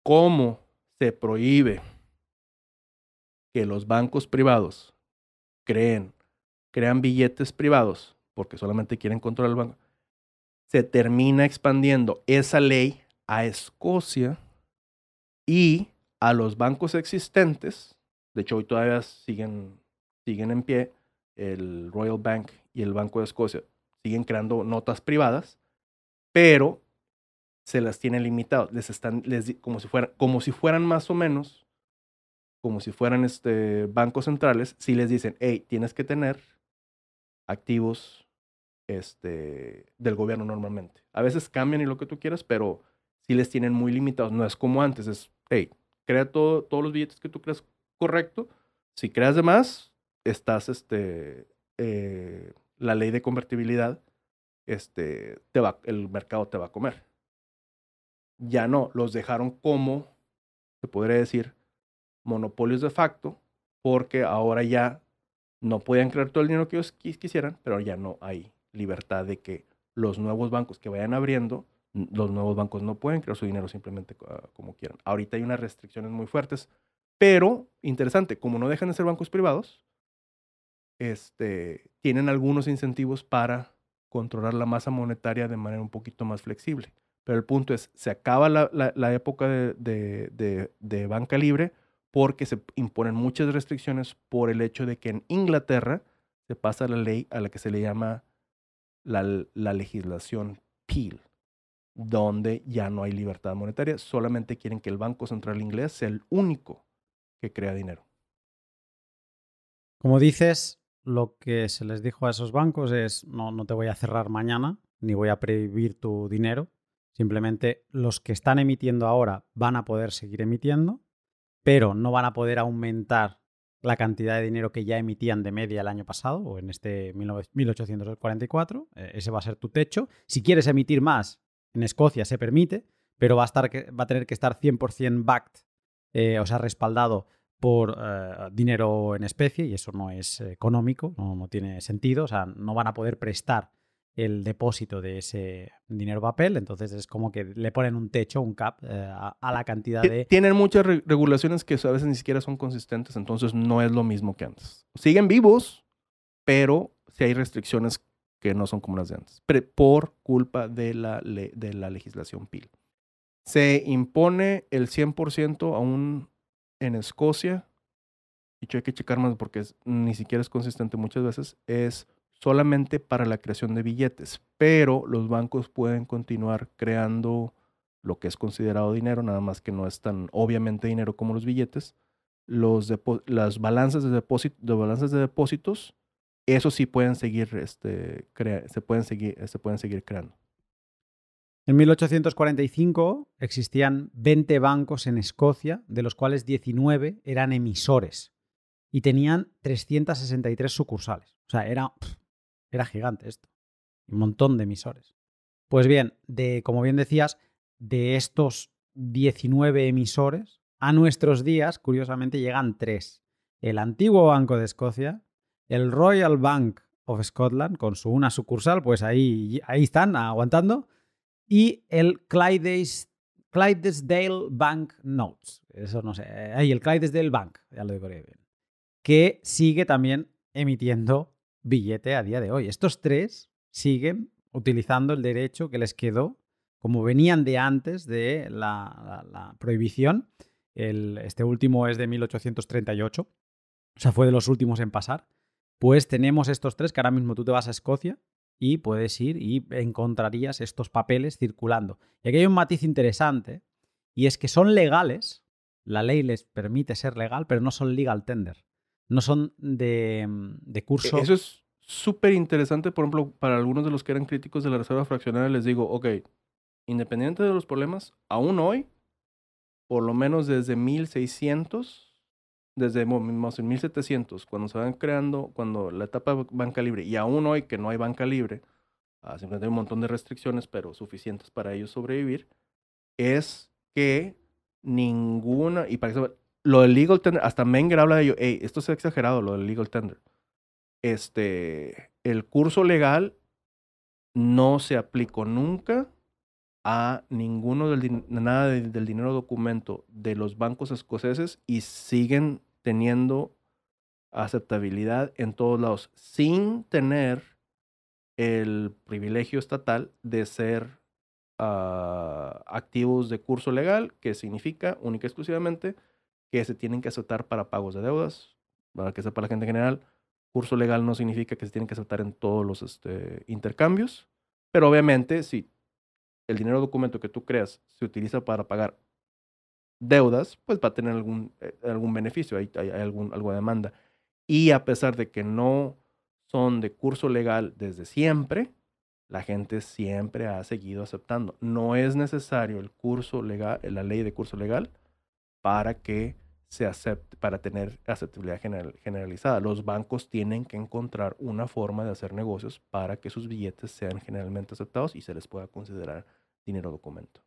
¿Cómo se prohíbe que los bancos privados creen, crean billetes privados porque solamente quieren controlar el banco? Se termina expandiendo esa ley a Escocia y a los bancos existentes. De hecho, hoy todavía siguen siguen en pie, el Royal Bank y el Banco de Escocia siguen creando notas privadas, pero se las tienen limitadas, les están, les, como, si fueran, como si fueran más o menos, como si fueran este, bancos centrales, si les dicen, hey, tienes que tener activos este, del gobierno normalmente. A veces cambian y lo que tú quieras, pero si les tienen muy limitados. No es como antes, es, hey, crea todo, todos los billetes que tú creas correcto. Si creas de más, estás, este, eh, la ley de convertibilidad, este, te va, el mercado te va a comer. Ya no, los dejaron como, se podría decir, monopolios de facto, porque ahora ya no podían crear todo el dinero que ellos quisieran, pero ya no hay libertad de que los nuevos bancos que vayan abriendo, los nuevos bancos no pueden crear su dinero simplemente ah, como quieran. Ahorita hay unas restricciones muy fuertes, pero interesante, como no dejan de ser bancos privados, este, tienen algunos incentivos para controlar la masa monetaria de manera un poquito más flexible. Pero el punto es, se acaba la, época de, banca libre porque se imponen muchas restricciones por el hecho de que en Inglaterra se pasa la ley a la que se le llama la, la legislación Peel, donde ya no hay libertad monetaria, solamente quieren que el Banco Central inglés sea el único que crea dinero. Como dices, lo que se les dijo a esos bancos es no, no te voy a cerrar mañana, ni voy a prohibir tu dinero. Simplemente los que están emitiendo ahora van a poder seguir emitiendo, pero no van a poder aumentar la cantidad de dinero que ya emitían de media el año pasado o en este 1844. Eh, ese va a ser tu techo. Si quieres emitir más, en Escocia se permite, pero va a, estar, va a tener que estar 100% backed, eh, o sea, respaldado por eh, dinero en especie y eso no es económico, no, tiene sentido, o sea, no van a poder prestar el depósito de ese dinero papel, entonces es como que le ponen un techo, un cap eh, a, la cantidad de... Tienen muchas regulaciones que a veces ni siquiera son consistentes, entonces no es lo mismo que antes. Siguen vivos, pero si sí hay restricciones que no son como las de antes, por culpa de la, de la legislación PIL. Se impone el 100% a un en Escocia, y yo hay que checar más porque ni siquiera es consistente muchas veces, es solamente para la creación de billetes, pero los bancos pueden continuar creando lo que es considerado dinero, nada más que no es tan obviamente dinero como los billetes, los las balanzas de, depósito, de balanzas de depósitos, eso sí pueden seguir, este, se, pueden seguir, se pueden seguir creando. En 1845 existían 20 bancos en Escocia, de los cuales 19 eran emisores y tenían 363 sucursales. O sea, era, era gigante esto. Un montón de emisores. Pues bien, de, como bien decías, de estos 19 emisores, a nuestros días, curiosamente, llegan tres. El antiguo Banco de Escocia, el Royal Bank of Scotland, con su una sucursal, pues ahí, ahí están aguantando, y el Clydesdale, Bank Notes. Eso no sé. Eh, Ahí, el Clydesdale Bank, ya lo bien. Que sigue también emitiendo billete a día de hoy. Estos tres siguen utilizando el derecho que les quedó, como venían de antes de la, prohibición. El, este último es de 1838, o sea, fue de los últimos en pasar. Pues tenemos estos tres, que ahora mismo tú te vas a Escocia y puedes ir y encontrarías estos papeles circulando. Y aquí hay un matiz interesante, y es que son legales, la ley les permite ser legal, pero no son legal tender, no son de, mm, de e, curso. Eso es súper interesante, por ejemplo, para algunos de los que eran críticos de la reserva fraccionaria, les digo, ok, independiente de los problemas, aún hoy, por lo menos desde 1600, desde más en 1700, cuando se van creando, cuando la etapa de banca libre, y aún hoy que no hay banca libre, ah, simplemente hay un montón de restricciones, pero suficientes para ellos sobrevivir, es que ninguna, y para eso, lo del legal tender, hasta Menger habla de ello, hey, esto es exagerado, lo del legal tender. Este, el curso legal no se aplicó nunca a ninguno del, nada del dinero documento de los bancos escoceses y siguen teniendo aceptabilidad en todos lados, sin tener el privilegio estatal de ser ah, activos de curso legal, que significa única y exclusivamente que se tienen que aceptar para pagos de deudas, para que sepa la gente en general, curso legal no significa que se tienen que aceptar en todos los este, intercambios, pero obviamente si el dinero documento que tú creas se utiliza para pagar deudas, pues va a tener algún, eh, algún beneficio, hay, hay, algún, algo de demanda. Y a pesar de que no son de curso legal desde siempre, la gente siempre ha seguido aceptando. No es necesario el curso legal, la ley de curso legal, para que se acepte, para tener aceptabilidad general, generalizada. Los bancos tienen que encontrar una forma de hacer negocios para que sus billetes sean generalmente aceptados y se les pueda considerar dinero documento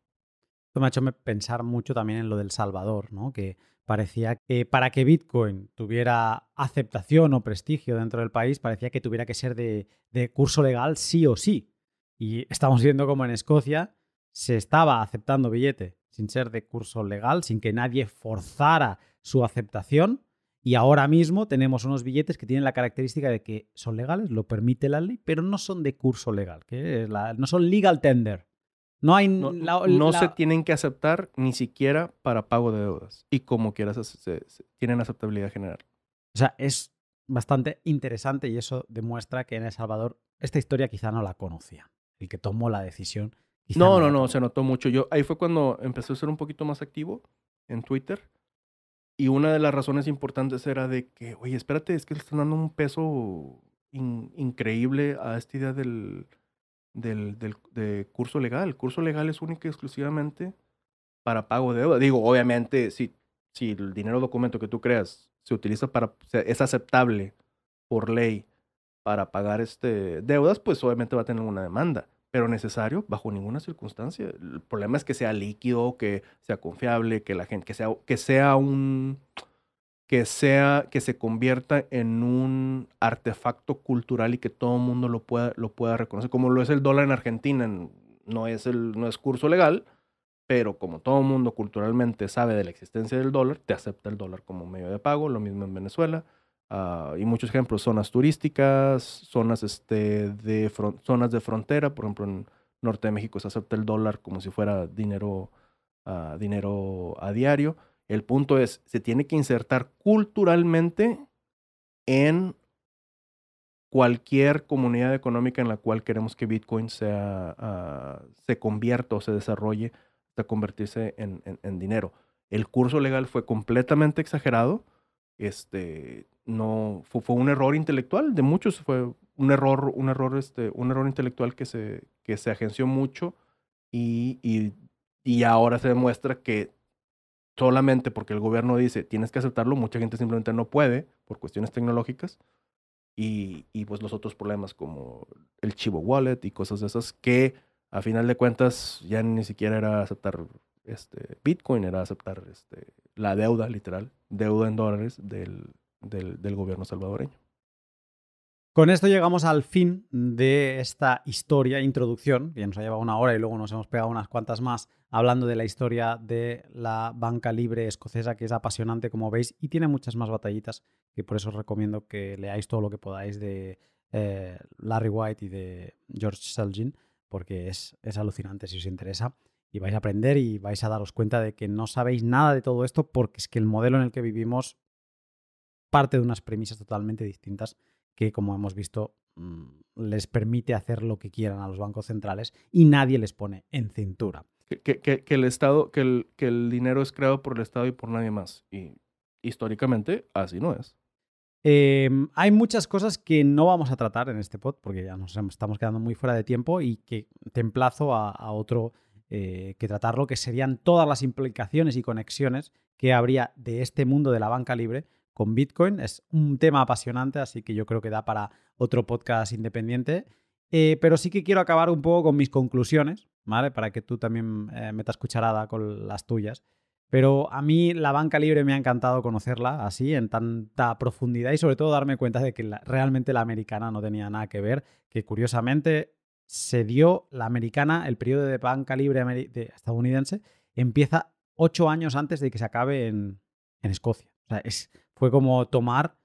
me ha hecho pensar mucho también en lo del Salvador, ¿no? Que parecía que para que Bitcoin tuviera aceptación o prestigio dentro del país, parecía que tuviera que ser de, curso legal sí o sí. Y estamos viendo como en Escocia se estaba aceptando billete sin ser de curso legal, sin que nadie forzara su aceptación. Y ahora mismo tenemos unos billetes que tienen la característica de que son legales, lo permite la ley, pero no son de curso legal, que no son legal tender. No hay... No, se tienen que aceptar ni siquiera para pago de deudas. Y como quieras, tienen aceptabilidad general. O sea, es bastante interesante y eso demuestra que en El Salvador esta historia quizá no la conocía. El que tomó la decisión. no, no, no, se notó mucho. Yo ahí fue cuando empecé a ser un poquito más activo en Twitter. Y una de las razones importantes era de que, oye, espérate, es que le están dando un peso increíble a esta idea del, del, del curso legal. El curso legal es único y exclusivamente para pago de deuda. Digo, obviamente, si, si el dinero documento que tú creas se utiliza para, es aceptable por ley para pagar este, deudas, pues obviamente va a tener una demanda pero necesario bajo ninguna circunstancia. El problema es que sea líquido, que sea confiable, que la gente, que sea, que sea un, que sea, que se convierta en un artefacto cultural y que todo el mundo lo pueda, lo pueda reconocer, como lo es el dólar en Argentina, no es, el, no es curso legal, pero como todo el mundo culturalmente sabe de la existencia del dólar, te acepta el dólar como medio de pago, lo mismo en Venezuela. Ah, y muchos ejemplos, zonas turísticas, zonas, este, de zonas de frontera, por ejemplo, en Norte de México se acepta el dólar como si fuera dinero, ah, dinero a diario. El punto es, se tiene que insertar culturalmente en cualquier comunidad económica en la cual queremos que Bitcoin sea, ah, se convierta o se desarrolle hasta convertirse en, en, dinero. El curso legal fue completamente exagerado. Este, no, fue, un error intelectual de muchos. Fue un error, un error, este, un error intelectual que se, que se agenció mucho y ahora se demuestra que solamente porque el gobierno dice tienes que aceptarlo, mucha gente simplemente no puede por cuestiones tecnológicas y, y pues los otros problemas como el chivo wallet y cosas de esas que a final de cuentas ya ni siquiera era aceptar este Bitcoin, era aceptar este, la deuda literal, deuda en dólares del, del gobierno salvadoreño. Con esto llegamos al fin de esta historia, introducción, que nos ha llevado una hora y luego nos hemos pegado unas cuantas más hablando de la historia de la banca libre escocesa, que es apasionante, como veis, y tiene muchas más batallitas, que por eso os recomiendo que leáis todo lo que podáis de eh, Larry White y de George Selgin, porque es, es alucinante si os interesa. Y vais a aprender y vais a daros cuenta de que no sabéis nada de todo esto, porque es que el modelo en el que vivimos parte de unas premisas totalmente distintas que, como hemos visto, mm, les permite hacer lo que quieran a los bancos centrales y nadie les pone en cintura. Que, el Estado, que el, que el dinero es creado por el Estado y por nadie más. Y históricamente así no es. Em, hay muchas cosas que no vamos a tratar en este pod porque ya nos estamos quedando muy fuera de tiempo y que te emplazo a, otro eh, que tratarlo, que serían todas las implicaciones y conexiones que habría de este mundo de la banca libre con Bitcoin. Es un tema apasionante, así que yo creo que da para otro podcast independiente. Eh, pero sí que quiero acabar un poco con mis conclusiones, ¿vale? Para que tú también eh, metas cucharada con las tuyas. Pero a mí la banca libre me ha encantado conocerla así, en tanta profundidad y sobre todo darme cuenta de que realmente la americana no tenía nada que ver, que curiosamente se dio la americana, el periodo de banca libre estadounidense empieza ocho años antes de que se acabe en, en Escocia. O sea, es fue como tomar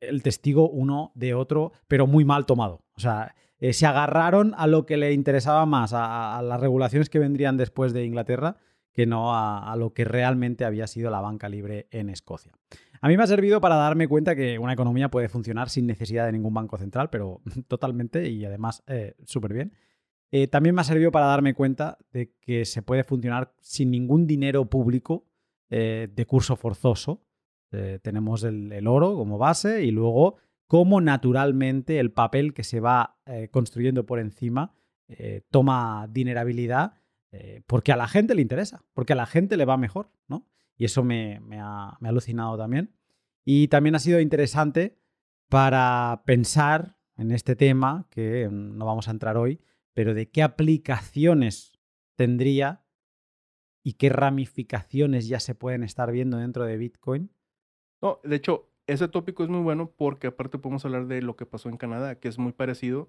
el testigo uno de otro, pero muy mal tomado. O sea, eh, se agarraron a lo que le interesaba más, a, las regulaciones que vendrían después de Inglaterra, que no a, lo que realmente había sido la banca libre en Escocia. A mí me ha servido para darme cuenta que una economía puede funcionar sin necesidad de ningún banco central, pero totalmente y además eh, súper bien. Eh, también me ha servido para darme cuenta de que se puede funcionar sin ningún dinero público de curso forzoso, eh, tenemos el, oro como base y luego cómo naturalmente el papel que se va eh, construyendo por encima eh, toma dinerabilidad porque a la gente le interesa, porque a la gente le va mejor, ¿no? Y eso me, me, ha, me ha, alucinado también. Y también ha sido interesante para pensar en este tema, que no vamos a entrar hoy, pero de qué aplicaciones tendría y qué ramificaciones ya se pueden estar viendo dentro de Bitcoin no, de hecho, ese tópico es muy bueno porque aparte podemos hablar de lo que pasó en Canadá, que es muy parecido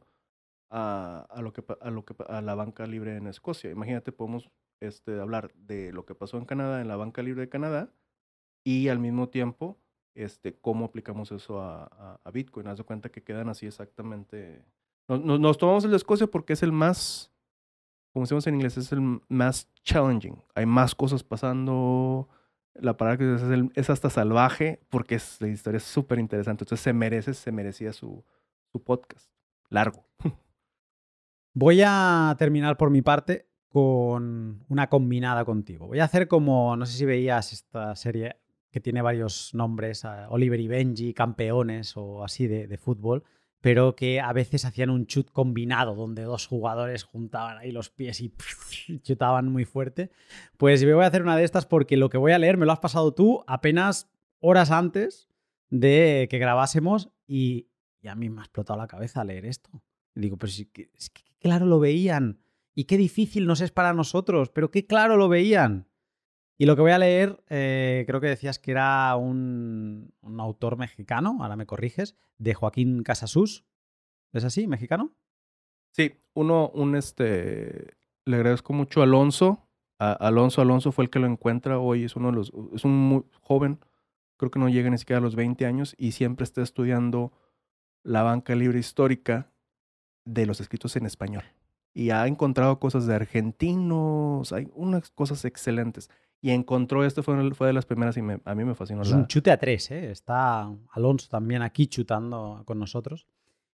a, a lo, que, a, lo que, a la banca libre en Escocia. Imagínate, podemos este, hablar de lo que pasó en Canadá, en la banca libre de Canadá, y al mismo tiempo, este, cómo aplicamos eso a, a, Bitcoin. Haz de cuenta que quedan así exactamente. nos, nos, tomamos el de Escocia porque es el más, como decimos en inglés, es el más challenging. Hay más cosas pasando la palabra que es, hasta salvaje porque la historia es súper interesante. Entonces se merece, se merecía su, podcast. Largo. Voy a terminar por mi parte con una combinada contigo. Voy a hacer como, no sé si veías esta serie que tiene varios nombres, Oliver y Benji, campeones o así de fútbol pero que a veces hacían un chut combinado, donde dos jugadores juntaban ahí los pies y chutaban muy fuerte. Pues yo voy a hacer una de estas porque lo que voy a leer me lo has pasado tú apenas horas antes de que grabásemos y, a mí me ha explotado la cabeza leer esto. digo, pues sí, que, claro lo veían y qué difícil nos es para nosotros, pero qué claro lo veían. Y lo que voy a leer, eh, creo que decías que era un, autor mexicano, ahora me corriges, de Joaquín Casasús. ¿Es así, mexicano? Sí, uno, un este, le agradezco mucho a Alonso. Alonso, Alonso fue el que lo encuentra hoy, es uno de los, es un muy joven, creo que no llega ni siquiera a los 20 años y siempre está estudiando la banca libre histórica de los escritos en español y ha encontrado cosas de argentinos, hay unas cosas excelentes. Y encontró esto, fue, fue de las primeras y a mí me fascinó. Es un chute a tres, ¿eh? está Alonso también aquí chutando con nosotros.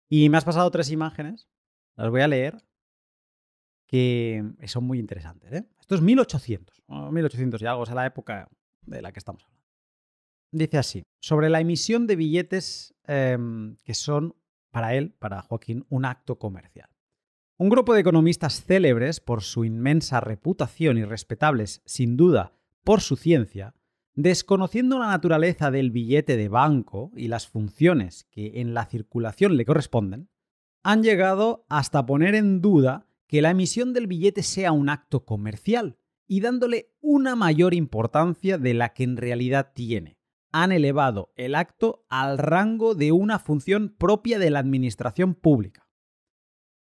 Y me has pasado tres imágenes, las voy a leer, que son muy interesantes. ¿eh? Esto es 1800, 1800 y algo, o sea, la época de la que estamos hablando. Dice así, sobre la emisión de billetes em, que son para él, para Joaquín, un acto comercial. Un grupo de economistas célebres por su inmensa reputación y respetables, sin duda, por su ciencia, desconociendo la naturaleza del billete de banco y las funciones que en la circulación le corresponden, han llegado hasta poner en duda que la emisión del billete sea un acto comercial y dándole una mayor importancia de la que en realidad tiene. Han elevado el acto al rango de una función propia de la administración pública.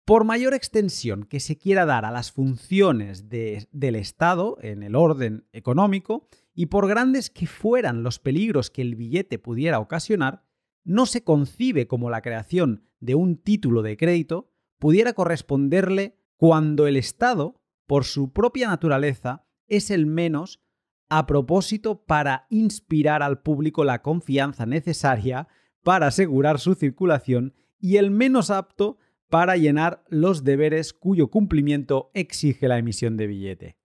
Por mayor extensión que se quiera dar a las funciones del Estado en el orden económico, y por grandes que fueran los peligros que el billete pudiera ocasionar, no se concibe como la creación de un título de crédito pudiera corresponderle cuando el Estado, por su propia naturaleza, es el menos a propósito para inspirar al público la confianza necesaria para asegurar su circulación y el menos apto para llenar los deberes cuyo cumplimiento exige la emisión de billete.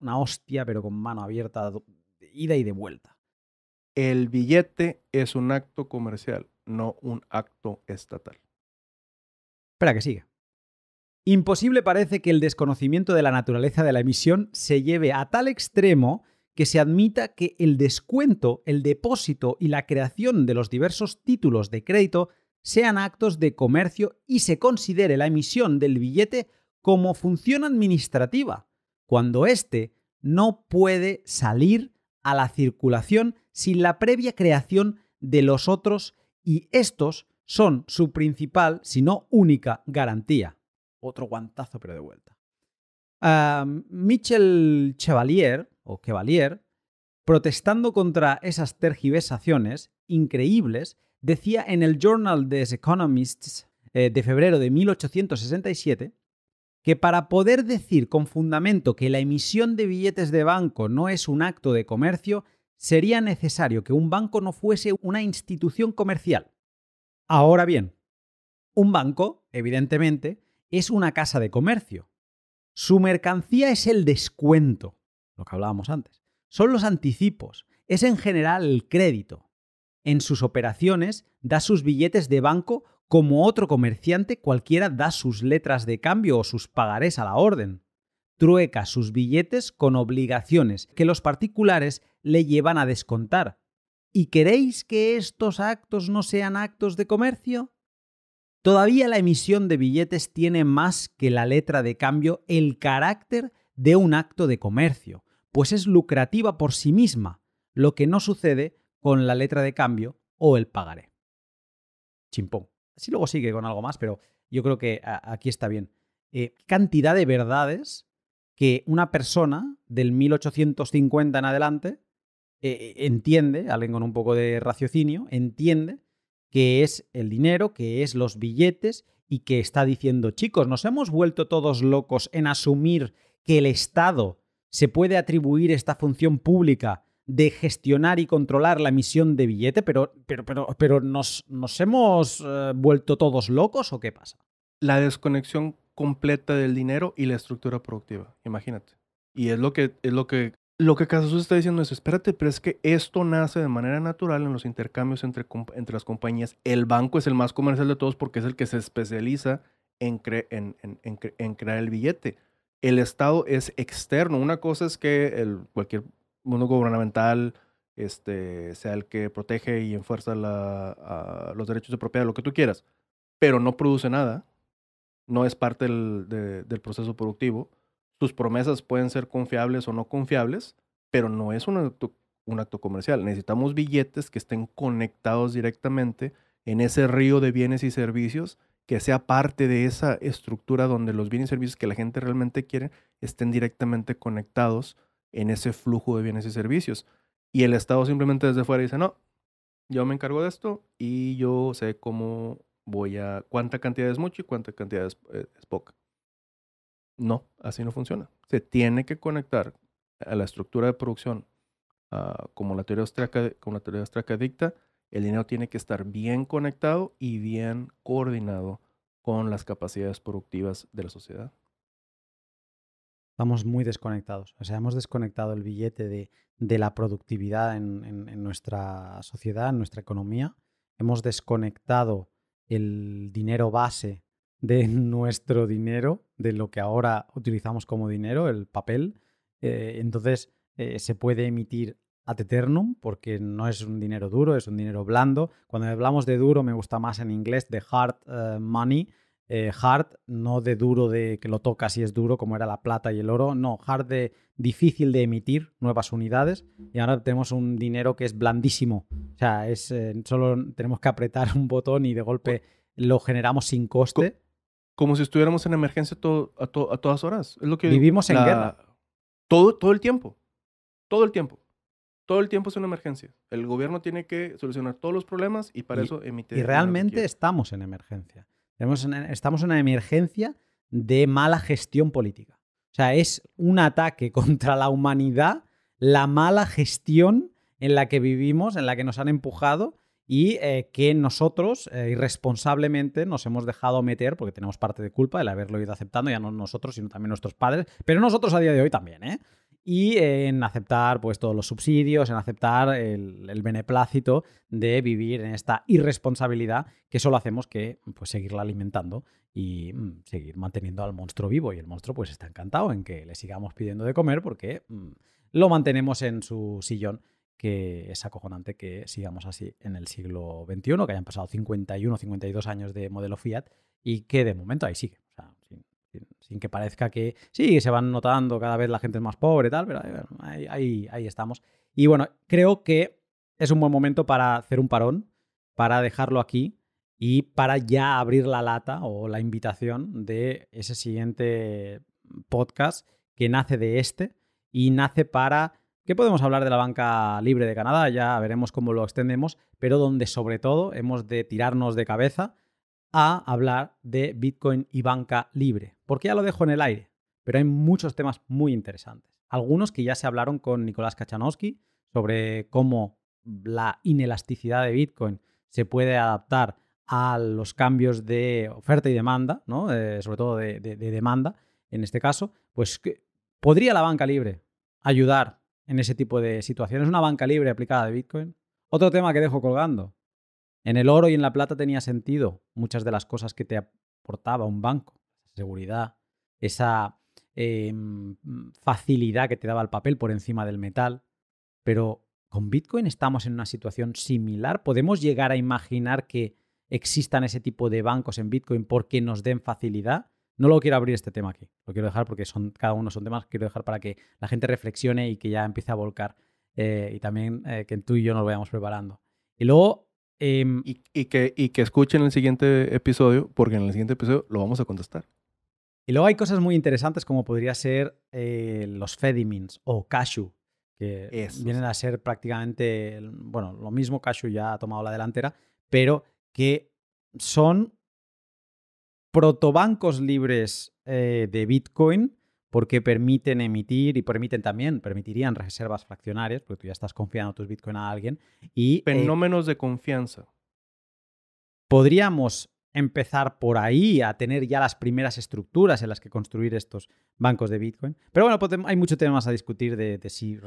Una hostia, pero con mano abierta, de ida y de vuelta. El billete es un acto comercial, no un acto estatal. Espera que siga. Imposible parece que el desconocimiento de la naturaleza de la emisión se lleve a tal extremo que se admita que el descuento, el depósito y la creación de los diversos títulos de crédito sean actos de comercio y se considere la emisión del billete como función administrativa, cuando éste no puede salir a la circulación sin la previa creación de los otros y estos son su principal, si no única, garantía. Otro guantazo, pero de vuelta. Michel Chevalier, o Chevalier, protestando contra esas tergiversaciones increíbles, decía en el Journal des Economists eh, de febrero de 1867 que para poder decir con fundamento que la emisión de billetes de banco no es un acto de comercio, sería necesario que un banco no fuese una institución comercial. Ahora bien, un banco, evidentemente, es una casa de comercio. Su mercancía es el descuento, lo que hablábamos antes. Son los anticipos, es en general el crédito en sus operaciones da sus billetes de banco como otro comerciante cualquiera da sus letras de cambio o sus pagarés a la orden. Trueca sus billetes con obligaciones que los particulares le llevan a descontar. ¿Y queréis que estos actos no sean actos de comercio? Todavía la emisión de billetes tiene más que la letra de cambio el carácter de un acto de comercio, pues es lucrativa por sí misma, lo que no sucede con la letra de cambio o el pagaré. Chimpón. Así luego sigue con algo más, pero yo creo que aquí está bien. Eh, cantidad de verdades que una persona del 1850 en adelante eh, eh, entiende, alguien con un poco de raciocinio, entiende que es el dinero, que es los billetes y que está diciendo, chicos, nos hemos vuelto todos locos en asumir que el Estado se puede atribuir esta función pública de gestionar y controlar la emisión de billete, pero, pero, pero, pero ¿nos, nos hemos eh, vuelto todos locos o qué pasa? La desconexión completa del dinero y la estructura productiva, imagínate. Y es lo que, es lo que, lo que Casasus está diciendo es, espérate, pero es que esto nace de manera natural en los intercambios entre, entre las compañías. El banco es el más comercial de todos porque es el que se especializa en, crear el billete el Estado es externo. Una cosa es que el, cualquier mundo gubernamental, este, sea el que protege y enfuerza los derechos de propiedad, lo que tú quieras, pero no produce nada, no es parte del, proceso productivo, sus promesas pueden ser confiables o no confiables, pero no es un acto, un acto comercial. Necesitamos billetes que estén conectados directamente en ese río de bienes y servicios que sea parte de esa estructura donde los bienes y servicios que la gente realmente quiere estén directamente conectados en ese flujo de bienes y servicios. Y el Estado simplemente desde fuera dice, no, yo me encargo de esto y yo sé cómo voy a, cuánta cantidad es mucho y cuánta cantidad es, eh, poca. No, así no funciona. Se tiene que conectar a la estructura de producción, ah, como, la teoría como la teoría austriaca dicta, el dinero tiene que estar bien conectado y bien coordinado con las capacidades productivas de la sociedad estamos muy desconectados. O sea, hemos desconectado el billete de, la productividad en, nuestra sociedad, en nuestra economía. Hemos desconectado el dinero base de nuestro dinero, de lo que ahora utilizamos como dinero, el papel. Eh, entonces, eh, se puede emitir ad eternum porque no es un dinero duro, es un dinero blando. Cuando hablamos de duro, me gusta más en inglés, de hard eh, money, eh, hard, no de duro de que lo tocas y es duro, como era la plata y el oro, no, hard de difícil de emitir nuevas unidades y ahora tenemos un dinero que es blandísimo, o sea, es, eh, solo tenemos que apretar un botón y de golpe lo generamos sin coste. Como si estuviéramos en emergencia a, todas horas. lo que Vivimos en guerra. Todo, todo el tiempo. Todo el tiempo. Todo el tiempo es una emergencia. El gobierno tiene que solucionar todos los problemas y para eso emitir Y realmente estamos en emergencia estamos en una emergencia de mala gestión política. O sea, es un ataque contra la humanidad, la mala gestión en la que vivimos, en la que nos han empujado y eh, que nosotros eh, irresponsablemente nos hemos dejado meter, porque tenemos parte de culpa el haberlo ido aceptando, ya no nosotros, sino también nuestros padres, pero nosotros a día de hoy también, ¿eh? y en aceptar pues, todos los subsidios, en aceptar el, beneplácito de vivir en esta irresponsabilidad que solo hacemos que pues, seguirla alimentando y mm, seguir manteniendo al monstruo vivo. Y el monstruo pues, está encantado en que le sigamos pidiendo de comer porque mm, lo mantenemos en su sillón que es acojonante que sigamos así en el siglo XXI, que hayan pasado 51, 52 años de modelo Fiat y que de momento ahí sigue sin que parezca que sí, se van notando cada vez la gente más pobre y tal, pero ahí, ahí, ahí estamos. Y bueno, creo que es un buen momento para hacer un parón, para dejarlo aquí y para ya abrir la lata o la invitación de ese siguiente podcast que nace de este y nace para que podemos hablar de la banca libre de Canadá, ya veremos cómo lo extendemos, pero donde sobre todo hemos de tirarnos de cabeza a hablar de Bitcoin y banca libre, porque ya lo dejo en el aire, pero hay muchos temas muy interesantes. Algunos que ya se hablaron con Nicolás Kachanowski sobre cómo la inelasticidad de Bitcoin se puede adaptar a los cambios de oferta y demanda, ¿no? Eh, sobre todo de, de, demanda en este caso, pues ¿podría la banca libre ayudar en ese tipo de situaciones? ¿Una banca libre aplicada de Bitcoin? Otro tema que dejo colgando, en el oro y en la plata tenía sentido muchas de las cosas que te aportaba un banco, seguridad, esa eh, mm, mm, facilidad que te daba el papel por encima del metal, pero con Bitcoin estamos en una situación similar. ¿Podemos llegar a imaginar que existan ese tipo de bancos en Bitcoin porque nos den facilidad? No lo quiero abrir este tema aquí, lo quiero dejar porque son, cada uno son temas quiero dejar para que la gente reflexione y que ya empiece a volcar eh, y también eh, que tú y yo nos vayamos preparando. Y luego Em, y, que, escuchen el siguiente episodio, porque en el siguiente episodio lo vamos a contestar. Y luego hay cosas muy interesantes como podría ser eh, los Fedimins o Cashew, que vienen a ser prácticamente, bueno, lo mismo, Cashew ya ha tomado la delantera, pero que son protobancos libres eh, de Bitcoin porque permiten emitir y permiten también, permitirían reservas fraccionarias, porque tú ya estás confiando tus Bitcoin a alguien. Y, eh Fenómenos de confianza. Podríamos empezar por ahí a tener ya las primeras estructuras en las que construir estos bancos de Bitcoin. Pero bueno, hay muchos temas a discutir de, si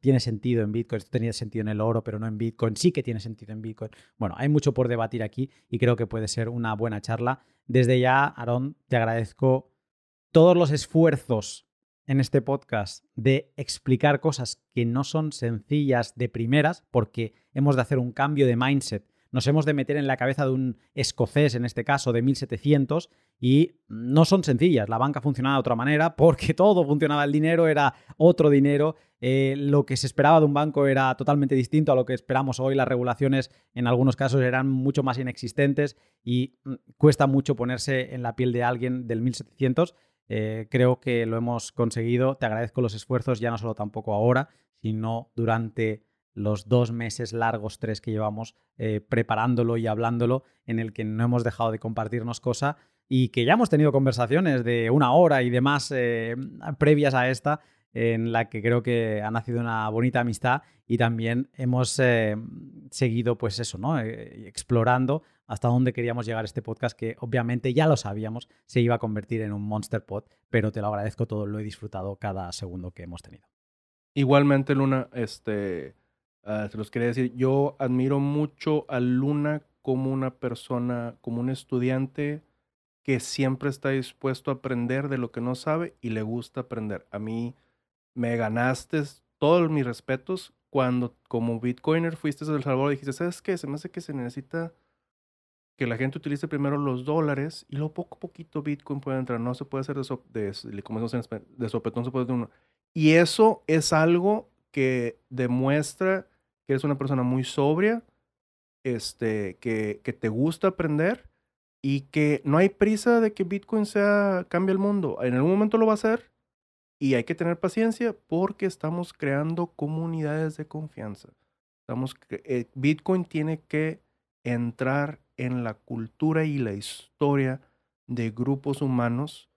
tiene sentido en Bitcoin, esto tenía sentido en el oro, pero no en Bitcoin, sí que tiene sentido en Bitcoin. Bueno, hay mucho por debatir aquí y creo que puede ser una buena charla. Desde ya, Aaron, te agradezco todos los esfuerzos en este podcast de explicar cosas que no son sencillas de primeras, porque hemos de hacer un cambio de mindset, nos hemos de meter en la cabeza de un escocés, en este caso de 1700, y no son sencillas. La banca funcionaba de otra manera porque todo funcionaba, el dinero era otro dinero, eh, lo que se esperaba de un banco era totalmente distinto a lo que esperamos hoy, las regulaciones en algunos casos eran mucho más inexistentes y mm, cuesta mucho ponerse en la piel de alguien del 1700. Eh, creo que lo hemos conseguido. Te agradezco los esfuerzos, ya no solo tampoco ahora, sino durante los dos meses largos, tres que llevamos eh, preparándolo y hablándolo, en el que no hemos dejado de compartirnos cosas y que ya hemos tenido conversaciones de una hora y demás eh, previas a esta, en la que creo que ha nacido una bonita amistad y también hemos seguido, pues eso, ¿no? explorando hasta dónde queríamos llegar este podcast, que obviamente ya lo sabíamos, se iba a convertir en un monster pod, pero te lo agradezco todo, lo he disfrutado cada segundo que hemos tenido. Igualmente, Luna, este, ah, los quería decir, yo admiro mucho a Luna como una persona, como un estudiante que siempre está dispuesto a aprender de lo que no sabe y le gusta aprender. A mí me ganaste todos mis respetos cuando como Bitcoiner fuiste a El Salvador dijiste, ¿sabes qué? Se me hace que se necesita que la gente utilice primero los dólares y luego poco a poquito Bitcoin puede entrar. No se puede hacer de, de, sopetón, se puede uno. Y eso es algo que demuestra que eres una persona muy sobria, este, que, que te gusta aprender y que no hay prisa de que Bitcoin sea cambie el mundo. En algún momento lo va a hacer y hay que tener paciencia porque estamos creando comunidades de confianza. Estamos, eh, Bitcoin tiene que entrar en la cultura y la historia de grupos humanos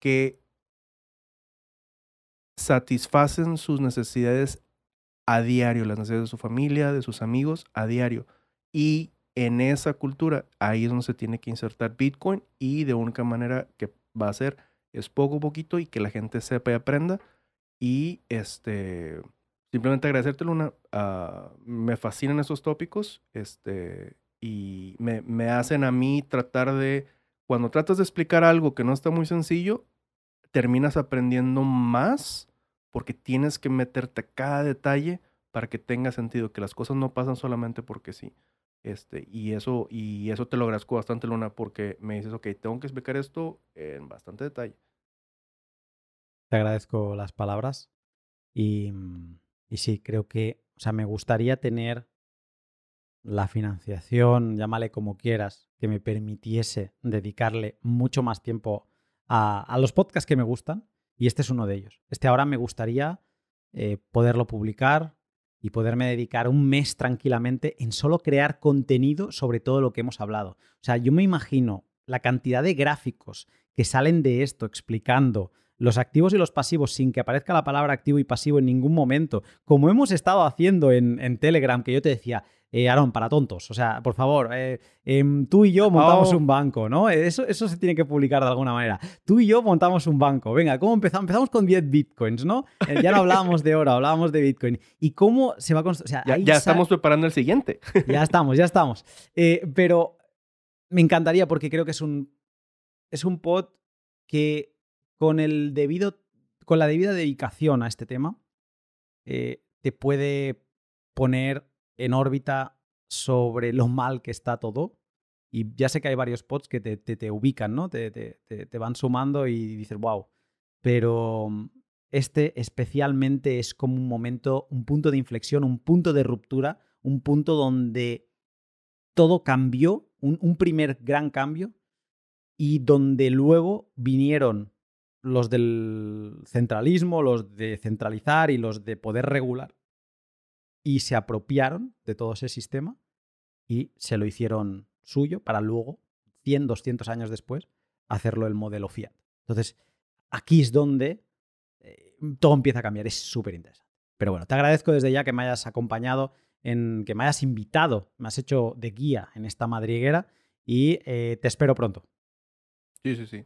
que satisfacen sus necesidades a diario, las necesidades de su familia, de sus amigos, a diario. Y en esa cultura, ahí es donde se tiene que insertar Bitcoin y de única manera que va a ser es poco poquito y que la gente sepa y aprenda. Y este, simplemente agradecerte, Luna. Ah, me fascinan esos tópicos. Este, y me, me hacen a mí tratar de, cuando tratas de explicar algo que no está muy sencillo, terminas aprendiendo más porque tienes que meterte cada detalle para que tenga sentido, que las cosas no pasan solamente porque sí. Este, y, eso, y eso te lo agradezco bastante, Luna, porque me dices, ok, tengo que explicar esto en bastante detalle. Te agradezco las palabras. Y, mm, y sí, creo que, o sea, me gustaría tener la financiación, llámale como quieras, que me permitiese dedicarle mucho más tiempo a, los podcasts que me gustan. Y este es uno de ellos. Este ahora me gustaría eh, poderlo publicar y poderme dedicar un mes tranquilamente en solo crear contenido sobre todo lo que hemos hablado. O sea, yo me imagino la cantidad de gráficos que salen de esto explicando los activos y los pasivos sin que aparezca la palabra activo y pasivo en ningún momento, como hemos estado haciendo en, Telegram, que yo te decía, eh, para tontos. O sea, por favor, eh, em, tú y yo montamos un banco, ¿no? Eso, eso se tiene que publicar de alguna manera. Tú y yo montamos un banco. Venga, ¿cómo empezamos? Empezamos con 10 bitcoins, ¿no? Eh, ya no hablábamos de oro, hablábamos de bitcoin. ¿Y cómo se va a construir? ya, estamos preparando el siguiente. ya estamos, ya estamos. Eh, pero me encantaría porque creo que es un, es un pod que con, el debido, con la debida dedicación a este tema te puede poner en órbita sobre lo mal que está todo. Y ya sé que hay varios spots que te, te, ubican, ¿no? Te, te, van sumando y dices, wow. Pero mm, este especialmente es como un momento, un punto de inflexión, un punto de ruptura, un punto donde todo cambió, un, un primer gran cambio, y donde luego vinieron los del centralismo, los de centralizar y los de poder regular, y se apropiaron de todo ese sistema y se lo hicieron suyo para luego, 100, 200 años después, hacerlo el modelo Fiat. Entonces, aquí es donde eh, todo empieza a cambiar, es súper interesante. Pero bueno, te agradezco desde ya que me hayas acompañado, en, que me hayas invitado, me has hecho de guía en esta madriguera y eh, te espero pronto. Sí, sí, sí.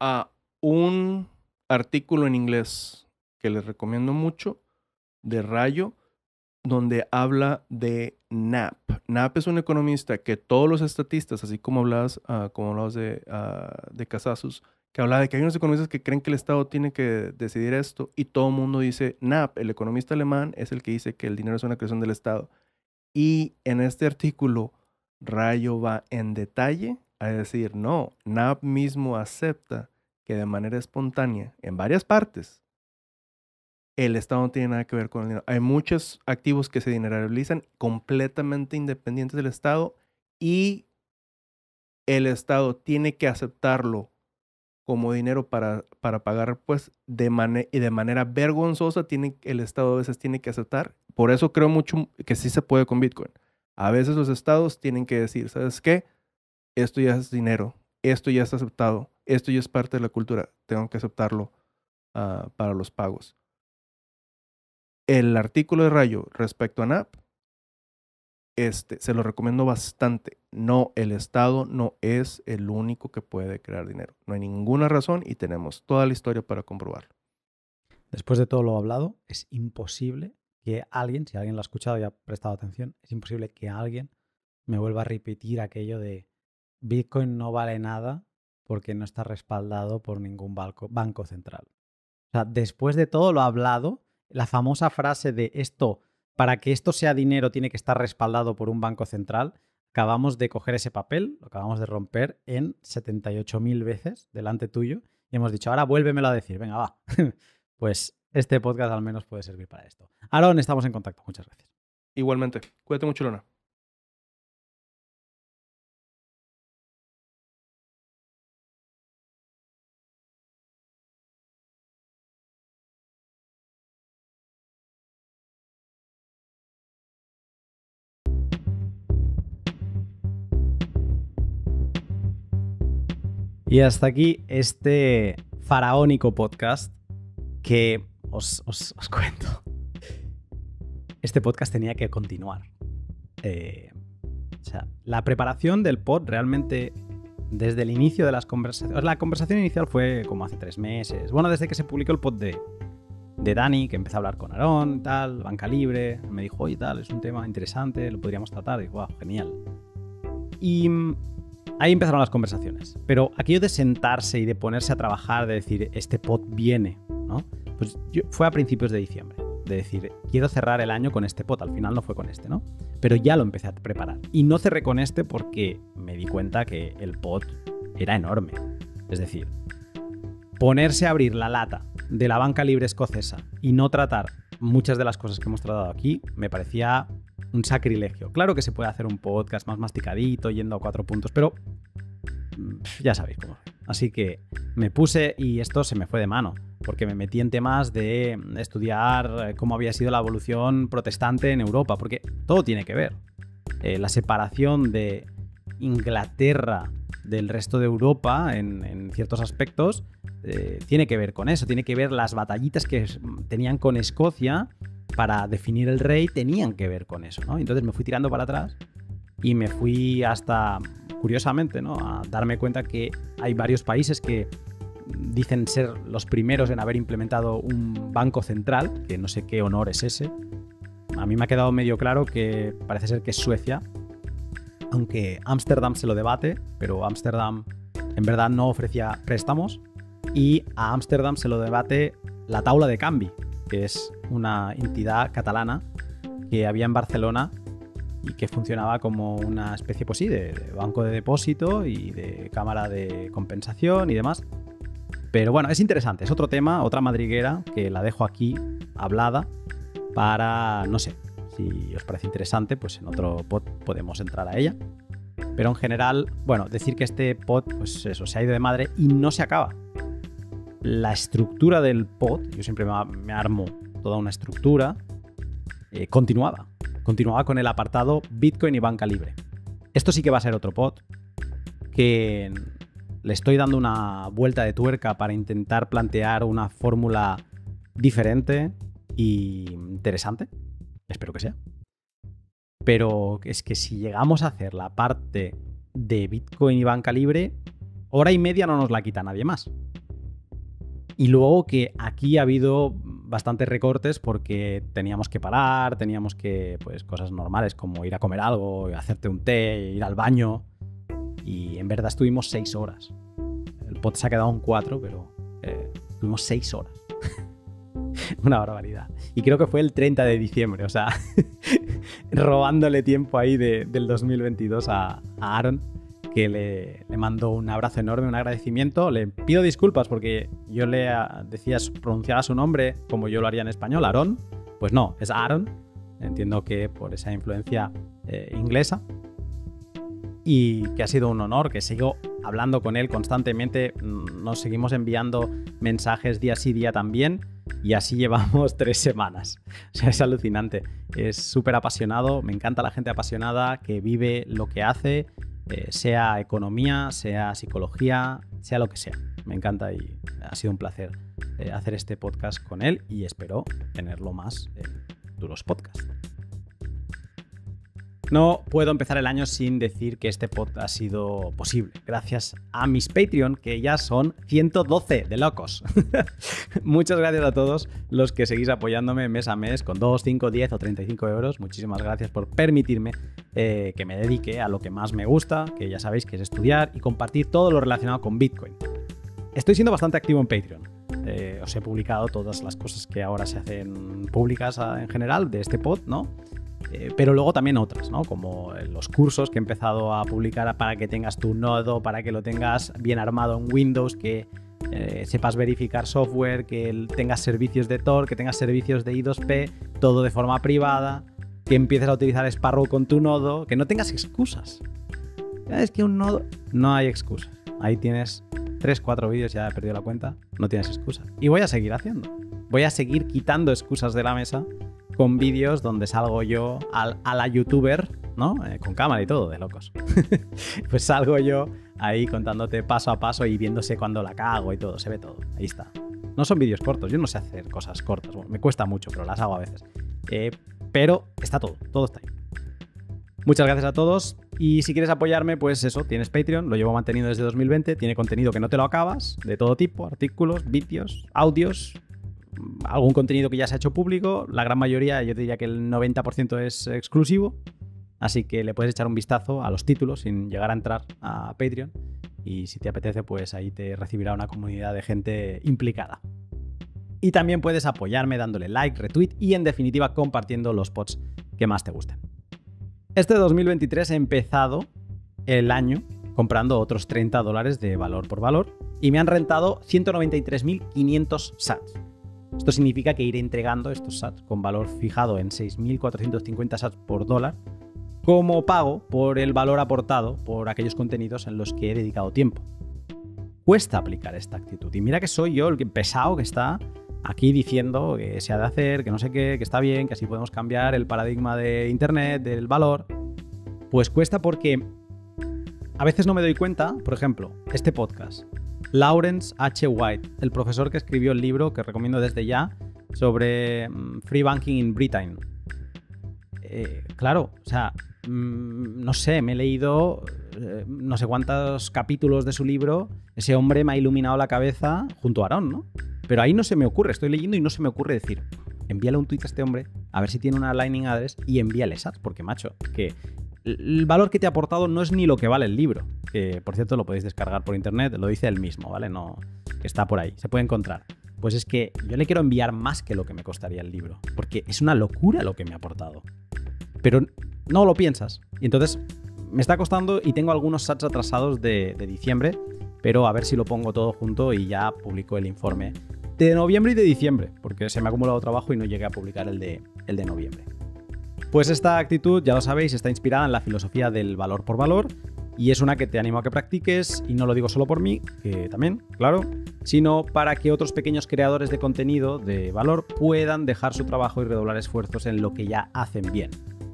A ah, un artículo en inglés que les recomiendo mucho de Rayo donde habla de Nap. Nap es un economista que todos los estatistas, así como hablabas, ah, como de, ah, Casasus, que habla de que hay unos economistas que creen que el Estado tiene que decidir esto y todo el mundo dice, Nap, el economista alemán, es el que dice que el dinero es una creación del Estado. Y en este artículo, Rayo va en detalle a decir, no, Nap mismo acepta que de manera espontánea, en varias partes, el Estado no tiene nada que ver con el dinero. Hay muchos activos que se dineralizan completamente independientes del Estado y el Estado tiene que aceptarlo como dinero para, para pagar, pues, de, y de manera vergonzosa, tiene, el Estado a veces tiene que aceptar. Por eso creo mucho que sí se puede con Bitcoin. A veces los estados tienen que decir, ¿sabes qué? Esto ya es dinero, esto ya está aceptado, esto ya es parte de la cultura, tengo que aceptarlo ah, para los pagos el artículo de Rayo respecto a NAP, este, se lo recomiendo bastante. No, el Estado no es el único que puede crear dinero. No hay ninguna razón y tenemos toda la historia para comprobarlo. Después de todo lo hablado, es imposible que alguien, si alguien lo ha escuchado y ha prestado atención, es imposible que alguien me vuelva a repetir aquello de Bitcoin no vale nada porque no está respaldado por ningún banco, banco central. O sea, después de todo lo hablado, la famosa frase de esto, para que esto sea dinero tiene que estar respaldado por un banco central, acabamos de coger ese papel, lo acabamos de romper en 78.000 veces delante tuyo y hemos dicho, ahora vuélvemelo a decir, venga, va. pues este podcast al menos puede servir para esto. Aaron, estamos en contacto. Muchas gracias. Igualmente. Cuídate mucho, Lona. Y hasta aquí este faraónico podcast que os, os, cuento. Este podcast tenía que continuar. Eh, o sea, la preparación del pod realmente desde el inicio de las conversaciones. La conversación inicial fue como hace tres meses. Bueno, desde que se publicó el pod de, de Dani, que empezó a hablar con Aarón, y tal, Banca Libre. Me dijo, oye, tal, es un tema interesante, lo podríamos tratar. Y genial. Y Ahí empezaron las conversaciones. Pero aquello de sentarse y de ponerse a trabajar, de decir, este pot viene, ¿no? Pues yo, fue a principios de diciembre. De decir, quiero cerrar el año con este pot. Al final no fue con este, ¿no? Pero ya lo empecé a preparar. Y no cerré con este porque me di cuenta que el pot era enorme. Es decir, ponerse a abrir la lata de la banca libre escocesa y no tratar muchas de las cosas que hemos tratado aquí me parecía un sacrilegio. Claro que se puede hacer un podcast más masticadito, yendo a cuatro puntos, pero mm, ya sabéis cómo. Así que me puse y esto se me fue de mano, porque me metí en temas de mm, estudiar eh, cómo había sido la evolución protestante en Europa, porque todo tiene que ver. Eh, la separación de Inglaterra del resto de Europa en, ciertos aspectos eh, tiene que ver con eso, tiene que ver las batallitas que mm, tenían con Escocia para definir el rey tenían que ver con eso, ¿no? Entonces me fui tirando para atrás y me fui hasta, curiosamente, ¿no? A darme cuenta que hay varios países que dicen ser los primeros en haber implementado un banco central, que no sé qué honor es ese. A mí me ha quedado medio claro que parece ser que es Suecia, aunque Ámsterdam se lo debate, pero Ámsterdam en verdad no ofrecía préstamos y a Ámsterdam se lo debate la tabla de cambio, que es una entidad catalana que había en Barcelona y que funcionaba como una especie pues sí, de, banco de depósito y de cámara de compensación y demás. Pero bueno, es interesante, es otro tema, otra madriguera que la dejo aquí hablada para, no sé, si os parece interesante, pues en otro pod podemos entrar a ella. Pero en general, bueno, decir que este pod, pues eso, se ha ido de madre y no se acaba la estructura del pod, yo siempre me, armo toda una estructura, eh, continuaba. Continuaba con el apartado Bitcoin y banca libre. Esto sí que va a ser otro pod que le estoy dando una vuelta de tuerca para intentar plantear una fórmula diferente y interesante. Espero que sea. Pero es que si llegamos a hacer la parte de Bitcoin y banca libre, hora y media no nos la quita nadie más. Y luego que aquí ha habido bastantes recortes porque teníamos que parar, teníamos que, pues, cosas normales como ir a comer algo, hacerte un té, ir al baño. Y en verdad estuvimos seis horas. El pot se ha quedado en cuatro, pero eh, estuvimos seis horas. Una barbaridad. Y creo que fue el 30 de diciembre, o sea, robándole tiempo ahí de, del 2022 a, a Aaron que le, mando un abrazo enorme, un agradecimiento. Le pido disculpas porque yo le decía, pronunciaba su nombre como yo lo haría en español, aaron Pues no, es Aaron. Entiendo que por esa influencia eh, inglesa. Y que ha sido un honor, que sigo hablando con él constantemente. Mm, nos seguimos enviando mensajes día sí, día también. Y así llevamos tres semanas. O sea, es alucinante. Es súper apasionado. Me encanta la gente apasionada que vive lo que hace eh, sea economía, sea psicología, sea lo que sea. Me encanta y ha sido un placer eh, hacer este podcast con él y espero tenerlo más en duros podcasts. No puedo empezar el año sin decir que este pod ha sido posible, gracias a mis Patreon, que ya son 112 de locos. Muchas gracias a todos los que seguís apoyándome mes a mes con 2, 5, 10 o 35 euros. Muchísimas gracias por permitirme eh, que me dedique a lo que más me gusta, que ya sabéis que es estudiar y compartir todo lo relacionado con Bitcoin. Estoy siendo bastante activo en Patreon. Eh, os he publicado todas las cosas que ahora se hacen públicas ah, en general de este pod, ¿no? Eh, pero luego también otras, ¿no? Como eh, los cursos que he empezado a publicar para que tengas tu nodo, para que lo tengas bien armado en Windows, que eh, sepas verificar software, que tengas servicios de Tor, que tengas servicios de I2P, todo de forma privada, que empieces a utilizar Sparrow con tu nodo, que no tengas excusas. Es que un nodo no hay excusa, Ahí tienes 3, 4 vídeos, ya he perdido la cuenta, no tienes excusa, Y voy a seguir haciendo. Voy a seguir quitando excusas de la mesa con vídeos donde salgo yo al, a la youtuber, ¿no? Eh, con cámara y todo, de locos. pues salgo yo ahí contándote paso a paso y viéndose cuando la cago y todo, se ve todo, ahí está. No son vídeos cortos, yo no sé hacer cosas cortas, me cuesta mucho, pero las hago a veces. Eh, pero está todo, todo está ahí. Muchas gracias a todos y si quieres apoyarme, pues eso, tienes Patreon, lo llevo manteniendo desde 2020, tiene contenido que no te lo acabas, de todo tipo, artículos, vídeos, audios, algún contenido que ya se ha hecho público, la gran mayoría, yo diría que el 90% es exclusivo, así que le puedes echar un vistazo a los títulos sin llegar a entrar a Patreon y si te apetece pues ahí te recibirá una comunidad de gente implicada. Y también puedes apoyarme dándole like, retweet y en definitiva compartiendo los spots que más te gusten. Este 2023 he empezado el año comprando otros 30 dólares de valor por valor y me han rentado 193.500 sats. Esto significa que iré entregando estos sats con valor fijado en 6.450 sats por dólar como pago por el valor aportado por aquellos contenidos en los que he dedicado tiempo. Cuesta aplicar esta actitud. Y mira que soy yo el pesado que está aquí diciendo que se ha de hacer, que no sé qué, que está bien, que así podemos cambiar el paradigma de Internet, del valor. Pues cuesta porque a veces no me doy cuenta, por ejemplo, este podcast. Lawrence H. White, el profesor que escribió el libro que recomiendo desde ya sobre mm, Free Banking in Britain. Eh, claro, o sea, mm, no sé, me he leído eh, no sé cuántos capítulos de su libro, ese hombre me ha iluminado la cabeza junto a Aaron, ¿no? Pero ahí no se me ocurre, estoy leyendo y no se me ocurre decir, envíale un tweet a este hombre, a ver si tiene una lightning address y envíale SAT, porque macho, que el valor que te ha aportado no es ni lo que vale el libro. Que, por cierto, lo podéis descargar por internet, lo dice él mismo, ¿vale? No está por ahí, se puede encontrar. Pues es que yo le quiero enviar más que lo que me costaría el libro, porque es una locura lo que me ha aportado. Pero no lo piensas. Y entonces me está costando y tengo algunos sats atrasados de, de diciembre, pero a ver si lo pongo todo junto y ya publico el informe de noviembre y de diciembre, porque se me ha acumulado trabajo y no llegué a publicar el de, el de noviembre. Pues esta actitud, ya lo sabéis, está inspirada en la filosofía del valor por valor y es una que te animo a que practiques, y no lo digo solo por mí, que también, claro, sino para que otros pequeños creadores de contenido de valor puedan dejar su trabajo y redoblar esfuerzos en lo que ya hacen bien.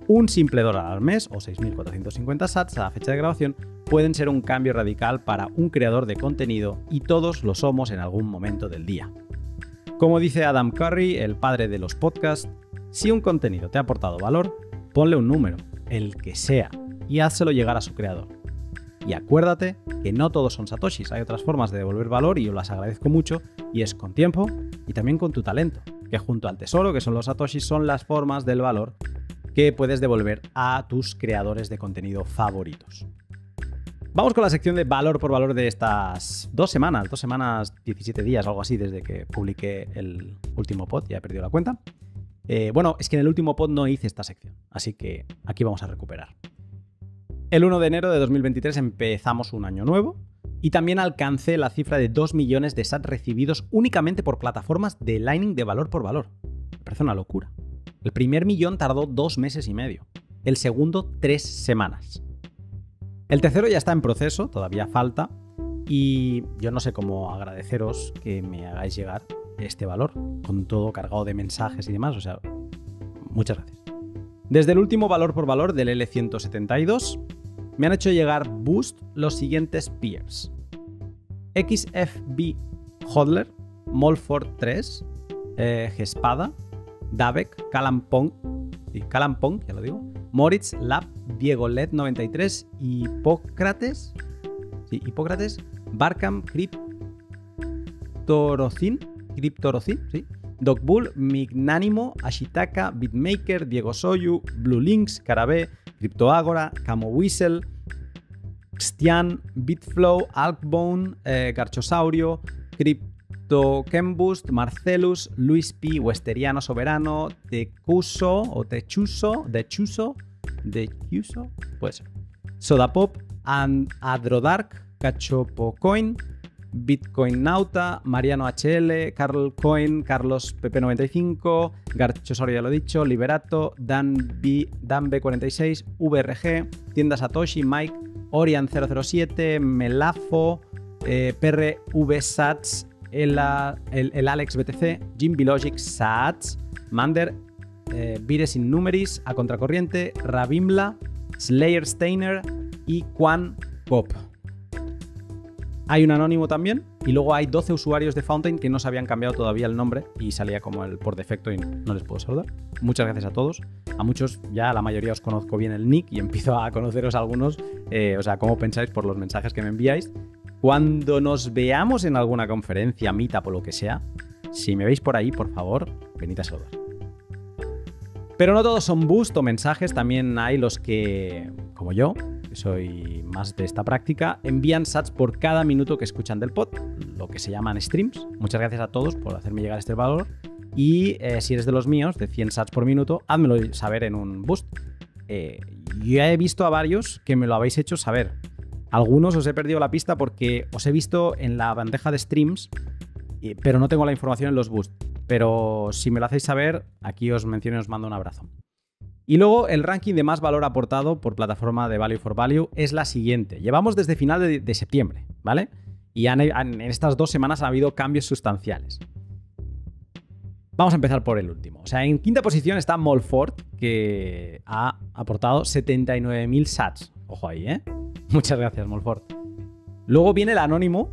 Un simple dólar al mes o 6.450 sats a la fecha de grabación pueden ser un cambio radical para un creador de contenido y todos lo somos en algún momento del día. Como dice Adam Curry, el padre de los podcasts, si un contenido te ha aportado valor, ponle un número, el que sea, y házelo llegar a su creador. Y acuérdate que no todos son satoshis, hay otras formas de devolver valor y yo las agradezco mucho, y es con tiempo y también con tu talento, que junto al tesoro, que son los satoshis, son las formas del valor que puedes devolver a tus creadores de contenido favoritos. Vamos con la sección de valor por valor de estas dos semanas, dos semanas, 17 días, algo así, desde que publiqué el último pod, ya he perdido la cuenta. Eh, bueno, es que en el último pod no hice esta sección, así que aquí vamos a recuperar. El 1 de enero de 2023 empezamos un año nuevo y también alcancé la cifra de 2 millones de SAT recibidos únicamente por plataformas de Lightning de valor por valor. Me parece una locura. El primer millón tardó dos meses y medio, el segundo tres semanas. El tercero ya está en proceso, todavía falta, y yo no sé cómo agradeceros que me hagáis llegar este valor, con todo cargado de mensajes y demás. O sea, muchas gracias. Desde el último valor por valor del L172, me han hecho llegar boost los siguientes peers. XFB Hodler, Molford 3, eh, Gespada, Davek, Calampong, y ya lo digo, Moritz, Lab, Diego LED 93, Hipócrates, sí, Hipócrates, Barkham, Crip, Torocin, Cryptorocil, ¿sí? Dogbull, Mignánimo, Ashitaka, Bitmaker, Diego Soyu, Blue Links, Carabé, Agora, Camo Whistle, Xtian, Bitflow, Alkbone, eh, Garchosaurio, Kembust, Marcelus, Luis P, Westeriano Soberano, Tecuso o Techuso, Dechuso, Dechuso, pues, Soda Sodapop, And Adrodark, Cachopocoin, Bitcoin Nauta, Mariano HL, Carl Coin, Carlos PP95, Garcho Soria ya lo dicho, Liberato, Dan, B, Dan 46 VRG, Tienda Satoshi, Mike, Orion 007 Melafo, eh, PRVSats, el, el, el, Alex BTC, Jim Logic Sats, Mander, eh, in Numeris, A Contracorriente, Rabimla, Slayer Steiner y Quan Pop. Hay un anónimo también y luego hay 12 usuarios de Fountain que no se habían cambiado todavía el nombre y salía como el por defecto y no les puedo saludar. Muchas gracias a todos. A muchos, ya la mayoría os conozco bien el nick y empiezo a conoceros algunos, eh, o sea, cómo pensáis por los mensajes que me enviáis. Cuando nos veamos en alguna conferencia, meetup o lo que sea, si me veis por ahí, por favor, venid a saludar. Pero no todos son boost o mensajes, también hay los que, como yo, soy más de esta práctica, envían sats por cada minuto que escuchan del pod, lo que se llaman streams. Muchas gracias a todos por hacerme llegar este valor. Y eh, si eres de los míos, de 100 sats por minuto, házmelo saber en un boost. Eh, ya he visto a varios que me lo habéis hecho saber. Algunos os he perdido la pista porque os he visto en la bandeja de streams, eh, pero no tengo la información en los boosts. Pero si me lo hacéis saber, aquí os menciono y os mando un abrazo. Y luego el ranking de más valor aportado por plataforma de Value for Value es la siguiente. Llevamos desde final de, septiembre, ¿vale? Y en estas dos semanas ha habido cambios sustanciales. Vamos a empezar por el último. O sea, en quinta posición está Molford, que ha aportado 79.000 sats. Ojo ahí, ¿eh? Muchas gracias, Molford. Luego viene el anónimo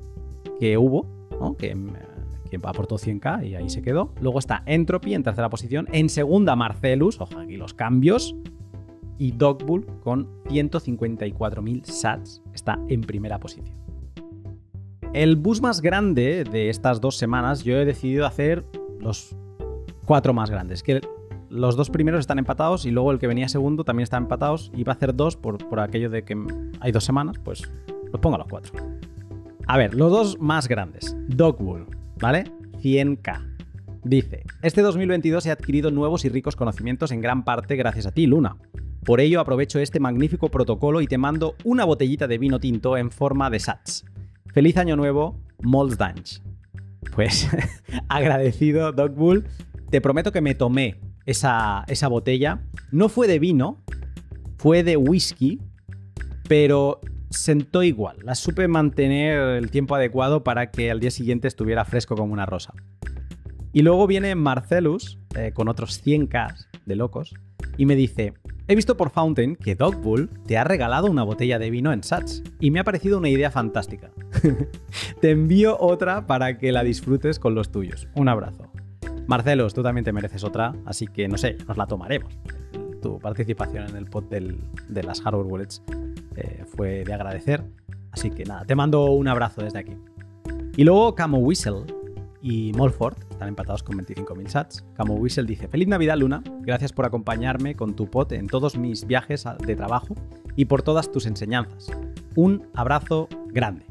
que hubo, ¿no? quien aportó 100k y ahí se quedó. Luego está Entropy en tercera posición. En segunda, Marcelus, ojo aquí los cambios. Y Dogbull con 154.000 sats está en primera posición. El bus más grande de estas dos semanas, yo he decidido hacer los cuatro más grandes. Que los dos primeros están empatados y luego el que venía segundo también está empatados. Iba a hacer dos por, aquello de que hay dos semanas, pues los pongo a los cuatro. A ver, los dos más grandes. Dogbull ¿vale? 100K. Dice, este 2022 he adquirido nuevos y ricos conocimientos en gran parte gracias a ti, Luna. Por ello aprovecho este magnífico protocolo y te mando una botellita de vino tinto en forma de sats. Feliz año nuevo, Molds Dunge. Pues agradecido, Dogbull. Bull. Te prometo que me tomé esa, esa botella. No fue de vino, fue de whisky, pero sentó igual. La supe mantener el tiempo adecuado para que al día siguiente estuviera fresco como una rosa. Y luego viene Marcelus eh, con otros 100k de locos y me dice, he visto por Fountain que Dog Bull te ha regalado una botella de vino en Sats y me ha parecido una idea fantástica. te envío otra para que la disfrutes con los tuyos. Un abrazo. Marcelos, tú también te mereces otra, así que no sé, nos la tomaremos. Tu participación en el pod de las hardware wallets eh, fue de agradecer. Así que nada, te mando un abrazo desde aquí. Y luego Camo Whistle y Molford están empatados con 25.000 sats. Camo Whistle dice: Feliz Navidad, Luna. Gracias por acompañarme con tu pot en todos mis viajes de trabajo y por todas tus enseñanzas. Un abrazo grande.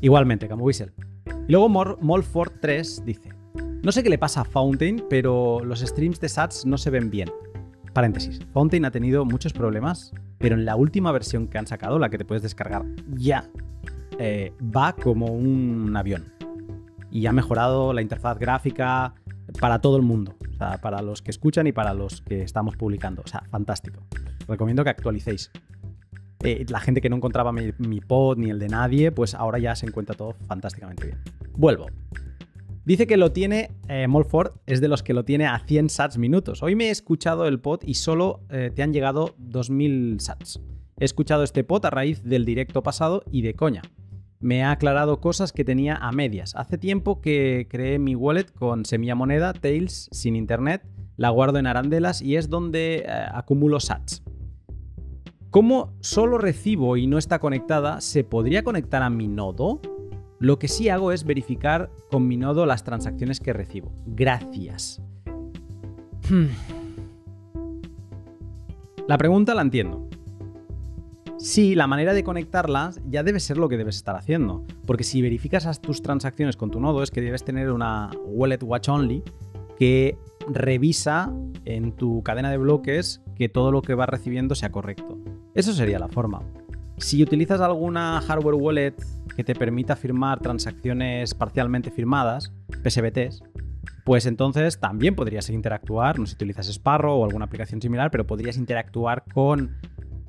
Igualmente, Camo Whistle. Y luego Molford 3 dice: No sé qué le pasa a Fountain, pero los streams de sats no se ven bien. Paréntesis. Fountain ha tenido muchos problemas pero en la última versión que han sacado, la que te puedes descargar ya, eh, va como un avión. Y ha mejorado la interfaz gráfica para todo el mundo. O sea, para los que escuchan y para los que estamos publicando. O sea, fantástico. Recomiendo que actualicéis. Eh, la gente que no encontraba mi pod ni el de nadie, pues ahora ya se encuentra todo fantásticamente bien. Vuelvo. Dice que lo tiene, eh, Mollford, es de los que lo tiene a 100 sats minutos. Hoy me he escuchado el pod y solo eh, te han llegado 2000 sats. He escuchado este pod a raíz del directo pasado y de coña. Me ha aclarado cosas que tenía a medias. Hace tiempo que creé mi wallet con semilla moneda, Tails, sin internet, la guardo en arandelas y es donde eh, acumulo sats. Como solo recibo y no está conectada, ¿se podría conectar a mi nodo? Lo que sí hago es verificar con mi nodo las transacciones que recibo. Gracias. Hmm. La pregunta la entiendo. Sí, la manera de conectarlas ya debe ser lo que debes estar haciendo, porque si verificas tus transacciones con tu nodo es que debes tener una wallet watch only que revisa en tu cadena de bloques que todo lo que vas recibiendo sea correcto. Eso sería la forma. Si utilizas alguna hardware wallet que te permita firmar transacciones parcialmente firmadas, PSBTs, pues entonces también podrías interactuar, no sé si utilizas Sparrow o alguna aplicación similar, pero podrías interactuar con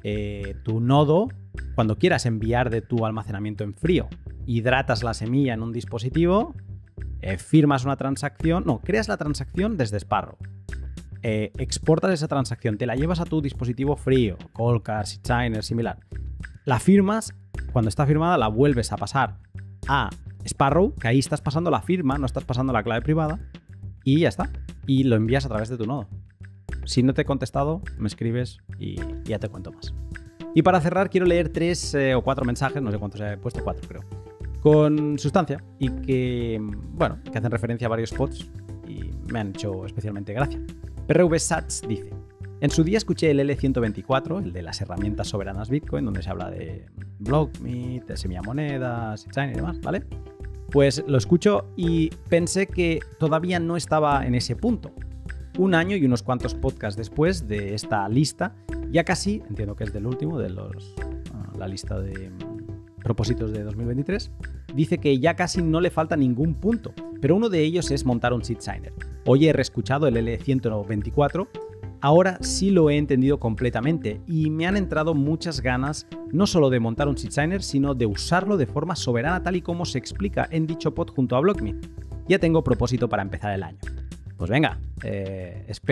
eh, tu nodo cuando quieras enviar de tu almacenamiento en frío. Hidratas la semilla en un dispositivo, eh, firmas una transacción, no, creas la transacción desde Sparrow. Eh, exportas esa transacción, te la llevas a tu dispositivo frío, Colcar, Shiner, similar, la firmas, cuando está firmada la vuelves a pasar a Sparrow, que ahí estás pasando la firma, no estás pasando la clave privada, y ya está. Y lo envías a través de tu nodo. Si no te he contestado, me escribes y ya te cuento más. Y para cerrar, quiero leer tres eh, o cuatro mensajes, no sé cuántos he puesto, cuatro creo, con sustancia y que, bueno, que hacen referencia a varios spots y me han hecho especialmente gracia. PRV Sats dice: en su día escuché el L124, el de las herramientas soberanas Bitcoin, donde se habla de BlockMeet, de semiamonedas, Shiner y demás, ¿vale? Pues lo escucho y pensé que todavía no estaba en ese punto. Un año y unos cuantos podcasts después de esta lista, ya casi, entiendo que es del último, de los, ah, la lista de mm, propósitos de 2023, dice que ya casi no le falta ningún punto, pero uno de ellos es montar un seed signer. Hoy he reescuchado el L124 Ahora sí lo he entendido completamente y me han entrado muchas ganas no solo de montar un sit-signer, sino de usarlo de forma soberana tal y como se explica en dicho pod junto a BlockMe. Ya tengo propósito para empezar el año. Pues venga, eh, espero